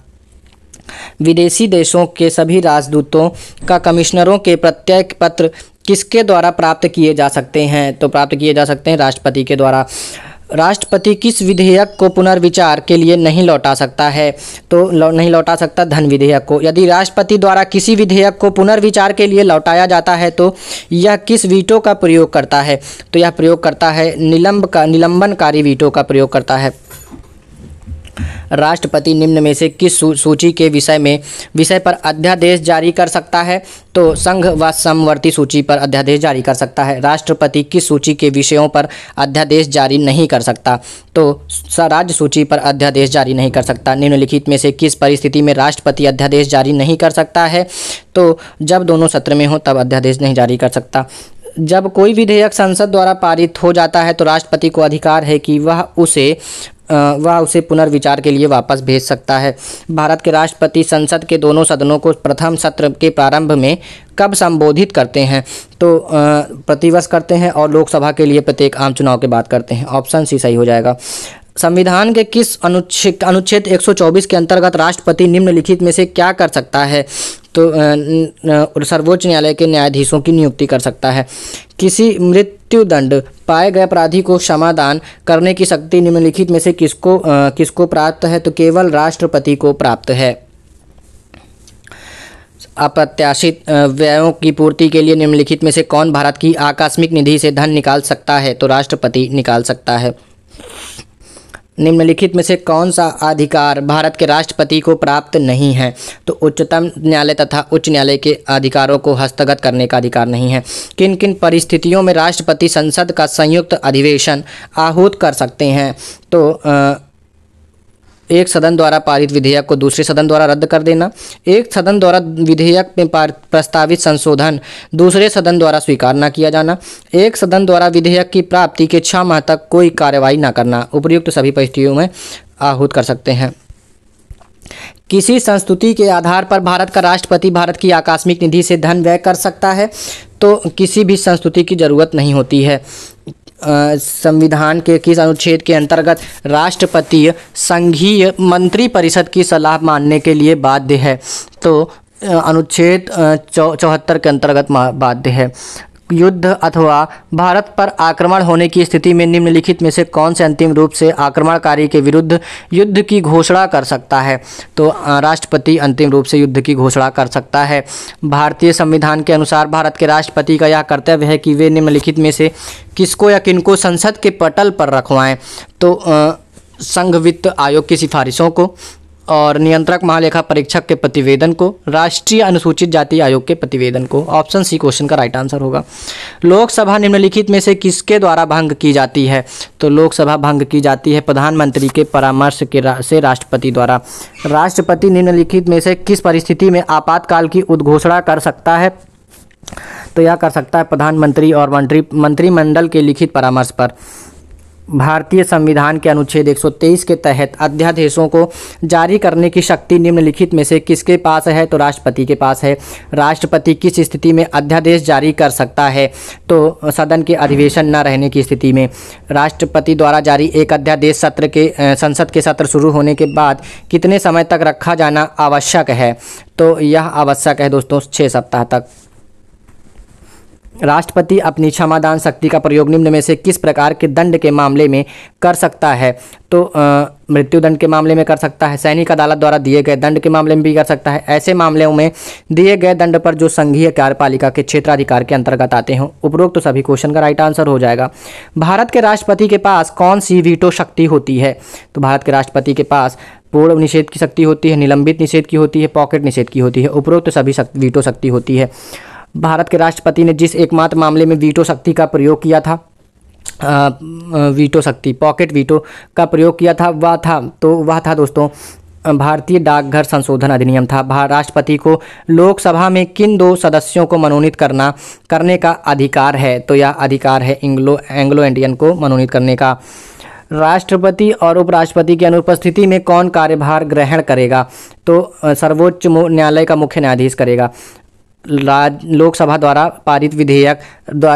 विदेशी देशों के सभी राजदूतों का कमिश्नरों के प्रत्येक पत्र किसके द्वारा प्राप्त किए जा सकते हैं तो प्राप्त किए जा सकते हैं राष्ट्रपति के द्वारा राष्ट्रपति किस विधेयक को पुनर्विचार के लिए नहीं लौटा सकता है तो नहीं लौटा सकता धन विधेयक को यदि राष्ट्रपति द्वारा किसी विधेयक को पुनर्विचार के लिए लौटाया जाता है तो यह किस वीटो का प्रयोग करता है तो यह प्रयोग करता है निलंब का निलंबनकारी वीटो का प्रयोग करता है राष्ट्रपति निम्न में से किस सूची के विषय में विषय पर अध्यादेश जारी कर सकता है तो संघ व समवर्ती सूची पर अध्यादेश जारी कर सकता है राष्ट्रपति किस सूची के विषयों पर अध्यादेश जारी नहीं कर सकता तो राज्य सूची पर अध्यादेश जारी नहीं कर सकता निम्नलिखित में से किस परिस्थिति में राष्ट्रपति अध्यादेश जारी नहीं कर सकता है तो जब दोनों सत्र में हो तब अध्यादेश नहीं जारी कर सकता जब कोई विधेयक संसद द्वारा पारित हो जाता है तो राष्ट्रपति को अधिकार है कि वह उसे वह उसे पुनर्विचार के लिए वापस भेज सकता है भारत के राष्ट्रपति संसद के दोनों सदनों को प्रथम सत्र के प्रारंभ में कब संबोधित करते हैं तो प्रतिवर्ष करते हैं और लोकसभा के लिए प्रत्येक आम चुनाव के बाद करते हैं ऑप्शन सी सही हो जाएगा संविधान के किस अनुच्छेद अनुच्छेद 124 के अंतर्गत राष्ट्रपति निम्नलिखित में से क्या कर सकता है तो सर्वोच्च न्यायालय के न्यायाधीशों की नियुक्ति कर सकता है किसी मृत्युदंड पाए गए अपराधी को क्षमादान करने की शक्ति निम्नलिखित में से किसको किसको प्राप्त है तो केवल राष्ट्रपति को प्राप्त है अप्रत्याशित व्ययों की पूर्ति के लिए निम्नलिखित में से कौन भारत की आकस्मिक निधि से धन निकाल सकता है तो राष्ट्रपति निकाल सकता है निम्नलिखित में से कौन सा अधिकार भारत के राष्ट्रपति को प्राप्त नहीं है तो उच्चतम न्यायालय तथा उच्च न्यायालय के अधिकारों को हस्तगत करने का अधिकार नहीं है किन किन परिस्थितियों में राष्ट्रपति संसद का संयुक्त अधिवेशन आहूत कर सकते हैं तो आ, एक सदन द्वारा पारित विधेयक को दूसरे सदन द्वारा रद्द कर देना एक सदन द्वारा विधेयक में प्रस्तावित संशोधन दूसरे सदन द्वारा स्वीकार न किया जाना एक सदन द्वारा विधेयक की प्राप्ति के छह माह तक कोई कार्रवाई न करना उपयुक्त सभी परिस्थितियों में आहूत कर सकते हैं किसी संस्तुति के आधार पर भारत का राष्ट्रपति भारत की आकस्मिक निधि से धन व्यय कर सकता है तो किसी भी संस्तुति की ज़रूरत नहीं होती है संविधान के किस अनुच्छेद के अंतर्गत राष्ट्रपति संघीय मंत्री परिषद की सलाह मानने के लिए बाध्य है तो अनुच्छेद चौहत्तर के अंतर्गत बाध्य है युद्ध अथवा भारत पर आक्रमण होने की स्थिति में निम्नलिखित में से कौन से अंतिम रूप से आक्रमणकारी के विरुद्ध युद्ध की घोषणा कर सकता है तो राष्ट्रपति अंतिम रूप से युद्ध की घोषणा कर सकता है भारतीय संविधान के अनुसार भारत के राष्ट्रपति का यह कर्तव्य है कि वे निम्नलिखित में से किसको या किनको संसद के पटल पर रखवाएं तो संघ वित्त आयोग की सिफारिशों को और नियंत्रक महालेखा परीक्षक के प्रतिवेदन को राष्ट्रीय अनुसूचित जाति आयोग के प्रतिवेदन को ऑप्शन सी क्वेश्चन का राइट आंसर होगा लोकसभा निम्नलिखित में से किसके द्वारा भंग की जाती है तो लोकसभा भंग की जाती है प्रधानमंत्री के परामर्श के रा, से राष्ट्रपति द्वारा राष्ट्रपति निम्नलिखित में से किस परिस्थिति में आपातकाल की उद्घोषणा कर सकता है तो यह कर सकता है प्रधानमंत्री और मंत्री मंत्रिमंडल के लिखित परामर्श पर भारतीय संविधान के अनुच्छेद 123 के तहत अध्यादेशों को जारी करने की शक्ति निम्नलिखित में से किसके पास है तो राष्ट्रपति के पास है राष्ट्रपति किस स्थिति में अध्यादेश जारी कर सकता है तो सदन के अधिवेशन न रहने की स्थिति में राष्ट्रपति द्वारा जारी एक अध्यादेश सत्र के संसद के सत्र शुरू होने के बाद कितने समय तक रखा जाना आवश्यक है तो यह आवश्यक है दोस्तों छः सप्ताह तक राष्ट्रपति अपनी क्षमादान शक्ति का प्रयोग निम्न में से किस प्रकार के दंड के मामले में कर सकता है तो मृत्यु दंड के मामले में कर सकता है सैनिक अदालत द्वारा दिए गए दंड के मामले में भी कर सकता है ऐसे मामलों में दिए गए दंड पर जो संघीय कार्यपालिका के क्षेत्राधिकार के अंतर्गत आते हैं उपरोक्त तो सभी क्वेश्चन का राइट आंसर हो जाएगा भारत के राष्ट्रपति के पास कौन सी वीटो शक्ति होती है तो भारत के राष्ट्रपति के पास पूर्ण निषेध की शक्ति होती है निलंबित निषेध की होती है पॉकेट निषेध की होती है उपरोक्त सभी वीटो शक्ति होती है भारत के राष्ट्रपति ने जिस एकमात्र मामले में वीटो शक्ति का प्रयोग किया था आ, वीटो शक्ति पॉकेट वीटो का प्रयोग किया था वह था तो वह था दोस्तों भारतीय डाकघर संशोधन अधिनियम था राष्ट्रपति को लोकसभा में किन दो सदस्यों को मनोनीत करना करने का अधिकार है तो यह अधिकार है इंग्लो एंग्लो इंडियन को मनोनीत करने का राष्ट्रपति और उपराष्ट्रपति की अनुपस्थिति में कौन कार्यभार ग्रहण करेगा तो सर्वोच्च न्यायालय का मुख्य न्यायाधीश करेगा राज लोकसभा द्वारा पारित विधेयक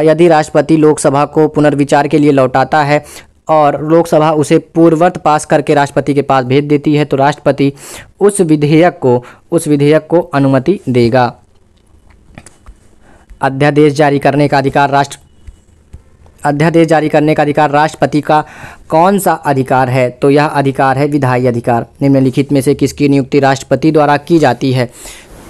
यदि राष्ट्रपति लोकसभा को पुनर्विचार के लिए लौटाता है और लोकसभा उसे पूर्ववत पास करके राष्ट्रपति के पास भेज देती है तो राष्ट्रपति उस विधेयक को उस विधेयक को अनुमति देगा अध्यादेश जारी करने का अधिकार राष्ट्र अध्यादेश जारी करने का अधिकार राष्ट्रपति का कौन सा अधिकार है तो यह अधिकार है विधायी अधिकार निम्नलिखित में से किसकी नियुक्ति राष्ट्रपति द्वारा की जाती है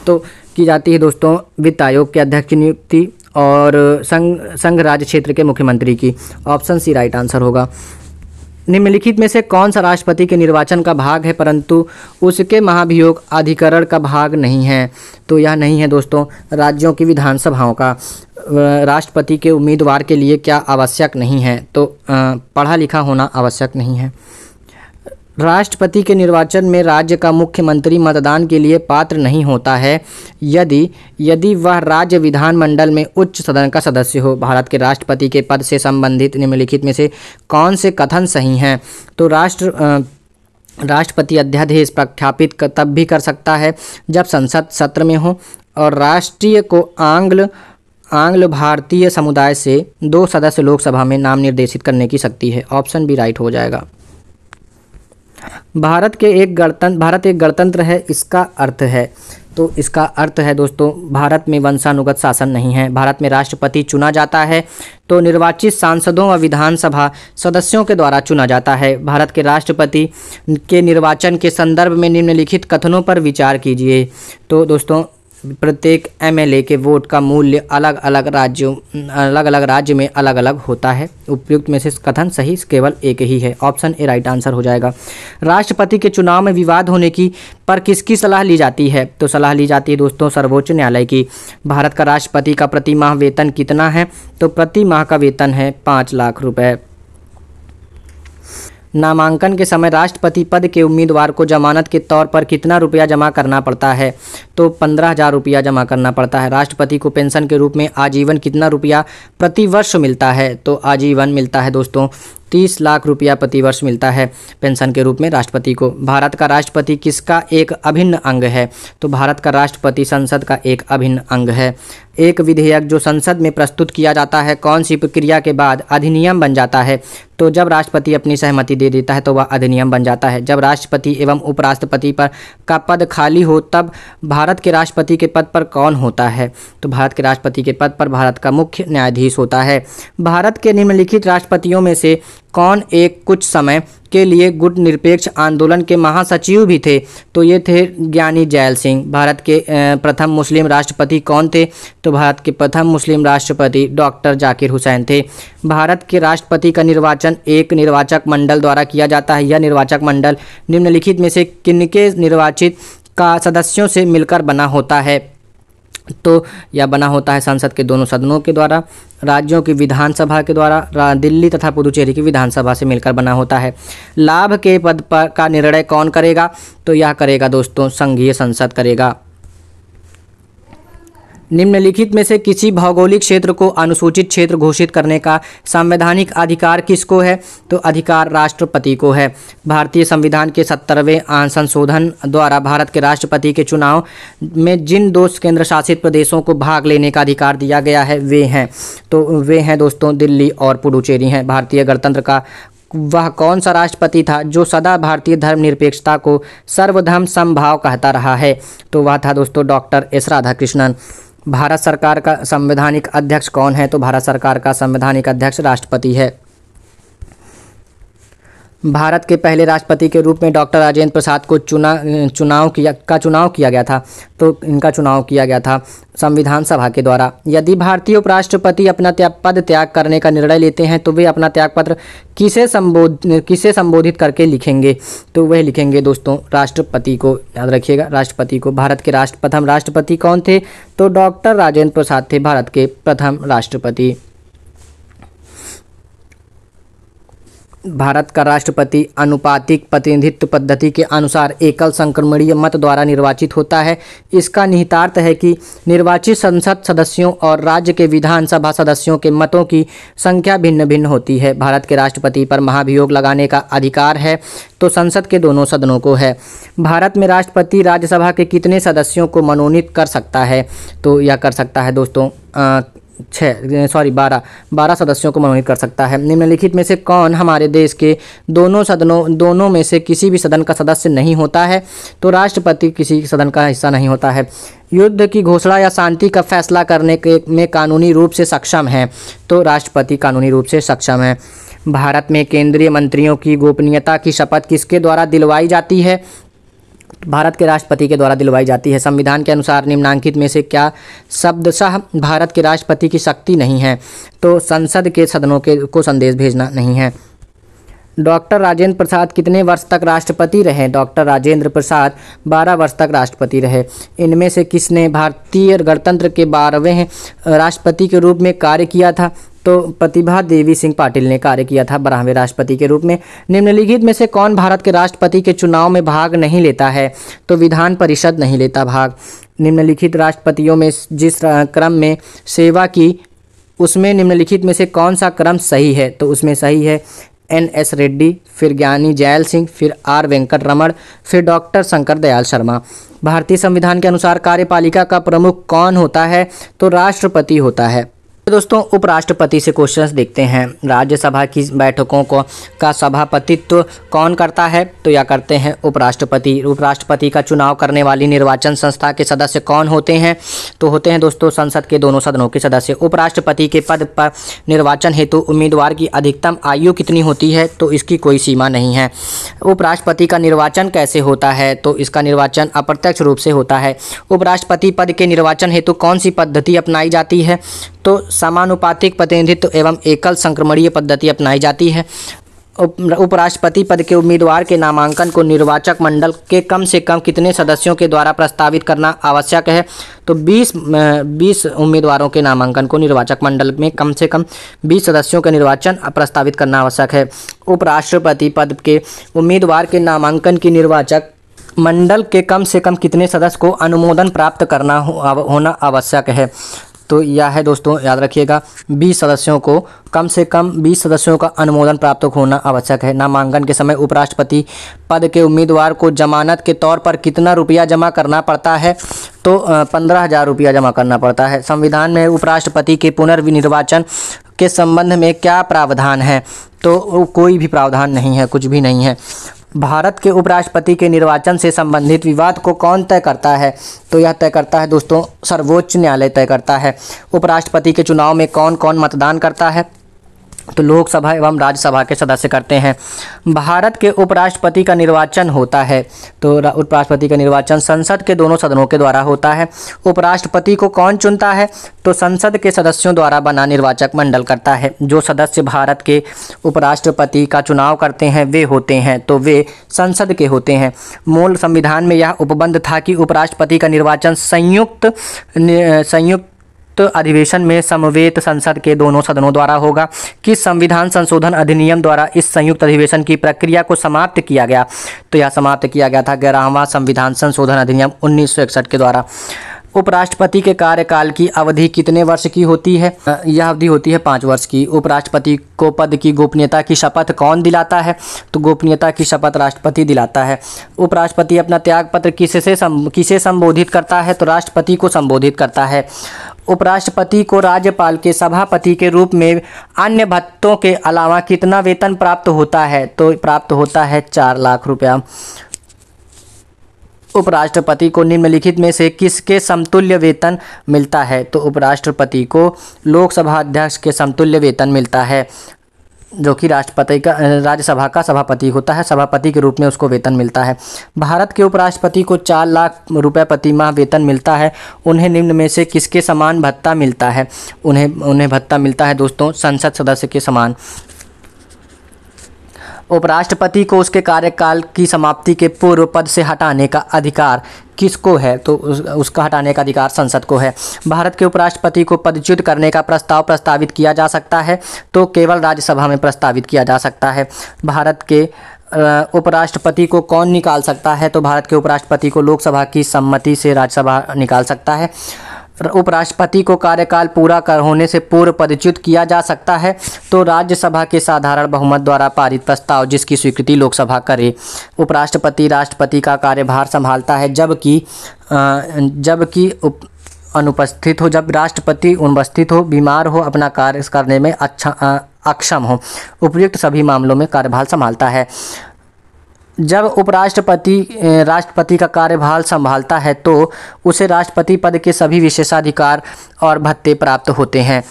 तो की जाती है दोस्तों वित्त आयोग के अध्यक्ष की नियुक्ति और संघ संघ राज्य क्षेत्र के मुख्यमंत्री की ऑप्शन सी राइट आंसर होगा निम्नलिखित में से कौन सा राष्ट्रपति के निर्वाचन का भाग है परंतु उसके महाभियोग अधिकरण का भाग नहीं है तो यह नहीं है दोस्तों राज्यों की विधानसभाओं का राष्ट्रपति के उम्मीदवार के लिए क्या आवश्यक नहीं है तो पढ़ा लिखा होना आवश्यक नहीं है राष्ट्रपति के निर्वाचन में राज्य का मुख्यमंत्री मतदान के लिए पात्र नहीं होता है यदि यदि वह राज्य विधानमंडल में उच्च सदन का सदस्य हो भारत के राष्ट्रपति के पद से संबंधित निम्नलिखित में से कौन से कथन सही हैं तो राष्ट्र राष्ट्रपति अध्यादेश प्रख्यापित तब भी कर सकता है जब संसद सत्र में हो और राष्ट्रीय को आंग्ल आंग्ल भारतीय समुदाय से दो सदस्य लोकसभा में नाम निर्देशित करने की शक्ति है ऑप्शन भी राइट हो जाएगा भारत के एक गणतंत्र भारत एक गणतंत्र है इसका अर्थ है तो इसका अर्थ है दोस्तों भारत में वंशानुगत शासन नहीं है भारत में राष्ट्रपति चुना जाता है तो निर्वाचित सांसदों व विधानसभा सदस्यों के द्वारा चुना जाता है भारत के राष्ट्रपति के निर्वाचन के संदर्भ में निम्नलिखित कथनों पर विचार कीजिए तो दोस्तों प्रत्येक एमएलए के वोट का मूल्य अलग अलग राज्यों अलग अलग राज्य में अलग अलग होता है उपयुक्त में से कथन सही केवल एक ही है ऑप्शन ए राइट आंसर हो जाएगा राष्ट्रपति के चुनाव में विवाद होने की पर किसकी सलाह ली जाती है तो सलाह ली जाती है दोस्तों सर्वोच्च न्यायालय की भारत का राष्ट्रपति का प्रति माह वेतन कितना है तो प्रति माह का वेतन है पाँच लाख रुपये नामांकन के समय राष्ट्रपति पद के उम्मीदवार को जमानत के तौर पर कितना रुपया जमा करना पड़ता है तो पंद्रह हज़ार रुपया जमा करना पड़ता है राष्ट्रपति को पेंशन के रूप में आजीवन कितना रुपया प्रतिवर्ष मिलता है तो आजीवन मिलता है दोस्तों तीस लाख रुपया प्रतिवर्ष मिलता है पेंशन के रूप में राष्ट्रपति को भारत का राष्ट्रपति किसका एक अभिन्न अंग है तो भारत का राष्ट्रपति संसद का एक अभिन्न अंग है एक विधेयक जो संसद में प्रस्तुत किया जाता है कौन सी प्रक्रिया के बाद अधिनियम बन जाता है तो जब राष्ट्रपति अपनी सहमति दे देता है तो वह अधिनियम बन जाता है जब राष्ट्रपति एवं उपराष्ट्रपति पर का पद खाली हो तब भारत के राष्ट्रपति के पद पर कौन होता है तो भारत के राष्ट्रपति के पद पर भारत का मुख्य न्यायाधीश होता है भारत के निम्नलिखित राष्ट्रपतियों में से कौन एक कुछ समय के लिए गुट निरपेक्ष आंदोलन के महासचिव भी थे तो ये थे ज्ञानी जैल सिंह भारत के प्रथम मुस्लिम राष्ट्रपति कौन थे तो भारत के प्रथम मुस्लिम राष्ट्रपति डॉक्टर जाकिर हुसैन थे भारत के राष्ट्रपति का निर्वाचन एक निर्वाचक मंडल द्वारा किया जाता है यह निर्वाचक मंडल निम्नलिखित में से किनके निर्वाचित का सदस्यों से मिलकर बना होता है तो यह बना होता है संसद के दोनों सदनों के द्वारा राज्यों की विधानसभा के द्वारा दिल्ली तथा पुदुचेरी की विधानसभा से मिलकर बना होता है लाभ के पद पर का निर्णय कौन करेगा तो यह करेगा दोस्तों संघीय संसद करेगा निम्नलिखित में से किसी भौगोलिक क्षेत्र को अनुसूचित क्षेत्र घोषित करने का संवैधानिक अधिकार किसको है तो अधिकार राष्ट्रपति को है भारतीय संविधान के सत्तरवें संशोधन द्वारा भारत के राष्ट्रपति के चुनाव में जिन दो केंद्र शासित प्रदेशों को भाग लेने का अधिकार दिया गया है वे हैं तो वे हैं दोस्तों दिल्ली और पुडुचेरी हैं भारतीय गणतंत्र का वह कौन सा राष्ट्रपति था जो सदा भारतीय धर्मनिरपेक्षता को सर्वधर्म संभाव कहता रहा है तो वह था दोस्तों डॉक्टर एस राधाकृष्णन भारत सरकार का संवैधानिक अध्यक्ष कौन है तो भारत सरकार का संवैधानिक अध्यक्ष राष्ट्रपति है भारत के पहले राष्ट्रपति के रूप में डॉक्टर राजेंद्र प्रसाद को चुना चुनाव किया का चुनाव किया गया था तो इनका चुनाव किया गया था संविधान सभा के द्वारा यदि भारतीय उपराष्ट्रपति अपना त्या, पद त्याग करने का निर्णय लेते हैं तो वे अपना त्यागपत्र किसे संबोध किसे संबोधित करके लिखेंगे तो वह लिखेंगे दोस्तों राष्ट्रपति को याद रखिएगा राष्ट्रपति को भारत के राष्ट्र प्रथम राष्ट्रपति कौन थे तो डॉक्टर राजेंद्र प्रसाद थे भारत के प्रथम राष्ट्रपति भारत का राष्ट्रपति अनुपातिक प्रतिनिधित्व पद्धति के अनुसार एकल संक्रमणीय मत द्वारा निर्वाचित होता है इसका निहितार्थ है कि निर्वाचित संसद सदस्यों और राज्य के विधानसभा सदस्यों के मतों की संख्या भिन्न भिन्न होती है भारत के राष्ट्रपति पर महाभियोग लगाने का अधिकार है तो संसद के दोनों सदनों को है भारत में राष्ट्रपति राज्यसभा के कितने सदस्यों को मनोनीत कर सकता है तो यह कर सकता है दोस्तों छः सॉरी बारह बारह सदस्यों को मनोनीत कर सकता है निम्नलिखित में से कौन हमारे देश के दोनों सदनों दोनों में से किसी भी सदन का सदस्य नहीं होता है तो राष्ट्रपति किसी सदन का हिस्सा नहीं होता है युद्ध की घोषणा या शांति का फैसला करने के में कानूनी रूप से सक्षम है तो राष्ट्रपति कानूनी रूप से सक्षम है भारत में केंद्रीय मंत्रियों की गोपनीयता की शपथ किसके द्वारा दिलवाई जाती है भारत के राष्ट्रपति के द्वारा दिलवाई जाती है संविधान के अनुसार निम्नांकित में से क्या शब्दशाह भारत के राष्ट्रपति की शक्ति नहीं है तो संसद के सदनों के को संदेश भेजना नहीं है डॉक्टर राजेंद्र प्रसाद कितने वर्ष तक राष्ट्रपति रहे डॉक्टर राजेंद्र प्रसाद 12 वर्ष तक राष्ट्रपति रहे इनमें से किसने भारतीय गणतंत्र के बारहवें राष्ट्रपति के रूप में कार्य किया था तो प्रतिभा देवी सिंह पाटिल ने कार्य किया था बारहवें राष्ट्रपति के रूप में निम्नलिखित में से कौन भारत के राष्ट्रपति के चुनाव में भाग नहीं लेता है तो विधान परिषद नहीं लेता भाग निम्नलिखित राष्ट्रपतियों में जिस क्रम में सेवा की उसमें निम्नलिखित में से कौन सा क्रम सही है तो उसमें सही है एन एस रेड्डी फिर ज्ञानी जयाल सिंह फिर आर वेंकट रमण फिर डॉक्टर शंकर दयाल शर्मा भारतीय संविधान के अनुसार कार्यपालिका का प्रमुख कौन होता है तो राष्ट्रपति होता है दोस्तों उपराष्ट्रपति से क्वेश्चंस देखते हैं राज्यसभा की बैठकों को का सभापतित्व तो कौन करता है तो या करते हैं उपराष्ट्रपति उपराष्ट्रपति का चुनाव करने वाली निर्वाचन संस्था के सदस्य कौन होते हैं तो होते हैं दोस्तों संसद के दोनों सदनों के सदस्य उपराष्ट्रपति के पद पर निर्वाचन हेतु उम्मीदवार की अधिकतम आयु कितनी होती है तो इसकी कोई सीमा नहीं है उपराष्ट्रपति का निर्वाचन कैसे होता है तो इसका निर्वाचन अप्रत्यक्ष रूप से होता है उपराष्ट्रपति पद के निर्वाचन हेतु कौन सी पद्धति अपनाई जाती है तो समानुपातिक प्रतिनिधित्व एवं एकल संक्रमणीय पद्धति अपनाई जाती है उपराष्ट्रपति पद के उम्मीदवार के नामांकन को निर्वाचक मंडल के कम से कम कितने सदस्यों के द्वारा प्रस्तावित करना आवश्यक है तो 20 20 उम्मीदवारों के नामांकन को निर्वाचक मंडल में कम से कम 20 सदस्यों का निर्वाचन प्रस्तावित करना आवश्यक है उपराष्ट्रपति पद के उम्मीदवार के नामांकन की निर्वाचक मंडल के कम से कम कितने सदस्य को अनुमोदन प्राप्त करना हो, होना आवश्यक है तो यह है दोस्तों याद रखिएगा बीस सदस्यों को कम से कम बीस सदस्यों का अनुमोदन प्राप्त होना आवश्यक है नामांकन के समय उपराष्ट्रपति पद के उम्मीदवार को जमानत के तौर पर कितना रुपया जमा करना पड़ता है तो पंद्रह हज़ार रुपया जमा करना पड़ता है संविधान में उपराष्ट्रपति के पुनर्विनिर्वाचन के संबंध में क्या प्रावधान है तो कोई भी प्रावधान नहीं है कुछ भी नहीं है भारत के उपराष्ट्रपति के निर्वाचन से संबंधित विवाद को कौन तय करता है तो यह तय करता है दोस्तों सर्वोच्च न्यायालय तय करता है उपराष्ट्रपति के चुनाव में कौन कौन मतदान करता है तो लोकसभा एवं राज्यसभा के सदस्य करते हैं भारत के उपराष्ट्रपति का निर्वाचन होता है तो उपराष्ट्रपति का निर्वाचन संसद के दोनों सदनों के द्वारा होता है उपराष्ट्रपति को कौन चुनता है तो संसद के सदस्यों द्वारा बना निर्वाचक मंडल करता है जो सदस्य भारत के उपराष्ट्रपति का चुनाव करते हैं वे होते हैं तो वे संसद के होते हैं मूल संविधान में यह उपबंध था कि उपराष्ट्रपति का निर्वाचन संयुक्त संयुक्त संयुक्त अधिवेशन में समवेत संसद के दोनों सदनों द्वारा होगा किस संविधान संशोधन अधिनियम द्वारा इस संयुक्त अधिवेशन की प्रक्रिया को समाप्त किया गया तो यह समाप्त किया गया था ग्यारहवां संविधान संशोधन अधिनियम उन्नीस के द्वारा उपराष्ट्रपति के कार्यकाल की अवधि कितने वर्ष की होती है यह अवधि होती है पाँच वर्ष की उपराष्ट्रपति को पद की गोपनीयता की शपथ कौन दिलाता है तो गोपनीयता की शपथ राष्ट्रपति दिलाता है उपराष्ट्रपति अपना त्यागपत्र किससे सम, किसे संबोधित करता है तो राष्ट्रपति को संबोधित करता है उपराष्ट्रपति को राज्यपाल के सभापति के रूप में अन्य भत्तों के अलावा कितना वेतन प्राप्त होता है तो प्राप्त होता है चार लाख रुपया उपराष्ट्रपति को निम्नलिखित में से किसके समतुल्य वेतन मिलता है तो उपराष्ट्रपति को लोकसभा अध्यक्ष के समतुल्य वेतन मिलता है जो कि राष्ट्रपति का राज्यसभा का सभापति होता है सभापति के रूप में उसको वेतन मिलता है भारत के उपराष्ट्रपति को चार लाख रुपए प्रति माह वेतन मिलता है उन्हें निम्न में से किसके समान भत्ता मिलता है उन्हें उन्हें भत्ता मिलता है दोस्तों संसद सदस्य के समान उपराष्ट्रपति को उसके कार्यकाल की समाप्ति के पूर्व पद से हटाने का अधिकार किसको है तो उस, उसका हटाने का अधिकार संसद को है भारत के उपराष्ट्रपति को पदच्युत करने का प्रस्ताव प्रस्तावित किया जा सकता है तो केवल राज्यसभा में प्रस्तावित किया जा सकता है भारत के उपराष्ट्रपति को कौन निकाल सकता है तो भारत के उपराष्ट्रपति को लोकसभा की सम्मति से राज्यसभा निकाल सकता है उपराष्ट्रपति को कार्यकाल पूरा कर होने से पूर्व परिचित किया जा सकता है तो राज्यसभा के साधारण बहुमत द्वारा पारित प्रस्ताव जिसकी स्वीकृति लोकसभा करे उपराष्ट्रपति राष्ट्रपति का कार्यभार संभालता है जबकि जबकि उप अनुपस्थित हो जब राष्ट्रपति अनुपस्थित हो बीमार हो अपना कार्य करने में अच्छा अक्षम हो उपयुक्त सभी मामलों में कार्यभार संभालता है जब उपराष्ट्रपति राष्ट्रपति का कार्यभार संभालता है तो उसे राष्ट्रपति पद के सभी विशेषाधिकार और भत्ते प्राप्त होते हैं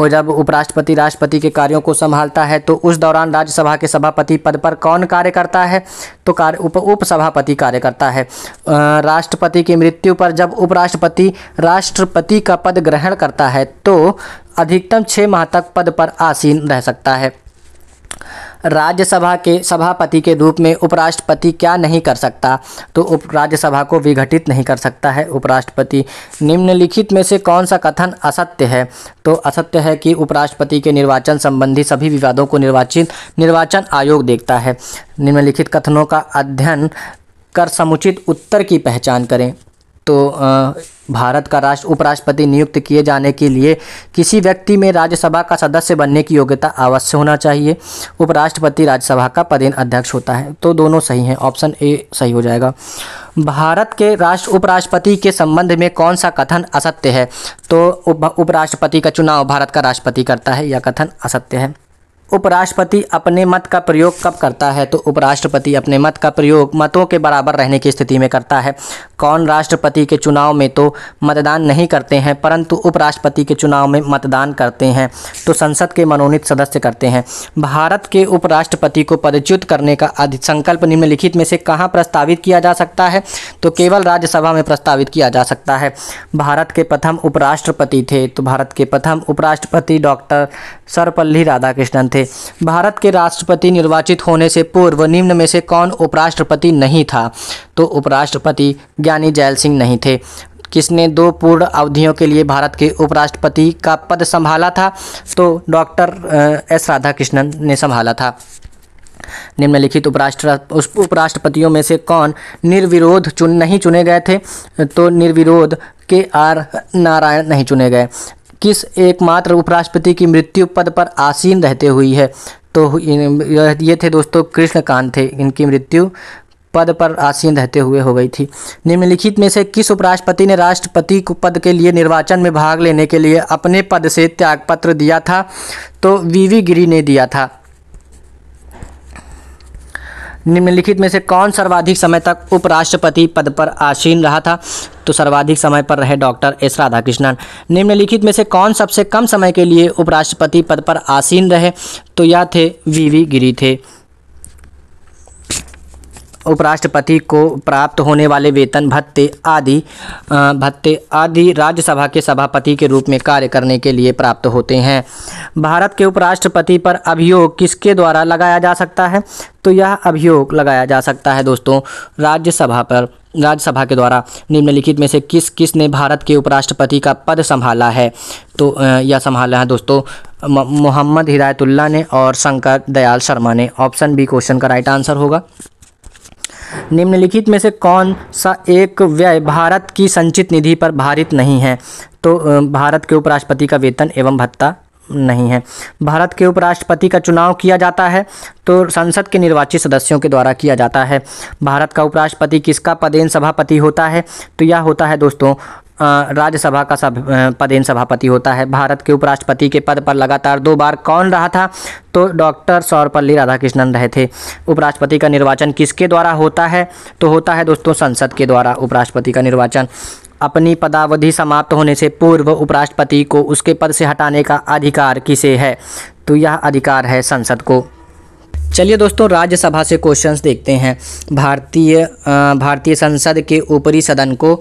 और जब उपराष्ट्रपति राष्ट्रपति के कार्यों को संभालता है तो उस दौरान राज्यसभा के सभापति पद पर कौन कार्य करता है तो कार्य उप उपसभापति कार्य करता है राष्ट्रपति की मृत्यु पर जब उपराष्ट्रपति राष्ट्रपति का पद ग्रहण करता है तो अधिकतम छः माह तक पद पर आसीन रह सकता है राज्यसभा के सभापति के रूप में उपराष्ट्रपति क्या नहीं कर सकता तो उप राज्यसभा को विघटित नहीं कर सकता है उपराष्ट्रपति निम्नलिखित में से कौन सा कथन असत्य है तो असत्य है कि उपराष्ट्रपति के निर्वाचन संबंधी सभी विवादों को निर्वाचित निर्वाचन आयोग देखता है निम्नलिखित कथनों का अध्ययन कर समुचित उत्तर की पहचान करें तो भारत का राष्ट्र उपराष्ट्रपति नियुक्त किए जाने के लिए किसी व्यक्ति में राज्यसभा का सदस्य बनने की योग्यता अवश्य होना चाहिए उपराष्ट्रपति राज्यसभा का पदेन अध्यक्ष होता है तो दोनों सही हैं ऑप्शन ए सही हो जाएगा भारत के राष्ट्र उपराष्ट्रपति के संबंध में कौन सा कथन असत्य है तो उप, उपराष्ट्रपति का चुनाव भारत का राष्ट्रपति करता है यह कथन असत्य है उपराष्ट्रपति अपने मत का प्रयोग कब करता है तो उपराष्ट्रपति अपने मत का प्रयोग मतों के बराबर रहने की स्थिति में करता है कौन राष्ट्रपति के चुनाव में तो मतदान नहीं करते हैं परंतु उपराष्ट्रपति के चुनाव में मतदान करते हैं तो संसद के मनोनीत सदस्य करते हैं भारत के उपराष्ट्रपति को पदच्युत करने का संकल्प निम्नलिखित में से कहाँ प्रस्तावित किया जा सकता है तो केवल राज्यसभा में प्रस्तावित किया जा सकता है भारत के प्रथम उपराष्ट्रपति थे तो भारत के प्रथम उपराष्ट्रपति डॉक्टर सर्वपल्ली राधाकृष्णन थे भारत के राष्ट्रपति निर्वाचित होने से पूर्व निम्न में से कौन उपराष्ट्रपति नहीं था तो उपराष्ट्रपति ज्ञानी जैल सिंह नहीं थे किसने दो पूर्ण अवधियों के लिए भारत के उपराष्ट्रपति का पद संभाला था तो डॉक्टर एस राधाकृष्णन ने संभाला था निम्नलिखित उपराष्ट्र उपराष्ट्रपतियों में से कौन निर्विरोध चुन नहीं चुने गए थे तो निर्विरोध के आर नारायण नहीं चुने गए किस एकमात्र उपराष्ट्रपति की मृत्यु पद पर आसीन रहते हुई है तो ये थे दोस्तों कृष्णकांत थे इनकी मृत्यु पद पर आसीन रहते हुए हो गई थी निम्नलिखित में से किस उपराष्ट्रपति ने राष्ट्रपति पद के लिए निर्वाचन में भाग लेने के लिए अपने पद से त्यागपत्र दिया था तो वीवी गिरी ने दिया था निम्नलिखित में से कौन सर्वाधिक समय तक उपराष्ट्रपति पद पर आसीन रहा था तो सर्वाधिक समय पर रहे डॉक्टर एस राधाकृष्णन निम्नलिखित में से कौन सबसे कम समय के लिए उपराष्ट्रपति पद पर आसीन रहे तो यह थे वी वी गिरी थे उपराष्ट्रपति को प्राप्त होने वाले वेतन भत्ते आदि भत्ते आदि राज्यसभा के सभापति के रूप में कार्य करने के लिए प्राप्त होते हैं भारत के उपराष्ट्रपति पर अभियोग किसके द्वारा लगाया जा सकता है तो यह अभियोग लगाया जा सकता है दोस्तों राज्यसभा पर राज्यसभा के द्वारा निम्नलिखित में से किस किस ने भारत के उपराष्ट्रपति का पद संभाला है तो यह संभाला है दोस्तों मोहम्मद हिदायतुल्ला ने और शंकर दयाल शर्मा ने ऑप्शन बी क्वेश्चन का राइट आंसर होगा निम्नलिखित में से कौन सा एक व्यय भारत की संचित निधि पर भारित नहीं है तो भारत के उपराष्ट्रपति का वेतन एवं भत्ता नहीं है भारत के उपराष्ट्रपति का चुनाव किया जाता है तो संसद के निर्वाचित सदस्यों के द्वारा किया जाता है भारत का उपराष्ट्रपति किसका पदेन सभापति होता है तो यह होता है दोस्तों राज्यसभा का सब पदेन सभापति होता है भारत के उपराष्ट्रपति के पद पर लगातार दो बार कौन रहा था तो डॉक्टर सौरपल्ली राधाकृष्णन रहे थे उपराष्ट्रपति का निर्वाचन किसके द्वारा होता है तो होता है दोस्तों संसद के द्वारा उपराष्ट्रपति का निर्वाचन अपनी पदावधि समाप्त होने से पूर्व उपराष्ट्रपति को उसके पद से हटाने का अधिकार किसे है तो यह अधिकार है संसद को चलिए दोस्तों राज्यसभा से क्वेश्चंस देखते हैं भारतीय भारतीय संसद के ऊपरी सदन को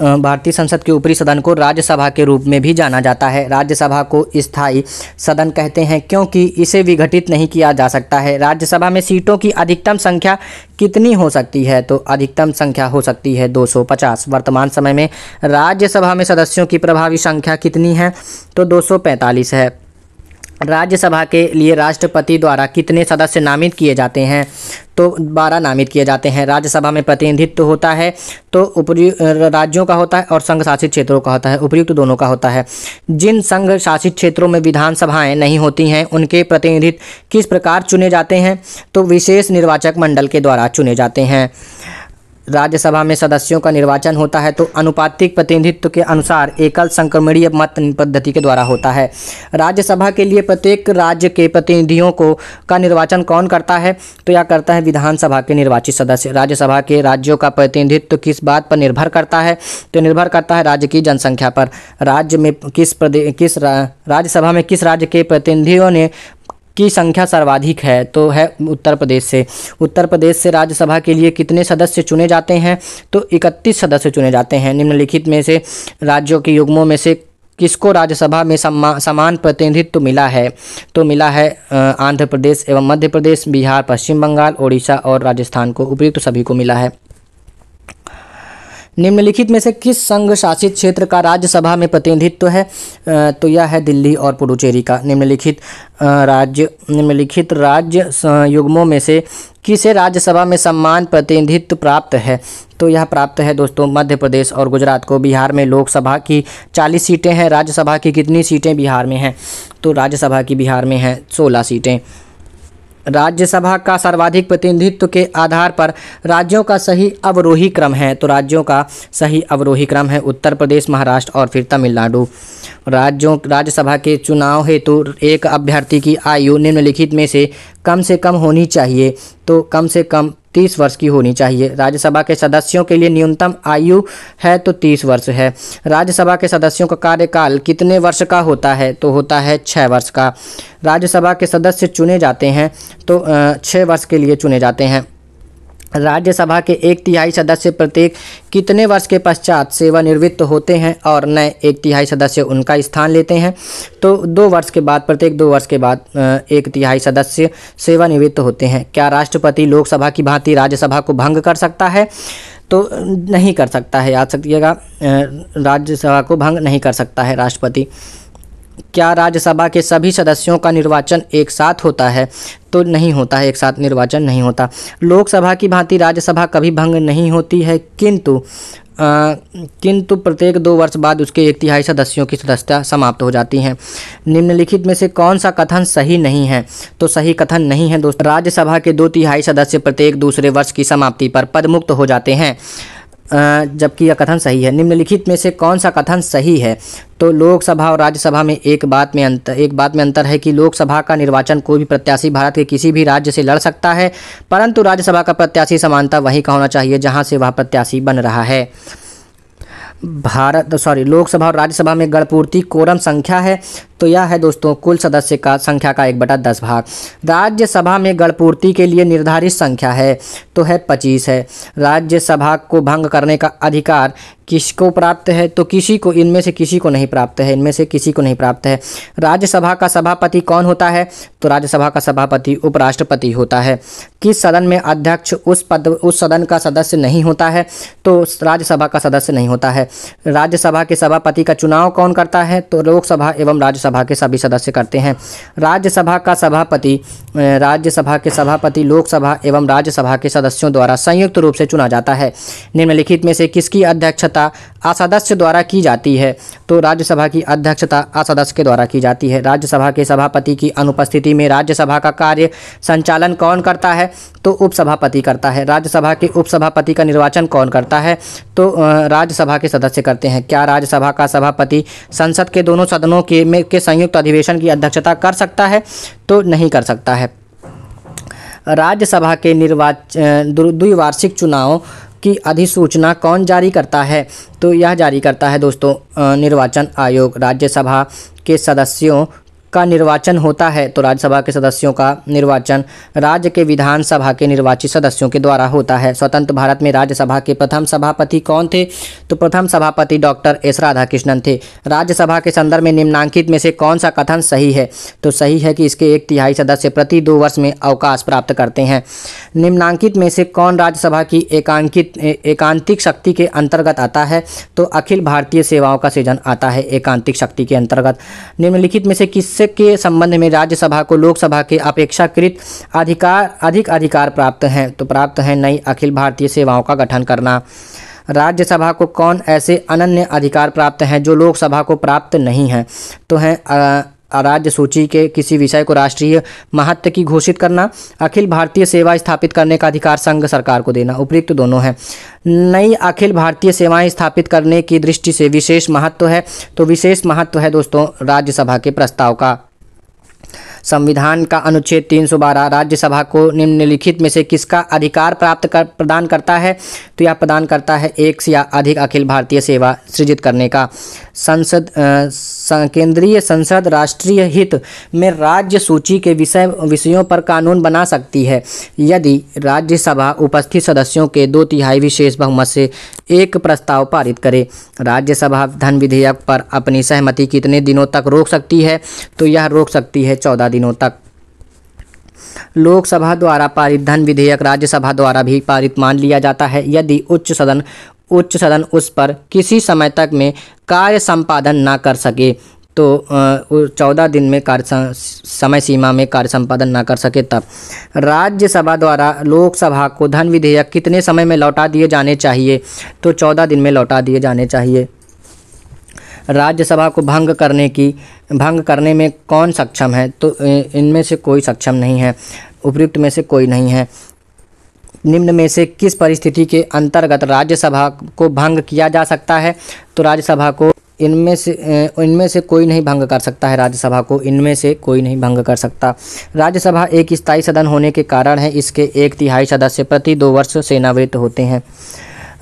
भारतीय संसद के ऊपरी सदन को राज्यसभा के रूप में भी जाना जाता है राज्यसभा को स्थायी सदन कहते हैं क्योंकि इसे विघटित नहीं किया जा सकता है राज्यसभा में सीटों की अधिकतम संख्या कितनी हो सकती है तो अधिकतम संख्या हो सकती है 250 वर्तमान समय में राज्यसभा में सदस्यों की प्रभावी संख्या कितनी है तो दो है राज्यसभा के लिए राष्ट्रपति द्वारा कितने सदस्य नामित किए जाते हैं तो बारह नामित किए जाते हैं राज्यसभा में प्रतिनिधित्व होता है तो उपयुक्त राज्यों का होता है और संघ शासित क्षेत्रों का होता है उपयुक्त दोनों का होता है जिन संघ शासित क्षेत्रों में विधानसभाएं नहीं होती हैं उनके प्रतिनिधित्व किस प्रकार चुने जाते हैं तो विशेष निर्वाचक मंडल के द्वारा चुने जाते हैं राज्यसभा में सदस्यों का निर्वाचन होता है तो अनुपातिक प्रतिनिधित्व के अनुसार एकल संक्रमणीय मत पद्धति के द्वारा होता है राज्यसभा के लिए प्रत्येक राज्य के प्रतिनिधियों को का निर्वाचन कौन करता है तो यह करता है विधानसभा के निर्वाचित सदस्य राज्यसभा के राज्यों का प्रतिनिधित्व किस बात पर निर्भर करता है तो निर्भर करता है राज्य की जनसंख्या पर राज्य में किस प्रदेश किस राज्यसभा में किस राज्य के प्रतिनिधियों ने की संख्या सर्वाधिक है तो है उत्तर प्रदेश से उत्तर प्रदेश से राज्यसभा के लिए कितने सदस्य चुने जाते हैं तो 31 सदस्य चुने जाते हैं निम्नलिखित में से राज्यों के युग्मों में से किसको राज्यसभा में समा, समान प्रतिनिधित्व तो मिला है तो मिला है आंध्र प्रदेश एवं मध्य प्रदेश बिहार पश्चिम बंगाल ओडिशा और राजस्थान को उपयुक्त तो सभी को मिला है निम्नलिखित में से किस संघ शासित क्षेत्र का राज्यसभा में प्रतिनिधित्व है तो यह है दिल्ली और पुडुचेरी का निम्नलिखित राज्य निम्नलिखित राज्य युग्मों में से किसे राज्यसभा में सम्मान प्रतिनिधित्व प्राप्त है तो यह प्राप्त है दोस्तों मध्य प्रदेश और गुजरात को बिहार में लोकसभा की चालीस सीटें हैं राज्यसभा की कितनी सीटें बिहार में हैं तो राज्यसभा की बिहार में हैं सोलह सीटें राज्यसभा का सर्वाधिक प्रतिनिधित्व के आधार पर राज्यों का सही अवरोही क्रम है तो राज्यों का सही अवरोही क्रम है उत्तर प्रदेश महाराष्ट्र और फिर तमिलनाडु राज्यों राज्यसभा के चुनाव हेतु तो एक अभ्यर्थी की आयु निम्नलिखित में से कम से कम होनी चाहिए तो कम से कम तीस वर्ष की होनी चाहिए राज्यसभा के सदस्यों के लिए न्यूनतम आयु है तो तीस वर्ष है राज्यसभा के सदस्यों का कार्यकाल कितने वर्ष का होता है तो होता है छः वर्ष का राज्यसभा के सदस्य चुने जाते हैं तो छः वर्ष के लिए चुने जाते हैं राज्यसभा के एक तिहाई सदस्य प्रत्येक कितने वर्ष के पश्चात सेवानिवृत्त होते हैं और नए एक तिहाई सदस्य उनका स्थान लेते हैं तो दो वर्ष के बाद प्रत्येक दो वर्ष के बाद एक तिहाई सदस्य सेवानिवृत्त होते हैं क्या राष्ट्रपति लोकसभा की भांति राज्यसभा को भंग कर सकता है तो नहीं कर सकता है याद सकिएगा राज्यसभा को भंग नहीं कर सकता है राष्ट्रपति क्या राज्यसभा के सभी सदस्यों का निर्वाचन एक साथ होता है तो नहीं होता है एक साथ निर्वाचन नहीं होता लोकसभा की भांति राज्यसभा कभी भंग नहीं होती है किंतु किंतु प्रत्येक दो वर्ष बाद उसके एक तिहाई सदस्यों की सदस्यता समाप्त हो जाती है निम्नलिखित में से कौन सा कथन सही नहीं है तो सही कथन नहीं है दोस्तों राज्यसभा के दो तिहाई सदस्य प्रत्येक दूसरे वर्ष की समाप्ति पर पदमुक्त हो जाते हैं जबकि यह कथन सही है निम्नलिखित में से कौन सा कथन सही है तो लोकसभा और राज्यसभा में एक बात में अंतर एक बात में अंतर है कि लोकसभा का निर्वाचन कोई भी प्रत्याशी भारत के किसी भी राज्य से लड़ सकता है परंतु राज्यसभा का प्रत्याशी समानता वहीं का होना चाहिए जहाँ से वह प्रत्याशी बन रहा है भारत सॉरी लोकसभा और राज्यसभा में गणपूर्ति कोरम संख्या है तो यह है दोस्तों कुल सदस्य का संख्या का एक बटा दस भाग राज्यसभा में गणपूर्ति के लिए निर्धारित संख्या है तो है पच्चीस है राज्यसभा को भंग करने का अधिकार किसको प्राप्त है तो किसी को इनमें से किसी को नहीं प्राप्त है इनमें से किसी को नहीं प्राप्त है राज्यसभा का सभापति कौन होता है तो राज्यसभा का सभापति उपराष्ट्रपति होता है किस सदन में अध्यक्ष उस पद उस सदन का सदस्य नहीं होता है तो राज्यसभा का सदस्य नहीं होता है राज्यसभा के सभापति का चुनाव कौन करता है तो लोकसभा एवं राज्यसभा के सभी सदस्य करते हैं राज्यसभा का सभापति राज्यसभा के सभापति लोकसभा एवं राज्यसभा के सदस्यों द्वारा संयुक्त रूप से चुना जाता है निम्नलिखित में से किसकी अध्यक्षता असदस्य द्वारा की जाती है तो राज्यसभा की अध्यक्षता असदस्य के द्वारा की जाती है राज्यसभा के सभापति की अनुपस्थिति में राज्यसभा का कार्य संचालन कौन करता है तो उपसभापति करता है राज्यसभा के उपसभापति का निर्वाचन कौन करता है तो राज्यसभा के सदस्य करते हैं क्या राज्यसभा का सभापति संसद के दोनों सदनों के में के संयुक्त अधिवेशन की अध्यक्षता कर सकता है तो नहीं कर सकता है राज्यसभा के निर्वाच द्विवार्षिक चुनाव की अधिसूचना कौन जारी करता है तो यह जारी करता है दोस्तों निर्वाचन आयोग राज्यसभा के सदस्यों का निर्वाचन होता है तो राज्यसभा के सदस्यों का निर्वाचन राज्य के विधानसभा के निर्वाचित सदस्यों के द्वारा होता है स्वतंत्र भारत में राज्यसभा के प्रथम सभापति कौन थे तो प्रथम सभापति डॉक्टर एस राधाकृष्णन थे राज्यसभा के संदर्भ में निम्नांकित में से कौन सा कथन सही है तो सही है कि इसके एक तिहाई सदस्य प्रति दो वर्ष में अवकाश प्राप्त करते हैं निम्नांकित में से कौन राज्यसभा की एकांकित एकांतिक शक्ति के अंतर्गत आता है तो अखिल भारतीय सेवाओं का सृजन आता है एकांतिक शक्ति के अंतर्गत निम्नलिखित में से किससे विधेयक के संबंध में राज्यसभा को लोकसभा के अपेक्षाकृत अधिकार अधिक अधिकार प्राप्त हैं तो प्राप्त हैं नई अखिल भारतीय सेवाओं का गठन करना राज्यसभा को कौन ऐसे अनन्य अधिकार प्राप्त हैं जो लोकसभा को प्राप्त नहीं हैं तो हैं राज्य सूची के किसी विषय को राष्ट्रीय महत्व की घोषित करना अखिल भारतीय सेवा स्थापित करने का अधिकार संघ सरकार को देना उपयुक्त तो दोनों है नई अखिल भारतीय सेवाएं स्थापित करने की दृष्टि से विशेष महत्व है तो विशेष महत्व है दोस्तों राज्यसभा के प्रस्ताव का संविधान का अनुच्छेद 312 राज्यसभा को निम्नलिखित में से किसका अधिकार प्राप्त कर प्रदान करता है तो यह प्रदान करता है एक या अधिक अखिल भारतीय सेवा सृजित करने का संसद केंद्रीय संसद राष्ट्रीय हित में राज्य सूची के विषय विषयों पर कानून बना सकती है यदि राज्यसभा उपस्थित सदस्यों के दो तिहाई विशेष बहुमत से एक प्रस्ताव पारित करे राज्यसभा धन विधेयक पर अपनी सहमति कितने दिनों तक रोक सकती है तो यह रोक सकती है चौदह दिनों तक लोकसभा द्वारा पारित धन विधेयक राज्यसभा द्वारा भी पारित मान लिया जाता है यदि उच्च सदन उच्च सदन उस पर किसी समय तक में कार्य संपादन ना कर सके तो चौदह दिन में कार्य समय सीमा में कार्य संपादन ना कर सके तब राज्यसभा द्वारा लोकसभा को धन विधेयक कितने समय में लौटा दिए जाने चाहिए तो चौदह दिन में लौटा दिए जाने चाहिए राज्यसभा को भंग करने की भंग करने में कौन सक्षम है तो इनमें से कोई सक्षम नहीं है उपयुक्त में से कोई नहीं है निम्न में से किस परिस्थिति के अंतर्गत राज्यसभा को भंग किया जा सकता है तो राज्यसभा को इनमें से इनमें से कोई नहीं भंग कर सकता है राज्यसभा को इनमें से कोई नहीं भंग कर सकता राज्यसभा एक स्थायी सदन होने के कारण है इसके एक तिहाई सदस्य प्रति दो वर्ष सेनावृत्त होते हैं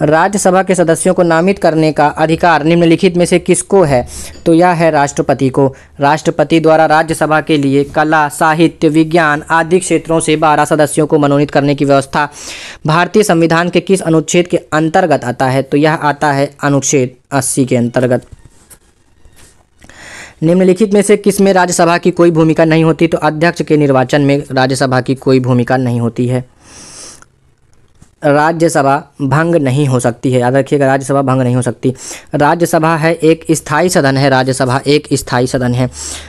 राज्यसभा के सदस्यों को नामित करने का अधिकार निम्नलिखित में से किसको है तो यह है राष्ट्रपति को राष्ट्रपति द्वारा राज्यसभा के लिए कला साहित्य विज्ञान आदि क्षेत्रों से बारह सदस्यों को मनोनीत करने की व्यवस्था भारतीय संविधान के किस अनुच्छेद के अंतर्गत आता है तो यह आता है अनुच्छेद अस्सी के अंतर्गत निम्नलिखित में से किस में राज्यसभा की कोई भूमिका नहीं होती तो अध्यक्ष के निर्वाचन में राज्यसभा की कोई भूमिका नहीं होती है राज्यसभा भंग नहीं हो सकती है याद रखिएगा राज्यसभा भंग नहीं हो सकती राज्यसभा है एक स्थायी सदन है राज्यसभा एक स्थायी सदन है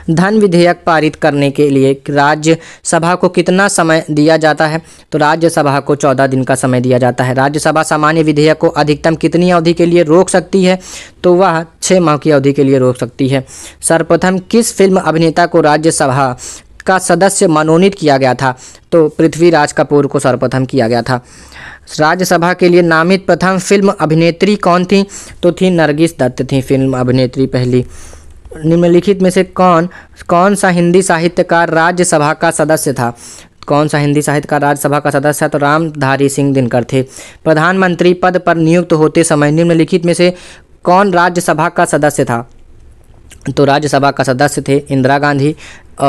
धन विधेयक पारित करने के लिए राज्यसभा को कितना समय दिया जाता है तो राज्यसभा को चौदह दिन का समय दिया जाता है राज्यसभा सामान्य विधेयक को अधिकतम कितनी अवधि के लिए रोक सकती है तो वह छः माह की अवधि के लिए रोक सकती है सर्वप्रथम किस फिल्म अभिनेता को राज्यसभा का सदस्य मनोनीत किया गया था तो पृथ्वीराज कपूर को सर्वप्रथम किया गया था राज्यसभा के लिए नामित प्रथम फिल्म अभिनेत्री कौन थी तो थी नरगिस दत्त थी फिल्म अभिनेत्री पहली निम्नलिखित में से कौन कौन सा हिंदी साहित्यकार राज्यसभा का सदस्य था कौन सा हिंदी साहित्य का राज्यसभा का सदस्य तो रामधारी सिंह दिनकर थे प्रधानमंत्री पद पर नियुक्त होते समय निम्नलिखित में से कौन राज्यसभा का सदस्य था तो राज्यसभा का सदस्य थे इंदिरा गांधी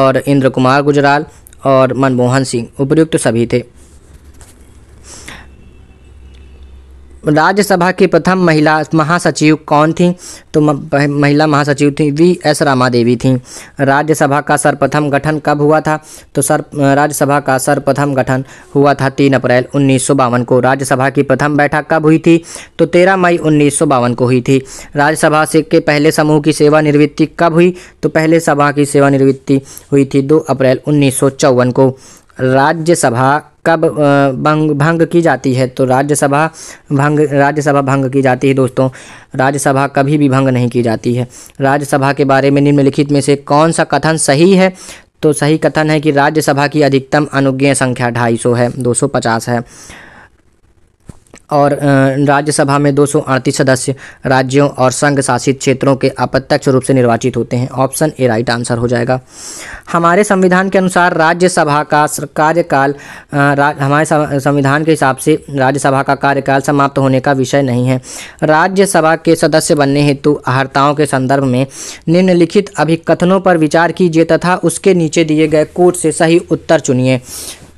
और इंद्र कुमार गुजराल और मनमोहन सिंह उपयुक्त सभी थे राज्यसभा की प्रथम महिला महासचिव कौन थी तो महिला महासचिव थी वी एस रामा देवी थी राज्यसभा का सर्वप्रथम गठन कब हुआ था तो सर राज्यसभा का सर्वप्रथम गठन हुआ था तीन अप्रैल उन्नीस को राज्यसभा की प्रथम बैठक कब हुई थी तो तेरह मई उन्नीस को हुई थी राज्यसभा से के पहले समूह की सेवानिवृत्ति कब हुई तो पहले सभा की सेवानिवृत्ति हुई थी दो अप्रैल उन्नीस को राज्यसभा कब भंग भंग की जाती है तो राज्यसभा भंग राज्यसभा भंग की जाती है दोस्तों राज्यसभा कभी भी भंग नहीं की जाती है राज्यसभा के बारे में निम्नलिखित में से कौन सा कथन सही है तो सही कथन है कि राज्यसभा की अधिकतम अनुज्ञेय संख्या ढाई सौ है दो सौ पचास है और राज्यसभा में दो सदस्य राज्यों और संघ शासित क्षेत्रों के अप्रत्यक्ष रूप से निर्वाचित होते हैं ऑप्शन ए राइट आंसर हो जाएगा हमारे संविधान के अनुसार राज्यसभा का कार्यकाल हमारे संविधान के हिसाब से राज्यसभा का कार्यकाल समाप्त होने का विषय नहीं है राज्यसभा के सदस्य बनने हेतु अहर्ताओं के संदर्भ में निम्नलिखित अभिकथनों पर विचार कीजिए तथा उसके नीचे दिए गए कोट से सही उत्तर चुनिए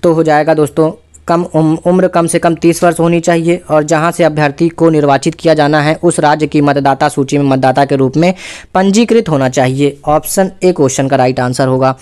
तो हो जाएगा दोस्तों कम उम्र कम से कम तीस वर्ष होनी चाहिए और जहां से अभ्यर्थी को निर्वाचित किया जाना है उस राज्य की मतदाता सूची में मतदाता के रूप में पंजीकृत होना चाहिए ऑप्शन ए क्वेश्चन का राइट आंसर होगा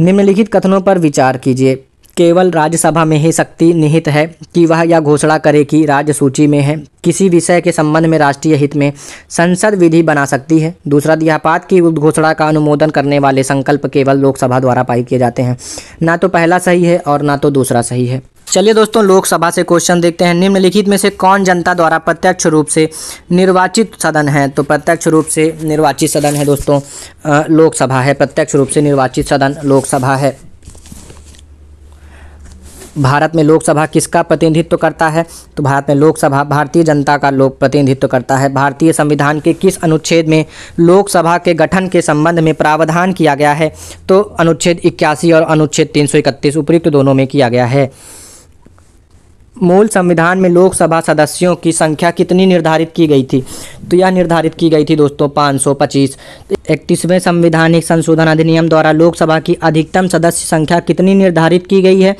निम्नलिखित कथनों पर विचार कीजिए केवल राज्यसभा में ही शक्ति निहित है कि वह यह घोषणा करे कि राज्य सूची में है किसी विषय के संबंध में राष्ट्रीय हित में संसद विधि बना सकती है दूसरा दिहापात की उद्घोषणा का अनुमोदन करने वाले संकल्प केवल लोकसभा द्वारा पारित किए जाते हैं ना तो पहला सही है और ना तो दूसरा सही है चलिए दोस्तों लोकसभा से क्वेश्चन देखते हैं निम्नलिखित में से कौन जनता द्वारा प्रत्यक्ष रूप से निर्वाचित सदन है तो प्रत्यक्ष रूप से निर्वाचित सदन है दोस्तों लोकसभा है प्रत्यक्ष रूप से निर्वाचित सदन लोकसभा है भारत में लोकसभा किसका प्रतिनिधित्व करता है तो भारत में लोकसभा भारतीय जनता का लोक प्रतिनिधित्व करता है भारतीय संविधान के किस अनुच्छेद में लोकसभा के गठन के संबंध में प्रावधान किया गया है तो अनुच्छेद इक्यासी और अनुच्छेद तीन सौ इकतीस उपयुक्त दोनों में किया गया है मूल संविधान में लोकसभा सदस्यों की संख्या कितनी निर्धारित की गई थी तो यह निर्धारित की गई थी दोस्तों पाँच सौ पच्चीस इकतीसवें संविधानिक संशोधन अधिनियम द्वारा लोकसभा की अधिकतम सदस्य संख्या कितनी निर्धारित की गई है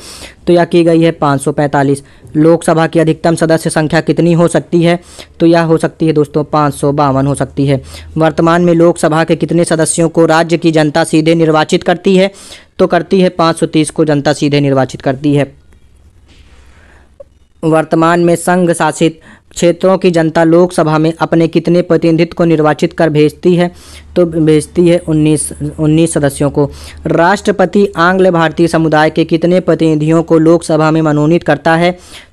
तो यह की गई है पाँच सौ पैंतालीस लोकसभा की अधिकतम सदस्य संख्या कितनी हो सकती है तो यह हो सकती है दोस्तों पाँच सौ बावन हो सकती है वर्तमान में लोकसभा के कितने सदस्यों को राज्य की जनता सीधे निर्वाचित करती है तो करती है पाँच सौ तीस को जनता सीधे निर्वाचित करती है वर्तमान में संघ शासित क्षेत्रों की जनता लोकसभा में अपने कितने प्रतिनिधित्व को निर्वाचित कर भेजती है तो भेजती है 19 19 सदस्यों को राष्ट्रपति आंग्ल भारतीय समुदाय के कितने प्रतिनिधियों को लोकसभा में मनोनीत करता है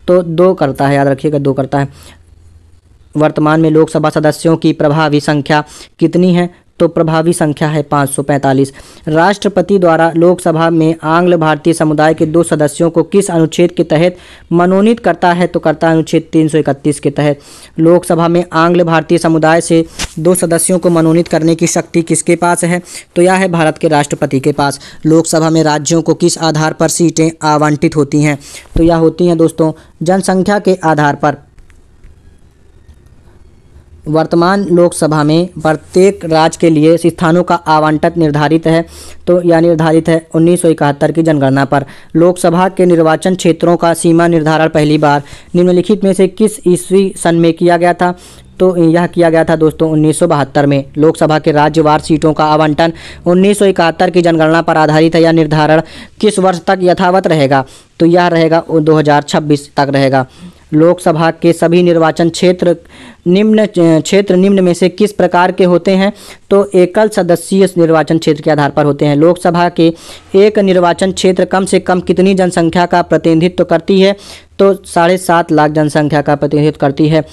तो दो करता है याद रखिएगा दो करता है वर्तमान में लोकसभा सदस्यों की प्रभावी संख्या कितनी है तो प्रभावी संख्या है 545 राष्ट्रपति द्वारा लोकसभा में आंग्ल भारतीय समुदाय के दो सदस्यों को किस अनुच्छेद के तहत मनोनीत करता है तो करता है अनुच्छेद 331 के तहत लोकसभा में आंग्ल भारतीय समुदाय से दो सदस्यों को मनोनीत करने की शक्ति किसके पास है तो यह है भारत के राष्ट्रपति के पास लोकसभा में राज्यों को किस आधार पर सीटें आवंटित होती हैं तो यह होती हैं दोस्तों जनसंख्या के आधार पर वर्तमान लोकसभा में प्रत्येक राज्य के लिए स्थानों का आवंटन निर्धारित है तो यह निर्धारित है उन्नीस की जनगणना पर लोकसभा के निर्वाचन क्षेत्रों का सीमा निर्धारण पहली बार निम्नलिखित में से किस ईस्वी सन में किया गया था तो यह किया गया था दोस्तों उन्नीस में लोकसभा के राज्यवार सीटों का आवंटन उन्नीस की जनगणना पर आधारित है यह निर्धारण किस वर्ष तक यथावत रहेगा तो यह रहेगा दो तक रहेगा लोकसभा के सभी निर्वाचन क्षेत्र निम्न क्षेत्र निम्न में से किस प्रकार के होते हैं तो एकल सदस्यीय निर्वाचन क्षेत्र के आधार पर होते हैं लोकसभा के एक निर्वाचन क्षेत्र कम से कम कितनी जनसंख्या का प्रतिनिधित्व करती है तो साढ़े सात लाख जनसंख्या का प्रतिनिधित्व करती है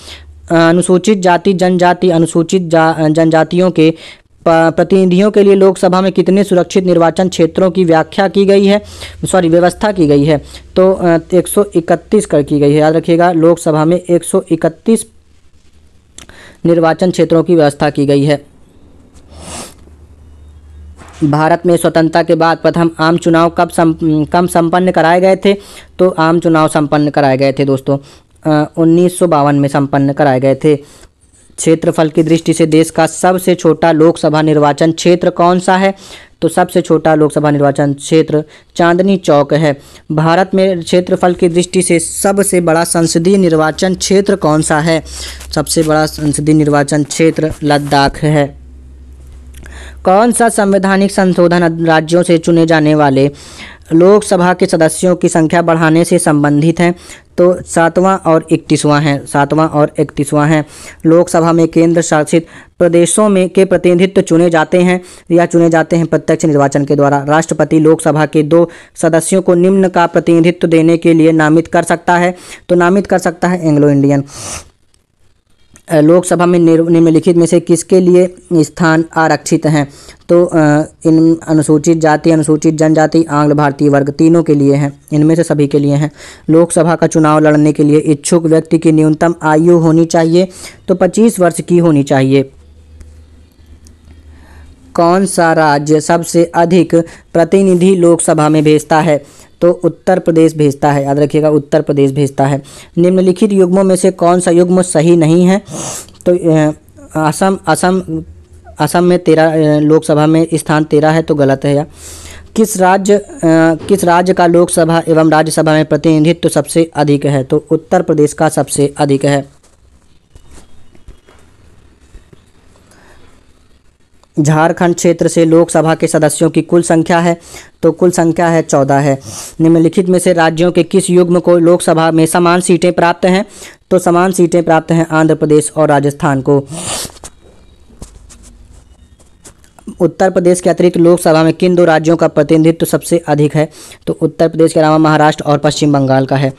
अनुसूचित जाति जनजाति अनुसूचित जा जनजातियों के प्रतिनिधियों के लिए लोकसभा में कितने सुरक्षित निर्वाचन क्षेत्रों की व्याख्या की गई है सॉरी व्यवस्था की गई है तो एक सौ इकतीस कर की गई है याद रखिएगा लोकसभा में एक सौ इकतीस निर्वाचन क्षेत्रों की व्यवस्था की गई है भारत में स्वतंत्रता के बाद प्रथम आम चुनाव कब सम, कम संपन्न कराए गए थे तो आम चुनाव संपन्न कराए गए थे दोस्तों उन्नीस में संपन्न कराए गए थे क्षेत्रफल की दृष्टि से देश का सबसे छोटा लोकसभा निर्वाचन क्षेत्र कौन सा है तो सबसे छोटा लोकसभा निर्वाचन क्षेत्र चांदनी चौक है भारत में क्षेत्रफल की दृष्टि से सबसे बड़ा संसदीय निर्वाचन क्षेत्र कौन सा है सबसे बड़ा संसदीय निर्वाचन क्षेत्र लद्दाख है कौन सा संवैधानिक संशोधन राज्यों से चुने जाने वाले लोकसभा के सदस्यों की संख्या बढ़ाने से संबंधित हैं तो सातवां और इकतीसवां हैं सातवां और इकतीसवां हैं लोकसभा में केंद्र शासित प्रदेशों में के प्रतिनिधित्व चुने जाते हैं या चुने जाते हैं प्रत्यक्ष निर्वाचन के द्वारा राष्ट्रपति लोकसभा के दो सदस्यों को निम्न का प्रतिनिधित्व देने के लिए नामित कर सकता है तो नामित कर सकता है एंग्लो इंडियन लोकसभा में निम्नलिखित में से किसके लिए स्थान आरक्षित हैं तो इन अनुसूचित जाति अनुसूचित जनजाति आंग्ल भारतीय वर्ग तीनों के लिए हैं इनमें से सभी के लिए हैं लोकसभा का चुनाव लड़ने के लिए इच्छुक व्यक्ति की न्यूनतम आयु होनी चाहिए तो 25 वर्ष की होनी चाहिए कौन सा राज्य सबसे अधिक प्रतिनिधि लोकसभा में भेजता है तो उत्तर प्रदेश भेजता है याद रखिएगा उत्तर प्रदेश भेजता है निम्नलिखित युग्मों में से कौन सा युग्म सही नहीं है तो असम असम असम में तेरह लोकसभा में स्थान तेरह है तो गलत है या किस राज्य किस राज्य का लोकसभा एवं राज्यसभा में प्रतिनिधित्व तो सबसे अधिक है तो उत्तर प्रदेश का सबसे अधिक है झारखंड क्षेत्र से लोकसभा के सदस्यों की कुल संख्या है तो कुल संख्या है चौदह है निम्नलिखित में से राज्यों के किस युग्म को लोकसभा में समान सीटें प्राप्त हैं तो समान सीटें प्राप्त हैं आंध्र प्रदेश और राजस्थान को उत्तर प्रदेश के अतिरिक्त लोकसभा में किन दो राज्यों का प्रतिनिधित्व सबसे अधिक है तो उत्तर प्रदेश के अलावा महाराष्ट्र और पश्चिम बंगाल का है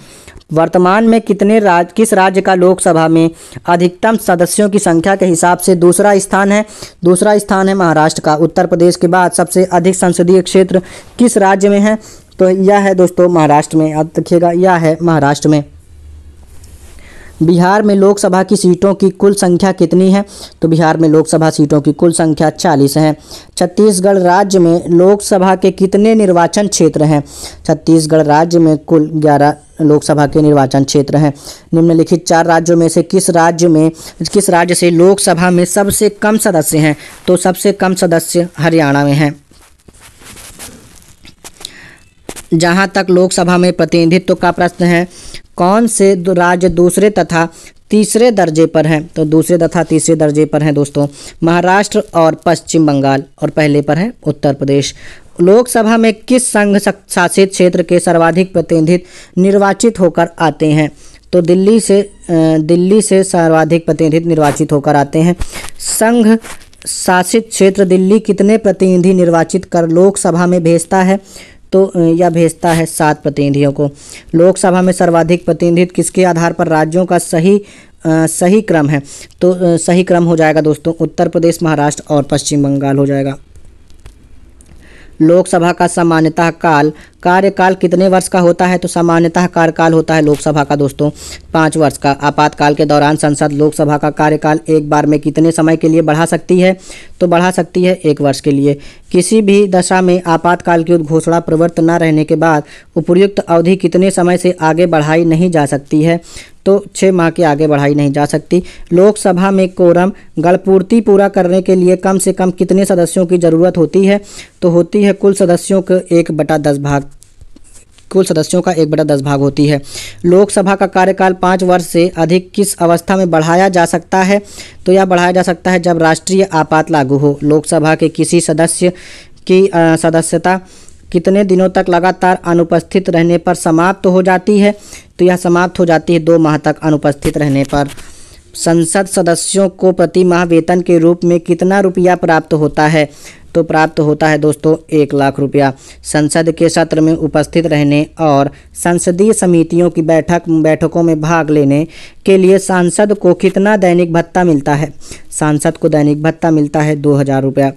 वर्तमान में कितने राज किस राज्य का लोकसभा में अधिकतम सदस्यों की संख्या के हिसाब से दूसरा स्थान है दूसरा स्थान है महाराष्ट्र का उत्तर प्रदेश के बाद सबसे अधिक संसदीय क्षेत्र किस राज्य में है तो यह है दोस्तों महाराष्ट्र में अब देखिएगा यह है महाराष्ट्र में बिहार में लोकसभा की सीटों की कुल संख्या कितनी है तो बिहार में लोकसभा सीटों की कुल संख्या चालीस है छत्तीसगढ़ राज्य में लोकसभा के कितने निर्वाचन क्षेत्र हैं छत्तीसगढ़ राज्य में कुल ग्यारह लोकसभा के निर्वाचन क्षेत्र हैं निम्नलिखित चार राज्यों में से किस राज्य में किस राज्य से लोकसभा में सबसे कम सदस्य हैं तो सबसे कम सदस्य हरियाणा में हैं जहाँ तक लोकसभा में प्रतिनिधित्व का प्रश्न है कौन से राज्य दूसरे तथा तीसरे दर्जे पर हैं तो दूसरे तथा तीसरे दर्जे पर हैं दोस्तों महाराष्ट्र और पश्चिम बंगाल और पहले पर है उत्तर प्रदेश लोकसभा में किस संघ शासित क्षेत्र के सर्वाधिक प्रतिनिधित्व निर्वाचित होकर आते हैं तो दिल्ली से दिल्ली से सर्वाधिक प्रतिनिधित्व निर्वाचित होकर आते हैं संघ शासित क्षेत्र दिल्ली कितने प्रतिनिधि निर्वाचित कर लोकसभा में भेजता है तो यह भेजता है सात प्रतिनिधियों को लोकसभा में सर्वाधिक प्रतिनिधित्व किसके आधार पर राज्यों का सही आ, सही क्रम है तो आ, सही क्रम हो जाएगा दोस्तों उत्तर प्रदेश महाराष्ट्र और पश्चिम बंगाल हो जाएगा लोकसभा का सामान्यतः काल कार्यकाल कितने वर्ष का होता है तो सामान्यतः कार्यकाल होता है लोकसभा का दोस्तों पाँच वर्ष का आपातकाल के दौरान संसद लोकसभा का कार्यकाल एक बार में कितने समय के लिए बढ़ा सकती है तो बढ़ा सकती है एक वर्ष के लिए किसी भी दशा में आपातकाल की उद्घोषणा प्रवृत्त न रहने के बाद उपयुक्त अवधि कितने समय से आगे बढ़ाई नहीं जा सकती है तो छः माह के आगे बढ़ाई नहीं जा सकती लोकसभा में कोरम गणपूर्ति पूरा करने के लिए कम से कम कितने सदस्यों की ज़रूरत होती है तो होती है कुल सदस्यों के एक बटा दस भाग कुल सदस्यों का एक बटा दस भाग होती है लोकसभा का कार्यकाल पाँच वर्ष से अधिक किस अवस्था में बढ़ाया जा सकता है तो यह बढ़ाया जा सकता है जब राष्ट्रीय आपात लागू हो लोकसभा के किसी सदस्य की सदस्यता कितने दिनों तक लगातार अनुपस्थित रहने पर समाप्त हो जाती है तो यह समाप्त हो जाती है दो माह तक अनुपस्थित रहने पर संसद सदस्यों को प्रति माह वेतन के रूप में कितना रुपया प्राप्त होता है तो प्राप्त होता है दोस्तों एक लाख रुपया संसद के सत्र में उपस्थित रहने और संसदीय समितियों की बैठक बैठकों में भाग लेने के लिए सांसद को कितना दैनिक भत्ता मिलता है सांसद को दैनिक भत्ता मिलता है दो हज़ार रुपया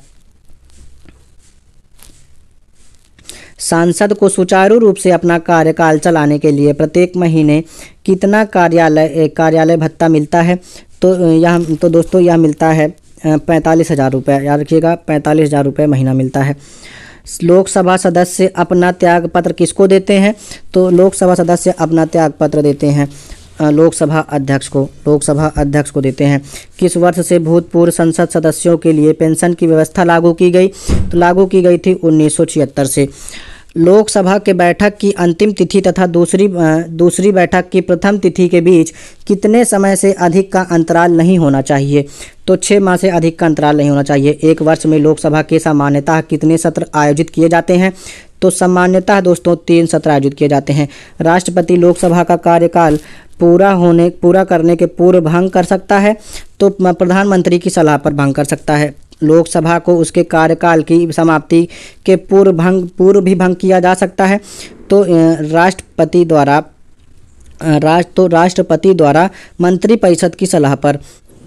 सांसद को सुचारू रूप से अपना कार्यकाल चलाने के लिए प्रत्येक महीने कितना कार्यालय कार्यालय भत्ता मिलता है तो यह तो दोस्तों यह मिलता है पैंतालीस हज़ार रुपये याद रखिएगा पैंतालीस हज़ार रुपये महीना मिलता है लोकसभा सदस्य अपना त्याग पत्र किसको देते हैं तो लोकसभा सदस्य अपना त्याग पत्र देते हैं लोकसभा अध्यक्ष को लोकसभा अध्यक्ष को देते हैं किस वर्ष से भूतपूर्व संसद सदस्यों के लिए पेंशन की व्यवस्था लागू की गई तो लागू की गई थी उन्नीस से लोकसभा के बैठक की अंतिम तिथि तथा दूसरी दूसरी बैठक की प्रथम तिथि के बीच कितने समय से अधिक का अंतराल नहीं होना चाहिए तो छः माह से अधिक का अंतराल नहीं होना चाहिए एक वर्ष में लोकसभा के सामान्यतः कितने सत्र आयोजित किए जाते हैं तो सामान्यतः दोस्तों तीन सत्र आयोजित किए जाते हैं राष्ट्रपति लोकसभा का कार्यकाल पूरा होने पूरा करने के पूर्व भंग कर सकता है तो प्रधानमंत्री की सलाह पर भंग कर सकता है लोकसभा को उसके कार्यकाल की समाप्ति के पूर्व भंग पूर्व भी भंग किया जा सकता है तो राष्ट्रपति द्वारा राष्ट्र तो राष्ट्रपति द्वारा मंत्रिपरिषद की सलाह पर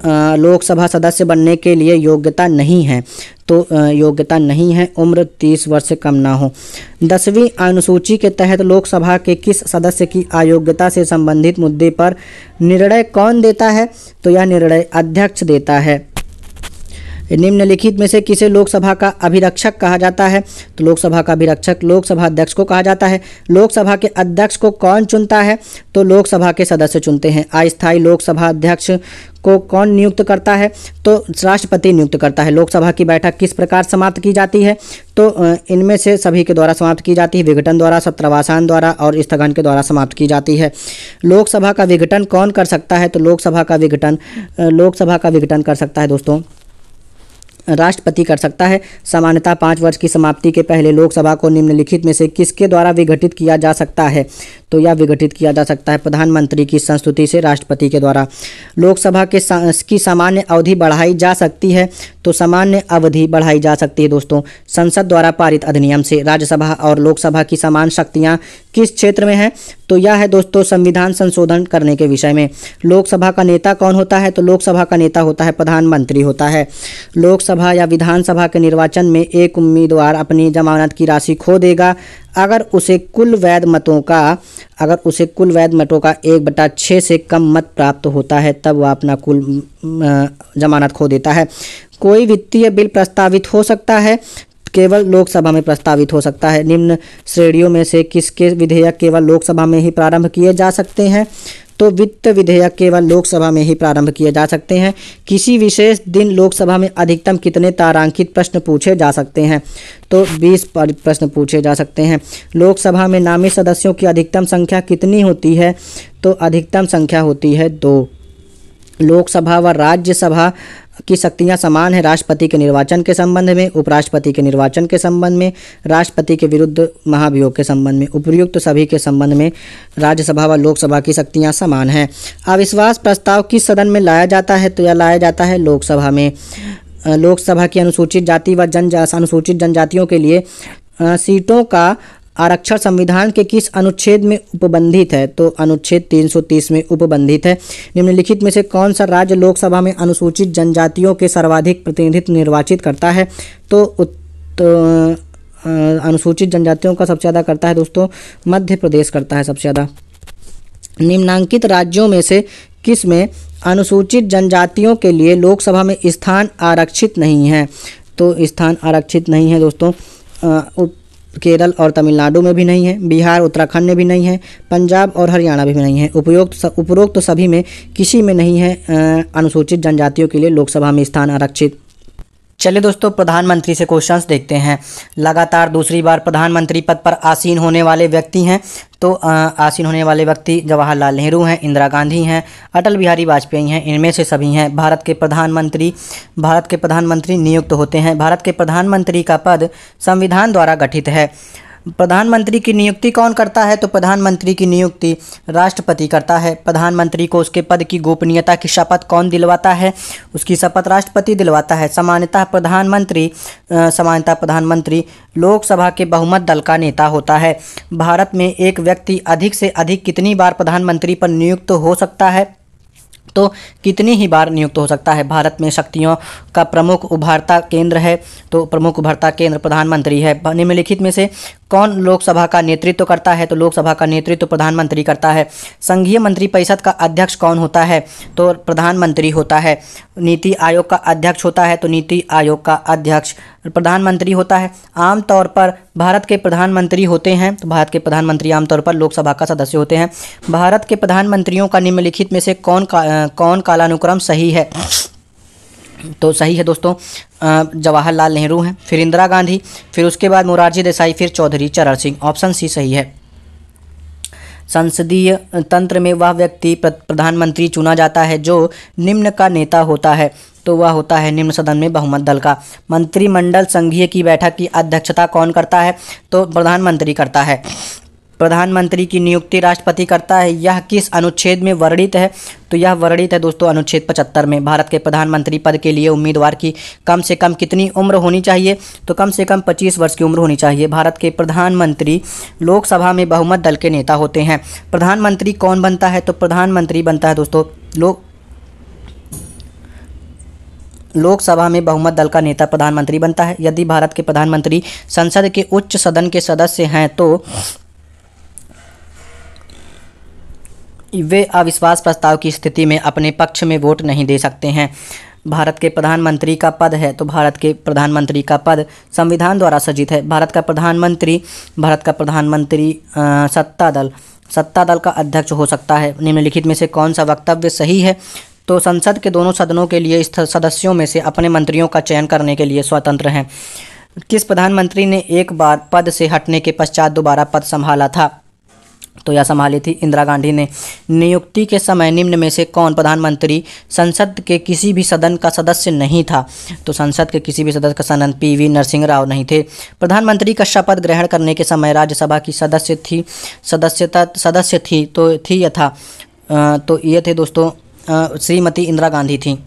लोकसभा सदस्य बनने के लिए योग्यता नहीं है तो योग्यता नहीं है उम्र तीस वर्ष से कम ना हो दसवीं अनुसूची के तहत लोकसभा के किस सदस्य की अयोग्यता से संबंधित मुद्दे पर निर्णय कौन देता है तो यह निर्णय अध्यक्ष देता है निम्नलिखित में से किसे लोकसभा का अभिरक्षक कहा जाता है तो लोकसभा का अभिरक्षक लोकसभा अध्यक्ष को कहा जाता है लोकसभा के अध्यक्ष को कौन चुनता है तो लोकसभा के सदस्य चुनते हैं अस्थायी लोकसभा अध्यक्ष को कौन नियुक्त करता है तो राष्ट्रपति नियुक्त करता है लोकसभा की बैठक किस प्रकार समाप्त की जाती है तो इनमें से सभी के द्वारा समाप्त की जाती है विघटन द्वारा सत्रवासान द्वारा और स्थगन के द्वारा समाप्त की जाती है लोकसभा का विघटन कौन कर सकता है तो लोकसभा का विघटन लोकसभा का विघटन कर सकता है दोस्तों राष्ट्रपति कर सकता है सामान्यतः पाँच वर्ष की समाप्ति के पहले लोकसभा को निम्नलिखित में से किसके द्वारा विघटित किया जा सकता है तो यह विघटित किया जा सकता है प्रधानमंत्री की संस्तुति से राष्ट्रपति के द्वारा लोकसभा के सा, की सामान्य अवधि बढ़ाई जा सकती है तो सामान्य अवधि बढ़ाई जा सकती है दोस्तों संसद द्वारा पारित अधिनियम से राज्यसभा और लोकसभा की समान शक्तियाँ किस क्षेत्र में हैं तो यह है दोस्तों संविधान संशोधन करने के विषय में लोकसभा का नेता कौन होता है तो लोकसभा का नेता होता है प्रधानमंत्री होता है लोकसभा या विधानसभा के निर्वाचन में एक उम्मीदवार अपनी जमानत की राशि खो देगा अगर उसे कुल वैध मतों का अगर उसे कुल वैध मतों का एक बटा छः से कम मत प्राप्त होता है तब वह अपना कुल जमानत खो देता है कोई वित्तीय बिल प्रस्तावित हो सकता है केवल लोकसभा में प्रस्तावित हो सकता है निम्न श्रेणियों में से किसके विधेयक केवल लोकसभा में ही प्रारंभ किए जा सकते हैं तो वित्त विधेयक केवल लोकसभा में ही प्रारंभ किए जा सकते हैं किसी विशेष दिन लोकसभा में अधिकतम कितने तारांकित प्रश्न पूछे जा सकते हैं तो 20 प्रश्न पूछे जा सकते हैं लोकसभा में नामी सदस्यों की अधिकतम संख्या कितनी होती है तो अधिकतम संख्या होती है दो लोकसभा व राज्यसभा की शक्तियां समान है राष्ट्रपति के निर्वाचन के संबंध में उपराष्ट्रपति के निर्वाचन के संबंध में राष्ट्रपति के विरुद्ध महाभियोग के संबंध में उपयुक्त सभी के संबंध में राज्यसभा व लोकसभा की शक्तियाँ समान हैं अविश्वास प्रस्ताव किस सदन में लाया जाता है तो यह लाया जाता है लोकसभा में लोकसभा की अनुसूचित जाति व जन अनुसूचित जनजातियों के लिए सीटों का आरक्षण संविधान के किस अनुच्छेद में उपबंधित है तो अनुच्छेद 330 में उपबंधित है निम्नलिखित में से कौन सा राज्य लोकसभा में अनुसूचित जनजातियों के सर्वाधिक प्रतिनिधित्व निर्वाचित करता है तो अनुसूचित जनजातियों का सबसे ज़्यादा करता है दोस्तों मध्य प्रदेश करता है सबसे ज़्यादा निम्नांकित राज्यों में से किस में अनुसूचित जनजातियों के लिए लोकसभा में स्थान आरक्षित नहीं है तो स्थान आरक्षित नहीं है दोस्तों केरल और तमिलनाडु में भी नहीं है बिहार उत्तराखंड में भी नहीं है पंजाब और हरियाणा भी नहीं है उपयुक्त उपरोक्त तो सभी में किसी में नहीं है अनुसूचित जनजातियों के लिए लोकसभा में स्थान आरक्षित चलिए दोस्तों प्रधानमंत्री से क्वेश्चंस देखते हैं लगातार दूसरी बार प्रधानमंत्री पद पर आसीन होने वाले व्यक्ति हैं तो आसीन होने वाले व्यक्ति जवाहरलाल नेहरू हैं इंदिरा गांधी हैं अटल बिहारी वाजपेयी हैं इनमें से सभी हैं भारत के प्रधानमंत्री भारत के प्रधानमंत्री नियुक्त होते हैं भारत के प्रधानमंत्री का पद संविधान द्वारा गठित है प्रधानमंत्री की नियुक्ति कौन करता है तो प्रधानमंत्री की नियुक्ति राष्ट्रपति करता है प्रधानमंत्री को उसके पद की गोपनीयता की शपथ कौन दिलवाता है उसकी शपथ राष्ट्रपति दिलवाता है सामान्यतः प्रधानमंत्री सामान्यतः प्रधानमंत्री लोकसभा के बहुमत दल का नेता होता है भारत में एक व्यक्ति अधिक से अधिक कितनी बार प्रधानमंत्री पर नियुक्त हो सकता है तो कितनी ही बार नियुक्त हो सकता है भारत में शक्तियों का प्रमुख उभारता केंद्र है तो प्रमुख उभारता केंद्र प्रधानमंत्री है निम्नलिखित में से कौन लोकसभा का नेतृत्व करता है तो लोकसभा का नेतृत्व प्रधानमंत्री करता है संघीय मंत्री परिषद का अध्यक्ष कौन होता है तो प्रधानमंत्री होता है नीति आयोग का अध्यक्ष होता है तो नीति आयोग का अध्यक्ष प्रधानमंत्री होता है आमतौर पर भारत के प्रधानमंत्री होते हैं तो भारत के प्रधानमंत्री आमतौर पर लोकसभा का सदस्य होते हैं भारत के प्रधानमंत्रियों का निम्नलिखित में से कौन का, कौन कालानुक्रम सही है तो सही है दोस्तों जवाहरलाल नेहरू हैं फिर इंदिरा गांधी फिर उसके बाद मोरारजी देसाई फिर चौधरी चरण सिंह ऑप्शन सी सही है संसदीय तंत्र में वह व्यक्ति प्रधानमंत्री चुना जाता है जो निम्न का नेता होता है तो वह होता है निम्न सदन में बहुमत दल का मंत्रिमंडल संघीय की बैठक की अध्यक्षता कौन करता है तो प्रधानमंत्री करता है प्रधानमंत्री की नियुक्ति राष्ट्रपति करता है यह किस अनुच्छेद में वर्णित है तो यह वर्णित है दोस्तों अनुच्छेद पचहत्तर में भारत के प्रधानमंत्री पद के लिए उम्मीदवार की कम से कम कितनी उम्र होनी चाहिए तो कम से कम 25 वर्ष की उम्र होनी चाहिए भारत के प्रधानमंत्री लोकसभा में बहुमत दल के नेता होते हैं प्रधानमंत्री कौन बनता है तो प्रधानमंत्री बनता है दोस्तों लोक लोकसभा में बहुमत दल का नेता प्रधानमंत्री बनता है यदि भारत के प्रधानमंत्री संसद के उच्च सदन के सदस्य हैं तो वे अविश्वास प्रस्ताव की स्थिति में अपने पक्ष में वोट नहीं दे सकते हैं भारत के प्रधानमंत्री का पद है तो भारत के प्रधानमंत्री का पद संविधान द्वारा सजित है भारत का प्रधानमंत्री भारत का प्रधानमंत्री सत्ता दल सत्ता दल का अध्यक्ष हो सकता है निम्नलिखित में से कौन सा वक्तव्य सही है तो संसद के दोनों सदनों के लिए सदस्यों में से अपने मंत्रियों का चयन करने के लिए स्वतंत्र हैं किस प्रधानमंत्री ने एक बार पद से हटने के पश्चात दोबारा पद संभाला था तो यह संभाली थी इंदिरा गांधी ने नियुक्ति के समय निम्न में से कौन प्रधानमंत्री संसद के किसी भी सदन का सदस्य नहीं था तो संसद के किसी भी सदस्य का सदन पी वी नरसिंह राव नहीं थे प्रधानमंत्री का शपथ ग्रहण करने के समय राज्यसभा की सदस्य थी सदस्यता सदस्य थी तो थी या था तो ये थे दोस्तों श्रीमती इंदिरा गांधी थी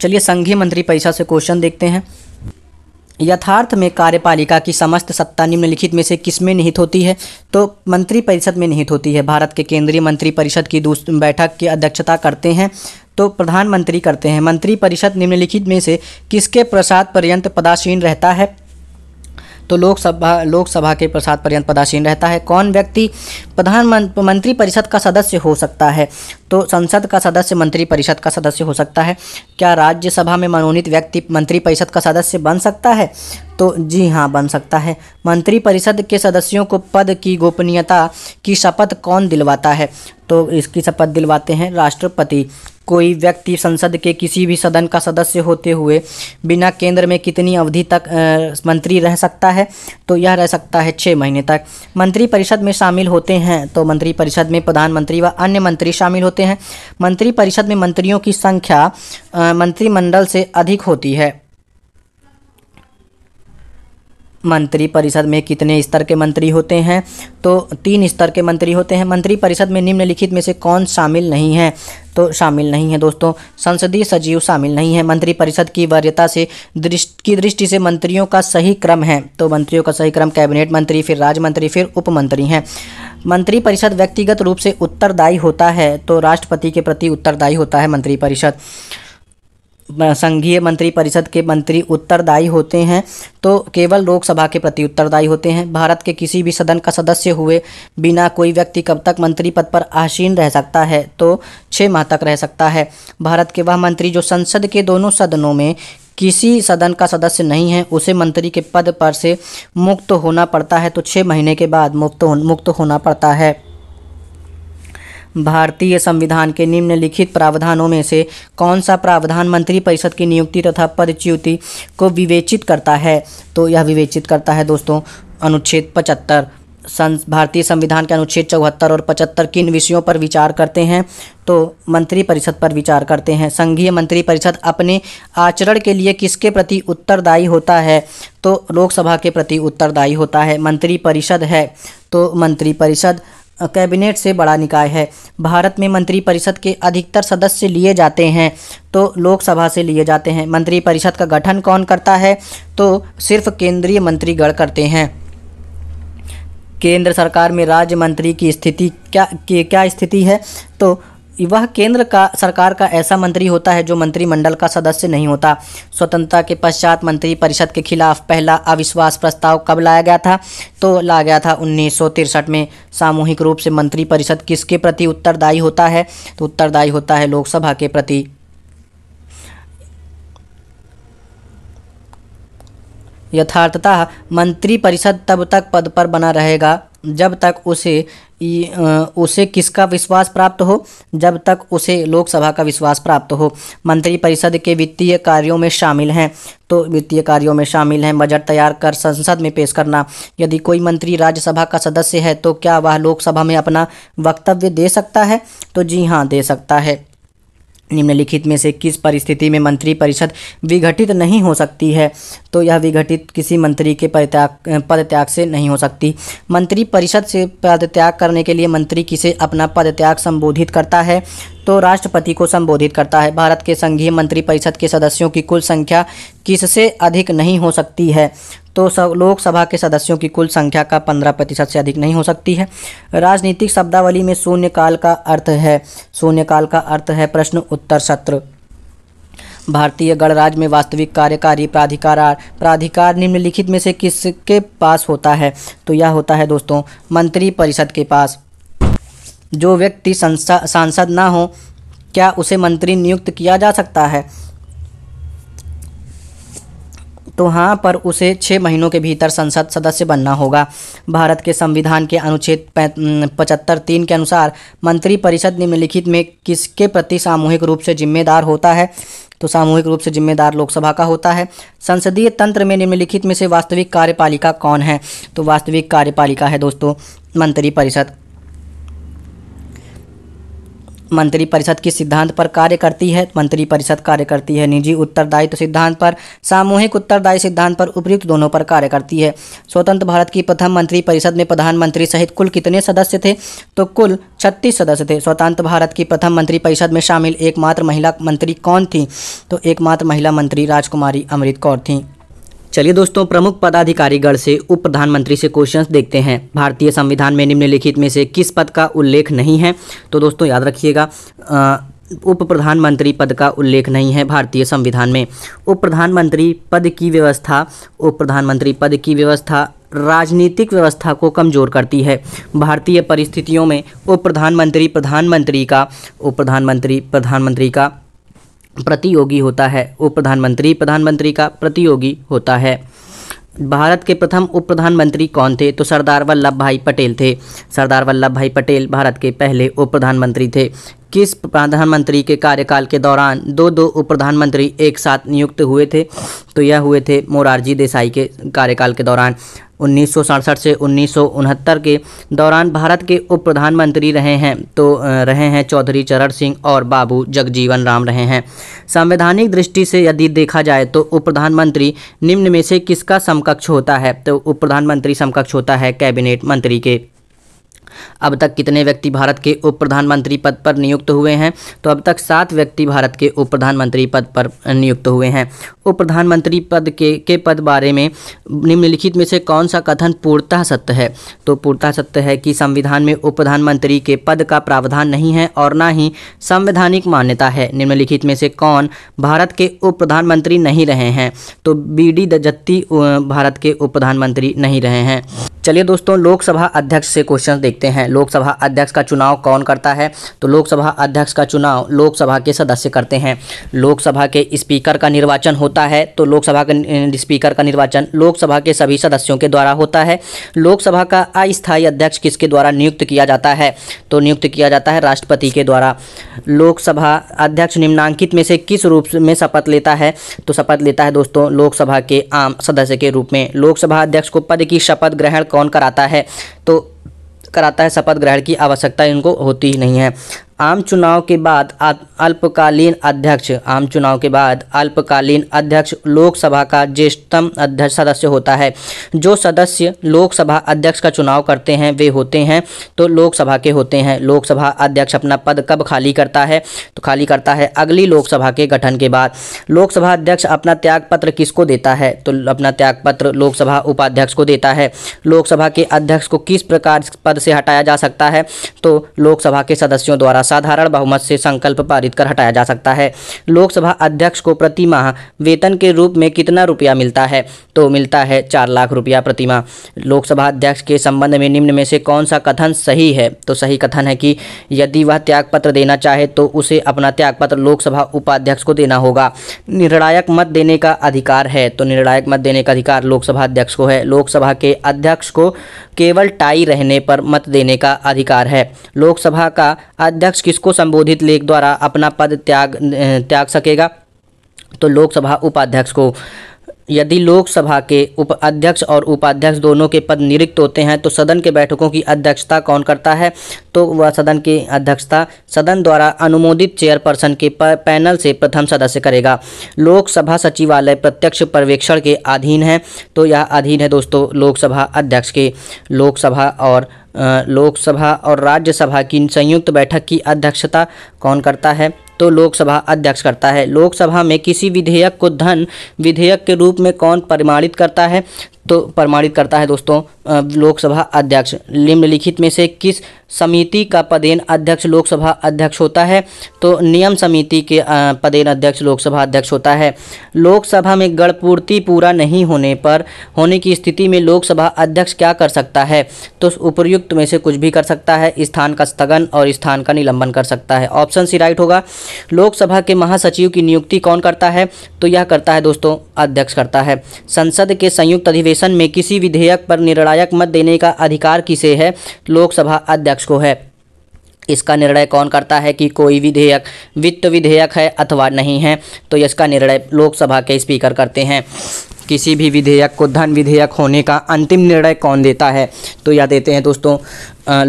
चलिए संघीय मंत्री परिषद से क्वेश्चन देखते हैं यथार्थ में कार्यपालिका की समस्त सत्ता निम्नलिखित में से किस में निहित होती है तो मंत्रिपरिषद में निहित होती है भारत के केंद्रीय मंत्रिपरिषद की बैठक की अध्यक्षता करते हैं तो प्रधानमंत्री करते हैं मंत्रिपरिषद निम्नलिखित में से किसके प्रसाद पर्यंत पदासीन रहता है तो लोकसभा लोकसभा के प्रसाद पर्यंत पदासीन रहता है कौन व्यक्ति प्रधानमंत्री परिषद का सदस्य हो सकता है तो संसद का सदस्य मंत्री परिषद का सदस्य हो सकता है क्या राज्यसभा में मनोनीत व्यक्ति मंत्री परिषद का सदस्य बन सकता है तो जी हाँ बन सकता है मंत्री परिषद के सदस्यों को पद की गोपनीयता की शपथ कौन दिलवाता है तो इसकी शपथ दिलवाते हैं राष्ट्रपति कोई व्यक्ति संसद के किसी भी सदन का सदस्य होते हुए बिना केंद्र में कितनी अवधि तक आ, मंत्री रह सकता है तो यह रह सकता है छः महीने तक मंत्रिपरिषद में शामिल होते हैं तो मंत्रिपरिषद में प्रधानमंत्री व अन्य मंत्री शामिल होते हैं मंत्रिपरिषद में मंत्रियों की संख्या मंत्रिमंडल से अधिक होती है मंत्री परिषद में कितने स्तर के मंत्री होते हैं तो तीन स्तर के मंत्री होते हैं मंत्री परिषद में निम्नलिखित में से कौन शामिल नहीं है तो शामिल नहीं है दोस्तों संसदीय सचिव शामिल नहीं है मंत्रिपरिषद की वर्यता से दृष्टि की दृष्टि से मंत्रियों का सही क्रम है तो मंत्रियों का सही क्रम कैबिनेट मंत्री फिर राज्य मंत्री फिर उप मंत्री हैं मंत्रिपरिषद व्यक्तिगत रूप से उत्तरदायी होता है तो राष्ट्रपति के प्रति उत्तरदायी होता है मंत्रिपरिषद संघीय मंत्री परिषद के मंत्री उत्तरदायी होते हैं तो केवल लोकसभा के प्रति उत्तरदायी होते हैं भारत के किसी भी सदन का सदस्य हुए बिना कोई व्यक्ति कब तक मंत्री पद पर आसीन रह सकता है तो छः माह तक रह सकता है भारत के वह मंत्री जो संसद के दोनों सदनों में किसी सदन का सदस्य नहीं है उसे मंत्री के पद पर से मुक्त होना पड़ता है तो छः महीने के बाद मुक्त हो, मुक्त होना पड़ता है भारतीय संविधान के निम्नलिखित प्रावधानों में से कौन सा प्रावधान मंत्री परिषद की नियुक्ति तथा पदच्युति को विवेचित करता है तो यह विवेचित करता है दोस्तों अनुच्छेद पचहत्तर सं भारतीय संविधान के अनुच्छेद चौहत्तर और पचहत्तर किन विषयों पर विचार करते हैं तो मंत्री परिषद पर विचार करते हैं संघीय मंत्री परिषद अपने आचरण के लिए किसके प्रति उत्तरदायी होता है तो लोकसभा के प्रति उत्तरदायी होता है मंत्री परिषद है तो मंत्री परिषद कैबिनेट से बड़ा निकाय है भारत में मंत्रिपरिषद के अधिकतर सदस्य लिए जाते हैं तो लोकसभा से लिए जाते हैं मंत्रिपरिषद का गठन कौन करता है तो सिर्फ केंद्रीय मंत्रीगण करते हैं केंद्र सरकार में राज्य मंत्री की स्थिति क्या की क्या स्थिति है तो वह केंद्र का सरकार का ऐसा मंत्री होता है जो मंत्रिमंडल का सदस्य नहीं होता स्वतंत्रता के पश्चात मंत्री परिषद के खिलाफ पहला अविश्वास प्रस्ताव कब लाया गया था तो लाया गया था उन्नीस में सामूहिक रूप से मंत्री परिषद किसके प्रति उत्तरदायी होता है तो उत्तरदायी होता है लोकसभा के प्रति यथार्थतः मंत्रिपरिषद तब तक पद पर बना रहेगा जब तक उसे उसे किसका विश्वास प्राप्त हो जब तक उसे लोकसभा का विश्वास प्राप्त हो मंत्रिपरिषद के वित्तीय कार्यों में शामिल हैं तो वित्तीय कार्यों में शामिल हैं बजट तैयार कर संसद में पेश करना यदि कोई मंत्री राज्यसभा का सदस्य है तो क्या वह लोकसभा में अपना वक्तव्य दे सकता है तो जी हाँ दे सकता है निम्नलिखित में से किस परिस्थिति में मंत्री परिषद विघटित नहीं हो सकती है तो यह विघटित किसी मंत्री के पदत्याग पदत्याग से नहीं हो सकती मंत्री परिषद से पदत्याग करने के लिए मंत्री किसे अपना पदत्याग संबोधित करता है तो राष्ट्रपति को संबोधित करता है भारत के संघीय मंत्री परिषद के सदस्यों की कुल संख्या किससे अधिक नहीं हो सकती है तो सब लोकसभा के सदस्यों की कुल संख्या का पंद्रह प्रतिशत से अधिक नहीं हो सकती है राजनीतिक शब्दावली में शून्यकाल का अर्थ है शून्यकाल का अर्थ है प्रश्न उत्तर सत्र भारतीय गणराज्य में वास्तविक कार्यकारी प्राधिकार प्राधिकार निम्नलिखित में से किसके पास होता है तो यह होता है दोस्तों मंत्री परिषद के पास जो व्यक्ति सांसद ना हो क्या उसे मंत्री नियुक्त किया जा सकता है तो हाँ पर उसे छः महीनों के भीतर संसद सदस्य बनना होगा भारत के संविधान के अनुच्छेद पचहत्तर तीन के अनुसार मंत्रिपरिषद निम्नलिखित में किसके प्रति सामूहिक रूप से जिम्मेदार होता है तो सामूहिक रूप से जिम्मेदार लोकसभा का होता है संसदीय तंत्र में निम्नलिखित में से वास्तविक कार्यपालिका कौन है तो वास्तविक कार्यपालिका है दोस्तों मंत्रिपरिषद मंत्रिपरिषद किस सिद्धांत पर कार्य करती है मंत्रिपरिषद कार्य करती है निजी उत्तरदायित्व तो सिद्धांत पर सामूहिक उत्तरदायी सिद्धांत पर उपयुक्त दोनों पर कार्य करती है स्वतंत्र भारत की प्रथम मंत्रिपरिषद में प्रधानमंत्री सहित कुल कितने सदस्य थे तो कुल छत्तीस सदस्य थे स्वतंत्र भारत की प्रथम मंत्रिपरिषद में शामिल एकमात्र महिला मंत्री कौन थी तो एकमात्र महिला मंत्री राजकुमारी अमृत कौर थी चलिए दोस्तों प्रमुख पदाधिकारीगढ़ से उप प्रधानमंत्री से क्वेश्चंस देखते हैं भारतीय संविधान में निम्नलिखित में से किस पद का उल्लेख नहीं है तो दोस्तों याद रखिएगा उप प्रधानमंत्री पद का उल्लेख नहीं है भारतीय संविधान में उप प्रधानमंत्री पद की व्यवस्था उप प्रधानमंत्री पद की व्यवस्था राजनीतिक व्यवस्था को कमज़ोर करती है भारतीय परिस्थितियों में उप प्रधानमंत्री प्रधानमंत्री का उप प्रधानमंत्री प्रधानमंत्री का प्रतियोगी होता है उप प्रधानमंत्री प्रधानमंत्री का प्रतियोगी होता है भारत के प्रथम उप प्रधानमंत्री कौन थे तो सरदार वल्लभ भाई पटेल थे सरदार वल्लभ भाई पटेल भारत के पहले उप प्रधानमंत्री थे किस प्रधानमंत्री के कार्यकाल के दौरान दो दो उप प्रधानमंत्री एक साथ नियुक्त हुए थे तो यह हुए थे मोरारजी देसाई के कार्यकाल के दौरान उन्नीस से उन्नीस के दौरान भारत के उप प्रधानमंत्री रहे हैं तो रहे हैं चौधरी चरण सिंह और बाबू जगजीवन राम रहे हैं संवैधानिक दृष्टि से यदि देखा जाए तो उप प्रधानमंत्री निम्न में से किसका समकक्ष होता है तो उप प्रधानमंत्री समकक्ष होता है कैबिनेट मंत्री के अब तक कितने व्यक्ति भारत के उप प्रधानमंत्री पद पर नियुक्त हुए हैं तो अब तक सात व्यक्ति भारत के उप प्रधानमंत्री पद पर नियुक्त हुए हैं उप प्रधानमंत्री पद के के पद बारे में निम्नलिखित में से कौन सा कथन पूर्णतः सत्य है तो पूर्णतः सत्य है कि संविधान में उप प्रधानमंत्री के पद का प्रावधान नहीं है और ना ही संवैधानिक मान्यता है निम्नलिखित में से कौन भारत के उप प्रधानमंत्री नहीं रहे हैं तो बी डी दजत्ती भारत के उप प्रधानमंत्री नहीं रहे हैं चलिए दोस्तों लोकसभा अध्यक्ष से क्वेश्चन देखते हैं लोकसभा अध्यक्ष का चुनाव कौन करता है तो लोकसभा अध्यक्ष का चुनाव लोकसभा के सदस्य करते हैं लोकसभा के स्पीकर का निर्वाचन होता है तो लोकसभा का स्पीकर का निर्वाचन लोकसभा के सभी सदस्यों के द्वारा होता है लोकसभा का अस्थायी अध्यक्ष किसके द्वारा नियुक्त किया जाता है तो नियुक्त किया जाता है राष्ट्रपति के द्वारा लोकसभा अध्यक्ष निम्नांकित में से किस रूप में शपथ लेता है तो शपथ लेता है दोस्तों लोकसभा के आम सदस्य के रूप में लोकसभा अध्यक्ष को पद की शपथ ग्रहण कौन कराता है तो कराता है शपथ ग्रहण की आवश्यकता इनको होती ही नहीं है आम चुनाव के बाद अल्पकालीन अध्यक्ष आम चुनाव के बाद अल्पकालीन अध्यक्ष लोकसभा का ज्येष्ठतम अध्यक्ष सदस्य होता है जो सदस्य लोकसभा अध्यक्ष का चुनाव करते हैं वे होते हैं तो लोकसभा के होते हैं लोकसभा अध्यक्ष अपना पद कब खाली करता है तो खाली करता है अगली लोकसभा के गठन के बाद लोकसभा अध्यक्ष अपना त्यागपत्र किसको देता है तो अपना त्यागपत्र लोकसभा उपाध्यक्ष को देता है लोकसभा के अध्यक्ष को किस प्रकार पद से हटाया जा सकता है तो लोकसभा के सदस्यों द्वारा साधारण बहुमत से संकल्प पारित कर हटाया जा सकता है लोकसभा अध्यक्ष को प्रति माह वेतन के रूप में कितना रुपया मिलता है तो मिलता है चार लाख रुपया प्रति माह लोकसभा अध्यक्ष के संबंध में निम्न में से कौन सा कथन सही है तो सही कथन है कि यदि वह त्यागपत्र देना चाहे तो उसे अपना त्यागपत्र लोकसभा उपाध्यक्ष को देना होगा निर्णायक मत देने का अधिकार है तो निर्णायक मत देने का अधिकार लोकसभा अध्यक्ष को है लोकसभा के अध्यक्ष को केवल टाई रहने पर मत देने का अधिकार है लोकसभा का अध्यक्ष अध्यक्ष किसको संबोधित लेख द्वारा अपना पद त्याग त्याग सकेगा तो लोकसभा उपाध्यक्ष को यदि लोकसभा के उप अध्यक्ष और उपाध्यक्ष दोनों के पद निरिक्त होते हैं तो सदन के बैठकों की अध्यक्षता कौन करता है तो वह सदन की अध्यक्षता सदन द्वारा अनुमोदित चेयरपर्सन के पैनल से प्रथम सदस्य करेगा लोकसभा सचिवालय प्रत्यक्ष पर्यवेक्षण के अधीन है तो यह अधीन है दोस्तों लोकसभा अध्यक्ष के लोकसभा और लोकसभा और राज्यसभा की संयुक्त बैठक की अध्यक्षता कौन करता है तो लोकसभा अध्यक्ष करता है लोकसभा में किसी विधेयक को धन विधेयक के रूप में कौन परिमाणित करता है तो प्रमाणित करता है दोस्तों लोकसभा अध्यक्ष निम्नलिखित में से किस समिति का पदेन अध्यक्ष लोकसभा अध्यक्ष होता है तो नियम समिति के पदेन अध्यक्ष लोकसभा अध्यक्ष होता है लोकसभा में गणपूर्ति पूरा नहीं होने पर होने की स्थिति में लोकसभा अध्यक्ष क्या कर सकता है तो उपयुक्त में से कुछ भी कर सकता है स्थान का स्थगन और स्थान का निलंबन कर सकता है ऑप्शन सी राइट होगा लोकसभा के महासचिव की नियुक्ति कौन करता है तो यह करता है दोस्तों अध्यक्ष करता है संसद के संयुक्त अधिवेशन अधिवेशन में किसी विधेयक पर निर्णायक मत देने का अधिकार किसे है लोकसभा अध्यक्ष को है इसका निर्णय कौन करता है कि कोई विधेयक वित्त विधेयक है अथवा नहीं है तो इसका निर्णय लोकसभा के स्पीकर करते हैं किसी भी विधेयक को धन विधेयक होने का अंतिम निर्णय कौन देता है तो यह देते हैं दोस्तों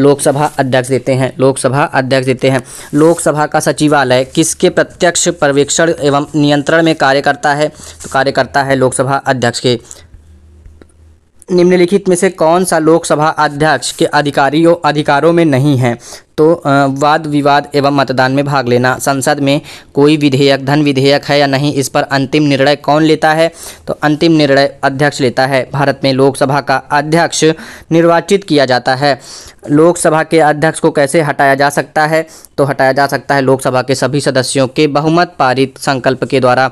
लोकसभा अध्यक्ष देते हैं लोकसभा अध्यक्ष देते हैं लोकसभा का सचिवालय किसके प्रत्यक्ष पर्यवेक्षण एवं नियंत्रण में कार्य करता है तो कार्य करता है लोकसभा अध्यक्ष के निम्नलिखित में से कौन सा लोकसभा अध्यक्ष के अधिकारियों अधिकारों में नहीं है तो वाद विवाद एवं मतदान में भाग लेना संसद में कोई विधेयक धन विधेयक है या नहीं इस पर अंतिम निर्णय कौन लेता है तो अंतिम निर्णय अध्यक्ष लेता है भारत में लोकसभा का अध्यक्ष निर्वाचित किया जाता है लोकसभा के अध्यक्ष को कैसे हटाया जा सकता है तो हटाया जा सकता है लोकसभा के सभी सदस्यों के बहुमत पारित संकल्प के द्वारा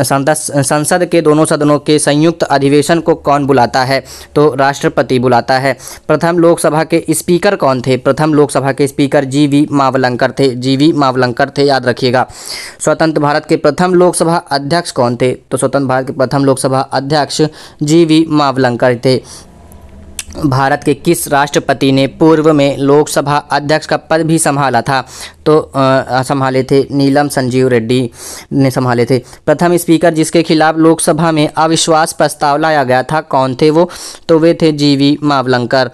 संसद के दोनों सदनों के संयुक्त अधिवेशन को कौन बुलाता है तो राष्ट्रपति बुलाता है प्रथम लोकसभा के स्पीकर कौन थे प्रथम लोकसभा लोकसभा के स्पीकर जी वी मावलंकर थे जी वी मावलंकर थे याद रखिएगा स्वतंत्र भारत के प्रथम लोकसभा अध्यक्ष कौन थे तो स्वतंत्र भारत के प्रथम लोकसभा अध्यक्ष जी वी मावलंकर थे भारत के किस राष्ट्रपति ने पूर्व में लोकसभा अध्यक्ष का पद भी संभाला था तो आ, संभाले थे नीलम संजीव रेड्डी ने संभाले थे प्रथम स्पीकर जिसके खिलाफ लोकसभा में अविश्वास प्रस्ताव लाया गया था कौन थे वो तो वे थे जीवी मावलंकर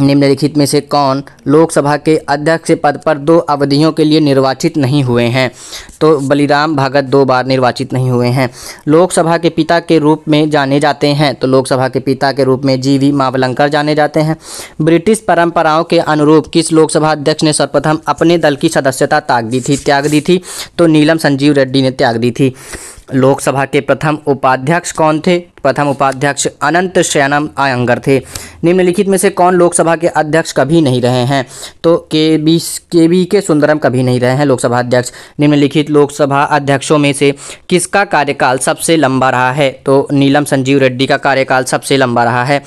निम्नलिखित में से कौन लोकसभा के अध्यक्ष पद पर दो अवधियों के लिए निर्वाचित नहीं हुए हैं तो बलिराम भगत दो बार निर्वाचित नहीं हुए हैं लोकसभा के पिता के रूप में जाने जाते हैं तो लोकसभा के पिता के रूप में जी वी मावलंकर जाने जाते हैं ब्रिटिश परंपराओं के अनुरूप किस लोकसभा अध्यक्ष ने सर्वप्रथम अपने दल की सदस्यता त्याग दी थी त्याग दी थी तो नीलम संजीव रेड्डी ने त्याग दी थी लोकसभा के प्रथम उपाध्यक्ष कौन थे प्रथम उपाध्यक्ष अनंत शयनम आयंगर थे निम्नलिखित में से कौन लोकसभा के अध्यक्ष कभी नहीं रहे हैं तो के बी के बी के सुंदरम कभी नहीं रहे हैं लोकसभा अध्यक्ष निम्नलिखित लोकसभा अध्यक्षों में से किसका कार्यकाल सबसे लंबा रहा है तो नीलम संजीव रेड्डी का कार्यकाल सबसे लंबा रहा है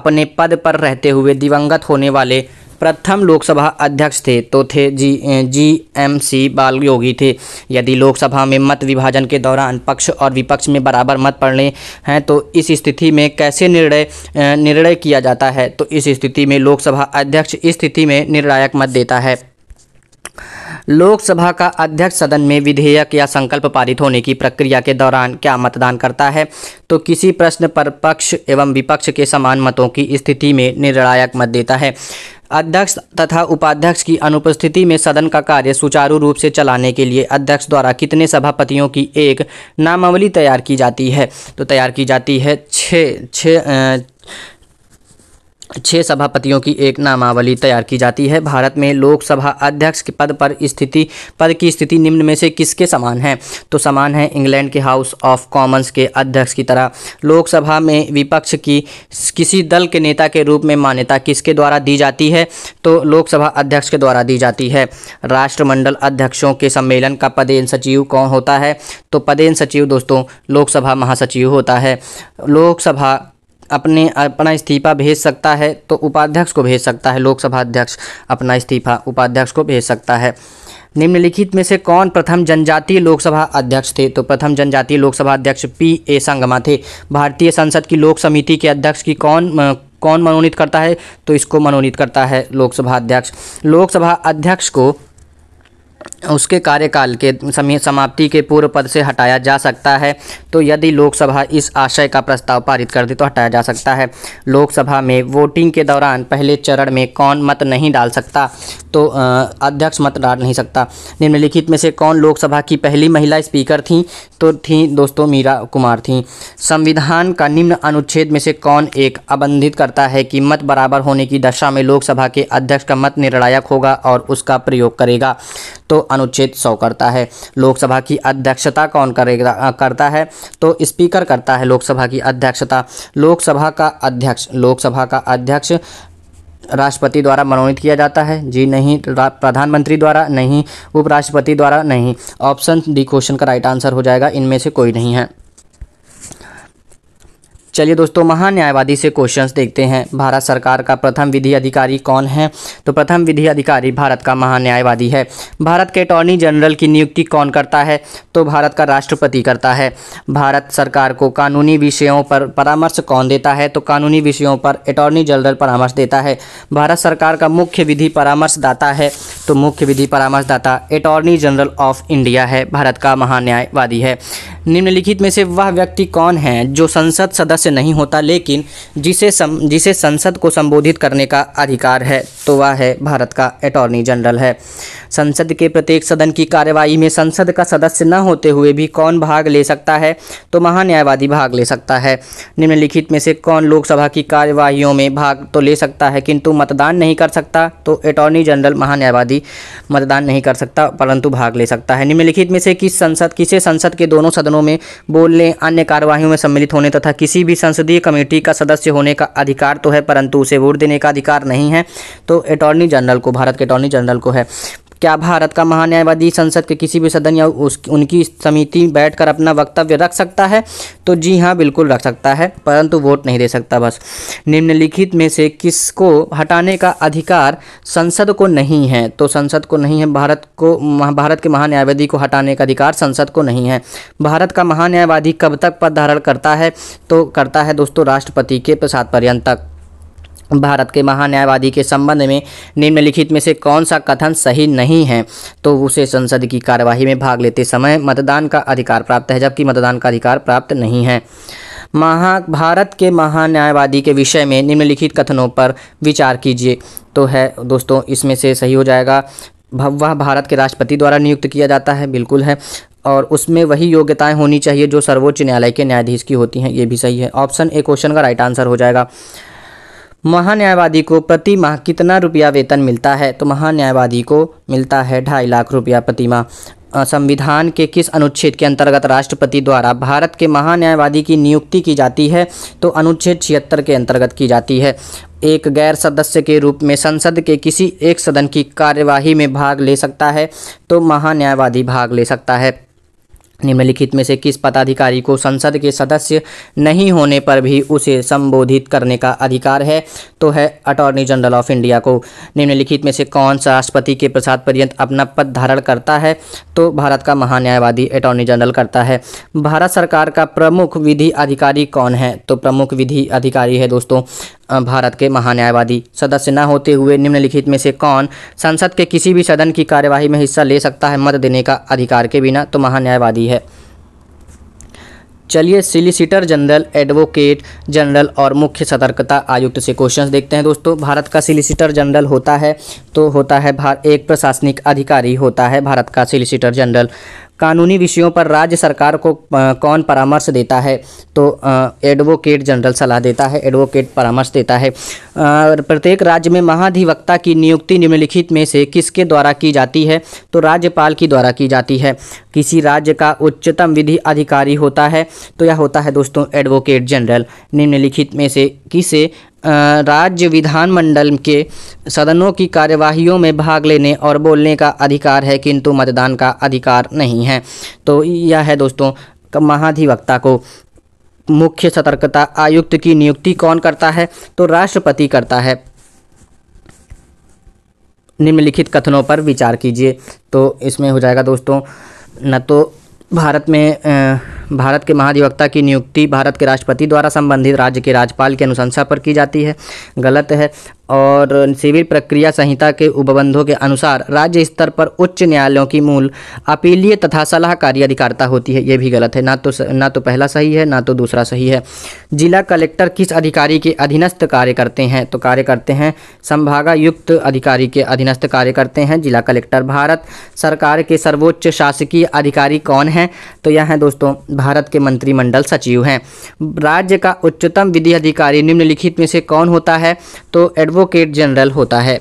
अपने पद पर रहते हुए दिवंगत होने वाले प्रथम लोकसभा अध्यक्ष थे तो थे जी जी एम सी बाल योगी थे यदि लोकसभा में मत विभाजन के दौरान पक्ष और विपक्ष में बराबर मत पड़ने हैं तो इस स्थिति में कैसे निर्णय निर्णय किया जाता है तो इस स्थिति में लोकसभा अध्यक्ष इस स्थिति में निर्णायक मत देता है लोकसभा का अध्यक्ष सदन में विधेयक या संकल्प पारित होने की प्रक्रिया के दौरान क्या मतदान करता है तो किसी प्रश्न पर पक्ष एवं विपक्ष के समान मतों की स्थिति में निर्णायक मत देता है अध्यक्ष तथा उपाध्यक्ष की अनुपस्थिति में सदन का कार्य सुचारू रूप से चलाने के लिए अध्यक्ष द्वारा कितने सभापतियों की एक नामावली तैयार की जाती है तो तैयार की जाती है छः छः छः सभापतियों की एक नामावली तैयार की जाती है भारत में लोकसभा अध्यक्ष के पद पर स्थिति पद की स्थिति निम्न में से किसके समान है तो समान है इंग्लैंड के हाउस ऑफ कॉमन्स के अध्यक्ष की तरह लोकसभा में विपक्ष की किसी दल के नेता के रूप में मान्यता किसके द्वारा दी जाती है तो लोकसभा अध्यक्ष के द्वारा दी जाती है राष्ट्रमंडल अध्यक्षों के सम्मेलन का पदेन सचिव कौन होता है तो पदेन सचिव दोस्तों लोकसभा महासचिव होता है लोकसभा अपने अपना इस्तीफा भेज सकता है तो उपाध्यक्ष को भेज सकता है लोकसभा अध्यक्ष अपना इस्तीफा उपाध्यक्ष को भेज सकता है निम्नलिखित में से कौन प्रथम जनजातीय लोकसभा अध्यक्ष थे तो प्रथम जनजातीय लोकसभा अध्यक्ष पी ए संगमा थे भारतीय संसद की लोक समिति के अध्यक्ष की कौन कौन मनोनीत करता है तो इसको मनोनीत करता है लोकसभा अध्यक्ष लोकसभा अध्यक्ष को उसके कार्यकाल के समय समाप्ति के पूर्व पद से हटाया जा सकता है तो यदि लोकसभा इस आशय का प्रस्ताव पारित कर दे तो हटाया जा सकता है लोकसभा में वोटिंग के दौरान पहले चरण में कौन मत नहीं डाल सकता तो अध्यक्ष मत डाल नहीं सकता निम्नलिखित में से कौन लोकसभा की पहली महिला स्पीकर थी तो थी दोस्तों मीरा कुमार थी संविधान का निम्न अनुच्छेद में से कौन एक अबंधित करता है कि मत बराबर होने की दशा में लोकसभा के अध्यक्ष का मत निर्णायक होगा और उसका प्रयोग करेगा तो अनुच्छेद सौ करता है लोकसभा की अध्यक्षता कौन करेगा करता है तो स्पीकर करता है लोकसभा की अध्यक्षता लोकसभा का अध्यक्ष लोकसभा का अध्यक्ष राष्ट्रपति द्वारा मनोनीत किया जाता है जी नहीं प्रधानमंत्री द्वारा नहीं उपराष्ट्रपति द्वारा नहीं ऑप्शन डी क्वेश्चन का राइट आंसर हो जाएगा इनमें से कोई नहीं है चलिए दोस्तों महान न्यायवादी से क्वेश्चंस देखते हैं भारत सरकार का प्रथम विधि अधिकारी कौन है तो प्रथम विधि अधिकारी भारत का महान न्यायवादी है भारत के अटॉर्नी जनरल की नियुक्ति कौन करता है तो भारत का राष्ट्रपति करता है भारत सरकार को कानूनी विषयों पर परामर्श कौन देता है तो कानूनी विषयों पर अटॉर्नी जनरल परामर्श देता है भारत सरकार का मुख्य विधि परामर्शदाता है तो मुख्य विधि परामर्शदाता अटॉर्नी जनरल ऑफ इंडिया है भारत का महान्यायवादी है निम्नलिखित में से वह व्यक्ति कौन है जो संसद सदस्य से नहीं होता लेकिन जिसे सम, जिसे संसद को संबोधित करने का अधिकार है तो वह है भारत का अटॉर्नी जनरल है संसद के प्रत्येक सदन की कार्यवाही में संसद का सदस्य न होते हुए भी कौन भाग ले सकता है तो महान्यायवादी भाग ले सकता है निम्नलिखित में से कौन लोकसभा की कार्यवाही में भाग तो ले सकता है किंतु मतदान नहीं कर सकता तो अटॉर्नी जनरल महान्यायवादी मतदान नहीं कर सकता परंतु भाग ले सकता है निम्नलिखित में से किस संसद किसे संसद के दोनों सदनों में बोलने अन्य कार्यवाही में सम्मिलित होने तथा किसी भी भी संसदीय कमेटी का सदस्य होने का अधिकार तो है परंतु उसे वोट देने का अधिकार नहीं है तो अटॉर्नी जनरल को भारत के अटॉर्नी जनरल को है क्या भारत का महान्यायवादी संसद के किसी भी सदन या उस उनकी समिति बैठकर अपना वक्तव्य रख सकता है तो जी हाँ बिल्कुल रख सकता है परंतु वोट नहीं दे सकता बस निम्नलिखित में से किसको हटाने का अधिकार संसद को नहीं है तो संसद को नहीं है भारत को भारत के महान्यायवादी को हटाने का अधिकार संसद को नहीं है भारत का महान्यायवादी कब तक पद धारण करता है तो करता है दोस्तों राष्ट्रपति के प्रसाद पर्यंत तक भारत के महान्यायवादी के संबंध में निम्नलिखित में से कौन सा कथन सही नहीं है तो उसे संसद की कार्यवाही में भाग लेते समय मतदान का अधिकार प्राप्त है जबकि मतदान का अधिकार प्राप्त नहीं है महाभारत के महान्यायवादी के विषय में निम्नलिखित कथनों पर विचार कीजिए तो है दोस्तों इसमें से सही हो जाएगा वह भारत के राष्ट्रपति द्वारा नियुक्त किया जाता है बिल्कुल है और उसमें वही योग्यताएं होनी चाहिए जो सर्वोच्च न्यायालय के न्यायाधीश की होती हैं ये भी सही है ऑप्शन ए क्वेश्चन का राइट आंसर हो जाएगा महान्यायवादी को प्रति माह कितना रुपया वेतन मिलता है तो महान्यायवादी को मिलता है ढाई लाख रुपया प्रति माह संविधान के किस अनुच्छेद के अंतर्गत राष्ट्रपति द्वारा भारत के महान्यायवादी की नियुक्ति की जाती है तो अनुच्छेद छिहत्तर के अंतर्गत की जाती है एक गैर सदस्य के रूप में संसद के किसी एक सदन की कार्यवाही में भाग ले सकता है तो महान्यायवादी भाग ले सकता है निम्नलिखित में से किस पदाधिकारी को संसद के सदस्य नहीं होने पर भी उसे संबोधित करने का अधिकार है तो है अटॉर्नी जनरल ऑफ इंडिया को निम्नलिखित में से कौन सा राष्ट्रपति के प्रसाद पर्यंत अपना पद धारण करता है तो भारत का महान्यायवादी अटॉर्नी जनरल करता है भारत सरकार का प्रमुख विधि अधिकारी कौन है तो प्रमुख विधि अधिकारी है दोस्तों भारत के महान्यायवादी सदस्य न होते हुए निम्नलिखित में से कौन संसद के किसी भी सदन की कार्यवाही में हिस्सा ले सकता है मत देने का अधिकार के बिना तो महान्यायवादी है चलिए सिलिसिटर जनरल एडवोकेट जनरल और मुख्य सतर्कता आयुक्त से क्वेश्चंस देखते हैं दोस्तों भारत का सिलिसिटर जनरल होता है तो होता है भार एक प्रशासनिक अधिकारी होता है भारत का सिलिसिटर जनरल कानूनी विषयों पर राज्य सरकार को कौन परामर्श देता है तो एडवोकेट जनरल सलाह देता है एडवोकेट परामर्श देता है प्रत्येक राज्य में महाधिवक्ता की नियुक्ति निम्नलिखित में से किसके द्वारा की जाती है तो राज्यपाल की द्वारा की जाती है किसी राज्य का उच्चतम विधि अधिकारी होता है तो यह होता है दोस्तों एडवोकेट जनरल निम्नलिखित में से किसे राज्य विधानमंडल के सदनों की कार्यवाही में भाग लेने और बोलने का अधिकार है किंतु मतदान का अधिकार नहीं है तो यह है दोस्तों महाधिवक्ता को मुख्य सतर्कता आयुक्त की नियुक्ति कौन करता है तो राष्ट्रपति करता है निम्नलिखित कथनों पर विचार कीजिए तो इसमें हो जाएगा दोस्तों न तो भारत में भारत के महाधिवक्ता की नियुक्ति भारत के राष्ट्रपति द्वारा संबंधित राज्य के राज्यपाल की अनुशंसा पर की जाती है गलत है और सिविल प्रक्रिया संहिता के उपबंधों के अनुसार राज्य स्तर पर उच्च न्यायालयों की मूल अपीलीय तथा सलाहकारी अधिकारिता होती है ये भी गलत है ना तो ना तो पहला सही है ना तो दूसरा सही है जिला कलेक्टर किस अधिकारी के अधीनस्थ कार्य करते हैं तो कार्य करते हैं संभागायुक्त अधिकारी के अधीनस्थ कार्य करते हैं जिला कलेक्टर भारत सरकार के सर्वोच्च शासकीय अधिकारी कौन हैं तो यह हैं दोस्तों भारत के मंत्रिमंडल सचिव हैं राज्य का उच्चतम विधि अधिकारी निम्नलिखित में से कौन होता है तो एड एडवोकेट जनरल होता है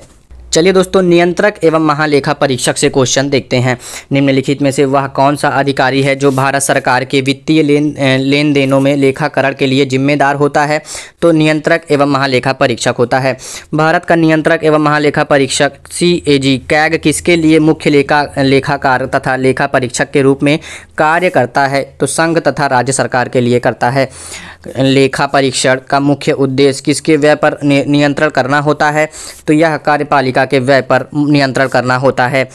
चलिए दोस्तों नियंत्रक एवं महालेखा परीक्षक से क्वेश्चन देखते हैं निम्नलिखित में से वह कौन सा अधिकारी है जो भारत सरकार के वित्तीय लेन लेन देनों में लेखाकरण के लिए जिम्मेदार होता है तो नियंत्रक एवं महालेखा परीक्षक होता है भारत का नियंत्रक एवं महालेखा परीक्षक सी ए जी कैग किसके लिए मुख्य लेखा लेखाकार तथा लेखा परीक्षक के रूप में कार्य करता है तो संघ तथा राज्य सरकार के लिए करता है लेखा परीक्षण का मुख्य उद्देश्य किसके व्यय पर नियंत्रण करना होता है तो यह कार्यपालिका के व्यय पर नियंत्रण करना होता है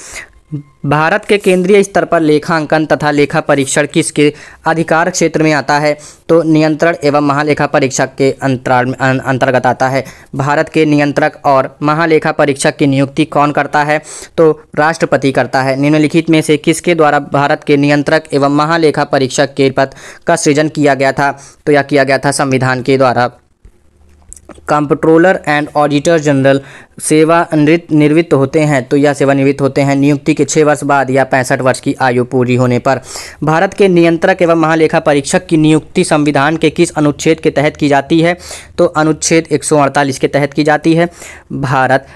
भारत के केंद्रीय स्तर पर लेखांकन तथा लेखा परीक्षण किसके अधिकार क्षेत्र में आता है तो नियंत्रण एवं महालेखा परीक्षक के अंतराल अं- अंतर्गत आता है भारत के नियंत्रक और महालेखा परीक्षक की नियुक्ति कौन करता है तो राष्ट्रपति करता है निम्नलिखित में से किसके द्वारा भारत के नियंत्रक एवं महालेखा परीक्षक के पद का सृजन किया गया था तो यह किया गया था संविधान के द्वारा कंप्ट्रोलर एंड ऑडिटर जनरल सेवा निवृत्त होते हैं तो या सेवानिवृत्त होते हैं नियुक्ति के छः वर्ष बाद या पैंसठ वर्ष की आयु पूरी होने पर भारत के नियंत्रक एवं महालेखा परीक्षक की नियुक्ति संविधान के किस अनुच्छेद के तहत की जाती है तो अनुच्छेद एक के तहत की जाती है भारत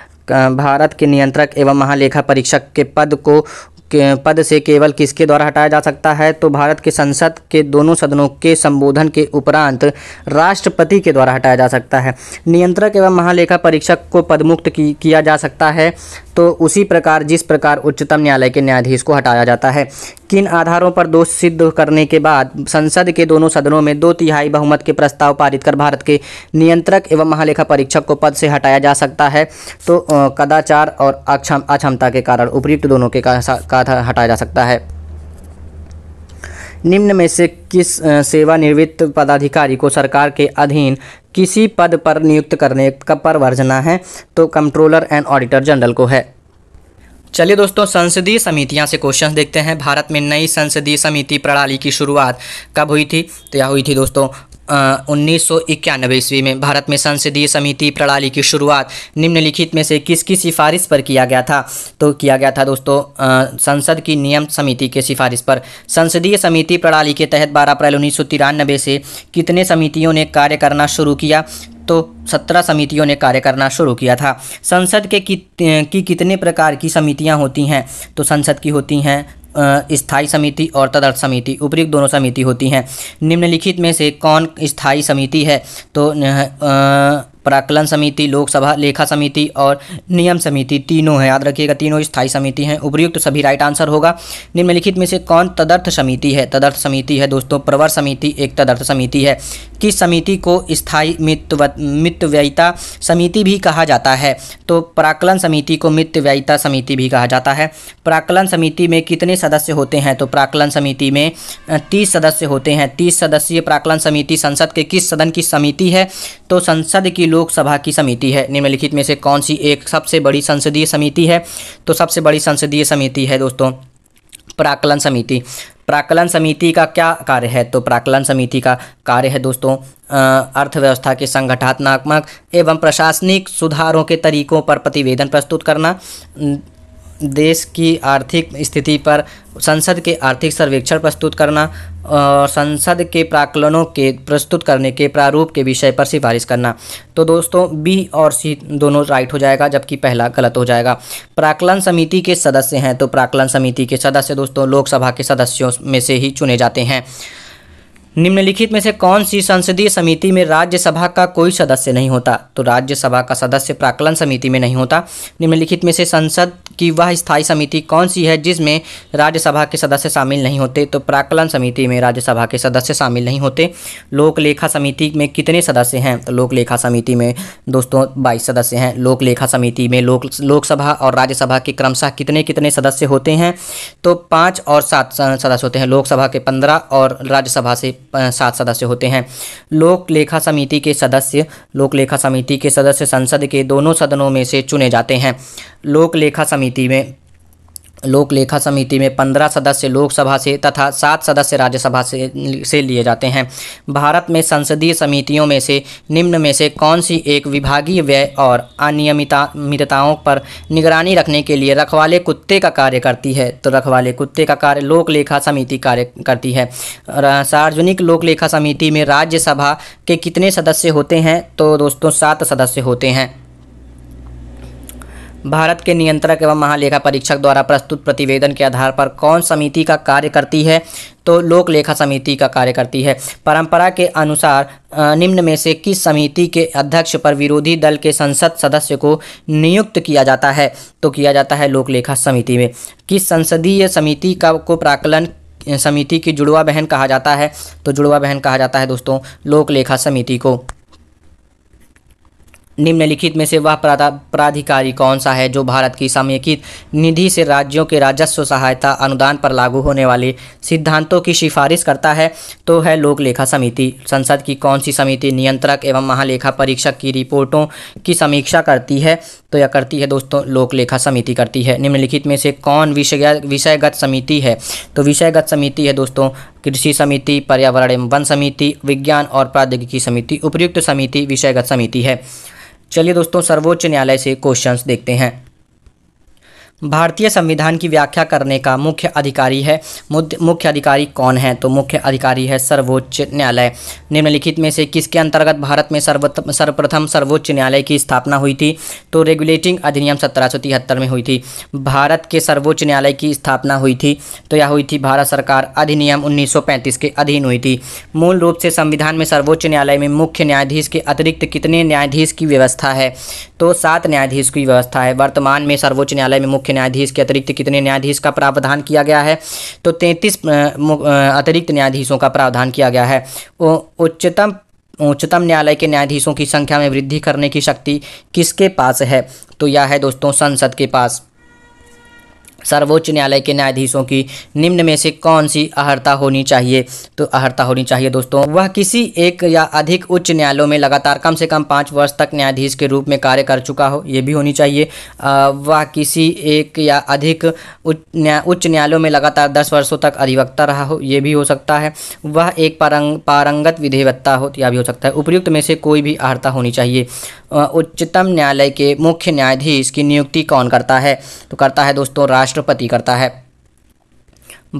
भारत के नियंत्रक एवं महालेखा परीक्षक के पद को पद से केवल किसके द्वारा हटाया जा सकता है तो भारत के संसद के दोनों सदनों के संबोधन के उपरांत राष्ट्रपति के द्वारा हटाया जा सकता है नियंत्रक एवं महालेखा परीक्षक को पदमुक्त किया जा सकता है तो उसी प्रकार जिस प्रकार उच्चतम न्यायालय के न्यायाधीश को हटाया जाता है किन आधारों पर दोष सिद्ध करने के बाद संसद के दोनों सदनों में दो तिहाई बहुमत के प्रस्ताव पारित कर भारत के नियंत्रक एवं महालेखा परीक्षक को पद से हटाया जा सकता है तो कदाचार और अक्षम अक्षमता के कारण उपयुक्त दोनों के का, का हटाया जा सकता है निम्न में से किस सेवानिवृत्त पदाधिकारी को सरकार के अधीन किसी पद पर नियुक्त करने का पर वर्जना है तो कंट्रोलर एंड ऑडिटर जनरल को है चलिए दोस्तों संसदीय समितियां से क्वेश्चन देखते हैं भारत में नई संसदीय समिति प्रणाली की शुरुआत कब हुई थी तो यह हुई थी दोस्तों उन्नीस सौ ईस्वी में भारत में संसदीय समिति प्रणाली की शुरुआत निम्नलिखित में से किसकी सिफारिश पर किया गया था तो किया गया था दोस्तों संसद की नियम समिति के सिफारिश पर संसदीय समिति प्रणाली के तहत बारह अप्रैल उन्नीस से कितने समितियों ने कार्य करना शुरू किया तो सत्रह समितियों ने कार्य करना शुरू किया था संसद के कित, की कितने प्रकार की समितियाँ होती हैं तो संसद की होती हैं स्थाई समिति और तदर्थ समिति उपरुक्त दोनों समिति होती हैं निम्नलिखित में से कौन स्थाई समिति है तो प्राकलन समिति लोकसभा लेखा समिति और नियम समिति तीनों है याद रखिएगा तीनों स्थाई समिति हैं उपयुक्त तो सभी राइट आंसर होगा निम्नलिखित में से कौन तदर्थ समिति है तदर्थ समिति है दोस्तों प्रवर समिति एक तदर्थ समिति है की समिति को स्थायी मितव्ययिता समिति भी कहा जाता है तो प्राकलन समिति को मितव्ययिता समिति भी कहा जाता है प्राकलन समिति में कितने सदस्य होते हैं तो प्राकलन समिति में तीस सदस्य होते हैं तीस सदस्यीय प्राकलन समिति संसद के किस सदन की समिति है तो संसद की लोकसभा की समिति है निम्नलिखित में से कौन सी एक सबसे बड़ी संसदीय समिति है तो सबसे बड़ी संसदीय समिति है दोस्तों प्राकलन समिति प्राकलन समिति का क्या कार्य है तो प्राकलन समिति का कार्य है दोस्तों अर्थव्यवस्था के संगठनात्मक एवं प्रशासनिक सुधारों के तरीकों पर प्रतिवेदन प्रस्तुत करना देश की आर्थिक स्थिति पर संसद के आर्थिक सर्वेक्षण प्रस्तुत करना संसद के प्राकलनों के प्रस्तुत करने के प्रारूप के विषय पर सिफारिश करना तो दोस्तों बी और सी दोनों राइट हो जाएगा जबकि पहला गलत हो जाएगा प्राकलन समिति के सदस्य हैं तो प्राकलन समिति के सदस्य दोस्तों लोकसभा के सदस्यों में से ही चुने जाते हैं निम्नलिखित में से कौन सी संसदीय समिति में राज्यसभा का कोई सदस्य नहीं होता तो राज्यसभा का सदस्य प्राकलन समिति में नहीं होता निम्नलिखित में से संसद की वह स्थायी समिति कौन सी है जिसमें राज्यसभा के सदस्य शामिल नहीं होते तो प्राकलन समिति में राज्यसभा के सदस्य शामिल नहीं होते लोक लेखा समिति में कितने सदस्य हैं तो लोक लेखा समिति में दोस्तों बाईस सदस्य हैं लोक लेखा समिति में लोक लोकसभा और राज्यसभा के क्रमशः कितने कितने सदस्य होते हैं तो पाँच और सात सदस्य होते हैं लोकसभा के पंद्रह और राज्यसभा से सात सदस्य होते हैं लोक लेखा समिति के सदस्य लोक लेखा समिति के सदस्य संसद के दोनों सदनों में से चुने जाते हैं लोक लेखा समिति में लोक लेखा समिति में पंद्रह सदस्य लोकसभा से तथा सात सदस्य राज्यसभा से से लिए जाते हैं भारत में संसदीय समितियों में से निम्न में से कौन सी एक विभागीय व्यय और अनियमितताओं पर निगरानी रखने के लिए रखवाले कुत्ते का कार्य करती है तो रखवाले कुत्ते का कार्य लोक लेखा समिति कार्य करती है सार्वजनिक लोक लेखा समिति में राज्यसभा के कितने सदस्य होते हैं तो दोस्तों सात सदस्य होते हैं भारत के नियंत्रक एवं महालेखा परीक्षक द्वारा प्रस्तुत प्रतिवेदन के आधार पर कौन समिति का कार्य करती है तो लोक लेखा समिति का कार्य करती है परंपरा के अनुसार निम्न में से किस समिति के अध्यक्ष पर विरोधी दल के संसद सदस्य को नियुक्त किया जाता है तो किया जाता है लोक लेखा समिति में किस संसदीय समिति का को प्राकलन समिति की जुड़वा बहन कहा जाता है तो जुड़वा बहन कहा जाता है दोस्तों लोक लेखा समिति को निम्नलिखित में से वह प्राधिकारी कौन सा है जो भारत की समेकित निधि से राज्यों के राजस्व सहायता अनुदान पर लागू होने वाले सिद्धांतों की सिफारिश करता है तो है लोक लेखा समिति संसद की कौन सी समिति नियंत्रक एवं महालेखा परीक्षक की रिपोर्टों की समीक्षा करती है तो यह करती है दोस्तों लोक लेखा समिति करती है निम्नलिखित में से कौन विषय विषयगत समिति है तो विषयगत समिति है दोस्तों कृषि समिति पर्यावरण एवं वन समिति विज्ञान और प्रौद्योगिकी समिति उपयुक्त समिति विषयगत समिति है चलिए दोस्तों सर्वोच्च न्यायालय से क्वेश्चंस देखते हैं भारतीय संविधान की व्याख्या करने का मुख्य अधिकारी है मुख्य अधिकारी कौन है तो मुख्य अधिकारी है सर्वोच्च न्यायालय निम्नलिखित में से किसके अंतर्गत भारत में सर्वप्रथम सर्वोच्च न्यायालय की स्थापना हुई थी तो रेगुलेटिंग अधिनियम सत्रह में हुई थी भारत के सर्वोच्च न्यायालय की स्थापना हुई थी तो यह हुई थी भारत सरकार अधिनियम उन्नीस के अधीन हुई थी मूल रूप से संविधान में सर्वोच्च न्यायालय में मुख्य न्यायाधीश के अतिरिक्त कितने न्यायाधीश की व्यवस्था है तो सात न्यायाधीश की व्यवस्था है वर्तमान में सर्वोच्च न्यायालय में मुख्य न्यायाधीश के अतिरिक्त कितने न्यायाधीश का प्रावधान किया गया है तो तैंतीस अतिरिक्त न्यायाधीशों का प्रावधान किया गया है उच्चतम उच्चतम न्यायालय के न्यायाधीशों की संख्या में वृद्धि करने की शक्ति किसके पास है तो यह है दोस्तों संसद के पास सर्वोच्च न्यायालय के न्यायाधीशों की निम्न में से कौन सी अहर्ता होनी चाहिए तो अहर्ता होनी चाहिए दोस्तों वह किसी एक या अधिक उच्च न्यायालयों में लगातार कम से कम पाँच वर्ष तक न्यायाधीश के रूप में कार्य कर चुका हो ये भी होनी चाहिए वह किसी एक या अधिक उच्च न्यायालयों में लगातार दस वर्षों तक अधिवक्ता रहा हो ये भी हो सकता है वह एक पारंग पारंगत विधिवत्ता हो यह भी हो सकता है उपयुक्त में से कोई भी अहर्ता होनी चाहिए उच्चतम न्यायालय के मुख्य न्यायाधीश की नियुक्ति कौन करता है तो करता है दोस्तों राष्ट्र राष्ट्रपति करता है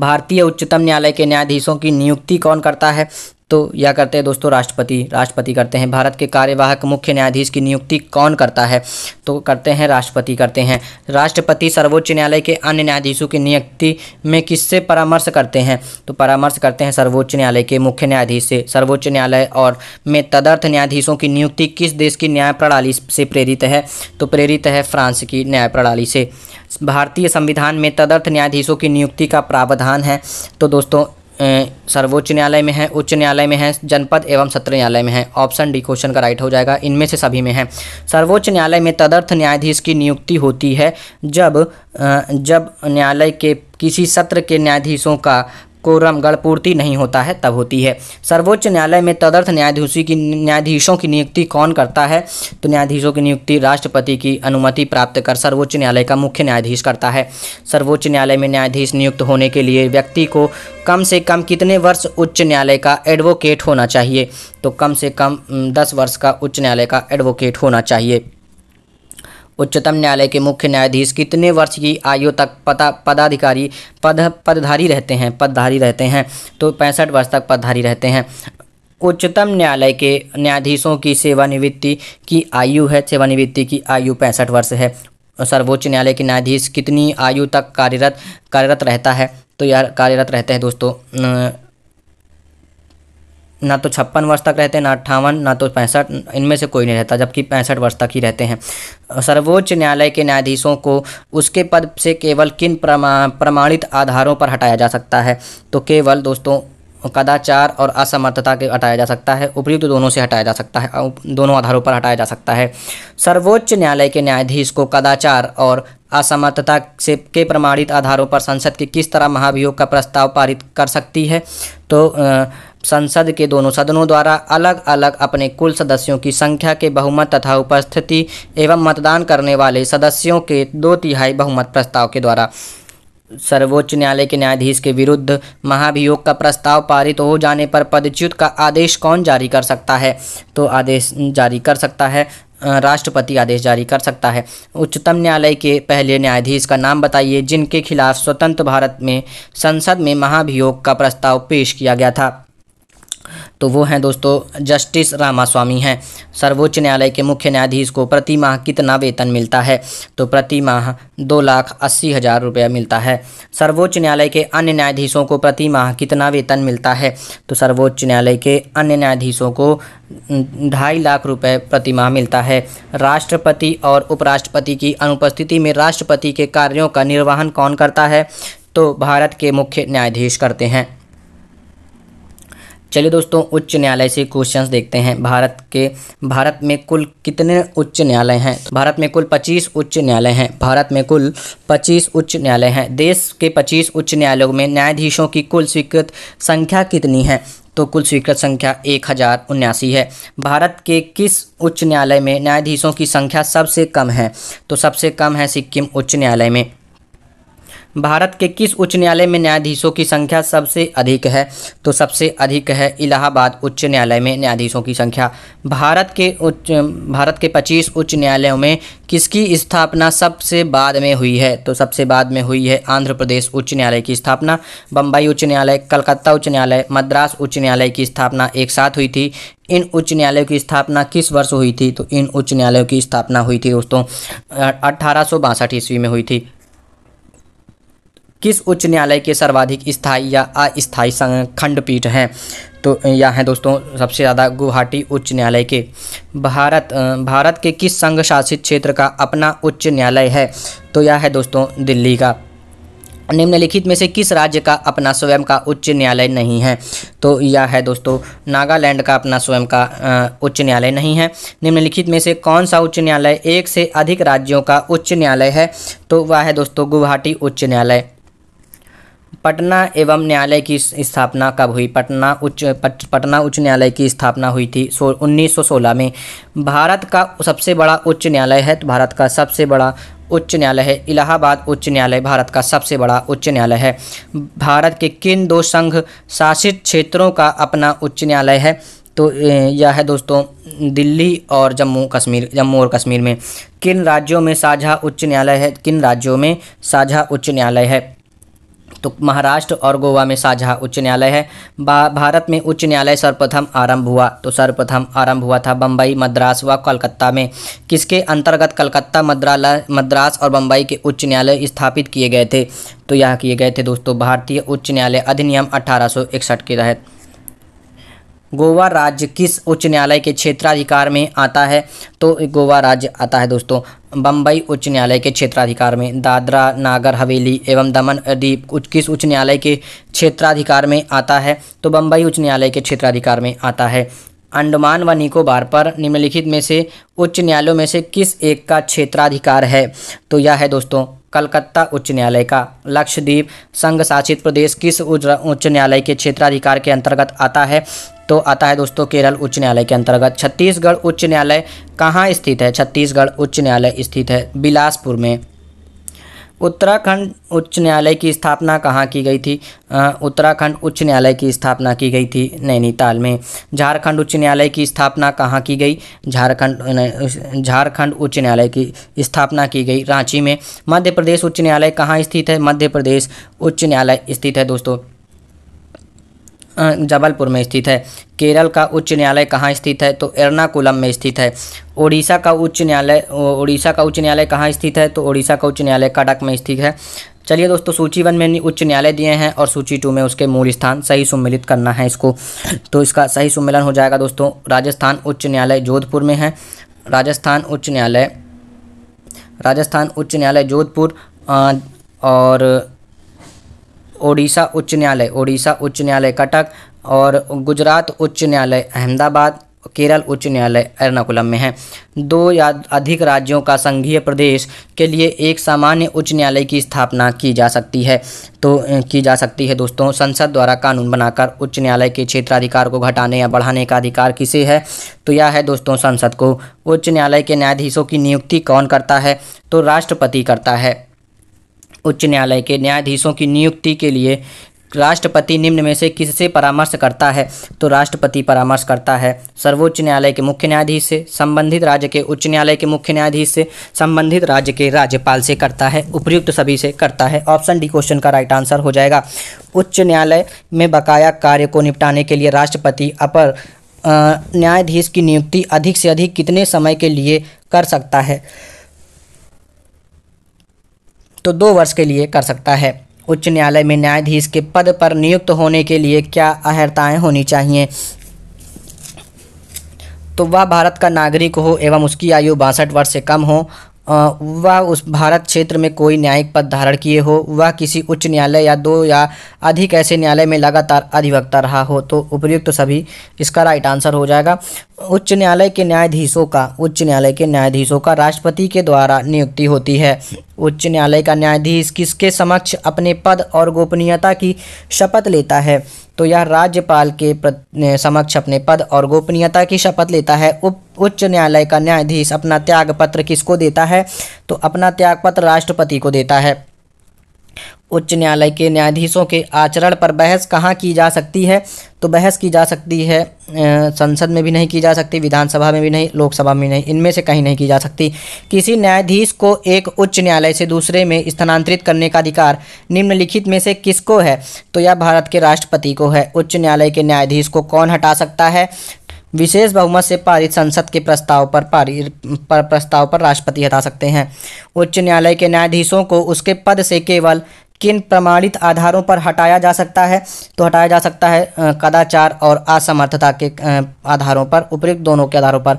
भारतीय उच्चतम न्यायालय के न्यायाधीशों की नियुक्ति कौन करता है तो यह करते हैं दोस्तों राष्ट्रपति राष्ट्रपति करते हैं भारत के कार्यवाहक मुख्य न्यायाधीश की नियुक्ति कौन करता है तो करते हैं राष्ट्रपति करते हैं राष्ट्रपति सर्वोच्च न्यायालय के अन्य न्यायाधीशों की नियुक्ति में किससे परामर्श करते हैं तो परामर्श करते हैं सर्वोच्च न्यायालय के मुख्य न्यायाधीश से सर्वोच्च न्यायालय और में तदर्थ न्यायाधीशों की नियुक्ति किस देश की न्याय प्रणाली से प्रेरित है तो प्रेरित है फ्रांस की न्याय प्रणाली से भारतीय संविधान में तदर्थ न्यायाधीशों की नियुक्ति का प्रावधान है तो दोस्तों सर्वोच्च न्यायालय में है उच्च न्यायालय में है जनपद एवं सत्र न्यायालय में है ऑप्शन डी क्वेश्चन का राइट हो जाएगा इनमें से सभी में है सर्वोच्च न्यायालय में तदर्थ न्यायाधीश की नियुक्ति होती है जब जब न्यायालय के किसी सत्र के न्यायाधीशों का कोरम गणपूर्ति नहीं होता है तब होती है सर्वोच्च न्यायालय में तदर्थ न्यायाधीशी की न्यायाधीशों की नियुक्ति कौन करता है तो न्यायाधीशों की नियुक्ति राष्ट्रपति की अनुमति प्राप्त कर सर्वोच्च न्यायालय का मुख्य न्यायाधीश करता है सर्वोच्च न्यायालय में न्यायाधीश नियुक्त होने के लिए व्यक्ति को कम से कम कितने वर्ष उच्च न्यायालय का एडवोकेट होना चाहिए तो कम से कम दस वर्ष का उच्च न्यायालय का एडवोकेट होना चाहिए उच्चतम न्यायालय के मुख्य न्यायाधीश कितने वर्ष की आयु तक पता पदाधिकारी पद पदधारी रहते हैं पदधारी रहते हैं तो पैंसठ वर्ष तक पदधारी रहते हैं उच्चतम न्यायालय के न्यायाधीशों की सेवानिवृत्ति की आयु है सेवानिवृत्ति की आयु पैंसठ वर्ष है सर्वोच्च न्यायालय के न्यायाधीश कितनी आयु तक कार्यरत कार्यरत रहता है तो यह कार्यरत रहते हैं दोस्तों ना तो छप्पन वर्ष तक रहते हैं ना अट्ठावन ना तो पैंसठ इनमें से कोई नहीं रहता जबकि पैंसठ वर्ष तक ही रहते हैं सर्वोच्च न्यायालय के न्यायाधीशों को उसके पद से केवल किन प्रमा प्रमाणित आधारों पर हटाया जा सकता है तो केवल दोस्तों कदाचार और असमर्थता के हटाया जा सकता है उपयुक्त दोनों से हटाया जा सकता है दोनों आधारों पर हटाया जा सकता है सर्वोच्च न्यायालय के न्यायाधीश को कदाचार और असमर्थता से के प्रमाणित आधारों पर संसद की किस तरह महाभियोग का प्रस्ताव पारित कर सकती है तो आ, संसद के दोनों सदनों द्वारा अलग अलग अपने कुल सदस्यों की संख्या के बहुमत तथा उपस्थिति एवं मतदान करने वाले सदस्यों के दो तिहाई बहुमत प्रस्ताव के द्वारा सर्वोच्च न्यायालय के न्यायाधीश के विरुद्ध महाभियोग का प्रस्ताव पारित हो जाने पर पदच्युत का आदेश कौन जारी कर सकता है तो आदेश जारी कर सकता है राष्ट्रपति आदेश जारी कर सकता है उच्चतम न्यायालय के पहले न्यायाधीश का नाम बताइए जिनके खिलाफ स्वतंत्र भारत में संसद में महाभियोग का प्रस्ताव पेश किया गया था तो वो हैं दोस्तों जस्टिस रामास्वामी हैं सर्वोच्च न्यायालय के मुख्य न्यायाधीश को प्रति माह कितना वेतन मिलता है तो प्रति माह दो लाख अस्सी हज़ार रुपया मिलता है सर्वोच्च न्यायालय के अन्य न्यायाधीशों को प्रति माह कितना वेतन मिलता है तो सर्वोच्च न्यायालय के अन्य न्यायाधीशों को ढाई लाख रुपए प्रति माह मिलता है राष्ट्रपति और उपराष्ट्रपति की अनुपस्थिति में राष्ट्रपति के कार्यों का निर्वहन कौन करता है तो भारत के मुख्य न्यायाधीश करते हैं चलिए दोस्तों उच्च न्यायालय से क्वेश्चंस देखते हैं भारत के भारत में कुल कितने उच्च न्यायालय हैं भारत में कुल 25 उच्च न्यायालय हैं भारत में कुल 25 उच्च न्यायालय हैं देश के 25 उच्च न्यायालयों में न्यायाधीशों की कुल स्वीकृत संख्या कितनी है तो कुल स्वीकृत संख्या एक हज़ार उन्यासी है भारत के किस उच्च न्यायालय में न्यायाधीशों की संख्या सबसे कम है तो सबसे कम है सिक्किम उच्च न्यायालय में भारत के किस उच्च न्यायालय में न्यायाधीशों की संख्या सबसे अधिक है तो सबसे अधिक है इलाहाबाद उच्च न्यायालय में न्यायाधीशों की संख्या भारत के उच्च भारत के 25 उच्च न्यायालयों में किसकी स्थापना सबसे बाद में हुई है तो सबसे बाद में हुई है आंध्र प्रदेश उच्च न्यायालय की स्थापना बम्बई उच्च न्यायालय कलकत्ता उच्च न्यायालय मद्रास उच्च न्यायालय की स्थापना एक साथ हुई थी इन उच्च न्यायालयों की स्थापना किस वर्ष हुई थी तो इन उच्च न्यायालयों की स्थापना हुई थी दोस्तों अठारह ईस्वी में हुई थी किस उच्च न्यायालय के सर्वाधिक स्थायी या अस्थायी खंडपीठ हैं तो यह हैं दोस्तों सबसे ज़्यादा गुवाहाटी उच्च न्यायालय के भारत भारत के किस संघ शासित क्षेत्र का अपना उच्च न्यायालय है तो यह है दोस्तों दिल्ली का निम्नलिखित में से किस राज्य का अपना स्वयं का उच्च न्यायालय नहीं है तो यह है दोस्तों नागालैंड का अपना स्वयं का उच्च न्यायालय नहीं है निम्नलिखित में से कौन सा उच्च न्यायालय एक से अधिक राज्यों का उच्च न्यायालय है तो वह है दोस्तों गुवाहाटी उच्च न्यायालय पटना एवं न्यायालय की स्थापना कब हुई पटना उच्च पट, पटना उच्च न्यायालय की स्थापना हुई थी सो उन्नीस सोलह में भारत का सबसे बड़ा उच्च न्यायालय है तो भारत का सबसे बड़ा उच्च न्यायालय है इलाहाबाद उच्च न्यायालय भारत का सबसे बड़ा उच्च न्यायालय है भारत के किन दो संघ शासित क्षेत्रों का अपना उच्च न्यायालय है तो यह है दोस्तों दिल्ली और जम्मू कश्मीर जम्मू और कश्मीर में किन राज्यों में साझा उच्च न्यायालय है किन राज्यों में साझा उच्च न्यायालय है तो महाराष्ट्र और गोवा में साझा उच्च न्यायालय है भारत में उच्च न्यायालय सर्वप्रथम आरंभ हुआ तो सर्वप्रथम आरंभ हुआ था बम्बई मद्रास व कलकत्ता में किसके अंतर्गत कलकत्ता मद्रास और बम्बई के उच्च न्यायालय स्थापित किए गए थे तो यह किए गए थे दोस्तों भारतीय उच्च न्यायालय अधिनियम अठारह के तहत गोवा राज्य किस उच्च न्यायालय के क्षेत्राधिकार में आता है तो गोवा राज्य आता है दोस्तों बम्बई उच्च न्यायालय के क्षेत्राधिकार में दादरा नागर हवेली एवं दमन दीप उच्च किस उच्च न्यायालय के क्षेत्राधिकार में आता है तो बम्बई उच्च न्यायालय के क्षेत्राधिकार में आता है अंडमान व निकोबार पर निम्नलिखित में से उच्च न्यायालयों में से किस एक का क्षेत्राधिकार है तो यह है दोस्तों कलकत्ता उच्च न्यायालय का लक्षद्वीप संघ शासित प्रदेश किस उच्च न्यायालय के क्षेत्राधिकार के अंतर्गत आता है तो आता है दोस्तों केरल उच्च न्यायालय के अंतर्गत छत्तीसगढ़ उच्च न्यायालय कहाँ स्थित है छत्तीसगढ़ उच्च न्यायालय स्थित है बिलासपुर में उत्तराखंड उच्च न्यायालय की स्थापना कहाँ की गई थी उत्तराखंड उच्च न्यायालय की स्थापना की गई थी नैनीताल में झारखंड उच्च न्यायालय की स्थापना कहाँ की गई झारखंड झारखंड उच्च न्यायालय की स्थापना की गई रांची में मध्य प्रदेश उच्च न्यायालय कहाँ स्थित है मध्य प्रदेश उच्च न्यायालय स्थित है दोस्तों जबलपुर में स्थित है केरल का उच्च न्यायालय कहाँ स्थित है तो एर्नाकुलम में स्थित है ओडिशा का उच्च न्यायालय ओडिशा का उच्च न्यायालय कहाँ स्थित है तो ओडिशा का उच्च न्यायालय कटक में स्थित है चलिए दोस्तों सूची वन में उच्च न्यायालय दिए हैं और सूची टू में उसके मूल स्थान सही सम्मिलित करना है इसको तो इसका सही सम्मिलन हो जाएगा दोस्तों राजस्थान उच्च न्यायालय जोधपुर में है राजस्थान उच्च न्यायालय राजस्थान उच्च न्यायालय जोधपुर और ओडिशा उच्च न्यायालय ओडिशा उच्च न्यायालय कटक और गुजरात उच्च न्यायालय अहमदाबाद केरल उच्च न्यायालय एर्नाकुलम में है दो या अधिक राज्यों का संघीय प्रदेश के लिए एक सामान्य उच्च न्यायालय की स्थापना की जा सकती है तो की जा सकती है दोस्तों संसद द्वारा कानून बनाकर उच्च न्यायालय के क्षेत्राधिकार को घटाने या बढ़ाने का अधिकार किसे है तो यह है दोस्तों संसद को उच्च न्यायालय के न्यायाधीशों की नियुक्ति कौन करता है तो राष्ट्रपति करता है उच्च न्यायालय के न्यायाधीशों की नियुक्ति के लिए राष्ट्रपति निम्न में से किससे परामर्श करता है तो राष्ट्रपति परामर्श करता है सर्वोच्च न्यायालय के मुख्य न्यायाधीश से संबंधित राज्य के उच्च न्यायालय के मुख्य न्यायाधीश से संबंधित राज्य के राज्यपाल से करता है उपयुक्त सभी से करता है ऑप्शन डी क्वेश्चन का राइट आंसर हो जाएगा उच्च न्यायालय में बकाया कार्य को निपटाने के लिए राष्ट्रपति अपर न्यायाधीश की नियुक्ति अधिक से अधिक कितने समय के लिए कर सकता है तो दो वर्ष के लिए कर सकता है उच्च न्यायालय में न्यायाधीश के पद पर नियुक्त होने के लिए क्या अहर्ताएँ होनी चाहिए तो वह भारत का नागरिक हो एवं उसकी आयु बासठ वर्ष से कम हो वह उस भारत क्षेत्र में कोई न्यायिक पद धारण किए हो वह किसी उच्च न्यायालय या दो या अधिक ऐसे न्यायालय में लगातार अधिवक्ता रहा हो तो उपयुक्त तो सभी इसका राइट आंसर हो जाएगा उच्च न्यायालय के न्यायाधीशों का उच्च न्यायालय के न्यायाधीशों का राष्ट्रपति के द्वारा नियुक्ति होती है उच्च न्यायालय का न्यायाधीश किसके समक्ष अपने पद और गोपनीयता की शपथ लेता है तो यह राज्यपाल के समक्ष अपने पद और गोपनीयता की शपथ लेता है उप उच्च न्यायालय का न्यायाधीश अपना त्यागपत्र किसको देता है तो अपना त्यागपत्र राष्ट्रपति को देता है उच्च न्यायालय के न्यायाधीशों के आचरण पर बहस कहाँ की जा सकती है तो बहस की जा सकती है संसद में भी नहीं की जा सकती विधानसभा में भी नहीं लोकसभा में नहीं इनमें से कहीं नहीं की जा सकती किसी न्यायाधीश को एक उच्च न्यायालय से दूसरे में स्थानांतरित करने का अधिकार निम्नलिखित में से किसको है तो यह भारत के राष्ट्रपति को है उच्च न्यायालय के न्यायाधीश को कौन हटा सकता है विशेष बहुमत से पारित संसद के प्रस्ताव पर पारित पर प्रस्ताव पर राष्ट्रपति हटा सकते हैं उच्च न्यायालय के न्यायाधीशों को उसके पद से केवल किन प्रमाणित आधारों पर हटाया जा सकता है तो हटाया जा सकता है कदाचार और असमर्थता के आधारों पर उपयुक्त दोनों के आधारों पर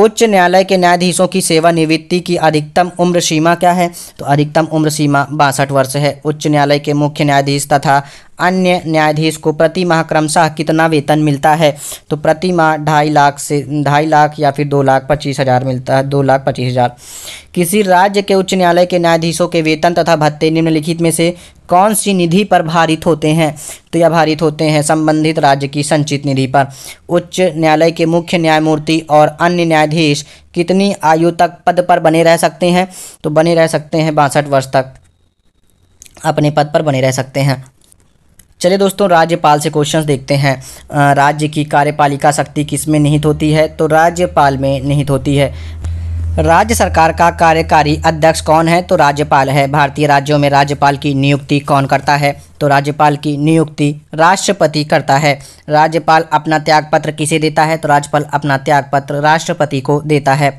उच्च न्यायालय के न्यायाधीशों की सेवानिवृत्ति की अधिकतम उम्र सीमा क्या है तो अधिकतम उम्र सीमा बासठ वर्ष है उच्च न्यायालय के मुख्य न्यायाधीश तथा अन्य न्यायाधीश को प्रति माह क्रमशः कितना वेतन मिलता है तो प्रति माह ढाई लाख से ढाई लाख या फिर दो लाख पच्चीस हज़ार मिलता है दो लाख पच्चीस हज़ार किसी राज्य के उच्च न्यायालय के न्यायाधीशों के वेतन तथा भत्ते निम्नलिखित में से कौन सी निधि पर भारित होते हैं तो यह भारित होते हैं संबंधित राज्य की संचित निधि पर उच्च न्यायालय के मुख्य न्यायमूर्ति और अन्य न्यायाधीश कितनी आयु तक पद पर बने रह सकते हैं तो बने रह सकते हैं बासठ वर्ष तक अपने पद पर बने रह सकते हैं चलिए दोस्तों राज्यपाल से क्वेश्चंस देखते हैं राज्य की कार्यपालिका शक्ति किस में निहित होती है तो राज्यपाल में निहित होती है राज्य सरकार का कार्यकारी अध्यक्ष कौन है तो राज्यपाल है भारतीय राज्यों में राज्यपाल की नियुक्ति कौन करता है तो राज्यपाल की नियुक्ति राष्ट्रपति करता है राज्यपाल अपना त्यागपत्र किसे देता है तो राज्यपाल अपना त्यागपत्र राष्ट्रपति को देता है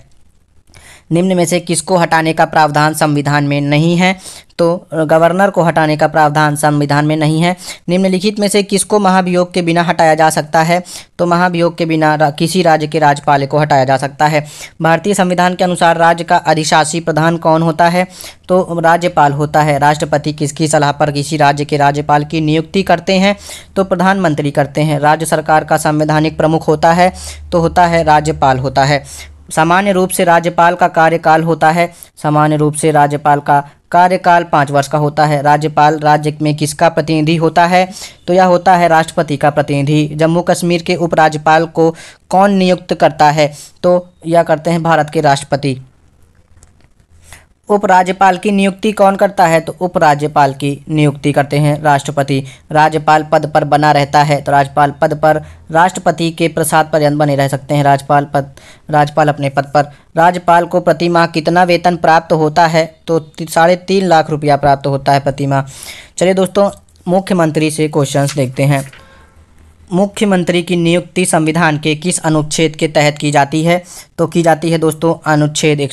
निम्न में से किसको हटाने का प्रावधान संविधान में नहीं है तो गवर्नर को हटाने का प्रावधान संविधान में नहीं है निम्नलिखित में से किसको महाभियोग के बिना हटाया जा सकता है तो महाभियोग के बिना रा, किसी राज्य के राज्यपाल को हटाया जा सकता है भारतीय संविधान के अनुसार राज्य का अधिशासी प्रधान कौन होता है तो राज्यपाल होता है राष्ट्रपति किसकी सलाह पर किसी राज्य के राज्यपाल की नियुक्ति करते हैं तो प्रधानमंत्री करते हैं राज्य सरकार का संवैधानिक प्रमुख होता है तो होता है राज्यपाल होता है सामान्य रूप से राज्यपाल का कार्यकाल होता है सामान्य रूप से राज्यपाल का कार्यकाल पाँच वर्ष का होता है राज्यपाल राज्य में किसका प्रतिनिधि होता है तो यह होता है राष्ट्रपति का प्रतिनिधि जम्मू कश्मीर के उपराज्यपाल को कौन नियुक्त करता है तो यह करते हैं भारत के राष्ट्रपति उपराज्यपाल की नियुक्ति कौन करता है तो उपराज्यपाल की नियुक्ति करते हैं राष्ट्रपति राज्यपाल पद पर बना रहता है तो राज्यपाल पद पर राष्ट्रपति के प्रसाद पर पर्यंत बने रह सकते हैं राज्यपाल पद राज्यपाल अपने पद पर राज्यपाल को प्रतिमा कितना वेतन प्राप्त होता है तो साढ़े तीन लाख रुपया प्राप्त होता है प्रतिमा चलिए दोस्तों मुख्यमंत्री से क्वेश्चंस देखते हैं मुख्यमंत्री की नियुक्ति संविधान के किस अनुच्छेद के तहत की जाती है तो की जाती है दोस्तों अनुच्छेद एक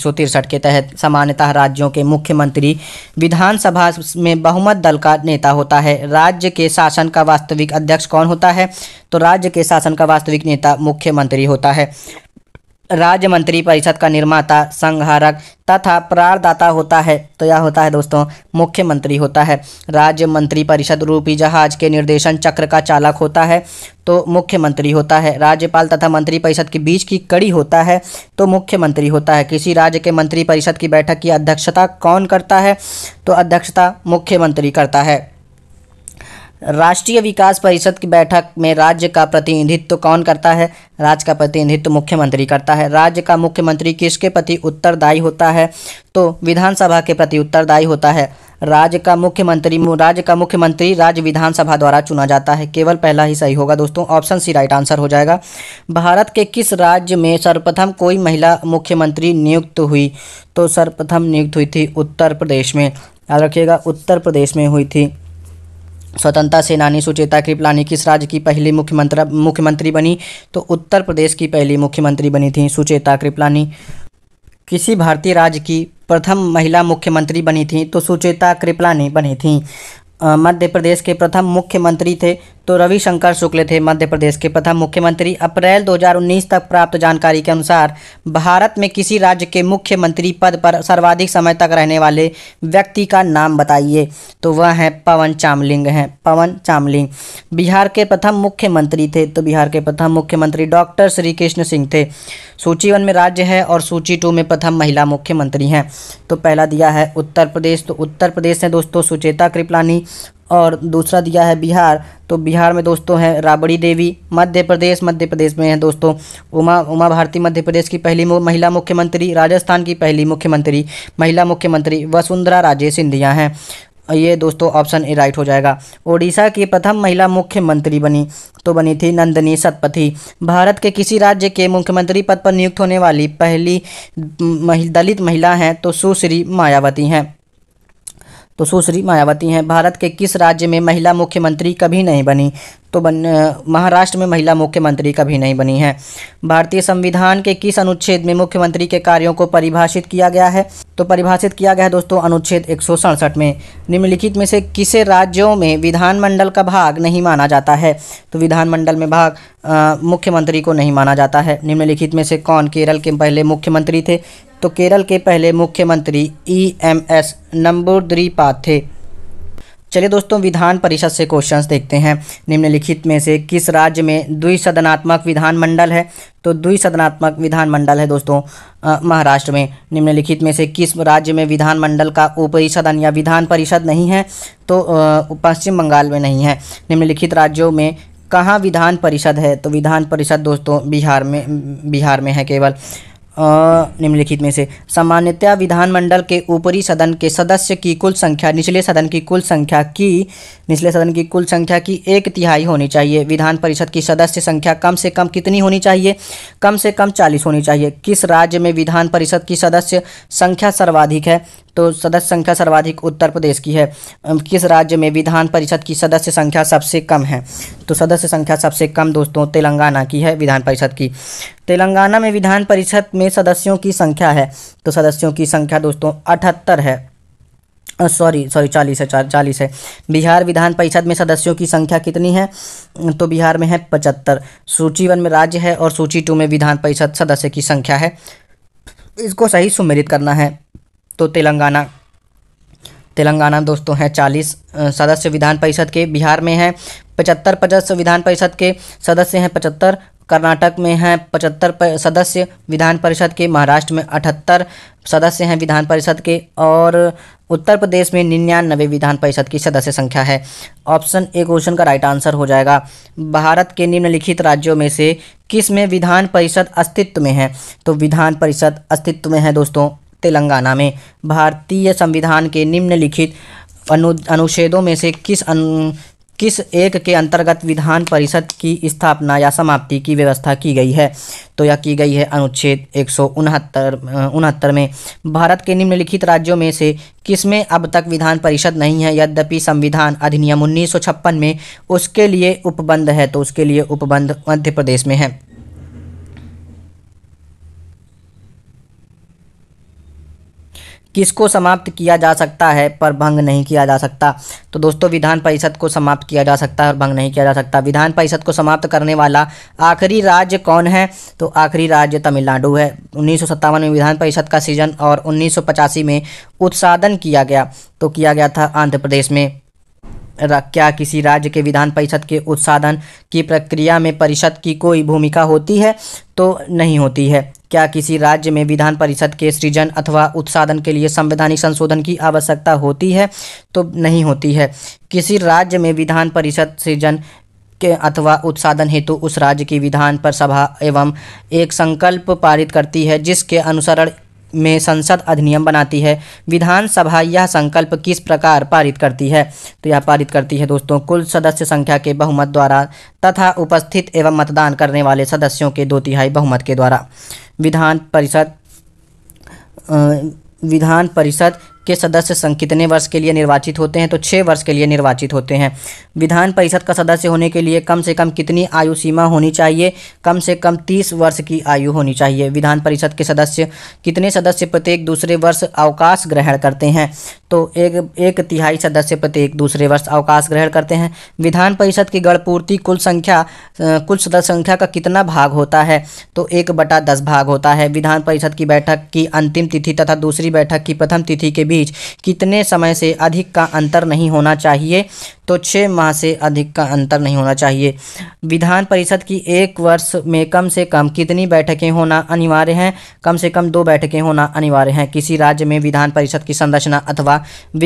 के तहत सामान्यतः राज्यों के मुख्यमंत्री विधानसभा में बहुमत दल का नेता होता है राज्य के शासन का वास्तविक अध्यक्ष कौन होता है तो राज्य के शासन का वास्तविक नेता मुख्यमंत्री होता है राज्य मंत्री परिषद का निर्माता संहारक तथा प्रारदाता होता है तो यह होता है दोस्तों मुख्यमंत्री होता है राज्य मंत्री परिषद रूपी जहाज के निर्देशन चक्र का चालक होता है तो मुख्यमंत्री होता है राज्यपाल तथा मंत्री परिषद के बीच की कड़ी होता है तो मुख्यमंत्री होता है किसी राज्य के मंत्री परिषद की बैठक की अध्यक्षता कौन करता है तो अध्यक्षता मुख्यमंत्री करता है राष्ट्रीय विकास परिषद की बैठक में राज्य का प्रतिनिधित्व कौन करता है राज्य का प्रतिनिधित्व मुख्यमंत्री करता है राज्य का मुख्यमंत्री किसके प्रति उत्तरदायी होता है तो विधानसभा के प्रति उत्तरदायी होता है राज्य का मुख्यमंत्री राज्य का मुख्यमंत्री राज्य विधानसभा द्वारा चुना जाता है केवल पहला ही सही होगा दोस्तों ऑप्शन सी राइट आंसर हो जाएगा भारत के किस राज्य में सर्वप्रथम कोई महिला मुख्यमंत्री नियुक्त हुई तो सर्वप्रथम नियुक्त हुई थी उत्तर प्रदेश में याद रखिएगा उत्तर प्रदेश में हुई थी स्वतंत्रता सेनानी सुचेता कृपलानी किस राज्य की पहली मुख्यमंत्री मुख्यमंत्री बनी तो उत्तर प्रदेश की पहली मुख्यमंत्री बनी थी सुचेता कृपलानी किसी भारतीय राज्य की प्रथम महिला मुख्यमंत्री बनी थी तो सुचेता कृपलानी बनी थी मध्य प्रदेश के प्रथम मुख्यमंत्री थे तो रविशंकर शुक्ल थे मध्य प्रदेश के प्रथम मुख्यमंत्री अप्रैल 2019 तक प्राप्त जानकारी के अनुसार भारत में किसी राज्य के मुख्यमंत्री पद पर सर्वाधिक समय तक रहने वाले व्यक्ति का नाम बताइए तो वह हैं पवन चामलिंग हैं पवन चामलिंग बिहार के प्रथम मुख्यमंत्री थे तो बिहार के प्रथम मुख्यमंत्री डॉक्टर श्री कृष्ण सिंह थे सूची वन में राज्य है और सूची टू में प्रथम महिला मुख्यमंत्री हैं तो पहला दिया है उत्तर प्रदेश तो उत्तर प्रदेश से दोस्तों सुचेता कृपलानी और दूसरा दिया है बिहार तो बिहार में दोस्तों हैं राबड़ी देवी मध्य प्रदेश मध्य प्रदेश में हैं दोस्तों उमा उमा भारती मध्य प्रदेश की पहली महिला मुख्यमंत्री राजस्थान की पहली मुख्यमंत्री महिला मुख्यमंत्री वसुंधरा राजे सिंधिया हैं ये दोस्तों ऑप्शन ए राइट हो जाएगा ओडिशा की प्रथम महिला मुख्यमंत्री बनी तो बनी थी नंदनी सतपथी भारत के किसी राज्य के मुख्यमंत्री पद पर नियुक्त होने वाली पहली दलित महिला हैं तो सुश्री मायावती हैं तो सुश्री मायावती हैं भारत के किस राज्य में महिला मुख्यमंत्री कभी नहीं बनी तो बन महाराष्ट्र में महिला मुख्यमंत्री कभी नहीं बनी है भारतीय संविधान के किस अनुच्छेद में मुख्यमंत्री के कार्यों को परिभाषित किया गया है तो परिभाषित किया गया है दोस्तों अनुच्छेद एक में निम्नलिखित में से किसे राज्यों में विधानमंडल का भाग नहीं माना जाता है तो विधानमंडल में भाग मुख्यमंत्री को नहीं माना जाता है निम्नलिखित में से कौन केरल के पहले मुख्यमंत्री थे तो केरल के पहले मुख्यमंत्री E e M S Namboodiripad थे चलिए दोस्तों विधान परिषद से क्वेश्चंस देखते हैं निम्नलिखित में से किस राज्य में द्विसदनात्मक विधानमंडल है तो द्विसदनात्मक विधानमंडल है दोस्तों महाराष्ट्र में निम्नलिखित में से किस राज्य में विधानमंडल का ऊपरी सदन या विधान परिषद नहीं है तो पश्चिम बंगाल में नहीं है निम्नलिखित राज्यों में कहाँ विधान परिषद है तो विधान परिषद दोस्तों बिहार में बिहार में है केवल निम्नलिखित में से सामान्यतया विधानमंडल के ऊपरी सदन के सदस्य की कुल संख्या निचले सदन की कुल संख्या की निचले सदन की कुल संख्या की एक तिहाई होनी चाहिए विधान परिषद की सदस्य संख्या कम से कम कितनी होनी चाहिए कम से कम चालीस होनी चाहिए किस राज्य में विधान परिषद की सदस्य संख्या सर्वाधिक है तो सदस्य संख्या सर्वाधिक उत्तर प्रदेश की है किस राज्य में विधान परिषद की सदस्य संख्या सबसे कम है तो सदस्य संख्या सबसे कम दोस्तों तेलंगाना की है विधान परिषद की तेलंगाना में विधान परिषद में सदस्यों की संख्या है तो सदस्यों की संख्या दोस्तों अठहत्तर है सॉरी सॉरी चालीस है चार चालीस है बिहार विधान परिषद में सदस्यों की संख्या कितनी है तो बिहार में है पचहत्तर सूची वन में राज्य है और सूची टू में विधान परिषद सदस्य की संख्या है इसको सही सुमेलित करना है तो तेलंगाना तेलंगाना दोस्तों हैं चालीस सदस्य विधान परिषद के बिहार में हैं पचहत्तर पचस्व विधान परिषद के सदस्य हैं पचहत्तर कर्नाटक में हैं पचहत्तर सदस्य विधान परिषद के महाराष्ट्र में अठहत्तर सदस्य हैं विधान परिषद के और उत्तर प्रदेश में निन्यानवे विधान परिषद की सदस्य संख्या है ऑप्शन ए क्वेश्चन का राइट आंसर हो जाएगा भारत के निम्नलिखित राज्यों में से किस में विधान परिषद अस्तित्व में है तो विधान परिषद अस्तित्व में है दोस्तों तेलंगाना में भारतीय संविधान के निम्नलिखित अनु अनुच्छेदों में से किस अनु किस एक के अंतर्गत विधान परिषद की स्थापना या समाप्ति की व्यवस्था की गई है तो यह की गई है अनुच्छेद एक सौ उनहत्तर में भारत के निम्नलिखित राज्यों में से किसमें अब तक विधान परिषद नहीं है यद्यपि संविधान अधिनियम उन्नीस में उसके लिए उपबंध है तो उसके लिए उपबंध मध्य प्रदेश में है किसको समाप्त किया जा सकता है पर भंग नहीं किया जा सकता तो दोस्तों विधान परिषद को समाप्त किया जा सकता है और भंग नहीं किया जा सकता विधान परिषद को समाप्त करने वाला आखिरी राज्य कौन है तो आखिरी राज्य तमिलनाडु है उन्नीस में विधान परिषद का सीजन और उन्नीस में उत्साधन किया गया तो किया गया था आंध्र प्रदेश में क्या किसी राज्य के विधान परिषद के उत्साधन की प्रक्रिया में परिषद की कोई भूमिका होती है तो नहीं होती है क्या किसी राज्य में विधान परिषद के सृजन अथवा उत्साधन के लिए संवैधानिक संशोधन की आवश्यकता होती है तो नहीं होती है किसी राज्य में विधान परिषद सृजन के अथवा उत्साधन हेतु उस राज्य की विधान पर सभा एवं एक संकल्प पारित करती है जिसके अनुसरण में संसद अधिनियम बनाती है विधानसभा यह संकल्प किस प्रकार पारित करती है तो यह पारित करती है दोस्तों कुल सदस्य संख्या के बहुमत द्वारा तथा उपस्थित एवं मतदान करने वाले सदस्यों के दो तिहाई बहुमत के द्वारा विधान परिषद विधान परिषद के सदस्य संघ कितने वर्ष के लिए निर्वाचित होते हैं तो छः वर्ष के लिए निर्वाचित होते हैं विधान परिषद का सदस्य होने के लिए कम से कम कितनी आयु सीमा होनी चाहिए कम से कम तीस वर्ष की आयु होनी चाहिए विधान परिषद के सदस्य कितने सदस्य प्रत्येक दूसरे वर्ष अवकाश ग्रहण करते हैं तो एक एक तिहाई सदस्य प्रत्येक दूसरे वर्ष अवकाश ग्रहण करते हैं विधान परिषद की गणपूर्ति कुल संख्या कुल सदस्य संख्या का कितना भाग होता है तो एक बटा दस भाग होता है विधान परिषद की बैठक की अंतिम तिथि तथा दूसरी बैठक की प्रथम तिथि के बीच कितने समय से अधिक का अंतर नहीं होना चाहिए तो छः माह से अधिक का अंतर नहीं होना चाहिए विधान परिषद की एक वर्ष में कम से कम कितनी बैठकें होना अनिवार्य हैं कम से कम दो बैठकें होना अनिवार्य हैं किसी राज्य में विधान परिषद की संरचना अथवा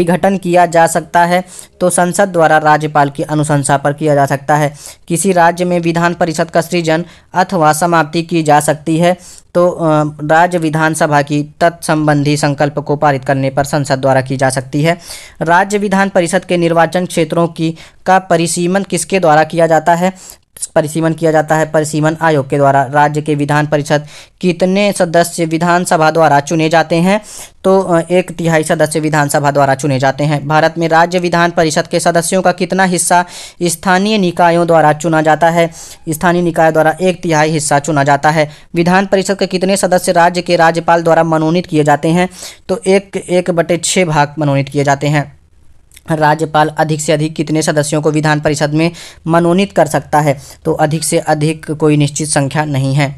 विघटन किया जा सकता है तो संसद द्वारा राज्यपाल की अनुशंसा पर किया जा सकता है किसी राज्य में विधान परिषद का सृजन अथवा समाप्ति की जा सकती है तो राज्य विधानसभा की तत्संबंधी संकल्प को पारित करने पर संसद द्वारा की जा सकती है राज्य विधान परिषद के निर्वाचन क्षेत्रों की का परिसीमन किसके द्वारा किया जाता है परिसीमन किया जाता है परिसीमन आयोग के द्वारा राज्य के विधान परिषद कितने सदस्य विधानसभा द्वारा चुने जाते हैं तो एक तिहाई सदस्य विधानसभा द्वारा चुने जाते हैं भारत में राज्य विधान परिषद के सदस्यों का कितना हिस्सा स्थानीय निकायों द्वारा चुना जाता है स्थानीय निकाय द्वारा एक तिहाई हिस्सा चुना जाता है विधान परिषद के कितने सदस्य राज्य के राज्यपाल द्वारा मनोनीत किए जाते हैं तो एक एक बटे छः भाग मनोनीत किए जाते हैं राज्यपाल अधिक से अधिक कितने सदस्यों को विधान परिषद में मनोनीत कर सकता है तो अधिक से अधिक कोई निश्चित संख्या नहीं है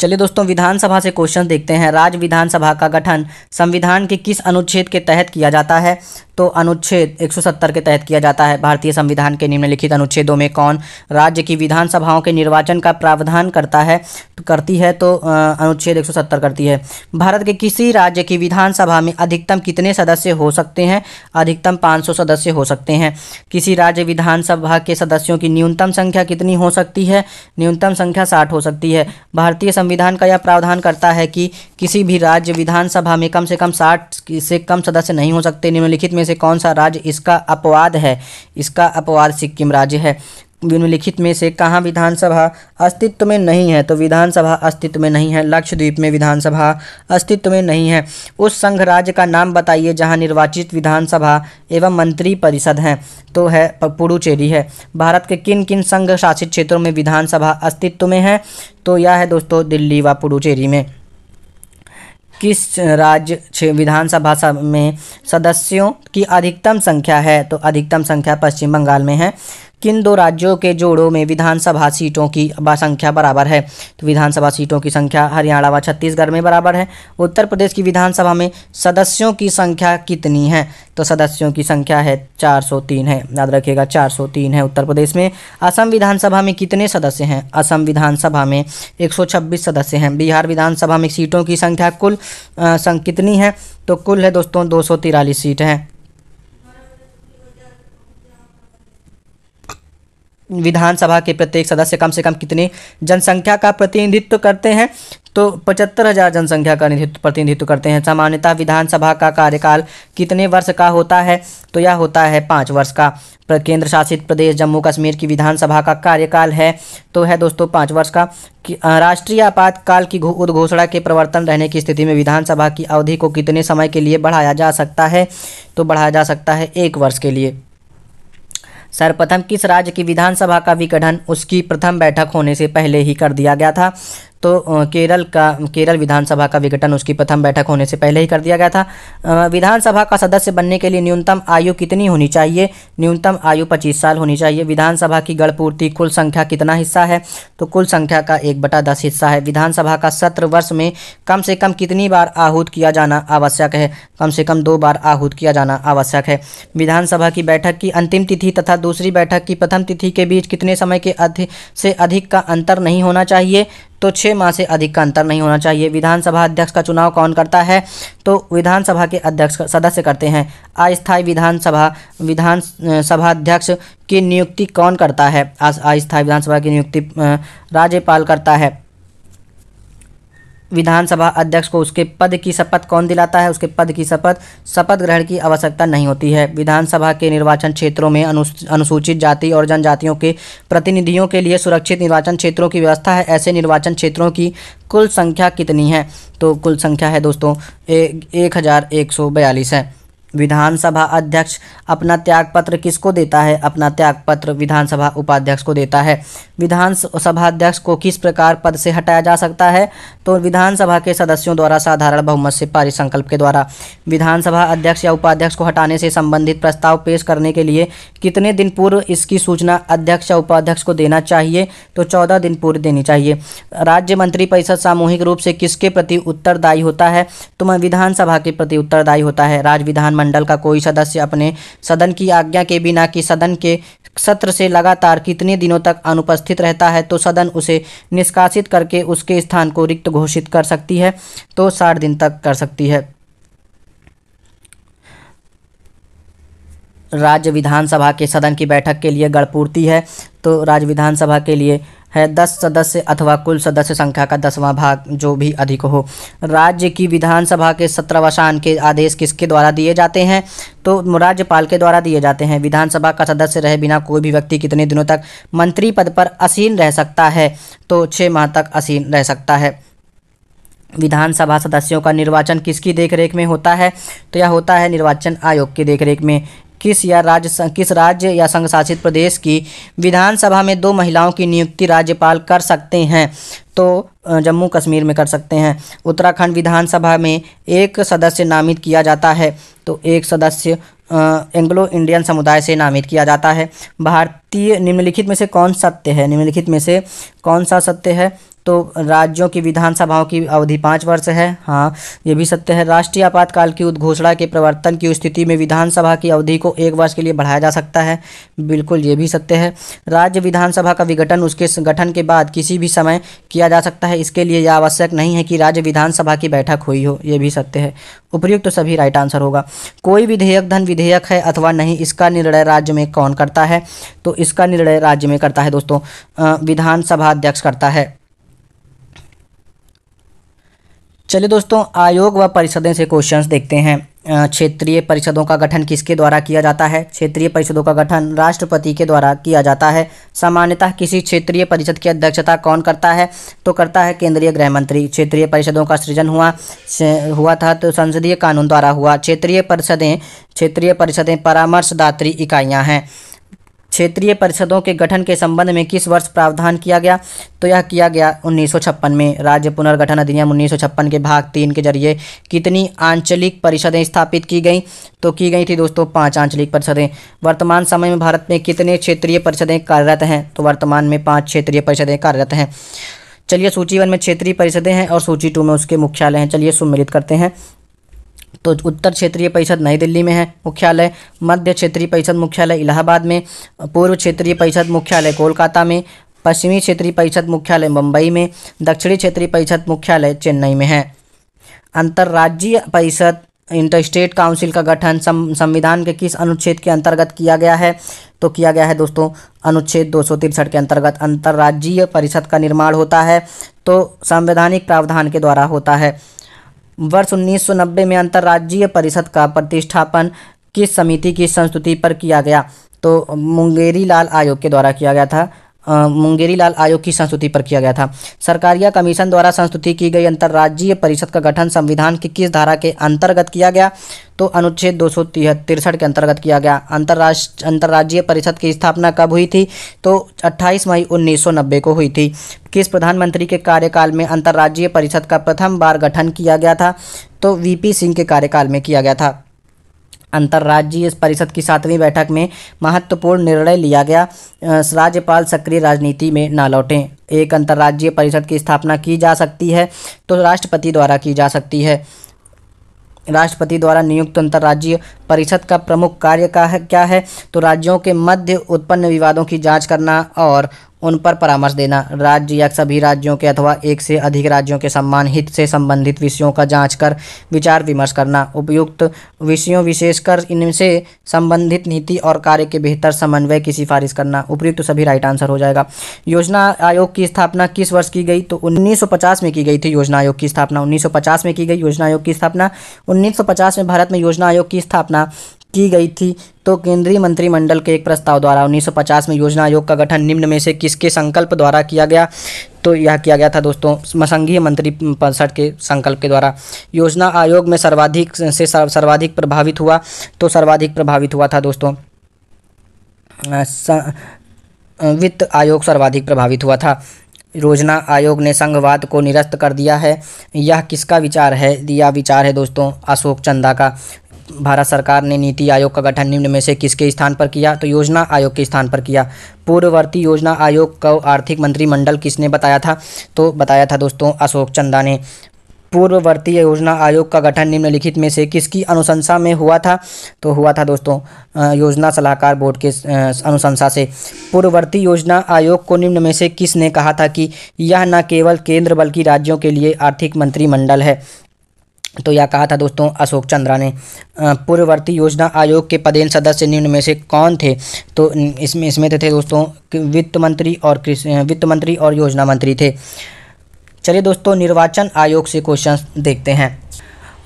चलिए दोस्तों विधानसभा से क्वेश्चन देखते हैं राज्य विधानसभा का गठन संविधान के किस अनुच्छेद के तहत किया जाता है तो अनुच्छेद 170 के तहत किया जाता है भारतीय संविधान के निम्नलिखित अनुच्छेदों में कौन राज्य की विधानसभाओं के निर्वाचन का प्रावधान करता है करती है तो अनुच्छेद 170 करती है भारत के किसी राज्य की विधानसभा में अधिकतम कितने सदस्य हो सकते हैं अधिकतम 500 सदस्य हो सकते हैं किसी राज्य विधानसभा के सदस्यों की न्यूनतम संख्या कितनी हो सकती है न्यूनतम संख्या साठ हो सकती है भारतीय संविधान का यह प्रावधान करता है कि किसी भी राज्य विधानसभा में कम से कम साठ से कम सदस्य नहीं हो सकते निम्नलिखित में से कौन सा राज्य इसका अपवाद है इसका अपवाद सिक्किम राज्य है निम्नलिखित में से कहाँ विधानसभा अस्तित्व में नहीं है तो विधानसभा अस्तित्व में नहीं है लक्षद्वीप में विधानसभा अस्तित्व में नहीं है उस संघ राज्य का नाम बताइए जहाँ निर्वाचित विधानसभा एवं मंत्री परिषद हैं तो है पुडुचेरी है भारत के किन किन संघ शासित क्षेत्रों में विधानसभा अस्तित्व में है तो यह है दोस्तों दिल्ली व पुडुचेरी में किस राज्य विधानसभा में सदस्यों की अधिकतम संख्या है तो अधिकतम संख्या पश्चिम बंगाल में है किन दो राज्यों के जोड़ों में विधानसभा सीटों की संख्या बराबर है तो विधानसभा सीटों की संख्या हरियाणा व छत्तीसगढ़ में बराबर है उत्तर प्रदेश की विधानसभा में सदस्यों की संख्या कितनी है तो सदस्यों की संख्या है 403 है याद रखिएगा 403 है उत्तर प्रदेश में असम विधानसभा में कितने सदस्य हैं असम विधानसभा में 126 सदस्य हैं बिहार विधानसभा में सीटों की संख्या कुल कितनी है तो कुल है दोस्तों दो सीट हैं विधानसभा के प्रत्येक सदस्य कम से कम कितने जनसंख्या का प्रतिनिधित्व करते हैं तो पचहत्तर हजार जनसंख्या का प्रतिनिधित्व करते हैं सामान्यतः विधानसभा का कार्यकाल कितने वर्ष का होता है तो यह होता है पाँच वर्ष का केंद्र शासित प्रदेश जम्मू कश्मीर की विधानसभा का कार्यकाल है तो है दोस्तों पाँच वर्ष का राष्ट्रीय आपातकाल की उद्घोषणा के प्रवर्तन रहने की स्थिति में विधानसभा की अवधि को कितने समय के लिए बढ़ाया जा सकता है तो बढ़ाया जा सकता है एक वर्ष के लिए सर्वप्रथम किस राज्य की विधानसभा का विघटन उसकी प्रथम बैठक होने से पहले ही कर दिया गया था तो केरल का केरल विधानसभा का विघटन उसकी प्रथम बैठक होने से पहले ही कर दिया गया था विधानसभा का सदस्य बनने के लिए न्यूनतम आयु कितनी होनी चाहिए न्यूनतम आयु पच्चीस साल होनी चाहिए विधानसभा की गणपूर्ति कुल संख्या कितना हिस्सा है तो कुल संख्या का एक बटा दस हिस्सा है विधानसभा का सत्र वर्ष में कम से कम कितनी बार आहूत किया जाना आवश्यक है कम से कम दो बार आहूत किया जाना आवश्यक है विधानसभा की बैठक की अंतिम तिथि तथा दूसरी बैठक की प्रथम तिथि के बीच कितने समय के अधिक से अधिक का अंतर नहीं होना चाहिए तो छः माह से अधिक का अंतर नहीं होना चाहिए विधानसभा अध्यक्ष का चुनाव कौन करता है तो विधानसभा के अध्यक्ष सदस्य करते हैं अस्थायी विधानसभा विधानसभा अध्यक्ष की नियुक्ति कौन करता है अस्थायी विधानसभा की नियुक्ति राज्यपाल करता है विधानसभा अध्यक्ष को उसके पद की शपथ कौन दिलाता है उसके पद की शपथ शपथ ग्रहण की आवश्यकता नहीं होती है विधानसभा के निर्वाचन क्षेत्रों में अनुसूचित जाति और जनजातियों के प्रतिनिधियों के लिए सुरक्षित निर्वाचन क्षेत्रों की व्यवस्था है ऐसे निर्वाचन क्षेत्रों की कुल संख्या कितनी है तो कुल संख्या है दोस्तों एक हज़ार एक सौ बयालीस है विधानसभा अध्यक्ष अपना त्यागपत्र किसको देता है अपना त्यागपत्र विधानसभा उपाध्यक्ष को देता है विधानसभा अध्यक्ष को किस प्रकार पद से हटाया जा सकता है तो विधानसभा के सदस्यों द्वारा साधारण बहुमत से पारित संकल्प के द्वारा विधानसभा अध्यक्ष या उपाध्यक्ष को हटाने से संबंधित प्रस्ताव पेश करने के लिए कितने दिन पूर्व इसकी सूचना अध्यक्ष या उपाध्यक्ष को देना चाहिए तो चौदह दिन पूर्व देनी चाहिए राज्य मंत्री परिषद सामूहिक रूप से किसके प्रति उत्तरदायी होता है तो विधानसभा के प्रति उत्तरदायी होता है राज्य विधानमंडल मंडल का कोई सदस्य अपने सदन की आज्ञा के बिना कि सदन के सत्र से लगातार कितने दिनों तक अनुपस्थित रहता है तो सदन उसे निष्कासित करके उसके स्थान को रिक्त घोषित कर सकती है तो साठ दिन तक कर सकती है राज्य विधानसभा के सदन की बैठक के लिए गढ़पूर्ति है तो राज्य विधानसभा के लिए है दस सदस्य अथवा कुल सदस्य संख्या का दसवां भाग जो भी अधिक हो राज्य की विधानसभा के सत्रवसान के आदेश किसके द्वारा दिए जाते हैं तो राज्यपाल के द्वारा दिए जाते हैं विधानसभा का सदस्य रहे बिना कोई भी व्यक्ति कितने दिनों तक मंत्री पद पर असीन रह सकता है तो छः माह तक असीन रह सकता है विधानसभा सदस्यों का निर्वाचन किसकी देखरेख में होता है तो यह होता है निर्वाचन आयोग की देखरेख में किस या राज्य किस राज्य या संघ शासित प्रदेश की विधानसभा में दो महिलाओं की नियुक्ति राज्यपाल कर सकते हैं तो जम्मू कश्मीर में कर सकते हैं उत्तराखंड विधानसभा में एक सदस्य नामित किया जाता है तो एक सदस्य एंग्लो इंडियन समुदाय से नामित किया जाता है भारतीय निम्नलिखित में से कौन सत्य है निम्नलिखित में से कौन सा सत्य है तो राज्यों की विधानसभाओं की अवधि पाँच वर्ष है हाँ ये भी सत्य है राष्ट्रीय आपातकाल की उद्घोषणा के प्रवर्तन की स्थिति में विधानसभा की अवधि को एक वर्ष के लिए बढ़ाया जा सकता है बिल्कुल ये भी सत्य है राज्य विधानसभा का विघटन उसके गठन के बाद किसी भी समय किया जा सकता है इसके लिए यह आवश्यक नहीं है कि राज्य विधानसभा की बैठक हुई हो यह भी सत्य है उपयुक्त तो सभी राइट आंसर होगा कोई विधेयक धन विधेयक है अथवा नहीं इसका निर्णय राज्य में कौन करता है तो इसका निर्णय राज्य में करता है दोस्तों विधानसभा अध्यक्ष करता है चलिए दोस्तों आयोग व परिषदें से क्वेश्चंस देखते हैं क्षेत्रीय परिषदों का गठन किसके द्वारा किया जाता है क्षेत्रीय परिषदों का गठन राष्ट्रपति के द्वारा किया जाता है सामान्यतः किसी क्षेत्रीय परिषद की अध्यक्षता कौन करता है तो करता है केंद्रीय गृह मंत्री क्षेत्रीय परिषदों का सृजन हुआ हुआ था तो संसदीय कानून द्वारा हुआ क्षेत्रीय परिषदें क्षेत्रीय परिषदें परामर्शदात्री इकाइयाँ हैं क्षेत्रीय परिषदों के गठन के संबंध में किस वर्ष प्रावधान किया गया तो यह किया गया उन्नीस में राज्य पुनर्गठन अधिनियम उन्नीस के भाग तीन के जरिए कितनी आंचलिक परिषदें स्थापित की गई तो की गई थी दोस्तों पाँच आंचलिक परिषदें वर्तमान समय में भारत में कितने क्षेत्रीय परिषदें कार्यरत हैं तो वर्तमान में पाँच क्षेत्रीय परिषदें कार्यरत हैं चलिए सूची वन में क्षेत्रीय परिषदें हैं और सूची टू में उसके मुख्यालय हैं चलिए सुमिलित करते हैं तो उत्तर क्षेत्रीय परिषद नई दिल्ली में है मुख्यालय मध्य क्षेत्रीय परिषद मुख्यालय इलाहाबाद में पूर्व क्षेत्रीय परिषद मुख्यालय कोलकाता में पश्चिमी क्षेत्रीय परिषद मुख्यालय मुंबई में दक्षिणी क्षेत्रीय परिषद मुख्यालय चेन्नई में है अंतर्राज्यीय परिषद इंटरस्टेट काउंसिल का गठन संविधान के किस अनुच्छेद के अंतर्गत किया गया है तो किया गया है दोस्तों अनुच्छेद दो के अंतर्गत अंतर्राज्यीय परिषद का निर्माण होता है तो संवैधानिक प्रावधान के द्वारा होता है वर्ष 1990 में अंतर्राज्यीय परिषद का प्रतिष्ठापन किस समिति की संस्तुति पर किया गया तो मुंगेरी लाल आयोग के द्वारा किया गया था मुंगेरी लाल आयोग की संस्तुति पर किया गया था सरकारिया कमीशन द्वारा संस्तुति की गई अंतर्राज्यीय परिषद का गठन संविधान की किस धारा के अंतर्गत किया गया तो अनुच्छेद दो के अंतर्गत किया गया अंतर्राष्ट्र अंतर्राज्यीय परिषद की स्थापना कब हुई थी तो 28 मई 1990 को हुई थी किस प्रधानमंत्री के कार्यकाल में अंतर्राज्यीय परिषद का प्रथम बार गठन किया गया था तो वीपी सिंह के कार्यकाल में किया गया था अंतर्राज्यीय परिषद की सातवीं बैठक में महत्वपूर्ण निर्णय लिया गया राज्यपाल सक्रिय राजनीति में ना लौटें एक अंतर्राज्यीय परिषद की स्थापना की जा सकती है तो राष्ट्रपति द्वारा की जा सकती है राष्ट्रपति द्वारा नियुक्त अंतर्राज्यीय परिषद का प्रमुख कार्य का है क्या है तो राज्यों के मध्य उत्पन्न विवादों की जांच करना और उन पर परामर्श देना राज्य या सभी राज्यों के अथवा एक से अधिक राज्यों के सम्मान हित से संबंधित विषयों का जांच कर विचार विमर्श करना उपयुक्त विषयों विशेषकर इनसे संबंधित नीति और कार्य के बेहतर समन्वय की सिफारिश करना उपयुक्त सभी राइट आंसर हो जाएगा योजना आयोग की स्थापना किस वर्ष की गई तो उन्नीस में की गई थी योजना आयोग की स्थापना उन्नीस में की गई योजना आयोग की स्थापना उन्नीस में भारत में योजना आयोग की स्थापना की गई थी तो केंद्रीय मंत्रिमंडल के एक प्रस्ताव द्वारा 1950 में योजना आयोग का गठन निम्न में से किसके संकल्प द्वारा किया गया तो यह किया गया था दोस्तों संघीय मंत्री परिषद के संकल्प के द्वारा योजना आयोग में सर्वाधिक से सर्वाधिक प्रभावित हुआ तो सर्वाधिक प्रभावित हुआ था दोस्तों वित्त आयोग सर्वाधिक प्रभावित हुआ था योजना आयोग ने संघवाद को निरस्त कर दिया है यह किसका विचार है यह विचार है दोस्तों अशोक चंदा का भारत सरकार ने नीति आयोग का गठन निम्न में से किसके स्थान पर किया तो योजना आयोग के स्थान पर किया पूर्ववर्ती योजना आयोग का आर्थिक मंत्रिमंडल किसने बताया था तो बताया था दोस्तों अशोक चंदा ने पूर्ववर्ती योजना आयोग का गठन निम्नलिखित में से किसकी अनुशंसा में हुआ था तो हुआ था दोस्तों योजना सलाहकार बोर्ड के अनुशंसा से पूर्ववर्ती योजना आयोग को निम्न में से किसने कहा था कि यह न केवल केंद्र बल्कि राज्यों के लिए आर्थिक मंत्रिमंडल है तो यह कहा था दोस्तों अशोक चंद्रा ने पूर्ववर्ती योजना आयोग के पदेन सदस्य निम्न में से कौन थे तो इसमें इसमें थे, थे दोस्तों वित्त मंत्री और कृषि वित्त मंत्री और योजना मंत्री थे चलिए दोस्तों निर्वाचन आयोग से क्वेश्चन देखते हैं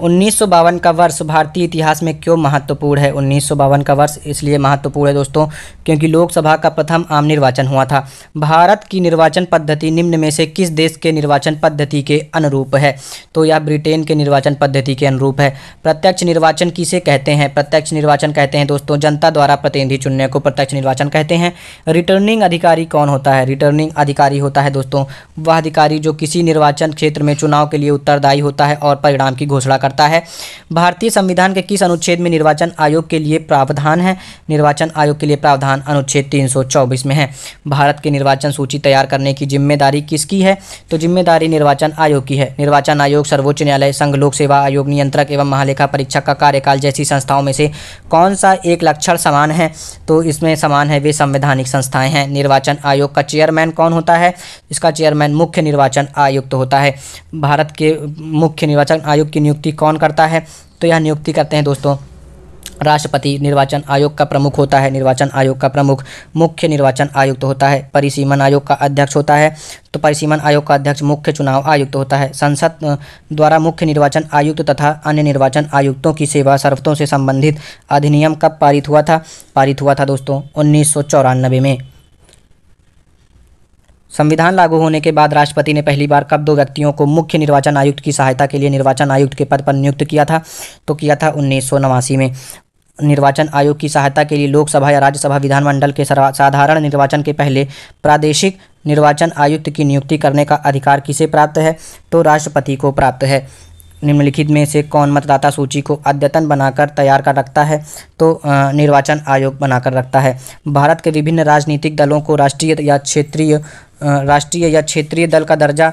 उन्नीस का वर्ष भारतीय इतिहास में क्यों महत्वपूर्ण है उन्नीस का वर्ष इसलिए महत्वपूर्ण है दोस्तों क्योंकि लोकसभा का प्रथम आम निर्वाचन हुआ था भारत की निर्वाचन पद्धति निम्न में से किस देश के निर्वाचन पद्धति के अनुरूप है तो यह ब्रिटेन के निर्वाचन पद्धति के अनुरूप है प्रत्यक्ष निर्वाचन किसे कहते हैं प्रत्यक्ष निर्वाचन कहते हैं दोस्तों जनता द्वारा प्रतिनिधि चुनने को प्रत्यक्ष निर्वाचन कहते हैं रिटर्निंग अधिकारी कौन होता है रिटर्निंग अधिकारी होता है दोस्तों वह अधिकारी जो किसी निर्वाचन क्षेत्र में चुनाव के लिए उत्तरदायी होता है और परिणाम की घोषणा कर करता है भारतीय संविधान के किस अनुच्छेद में निर्वाचन आयोग के लिए प्रावधान है निर्वाचन आयोग के लिए प्रावधान अनुच्छेद 324 में है भारत की निर्वाचन सूची तैयार करने की जिम्मेदारी किसकी है तो जिम्मेदारी निर्वाचन आयोग की है निर्वाचन आयोग सर्वोच्च न्यायालय संघ लोक सेवा आयोग नियंत्रक एवं महालेखा परीक्षक का कार्यकाल जैसी संस्थाओं में से कौन सा एक लक्षण समान है तो इसमें समान है वे संवैधानिक संस्थाएं हैं निर्वाचन आयोग का चेयरमैन कौन होता है इसका चेयरमैन मुख्य निर्वाचन आयुक्त तो होता है भारत के मुख्य निर्वाचन आयोग की नियुक्ति कौन करता है तो यह नियुक्ति करते हैं दोस्तों राष्ट्रपति निर्वाचन आयोग का प्रमुख होता है निर्वाचन आयोग का प्रमुख मुख्य निर्वाचन आयुक्त तो होता है परिसीमन आयोग का अध्यक्ष होता है तो परिसीमन आयोग का अध्यक्ष मुख्य चुनाव आयुक्त तो होता है संसद द्वारा मुख्य निर्वाचन आयुक्त तो तथा अन्य निर्वाचन आयुक्तों की सेवा शर्तों से संबंधित अधिनियम कब पारित हुआ था पारित हुआ था दोस्तों उन्नीस में संविधान लागू होने के बाद राष्ट्रपति ने पहली बार कब दो व्यक्तियों को मुख्य निर्वाचन आयुक्त की सहायता के लिए निर्वाचन आयुक्त के पद पर नियुक्त किया था तो किया था उन्नीस में निर्वाचन आयोग की सहायता के लिए लोकसभा या राज्यसभा विधानमंडल के साधारण निर्वाचन के पहले प्रादेशिक निर्वाचन आयुक्त की नियुक्ति करने का अधिकार किसे प्राप्त है तो राष्ट्रपति को प्राप्त है निम्नलिखित में से कौन मतदाता सूची को अद्यतन बनाकर तैयार कर रखता है तो निर्वाचन आयोग बनाकर रखता है भारत के विभिन्न राजनीतिक दलों को राष्ट्रीय या क्षेत्रीय राष्ट्रीय या क्षेत्रीय दल का दर्जा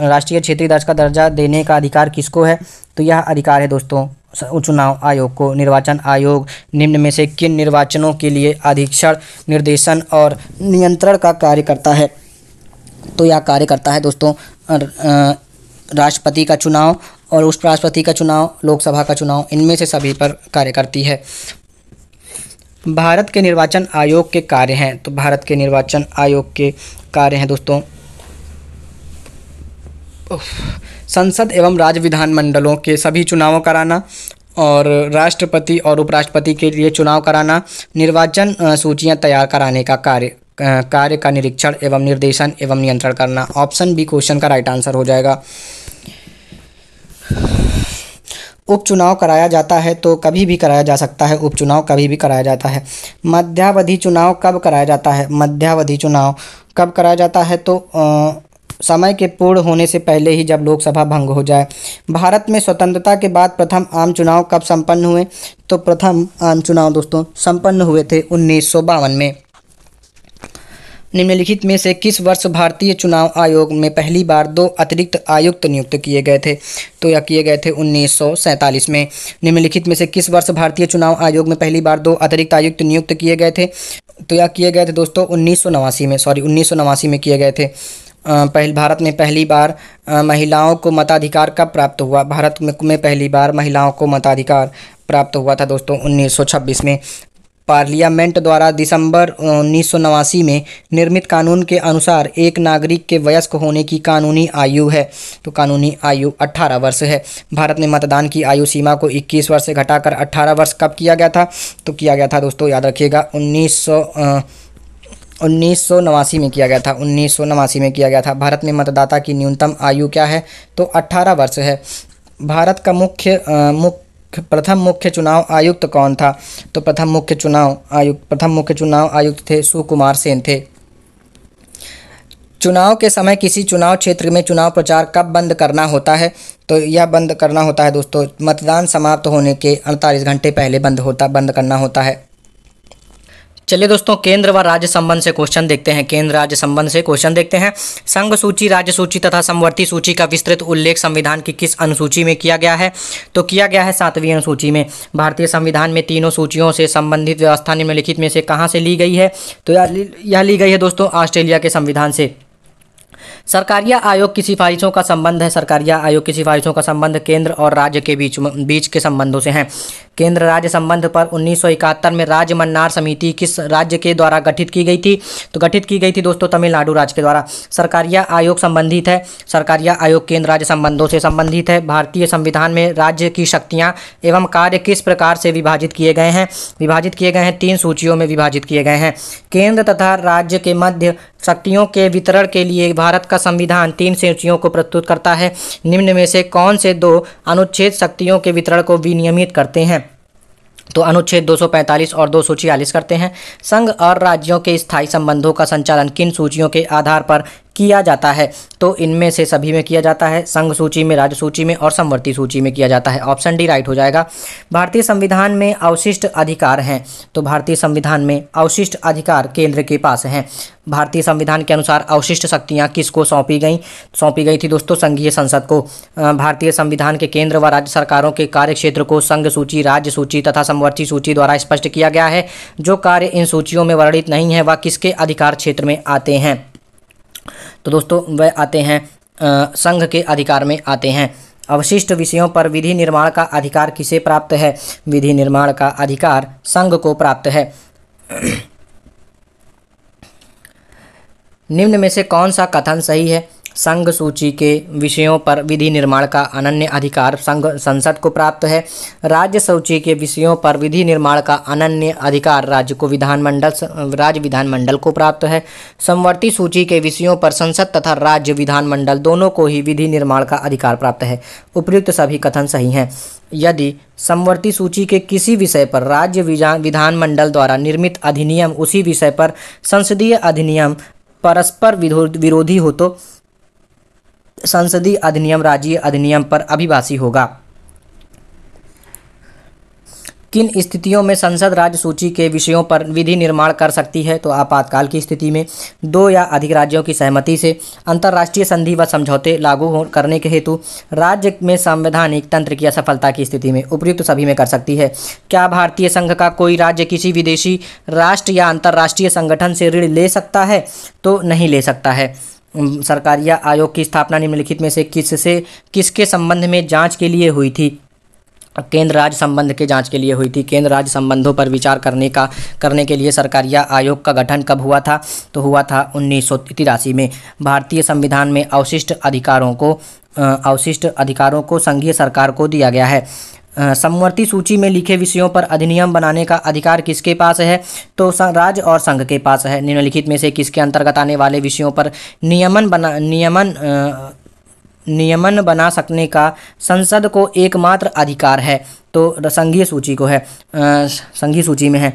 राष्ट्रीय क्षेत्रीय दर्ज का दर्जा देने का अधिकार किसको है तो यह अधिकार है दोस्तों चुनाव आयोग को निर्वाचन आयोग निम्न में से किन निर्वाचनों के लिए अधीक्षण निर्देशन और नियंत्रण का कार्य करता है तो यह कार्य करता है दोस्तों राष्ट्रपति का चुनाव और उपराष्ट्रपति का चुनाव लोकसभा का चुनाव इनमें से सभी पर कार्य करती है भारत के निर्वाचन आयोग के कार्य हैं तो भारत के निर्वाचन आयोग के कार्य हैं दोस्तों संसद एवं राज्य विधानमंडलों के सभी चुनाव कराना और राष्ट्रपति और उपराष्ट्रपति के लिए चुनाव कराना निर्वाचन सूचियां तैयार कराने का कार्य कार्य का निरीक्षण एवं निर्देशन एवं नियंत्रण करना ऑप्शन बी क्वेश्चन का राइट आंसर हो जाएगा उपचुनाव कराया जाता है तो कभी भी कराया जा सकता है उपचुनाव कभी भी कराया जाता है मध्यावधि चुनाव कब कराया जाता है मध्यावधि चुनाव कब कराया जाता है तो आ, समय के पूर्ण होने से पहले ही जब लोकसभा भंग हो जाए भारत में स्वतंत्रता के बाद प्रथम आम चुनाव कब संपन्न हुए तो प्रथम आम चुनाव दोस्तों संपन्न हुए थे उन्नीस में निम्नलिखित में से किस वर्ष भारतीय चुनाव आयोग में पहली बार दो अतिरिक्त आयुक्त नियुक्त किए गए थे तो यह किए गए थे उन्नीस में निम्नलिखित में से किस वर्ष भारतीय चुनाव आयोग में पहली बार दो अतिरिक्त आयुक्त नियुक्त किए गए थे तो यह किए गए थे दोस्तों उन्नीस में सॉरी उन्नीस में किए गए थे पहल भारत में पहली बार महिलाओं को मताधिकार कब प्राप्त हुआ भारत में पहली बार महिलाओं को मताधिकार प्राप्त हुआ था दोस्तों 1926 में पार्लियामेंट द्वारा दिसंबर उन्नीस में निर्मित कानून के अनुसार एक नागरिक के वयस्क होने की कानूनी आयु है तो कानूनी आयु 18 वर्ष है भारत में मतदान की आयु सीमा को 21 वर्ष से घटाकर 18 वर्ष कब किया गया था तो किया गया था दोस्तों याद रखिएगा उन्नीस उन्नीस में किया गया था उन्नीस में किया गया था भारत में मतदाता की न्यूनतम आयु क्या है तो 18 वर्ष है भारत का मुख्य मुख्य प्रथम मुख्य चुनाव आयुक्त कौन था तो प्रथम मुख्य चुनाव आयुक्त प्रथम मुख्य चुनाव आयुक्त थे सुकुमार सेन थे चुनाव के समय किसी चुनाव क्षेत्र में चुनाव प्रचार कब बंद करना होता है तो यह बंद करना होता है दोस्तों मतदान समाप्त होने के अड़तालीस घंटे पहले बंद होता बंद करना होता है चलिए दोस्तों केंद्र व राज्य संबंध से क्वेश्चन देखते हैं केंद्र राज्य संबंध से क्वेश्चन देखते हैं संघ सूची राज्य सूची तथा समवर्ती सूची का विस्तृत उल्लेख संविधान की किस अनुसूची में किया गया है तो किया गया है सातवीं अनुसूची में भारतीय संविधान में तीनों सूचियों से संबंधित व्यवस्था निम्नलिखित में से कहाँ से ली गई है तो यह ली गई है दोस्तों ऑस्ट्रेलिया के संविधान से सरकारिया आयोग की सिफारिशों का संबंध है सरकारिया आयोग की सिफारिशों का संबंध केंद्र और राज्य के बीच बीच के संबंधों से है केंद्र राज्य संबंध पर उन्नीस में राज्य मन्नार समिति किस राज्य के द्वारा गठित की गई थी तो गठित की गई थी दोस्तों तमिलनाडु राज्य के द्वारा सरकारिया आयोग संबंधित है सरकारिया आयोग केंद्र राज्य संबंधों से संबंधित है भारतीय संविधान में राज्य की शक्तियाँ एवं कार्य किस प्रकार से विभाजित किए गए हैं विभाजित किए गए हैं तीन सूचियों में विभाजित किए गए हैं केंद्र तथा राज्य के मध्य शक्तियों के वितरण के लिए भारत का संविधान तीन सूचियों को प्रस्तुत करता है निम्न में से कौन से दो अनुच्छेद शक्तियों के वितरण को विनियमित करते हैं तो अनुच्छेद 245 और दो करते हैं संघ और राज्यों के स्थायी संबंधों का संचालन किन सूचियों के आधार पर किया जाता है तो इनमें से सभी में किया जाता है संघ सूची में राज्य सूची में और समवर्ती सूची में किया जाता है ऑप्शन डी राइट हो जाएगा भारतीय संविधान में अवशिष्ट अधिकार हैं तो भारतीय संविधान में अवशिष्ट अधिकार केंद्र के पास हैं भारतीय संविधान के अनुसार अवशिष्ट शक्तियाँ किसको सौंपी गई सौंपी गई थी दोस्तों संघीय संसद को भारतीय संविधान के केंद्र व राज्य सरकारों के कार्य क्षेत्र को संघ सूची राज्य सूची तथा समवर्ती सूची द्वारा स्पष्ट किया गया है जो कार्य इन सूचियों में वर्णित नहीं है वह किसके अधिकार क्षेत्र में आते हैं तो दोस्तों वह आते हैं संघ के अधिकार में आते हैं अवशिष्ट विषयों पर विधि निर्माण का अधिकार किसे प्राप्त है विधि निर्माण का अधिकार संघ को प्राप्त है निम्न में से कौन सा कथन सही है संघ सूची के विषयों पर विधि निर्माण का अनन्य अधिकार संघ संसद को प्राप्त है राज्य सूची के विषयों पर विधि निर्माण का अनन्य अधिकार राज्य को विधानमंडल राज्य विधानमंडल को प्राप्त है संवर्ती सूची के विषयों पर संसद तथा राज्य विधानमंडल दोनों को ही विधि निर्माण का अधिकार प्राप्त है उपयुक्त सभी कथन सही हैं यदि समवर्ती सूची के किसी विषय पर राज्य विधानमंडल द्वारा निर्मित अधिनियम उसी विषय पर संसदीय अधिनियम परस्पर विरोधी हो तो संसदीय अधिनियम राज्य अधिनियम पर अभिभाषी होगा किन स्थितियों में संसद राज्य सूची के विषयों पर विधि निर्माण कर सकती है तो आपातकाल की स्थिति में दो या अधिक राज्यों की सहमति से अंतर्राष्ट्रीय संधि व समझौते लागू करने के हेतु राज्य में संवैधानिक तंत्र की असफलता की स्थिति में उपयुक्त सभी में कर सकती है क्या भारतीय संघ का कोई राज्य किसी विदेशी राष्ट्र या अंतर्राष्ट्रीय संगठन से ऋण ले सकता है तो नहीं ले सकता है सरकारिया आयोग की स्थापना निम्नलिखित में से किस से किसके संबंध में जांच के लिए हुई थी केंद्र राज्य संबंध के जांच के लिए हुई थी केंद्र राज्य संबंधों पर विचार करने का करने के लिए सरकारिया आयोग का गठन कब हुआ था तो हुआ था उन्नीस में भारतीय संविधान में अवशिष्ट अधिकारों को अवशिष्ट अधिकारों को संघीय सरकार को दिया गया है समवर्ती सूची में लिखे विषयों पर अधिनियम बनाने का अधिकार किसके पास है तो राज्य और संघ के पास है निम्नलिखित में से किसके अंतर्गत आने वाले विषयों पर नियमन बना नियमन आ, नियमन बना सकने का संसद को एकमात्र अधिकार है तो संघीय सूची को है संघीय सूची में है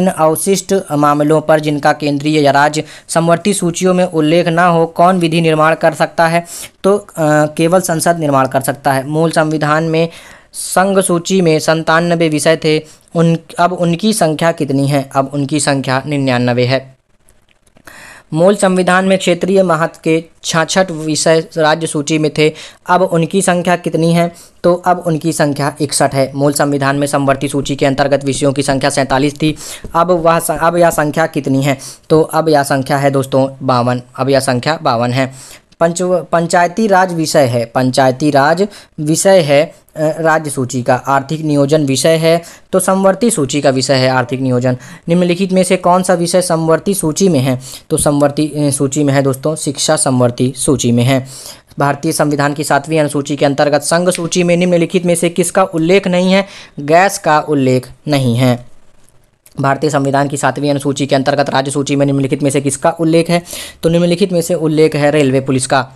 इन अवशिष्ट मामलों पर जिनका केंद्रीय या राज्य समवर्ती सूचियों में उल्लेख ना हो कौन विधि निर्माण कर सकता है तो आ, केवल संसद निर्माण कर सकता है मूल संविधान में संघ सूची में संतानबे विषय थे उन अब उनकी संख्या कितनी है अब उनकी संख्या निन्यानवे है मूल संविधान में क्षेत्रीय महत्व के छाछठ विषय राज्य सूची में थे अब उनकी संख्या कितनी है तो अब उनकी संख्या इकसठ है मूल संविधान में समवर्ती सूची के अंतर्गत विषयों की संख्या सैंतालीस थी अब वह अब यह संख्या कितनी है तो अब यह संख्या है दोस्तों बावन अब यह संख्या बावन है पंच पंचायती राज विषय है पंचायती राज विषय है राज्य सूची का आर्थिक नियोजन विषय है तो समवर्ती सूची का विषय है आर्थिक नियोजन निम्नलिखित में से कौन सा विषय समवर्ती सूची में है तो समवर्ती सूची में है दोस्तों शिक्षा समवर्ती सूची में है भारतीय संविधान की सातवीं अनुसूची के अंतर्गत संघ सूची में निम्नलिखित में से किसका उल्लेख नहीं है गैस का उल्लेख नहीं है भारतीय संविधान की सातवीं अनुसूची के अंतर्गत राज्य सूची में निम्नलिखित में से किसका उल्लेख है तो निम्नलिखित में से उल्लेख है रेलवे पुलिस का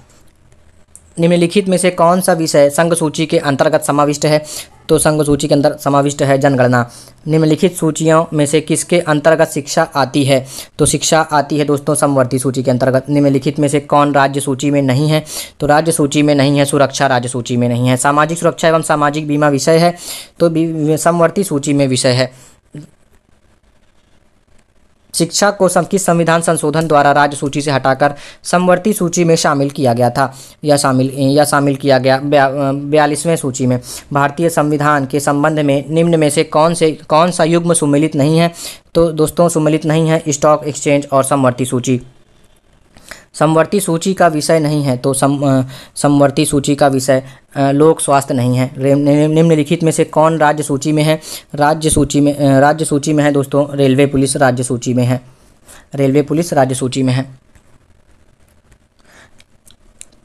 निम्नलिखित में से कौन सा विषय संघ सूची के अंतर्गत समाविष्ट है तो संघ सूची के अंदर समाविष्ट है जनगणना निम्नलिखित सूचियों में से किसके अंतर्गत शिक्षा आती है तो शिक्षा आती है दोस्तों समवर्ती सूची के अंतर्गत निम्नलिखित में से कौन राज्य सूची में नहीं है तो राज्य सूची में नहीं है सुरक्षा राज्य सूची में नहीं है सामाजिक सुरक्षा एवं सामाजिक बीमा विषय है तो समवर्ती सूची में विषय है शिक्षा को की संविधान संशोधन द्वारा राज्य सूची से हटाकर समवर्ती सूची में शामिल किया गया था यह शामिल यह शामिल किया गया बयालीसवें सूची में भारतीय संविधान के संबंध में निम्न में से कौन से कौन सा युग्म सुमिलित नहीं है तो दोस्तों सुमिलित नहीं है स्टॉक एक्सचेंज और समवर्ती सूची समवर्ती सूची का विषय नहीं है तो सम समवर्ती सूची का विषय लोक स्वास्थ्य नहीं है निम्नलिखित में से कौन राज्य सूची में है राज्य सूची में राज्य सूची में है दोस्तों रेलवे पुलिस राज्य सूची में है रेलवे पुलिस राज्य सूची में है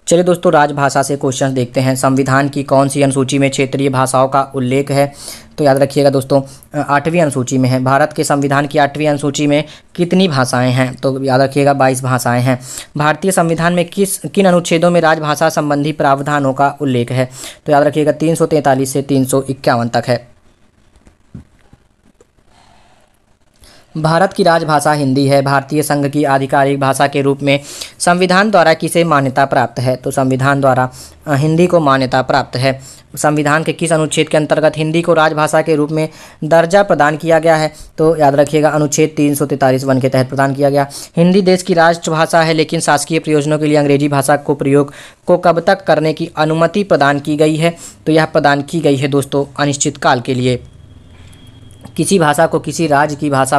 चलिए दोस्तों राजभाषा से क्वेश्चन देखते हैं संविधान की कौन सी अनुसूची में क्षेत्रीय भाषाओं का उल्लेख है तो याद रखिएगा दोस्तों आठवीं अनुसूची में है भारत के संविधान की आठवीं अनुसूची में कितनी भाषाएं हैं तो याद रखिएगा बाईस भाषाएं हैं भारतीय संविधान में किस किन अनुच्छेदों में राजभाषा संबंधी प्रावधानों का उल्लेख है तो याद रखिएगा तीन से तीन तक है भारत की राजभाषा हिंदी है भारतीय संघ की आधिकारिक भाषा के रूप में संविधान द्वारा किसे मान्यता प्राप्त है तो संविधान द्वारा हिंदी को मान्यता प्राप्त है संविधान के किस अनुच्छेद के अंतर्गत हिंदी को राजभाषा के रूप में दर्जा प्रदान किया गया है तो याद रखिएगा अनुच्छेद तीन सौ तैंतालीस वन के तहत प्रदान किया गया हिंदी देश की राष्ट्रभाषा है लेकिन शासकीय प्रयोजनों के लिए अंग्रेजी भाषा को प्रयोग को कब तक करने की अनुमति प्रदान की गई है तो यह प्रदान की गई है दोस्तों अनिश्चित काल के लिए किसी भाषा को किसी राज्य की भाषा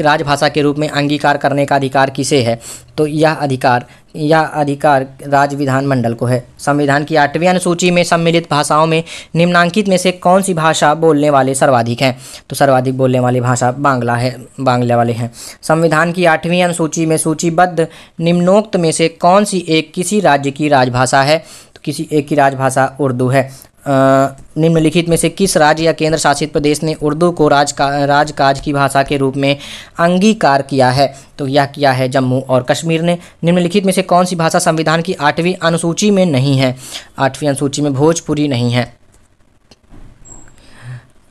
राजभाषा के रूप में अंगीकार करने का अधिकार किसे है तो यह अधिकार यह अधिकार राज्य विधानमंडल को है संविधान की आठवीं अनुसूची में सम्मिलित भाषाओं में निम्नांकित में से कौन सी भाषा बोलने वाले सर्वाधिक हैं तो सर्वाधिक बोलने वाली भाषा बांग्ला है बांग्ला वाले हैं संविधान की आठवीं अनुसूची में सूचीबद्ध निम्नोक्त में से कौन सी एक किसी राज्य की राजभाषा है तो किसी एक की राजभाषा उर्दू है निम्नलिखित में से किस राज्य या केंद्र शासित प्रदेश ने उर्दू को राज का राजकाज की भाषा के रूप में अंगीकार किया है तो यह किया है जम्मू और कश्मीर ने निम्नलिखित में से कौन सी भाषा संविधान की आठवीं अनुसूची में नहीं है आठवीं अनुसूची में भोजपुरी नहीं है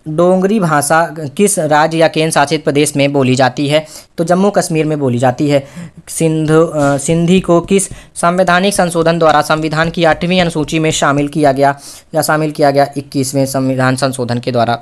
डोंगरी भाषा किस राज्य या केंद्र शासित प्रदेश में बोली जाती है तो जम्मू कश्मीर में बोली जाती है सिंधु सिंधी को किस संवैधानिक संशोधन द्वारा संविधान की आठवीं अनुसूची में शामिल किया गया या शामिल किया गया इक्कीसवें संविधान संशोधन के द्वारा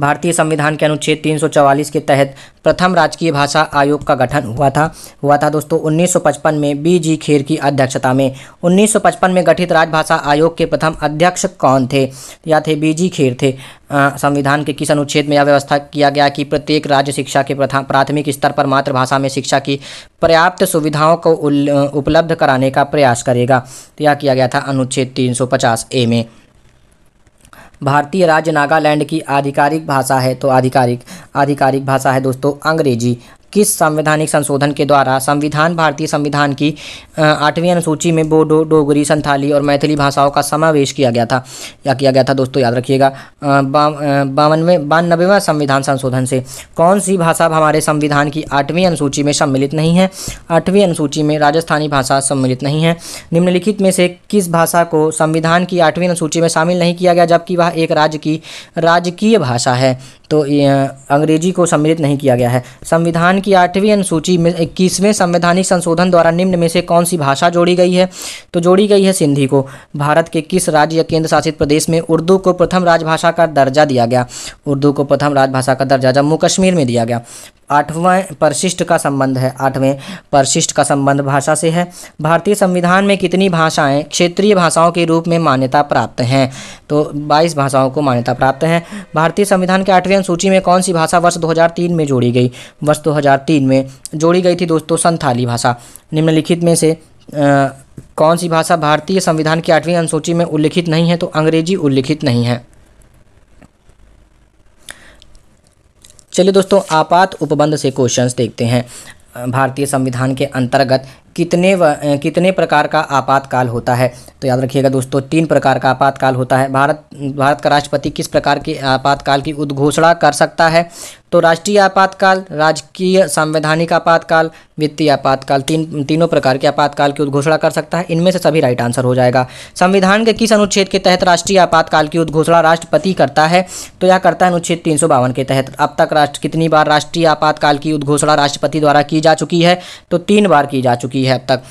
भारतीय संविधान के अनुच्छेद 344 के तहत प्रथम राजकीय भाषा आयोग का गठन हुआ था हुआ था दोस्तों 1955 में बी जी खेर की अध्यक्षता में 1955 में गठित राजभाषा आयोग के प्रथम अध्यक्ष कौन थे या थे बी जी खेर थे संविधान के किस अनुच्छेद में यह व्यवस्था किया गया कि प्रत्येक राज्य शिक्षा के प्राथमिक स्तर पर मातृभाषा में शिक्षा की पर्याप्त सुविधाओं को उपलब्ध कराने का प्रयास करेगा तो यह किया गया था अनुच्छेद तीन ए में भारतीय राज्य नागालैंड की आधिकारिक भाषा है तो आधिकारिक आधिकारिक भाषा है दोस्तों अंग्रेजी किस संवैधानिक संशोधन के द्वारा संविधान भारतीय संविधान की आठवीं अनुसूची में बोडो डोगरी संथाली और मैथिली भाषाओं का समावेश किया गया था या किया गया था दोस्तों याद रखिएगा बावनवे बानबेवा संविधान संशोधन से कौन सी भाषा हमारे संविधान की आठवीं अनुसूची में सम्मिलित नहीं है आठवीं अनुसूची में राजस्थानी भाषा सम्मिलित नहीं है निम्नलिखित में से किस भाषा को संविधान की आठवीं अनुसूची में शामिल नहीं किया गया जबकि वह एक राज्य की राजकीय भाषा है तो अंग्रेजी को सम्मिलित नहीं किया गया है संविधान संविधान की आठवीं अनुसूची में इक्कीसवें संवैधानिक संशोधन द्वारा निम्न में से कौन सी भाषा जोड़ी गई है तो जोड़ी गई है सिंधी को भारत के किस राज्य या केंद्र शासित प्रदेश में उर्दू को प्रथम राजभाषा का दर्जा दिया गया उर्दू को प्रथम राजभाषा का दर्जा जम्मू कश्मीर में दिया गया आठवें परिशिष्ट का संबंध है आठवें परिशिष्ट का संबंध भाषा से है भारतीय संविधान में कितनी भाषाएं क्षेत्रीय भाषाओं के रूप में मान्यता प्राप्त हैं तो 22 भाषाओं को मान्यता प्राप्त है भारतीय संविधान के आठवें अनुसूची में कौन सी भाषा वर्ष 2003 में जोड़ी गई वर्ष 2003 में जोड़ी गई थी दोस्तों संथाली भाषा निम्नलिखित में से आ, कौन सी भाषा भारतीय संविधान की आठवीं अनुसूची में उल्लिखित नहीं है तो अंग्रेजी उल्लिखित नहीं है चलिए दोस्तों आपात उपबंध से क्वेश्चंस देखते हैं भारतीय संविधान के अंतर्गत कितने व, कितने प्रकार का आपातकाल होता है तो याद रखिएगा दोस्तों तीन प्रकार का आपातकाल होता है भारत भारत का राष्ट्रपति किस प्रकार के आपातकाल की उद्घोषणा कर सकता है तो राष्ट्रीय आपातकाल राजकीय संवैधानिक आपातकाल वित्तीय आपातकाल तीन तीनों प्रकार के आपातकाल की उद्घोषणा कर सकता है इनमें से सभी राइट आंसर हो जाएगा संविधान के किस अनुच्छेद के तहत राष्ट्रीय आपातकाल की उद्घोषणा राष्ट्रपति करता है तो यह करता है अनुच्छेद तीन के तहत अब तक राष्ट्र कितनी बार राष्ट्रीय आपातकाल की उद्घोषणा राष्ट्रपति द्वारा की जा चुकी है तो तीन बार की जा चुकी है अब तक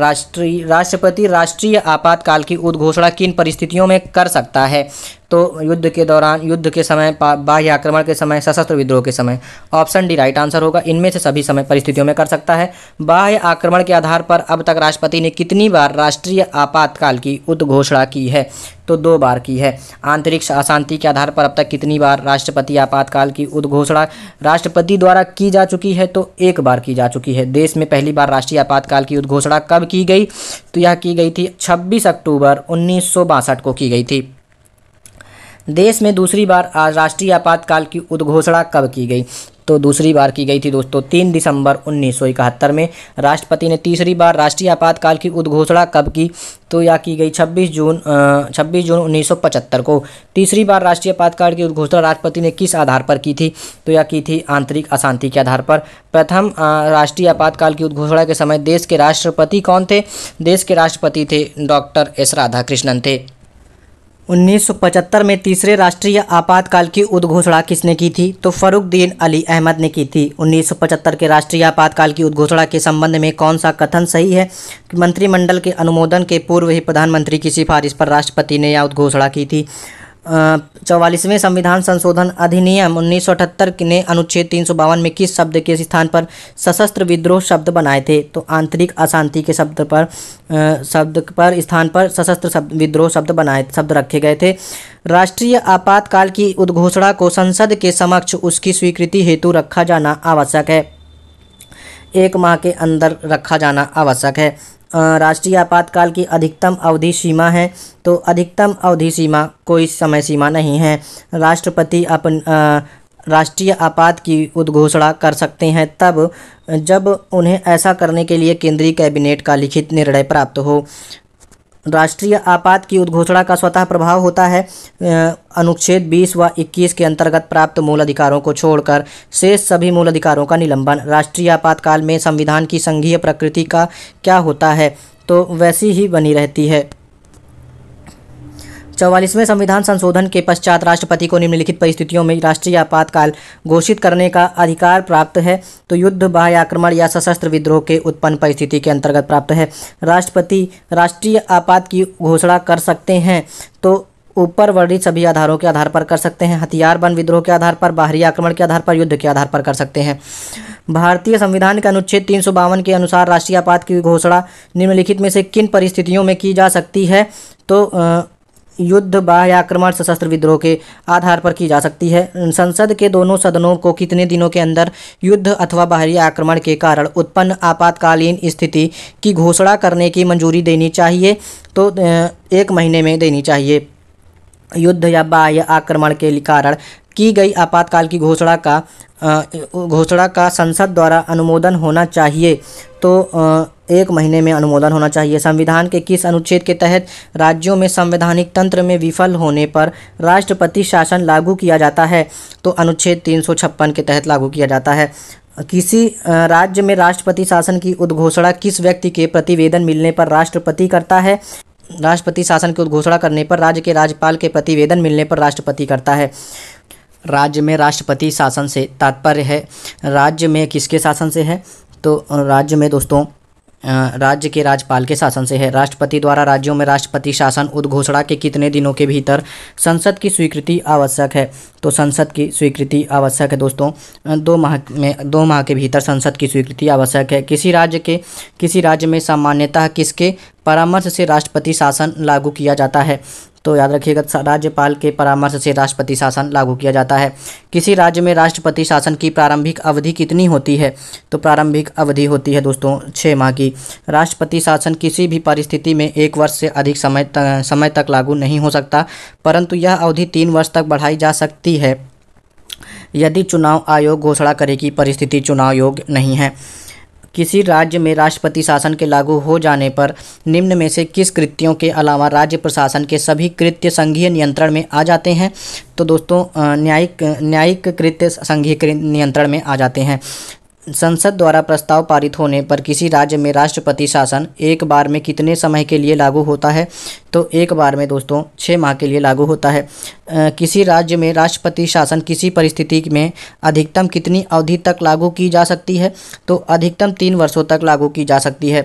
राष्ट्रीय राष्ट्रपति राष्ट्रीय आपातकाल की उद्घोषणा किन परिस्थितियों में कर सकता है तो युद्ध के दौरान युद्ध के समय बाह्य आक्रमण के समय सशस्त्र विद्रोह के समय ऑप्शन डी राइट आंसर होगा इनमें से सभी समय परिस्थितियों में कर सकता है बाह्य आक्रमण के आधार पर अब तक राष्ट्रपति ने कितनी बार राष्ट्रीय आपातकाल की उद्घोषणा की है तो दो बार की है आंतरिक अशांति के आधार पर अब तक कितनी बार राष्ट्रपति आपातकाल की उद्घोषणा राष्ट्रपति द्वारा की जा चुकी है तो एक बार की जा चुकी है देश में पहली बार राष्ट्रीय आपातकाल की उद्घोषणा कब की गई तो यह की गई थी 26 अक्टूबर उन्नीस को की गई थी देश में दूसरी बार राष्ट्रीय आपातकाल की उद्घोषणा कब की गई तो दूसरी बार की गई थी दोस्तों तीन दिसंबर उन्नीस में राष्ट्रपति ने तीसरी बार राष्ट्रीय आपातकाल की उद्घोषणा कब की तो यह की गई 26 जून आ, 26 जून 1975 को तीसरी बार राष्ट्रीय आपातकाल की उद्घोषणा राष्ट्रपति ने किस आधार पर की थी तो यह की थी आंतरिक अशांति के आधार पर प्रथम राष्ट्रीय आपातकाल की उद्घोषणा के समय देश के राष्ट्रपति कौन थे देश के राष्ट्रपति थे डॉक्टर एस राधाकृष्णन थे 1975 में तीसरे राष्ट्रीय आपातकाल की उद्घोषणा किसने की थी तो फरुखद्दीन अली अहमद ने की थी 1975 के राष्ट्रीय आपातकाल की उद्घोषणा के संबंध में कौन सा कथन सही है कि मंत्रिमंडल के अनुमोदन के पूर्व ही प्रधानमंत्री की सिफारिश पर राष्ट्रपति ने यह उद्घोषणा की थी चौवालीसवें संविधान संशोधन अधिनियम 1978 ने अनुच्छेद तीन में किस शब्द के स्थान पर सशस्त्र विद्रोह शब्द बनाए थे तो आंतरिक अशांति के शब्द पर शब्द पर स्थान पर सशस्त्र शब्द विद्रोह शब्द बनाए शब्द रखे गए थे राष्ट्रीय आपातकाल की उद्घोषणा को संसद के समक्ष उसकी स्वीकृति हेतु रखा जाना आवश्यक है एक माह के अंदर रखा जाना आवश्यक है राष्ट्रीय आपातकाल की अधिकतम अवधि सीमा है तो अधिकतम अवधि सीमा कोई समय सीमा नहीं है राष्ट्रपति अपन राष्ट्रीय आपात की उद्घोषणा कर सकते हैं तब जब उन्हें ऐसा करने के लिए केंद्रीय कैबिनेट का लिखित निर्णय प्राप्त हो राष्ट्रीय आपात की उद्घोषणा का स्वतः प्रभाव होता है अनुच्छेद 20 व 21 के अंतर्गत प्राप्त मूल अधिकारों को छोड़कर शेष सभी मूल अधिकारों का निलंबन राष्ट्रीय आपातकाल में संविधान की संघीय प्रकृति का क्या होता है तो वैसी ही बनी रहती है चौवालीसवें संविधान संशोधन के पश्चात राष्ट्रपति को निम्नलिखित परिस्थितियों में राष्ट्रीय आपातकाल घोषित करने का अधिकार प्राप्त है तो युद्ध बाह्य आक्रमण या सशस्त्र विद्रोह के उत्पन्न परिस्थिति के अंतर्गत प्राप्त है राष्ट्रपति राष्ट्रीय आपात की घोषणा कर सकते हैं तो ऊपर वर्णित सभी आधारों के आधार पर कर सकते हैं हथियार बन विद्रोह के आधार पर बाहरी आक्रमण के आधार पर युद्ध के आधार पर कर सकते हैं भारतीय संविधान के अनुच्छेद तीन के अनुसार राष्ट्रीय आपात की घोषणा निम्नलिखित में से किन परिस्थितियों में की जा सकती है तो आ, युद्ध बाह्य आक्रमण सशस्त्र विद्रोह के आधार पर की जा सकती है संसद के दोनों सदनों को कितने दिनों के अंदर युद्ध अथवा बाहरी आक्रमण के कारण उत्पन्न आपातकालीन स्थिति की घोषणा करने की मंजूरी देनी चाहिए तो एक महीने में देनी चाहिए युद्ध या बाह्य आक्रमण के कारण की गई आपातकाल की घोषणा का घोषणा का संसद द्वारा अनुमोदन होना चाहिए तो एक महीने में अनुमोदन होना चाहिए संविधान के किस अनुच्छेद के तहत राज्यों में संवैधानिक तंत्र में विफल होने पर राष्ट्रपति शासन लागू किया जाता है तो अनुच्छेद तीन के तहत लागू किया जाता है किसी राज्य में राष्ट्रपति शासन की उद्घोषणा किस व्यक्ति के प्रतिवेदन मिलने पर राष्ट्रपति करता है राष्ट्रपति शासन की उद्घोषणा करने पर राज्य के राज्यपाल के प्रतिवेदन मिलने पर राष्ट्रपति करता है राज्य में राष्ट्रपति शासन से तात्पर्य है राज्य में किसके शासन से है तो राज्य में दोस्तों राज्य के राज्यपाल के शासन से है राष्ट्रपति द्वारा राज्यों में राष्ट्रपति शासन उद्घोषणा के कितने दिनों के भीतर संसद की स्वीकृति आवश्यक है तो संसद की स्वीकृति आवश्यक है दोस्तों दो माह में दो माह के भीतर संसद की स्वीकृति आवश्यक है किसी राज्य के किसी राज्य में सामान्यतः किसके परामर्श से राष्ट्रपति शासन लागू किया जाता है तो याद रखिएगा राज्यपाल के परामर्श से राष्ट्रपति शासन लागू किया जाता है किसी राज्य में राष्ट्रपति शासन की प्रारंभिक अवधि कितनी होती है तो प्रारंभिक अवधि होती है दोस्तों छः माह की राष्ट्रपति शासन किसी भी परिस्थिति में एक वर्ष से अधिक समय त समय तक लागू नहीं हो सकता परंतु यह अवधि तीन वर्ष तक बढ़ाई जा सकती है यदि चुनाव आयोग घोषणा करे कि परिस्थिति चुनाव योग्य नहीं है किसी राज्य में राष्ट्रपति शासन के लागू हो जाने पर निम्न में से किस कृत्यों के अलावा राज्य प्रशासन के सभी कृत्य संघीय नियंत्रण में आ जाते हैं तो दोस्तों न्यायिक न्यायिक कृत्य संघीय नियंत्रण में आ जाते हैं संसद द्वारा प्रस्ताव पारित होने पर किसी राज्य में राष्ट्रपति शासन एक बार में कितने समय के लिए लागू होता है तो एक बार में दोस्तों छः माह के लिए लागू होता है आ, किसी राज्य में राष्ट्रपति शासन किसी परिस्थिति में अधिकतम कितनी अवधि तक लागू की जा सकती है तो अधिकतम तीन वर्षों तक लागू की जा सकती है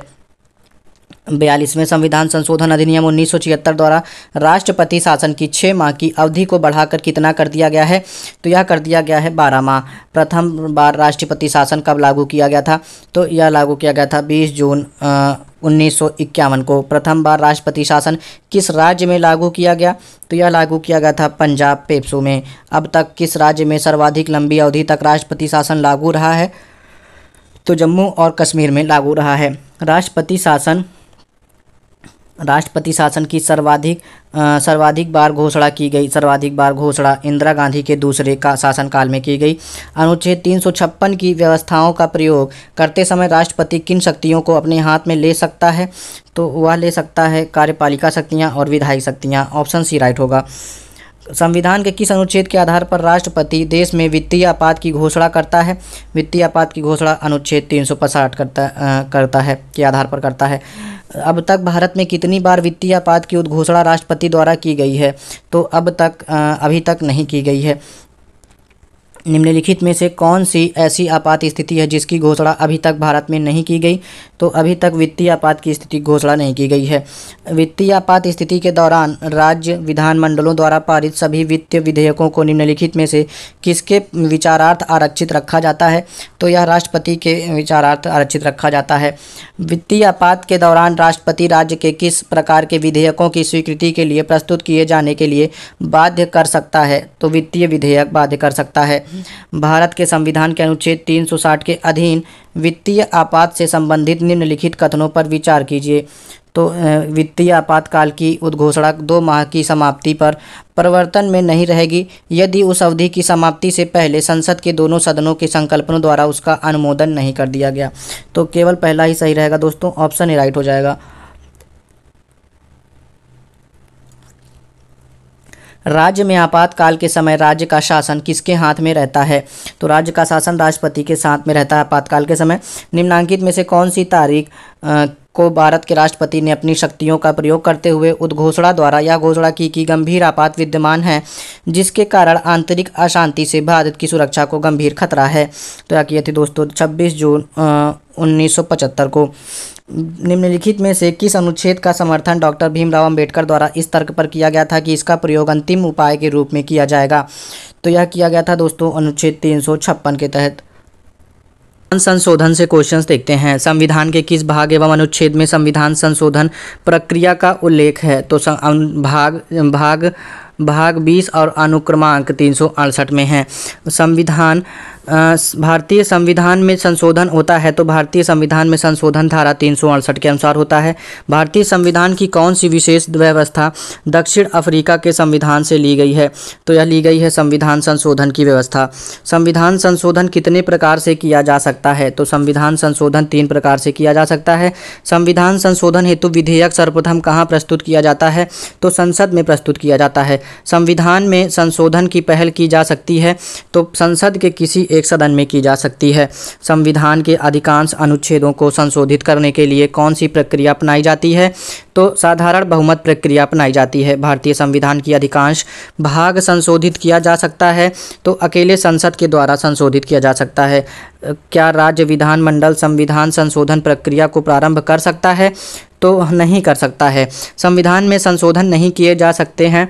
बयालीसवें संविधान संशोधन अधिनियम उन्नीस द्वारा राष्ट्रपति शासन की छः माह की अवधि को बढ़ाकर कितना कर दिया गया है तो यह कर दिया गया है बारह माह प्रथम बार राष्ट्रपति शासन कब लागू किया गया था तो यह लागू किया गया था बीस जून उन्नीस को प्रथम बार राष्ट्रपति शासन किस राज्य में लागू किया गया तो यह लागू किया गया था पंजाब पेप्सू में अब तक किस राज्य में सर्वाधिक लंबी अवधि तक राष्ट्रपति शासन लागू रहा है तो जम्मू और कश्मीर में लागू रहा है राष्ट्रपति शासन राष्ट्रपति शासन की सर्वाधिक आ, सर्वाधिक बार घोषणा की गई सर्वाधिक बार घोषणा इंदिरा गांधी के दूसरे का शासनकाल में की गई अनुच्छेद तीन सौ छप्पन की व्यवस्थाओं का प्रयोग करते समय राष्ट्रपति किन शक्तियों को अपने हाथ में ले सकता है तो वह ले सकता है कार्यपालिका शक्तियाँ और विधायी शक्तियाँ ऑप्शन सी राइट होगा संविधान के किस अनुच्छेद के आधार पर राष्ट्रपति देश में वित्तीय आपात की घोषणा करता है वित्तीय आपात की घोषणा अनुच्छेद तीन करता आ, करता है के आधार पर करता है अब तक भारत में कितनी बार वित्तीय आपात की उद्घोषणा राष्ट्रपति द्वारा की गई है तो अब तक आ, अभी तक नहीं की गई है निम्नलिखित में से कौन सी ऐसी आपात स्थिति है जिसकी घोषणा अभी तक भारत में नहीं की गई तो अभी तक वित्तीय आपात की स्थिति घोषणा नहीं की गई है वित्तीय आपात स्थिति के दौरान राज्य विधानमंडलों द्वारा पारित सभी वित्तीय विधेयकों को निम्नलिखित में से किसके विचारार्थ आरक्षित रखा जाता है तो यह राष्ट्रपति के विचारार्थ आरक्षित रखा जाता है वित्तीय आपात के दौरान राष्ट्रपति राज्य के किस प्रकार के विधेयकों की स्वीकृति के लिए प्रस्तुत किए जाने के लिए बाध्य कर सकता है तो वित्तीय विधेयक बाध्य कर सकता है भारत के संविधान के अनुच्छेद तीन के अधीन वित्तीय आपात से संबंधित निम्नलिखित कथनों पर विचार कीजिए तो वित्तीय आपातकाल की उद्घोषणा दो माह की समाप्ति पर परिवर्तन में नहीं रहेगी यदि उस अवधि की समाप्ति से पहले संसद के दोनों सदनों के संकल्पनों द्वारा उसका अनुमोदन नहीं कर दिया गया तो केवल पहला ही सही रहेगा दोस्तों ऑप्शन ही राइट हो जाएगा राज्य में आपातकाल के समय राज्य का शासन किसके हाथ में रहता है तो राज्य का शासन राष्ट्रपति के साथ में रहता है आपातकाल के समय निम्नांकित में से कौन सी तारीख को भारत के राष्ट्रपति ने अपनी शक्तियों का प्रयोग करते हुए उद्घोषणा द्वारा यह घोषणा की कि गंभीर आपात विद्यमान है जिसके कारण आंतरिक अशांति से भारत की सुरक्षा को गंभीर खतरा है तो यह किए थे दोस्तों 26 जून उन्नीस को निम्नलिखित में से किस अनुच्छेद का समर्थन डॉक्टर भीमराव अंबेडकर द्वारा इस तर्क पर किया गया था कि इसका प्रयोग अंतिम उपाय के रूप में किया जाएगा तो यह किया गया था दोस्तों अनुच्छेद तीन के तहत संशोधन से क्वेश्चंस देखते हैं संविधान के किस भाग एवं अनुच्छेद में संविधान संशोधन प्रक्रिया का उल्लेख है तो भाग भाग भाग 20 और अनुक्रमांक तीन में है संविधान भारतीय संविधान में संशोधन होता है तो भारतीय संविधान में संशोधन धारा तीन के अनुसार होता है भारतीय संविधान की कौन सी विशेष व्यवस्था दक्षिण अफ्रीका के संविधान से ली गई है तो यह ली गई है संविधान संशोधन की व्यवस्था संविधान संशोधन कितने प्रकार से किया जा सकता है तो संविधान संशोधन तीन प्रकार से किया जा सकता है संविधान संशोधन हेतु विधेयक सर्वप्रथम कहाँ प्रस्तुत किया जाता है तो संसद में प्रस्तुत किया जाता है संविधान में संशोधन की पहल की जा सकती है तो संसद के किसी एक सदन में की जा सकती है संविधान के अधिकांश अनुच्छेदों को संशोधित करने के लिए कौन सी प्रक्रिया अपनाई जाती है तो साधारण बहुमत प्रक्रिया अपनाई जाती है भारतीय संविधान की अधिकांश भाग संशोधित किया जा सकता है तो अकेले संसद के द्वारा संशोधित किया जा सकता है क्या राज्य विधानमंडल संविधान संशोधन प्रक्रिया को प्रारंभ कर सकता है तो नहीं कर सकता है संविधान में संशोधन नहीं किए जा सकते हैं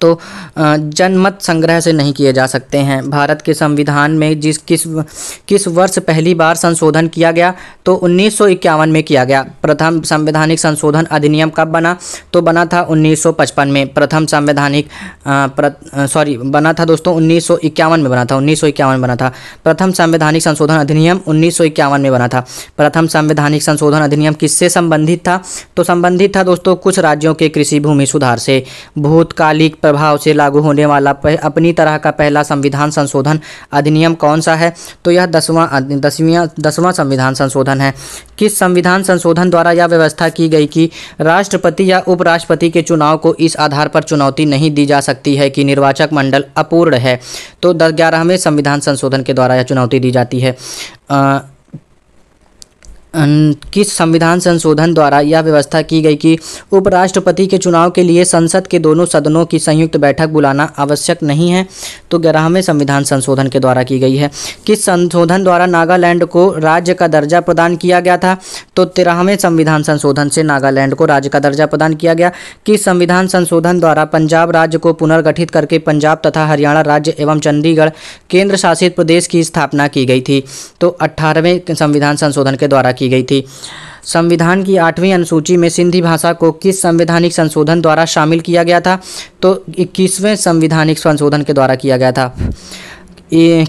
तो जनमत संग्रह से नहीं किए जा सकते हैं भारत के संविधान में जिस किस किस वर्ष पहली बार संशोधन किया गया तो उन्नीस में किया गया प्रथम संवैधानिक संशोधन अधिनियम कब बना तो बना था 1955 में प्रथम संवैधानिक सॉरी बना था दोस्तों उन्नीस में बना था उन्नीस में बना था प्रथम संवैधानिक संशोधन अधिनियम उन्नीस में बना था प्रथम संवैधानिक संशोधन अधिनियम किससे संबंधित था तो संबंधित था दोस्तों कुछ राज्यों के कृषि भूमि सुधार से भूतकालिक तारीख प्रभाव से लागू होने वाला अपनी तरह का पहला संविधान संशोधन अधिनियम कौन सा है तो यह दसवां दसवीं दसवां संविधान संशोधन है किस संविधान संशोधन द्वारा यह व्यवस्था की गई कि राष्ट्रपति या उपराष्ट्रपति के चुनाव को इस आधार पर चुनौती नहीं दी जा सकती है कि निर्वाचक मंडल अपूर्ण है तो दस ग्यारहवें संविधान संशोधन के द्वारा यह चुनौती दी जाती है आ, किस संविधान संशोधन द्वारा यह व्यवस्था की गई कि उपराष्ट्रपति के चुनाव के लिए संसद के दोनों सदनों की संयुक्त बैठक बुलाना आवश्यक नहीं है तो ग्यारहवें संविधान संशोधन के द्वारा की गई है किस संशोधन द्वारा नागालैंड को राज्य का दर्जा प्रदान किया गया था तो तेरहवें संविधान संशोधन से नागालैंड को राज्य का दर्जा प्रदान किया गया किस संविधान संशोधन द्वारा पंजाब राज्य को पुनर्गठित करके पंजाब तथा हरियाणा राज्य एवं चंडीगढ़ केंद्र शासित प्रदेश की स्थापना की गई थी तो अट्ठारहवें संविधान संशोधन के द्वारा की गई थी संविधान की आठवीं अनुसूची में सिंधी भाषा को किस संवैधानिक संशोधन द्वारा शामिल किया गया था तो इक्कीसवें संविधानिक संशोधन के द्वारा किया गया था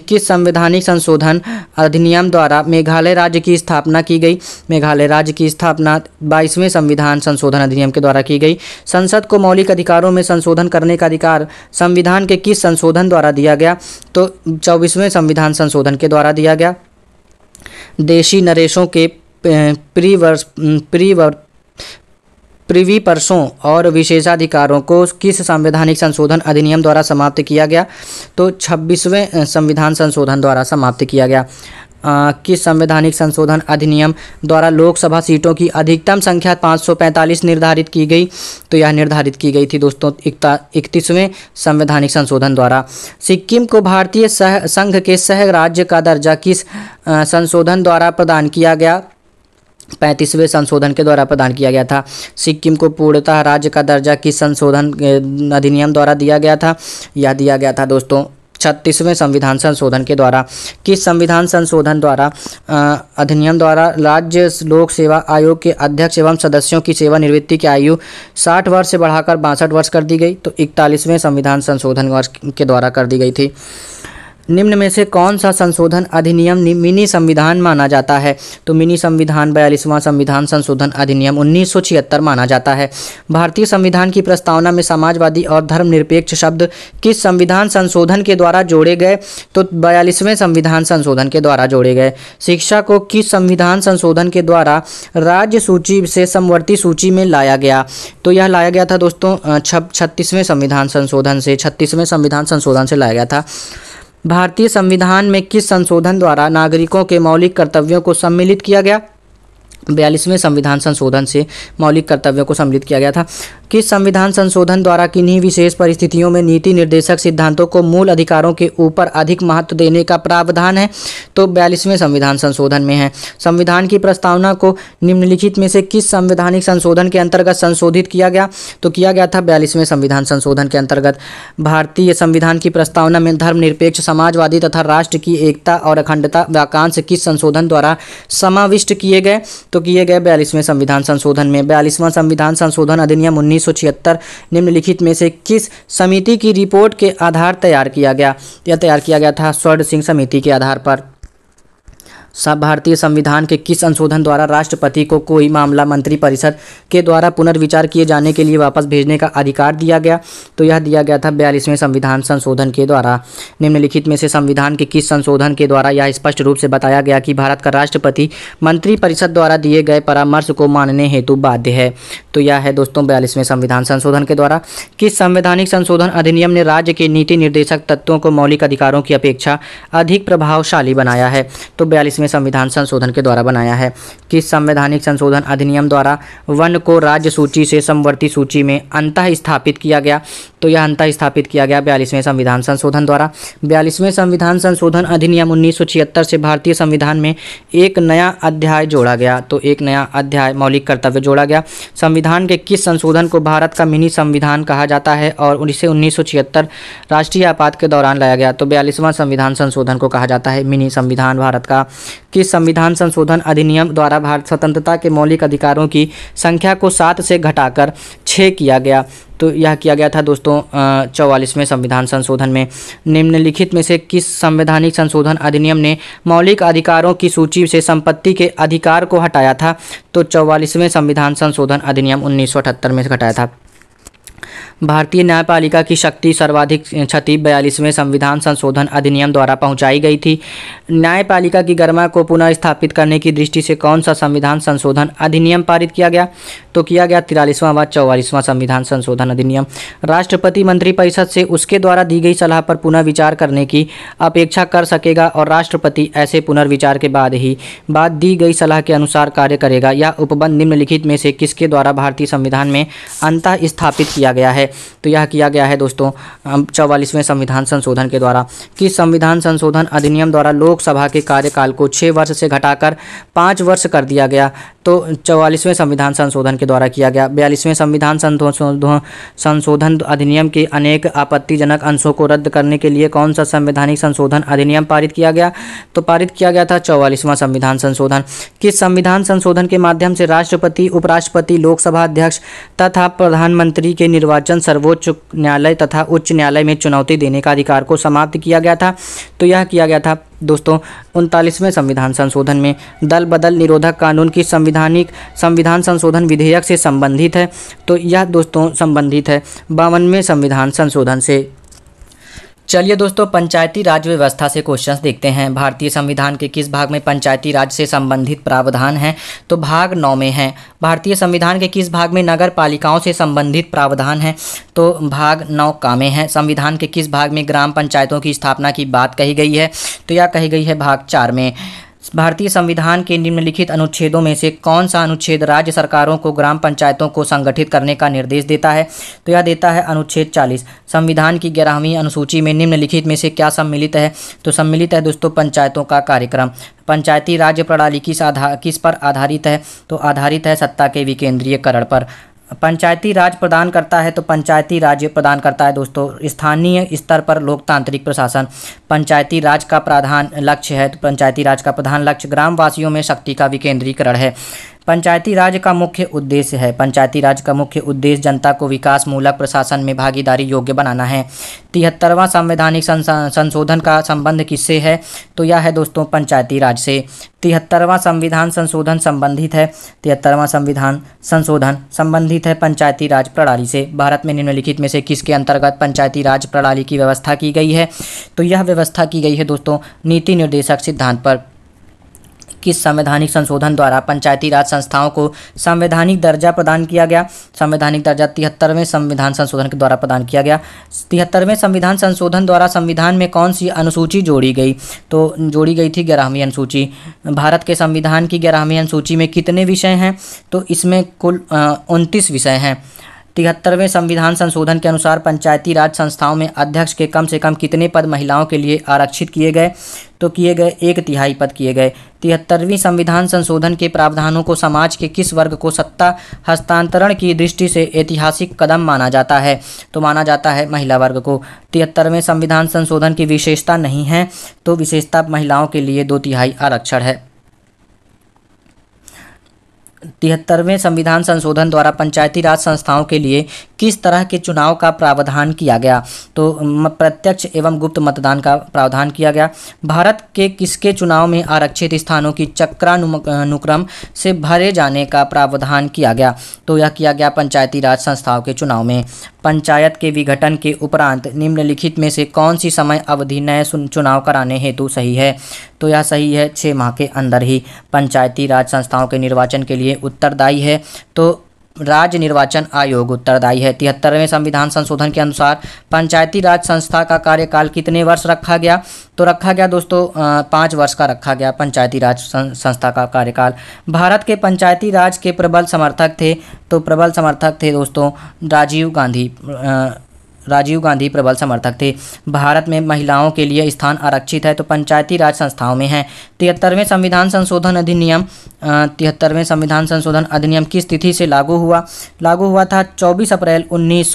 किस संवैधानिक संशोधन अधिनियम द्वारा मेघालय राज्य की स्थापना की गई मेघालय राज्य की स्थापना बाईसवें संविधान संशोधन अधिनियम के द्वारा की गई संसद को मौलिक अधिकारों में संशोधन करने का अधिकार संविधान के किस संशोधन द्वारा दिया गया तो चौबीसवें संविधान संशोधन के द्वारा दिया गया देशी नरेशों के प्रीवर्स प्रीवर प्रिवी परसों और विशेषाधिकारों को किस संवैधानिक संशोधन अधिनियम द्वारा समाप्त किया गया तो 26वें संविधान संशोधन द्वारा समाप्त किया गया आ, किस संवैधानिक संशोधन अधिनियम द्वारा लोकसभा सीटों की अधिकतम संख्या 545 निर्धारित की गई तो यह निर्धारित की गई थी दोस्तों इकतीसवें संवैधानिक संशोधन द्वारा सिक्किम को भारतीय संघ के सह राज्य का दर्जा किस संशोधन द्वारा प्रदान किया गया पैंतीसवें संशोधन के द्वारा प्रदान किया गया था सिक्किम को पूर्णतः राज्य का दर्जा किस संशोधन अधिनियम द्वारा दिया गया था यह दिया गया था दोस्तों छत्तीसवें संविधान संशोधन के द्वारा किस संविधान संशोधन द्वारा अधिनियम द्वारा राज्य लोक सेवा आयोग के अध्यक्ष एवं सदस्यों की सेवानिवृत्ति की आयु 60 वर्ष से बढ़ाकर बासठ वर्ष कर दी गई तो इकतालीसवें संविधान संशोधन वर्ष के द्वारा कर दी गई थी निम्न में से कौन सा संशोधन अधिनियम मिनी संविधान माना जाता है तो मिनी संविधान बयालीसवां संविधान संशोधन अधिनियम उन्नीस माना जाता है भारतीय संविधान की प्रस्तावना में समाजवादी और धर्मनिरपेक्ष शब्द किस संविधान संशोधन के द्वारा जोड़े गए तो बयालीसवें संविधान संशोधन के द्वारा जोड़े गए शिक्षा को किस संविधान संशोधन के द्वारा राज्य सूची से समवर्ती सूची में लाया गया तो यह लाया गया था दोस्तों छत्तीसवें संविधान संशोधन से छत्तीसवें संविधान संशोधन से लाया गया था भारतीय संविधान में किस संशोधन द्वारा नागरिकों के मौलिक कर्तव्यों को सम्मिलित किया गया बयालीसवें संविधान संशोधन से मौलिक कर्तव्यों को सम्मिलित किया गया था किस संविधान संशोधन द्वारा किन्हीं विशेष परिस्थितियों में नीति निर्देशक सिद्धांतों को मूल अधिकारों के ऊपर अधिक महत्व देने का प्रावधान है तो बयालीसवें संविधान संशोधन में है संविधान की प्रस्तावना को निम्नलिखित में से किस संवैधानिक संशोधन के अंतर्गत संशोधित किया गया तो किया गया था बयालीसवें संविधान संशोधन के अंतर्गत भारतीय संविधान की प्रस्तावना में धर्मनिरपेक्ष समाजवादी तथा राष्ट्र की एकता और अखंडता वाकांश किस संशोधन द्वारा समाविष्ट किए गए तो किए गए बयालीसवें संविधान संशोधन में बयालीसवां संविधान संशोधन अधिनियम उन्नीस निम्नलिखित में से किस समिति की रिपोर्ट के आधार तैयार किया गया यह तैयार किया गया था स्वर्ण सिंह समिति के आधार पर भारतीय संविधान के किस संशोधन द्वारा राष्ट्रपति को कोई मामला मंत्री परिषद के द्वारा पुनर्विचार किए जाने के लिए वापस भेजने का अधिकार दिया गया तो यह दिया गया था बयालीसवें संविधान संशोधन के द्वारा निम्नलिखित में से संविधान के किस संशोधन के द्वारा यह स्पष्ट रूप से बताया गया कि भारत का राष्ट्रपति मंत्रिपरिषद द्वारा दिए गए परामर्श को मानने हेतु बाध्य है तो यह है दोस्तों बयालीसवें संविधान संशोधन के द्वारा किस संवैधानिक संशोधन अधिनियम ने राज्य के नीति निर्देशक तत्वों को मौलिक अधिकारों की अपेक्षा अधिक प्रभावशाली बनाया है तो बयालीस में संविधान संशोधन के द्वारा बनाया है किस संवैधानिक संशोधन अधिनियम द्वारा वन को राज्य सूची से समवर्ती सूची में अंत स्थापित किया गया तो यह अंत स्थापित किया गया बयालीसवें संविधान संशोधन द्वारा बयालीसवें संविधान संशोधन अधिनियम उन्नीस से भारतीय संविधान में एक नया अध्याय जोड़ा गया तो एक नया अध्याय मौलिक कर्तव्य जोड़ा गया संविधान के किस संशोधन को भारत का मिनी संविधान कहा जाता है और उसे उन्नीस राष्ट्रीय आपात के दौरान लाया गया तो बयालीसवां संविधान संशोधन को कहा जाता है मिनी संविधान भारत का कि संविधान संशोधन अधिनियम द्वारा भारत स्वतंत्रता के मौलिक अधिकारों की संख्या को सात से घटाकर छः किया गया तो यह किया गया था दोस्तों चौवालीसवें संविधान संशोधन में निम्नलिखित में से किस संवैधानिक संशोधन अधिनियम ने मौलिक अधिकारों की सूची से संपत्ति के अधिकार को हटाया था तो चौवालीसवें संविधान संशोधन अधिनियम उन्नीस में घटाया था भारतीय न्यायपालिका की शक्ति सर्वाधिक क्षति बयालीसवें संविधान संशोधन अधिनियम द्वारा पहुंचाई गई थी न्यायपालिका की गरिमा को पुनः स्थापित करने की दृष्टि से कौन सा संविधान संशोधन अधिनियम पारित किया गया तो किया गया तिरालीसवां व चौवालीसवां संविधान संशोधन अधिनियम राष्ट्रपति मंत्रिपरिषद से उसके द्वारा दी गई सलाह पर पुनः विचार करने की अपेक्षा कर सकेगा और राष्ट्रपति ऐसे पुनर्विचार के बाद ही बाद दी गई सलाह के अनुसार कार्य करेगा यह उपबंध निम्नलिखित में से किसके द्वारा भारतीय संविधान में अंत स्थापित किया गया गया है तो यह किया गया है दोस्तों चौवालीसवें संविधान संशोधन के द्वारा कि संविधान संशोधन अधिनियम द्वारा लोकसभा के कार्यकाल को छः वर्ष से घटाकर पाँच वर्ष कर दिया गया तो चौवालीसवें संविधान संशोधन के द्वारा किया गया बयालीसवें संविधान संशोधन अधिनियम के अनेक आपत्तिजनक अंशों को रद्द करने के लिए कौन सा संवैधानिक संशोधन अधिनियम पारित किया गया तो पारित किया गया था चौवालीसवां संविधान संशोधन किस संविधान संशोधन के माध्यम से राष्ट्रपति उपराष्ट्रपति लोकसभा अध्यक्ष तथा प्रधानमंत्री के निर्वाचन निर्वाचन सर्वोच्च न्यायालय तथा उच्च न्यायालय में चुनौती देने का अधिकार को समाप्त किया गया था तो यह किया गया था दोस्तों उनतालीसवें संविधान संशोधन में दल बदल निरोधक कानून की संविधानिक संविधान संशोधन विधेयक से संबंधित है तो यह दोस्तों संबंधित है बावनवें संविधान संशोधन से चलिए दोस्तों पंचायती राज व्यवस्था से क्वेश्चंस देखते हैं भारतीय संविधान के किस भाग में पंचायती राज से संबंधित प्रावधान हैं तो भाग नौ में हैं भारतीय संविधान के किस भाग में नगर पालिकाओं से संबंधित प्रावधान हैं तो भाग नौ का में है संविधान के किस भाग में ग्राम पंचायतों की स्थापना की बात कही गई है तो यह कही गई है भाग चार में भारतीय संविधान के निम्नलिखित अनुच्छेदों में से कौन सा अनुच्छेद राज्य सरकारों को ग्राम पंचायतों को संगठित करने का निर्देश देता है तो यह देता है अनुच्छेद चालीस संविधान की ग्यारहवीं अनुसूची में निम्नलिखित में से क्या सम्मिलित है तो सम्मिलित है दोस्तों पंचायतों का कार्यक्रम पंचायती राज्य प्रणाली किस आधार किस पर आधारित है तो आधारित है सत्ता के विकेंद्रीयकरण पर पंचायती राज प्रदान करता है तो पंचायती राज्य प्रदान करता है दोस्तों स्थानीय स्तर पर लोकतांत्रिक प्रशासन पंचायती राज का प्रधान लक्ष्य है तो पंचायती राज का प्रधान लक्ष्य ग्रामवासियों में शक्ति का विकेंद्रीकरण है पंचायती राज का मुख्य उद्देश्य है पंचायती राज का मुख्य उद्देश्य जनता को विकास मूलक प्रशासन में भागीदारी योग्य बनाना है तिहत्तरवां संवैधानिक संशोधन का संबंध किससे है तो यह है दोस्तों पंचायती राज से तिहत्तरवां संविधान संशोधन संबंधित है तिहत्तरवां संविधान संशोधन संबंधित है पंचायती राज प्रणाली से भारत में निम्नलिखित में से किसके अंतर्गत पंचायती राज प्रणाली की व्यवस्था की गई है तो यह व्यवस्था की गई है दोस्तों नीति निर्देशक सिद्धांत पर किस संवैधानिक संशोधन द्वारा पंचायती राज संस्थाओं को संवैधानिक दर्जा प्रदान किया गया संवैधानिक दर्जा तिहत्तरवें संविधान संशोधन के द्वारा प्रदान किया गया तिहत्तरवें संविधान संशोधन द्वारा संविधान में कौन सी अनुसूची जोड़ी गई तो जोड़ी गई थी ग्यारहवीं अनुसूची भारत के संविधान की ग्यारहवीं अनुसूची में कितने विषय हैं तो इसमें कुल उनतीस विषय हैं तिहत्तरवें संविधान संशोधन के अनुसार पंचायती राज संस्थाओं में अध्यक्ष के कम से कम कितने पद महिलाओं के लिए आरक्षित किए गए तो किए गए एक तिहाई पद किए गए तिहत्तरवीं संविधान संशोधन के प्रावधानों को समाज के किस वर्ग को सत्ता हस्तांतरण की दृष्टि से ऐतिहासिक कदम माना जाता है तो माना जाता है महिला वर्ग को तिहत्तरवें संविधान संशोधन की विशेषता नहीं है तो विशेषता महिलाओं के लिए दो तिहाई आरक्षण है तिहत्तरवें संविधान संशोधन द्वारा पंचायती राज संस्थाओं के लिए किस तरह के चुनाव का प्रावधान किया गया तो प्रत्यक्ष एवं गुप्त मतदान का प्रावधान किया गया भारत के किसके चुनाव में आरक्षित स्थानों की चक्रानुक्रम से भरे जाने का प्रावधान किया गया तो यह किया गया पंचायती राज संस्थाओं के चुनाव में पंचायत के विघटन के उपरांत निम्नलिखित में से कौन सी समय अवधि नए चुनाव कराने हेतु सही है तो यह सही है छः माह के अंदर ही पंचायती राज संस्थाओं के निर्वाचन के लिए उत्तरदायी है तो राज्य निर्वाचन आयोग उत्तरदायी है तिहत्तरवें संविधान संशोधन के अनुसार पंचायती राज संस्था का कार्यकाल कितने वर्ष रखा गया तो रखा गया दोस्तों पाँच वर्ष का रखा गया पंचायती राज संस्था का कार्यकाल भारत के पंचायती राज के प्रबल समर्थक थे तो प्रबल समर्थक थे दोस्तों राजीव गांधी राजीव गांधी प्रबल समर्थक थे भारत में महिलाओं के लिए स्थान आरक्षित है तो पंचायती राज संस्थाओं में है तिहत्तरवें संविधान संशोधन अधिनियम तिहत्तरवें संविधान संशोधन अधिनियम किस तिथि से लागू हुआ लागू हुआ था 24 अप्रैल उन्नीस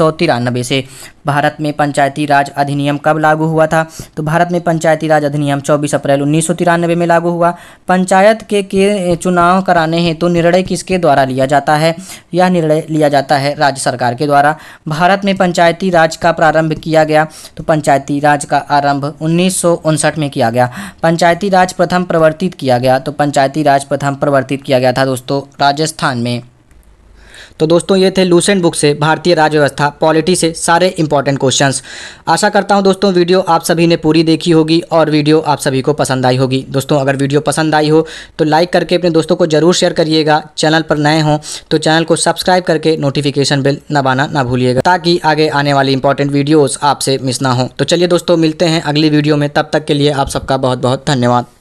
से भारत में पंचायती राज अधिनियम कब लागू हुआ था तो भारत में पंचायती राज अधिनियम 24 अप्रैल उन्नीस में लागू हुआ पंचायत के, के चुनाव कराने हैं तो निर्णय किसके द्वारा लिया जाता है यह निर्णय लिया जाता है राज्य सरकार के द्वारा भारत में पंचायती राज का प्रारंभ किया गया तो पंचायती राज का आरंभ उन्नीस में किया गया पंचायती राज प्रथम प्रवर्तित किया गया तो पंचायती राज प्रथम प्रवर्तित किया गया था दोस्तों राजस्थान में तो दोस्तों ये थे लूसेंट बुक से भारतीय राजव्यवस्था पॉलिटी से सारे इंपॉर्टेंट क्वेश्चन आशा करता हूँ दोस्तों वीडियो आप सभी ने पूरी देखी होगी और वीडियो आप सभी को पसंद आई होगी दोस्तों अगर वीडियो पसंद आई हो तो लाइक करके अपने दोस्तों को जरूर शेयर करिएगा चैनल पर नए हों तो चैनल को सब्सक्राइब करके नोटिफिकेशन बिल नबाना ना भूलिएगा ताकि आगे आने वाली इंपॉर्टेंट वीडियोज़ आपसे मिस ना हो तो चलिए दोस्तों मिलते हैं अगली वीडियो में तब तक के लिए आप सबका बहुत बहुत धन्यवाद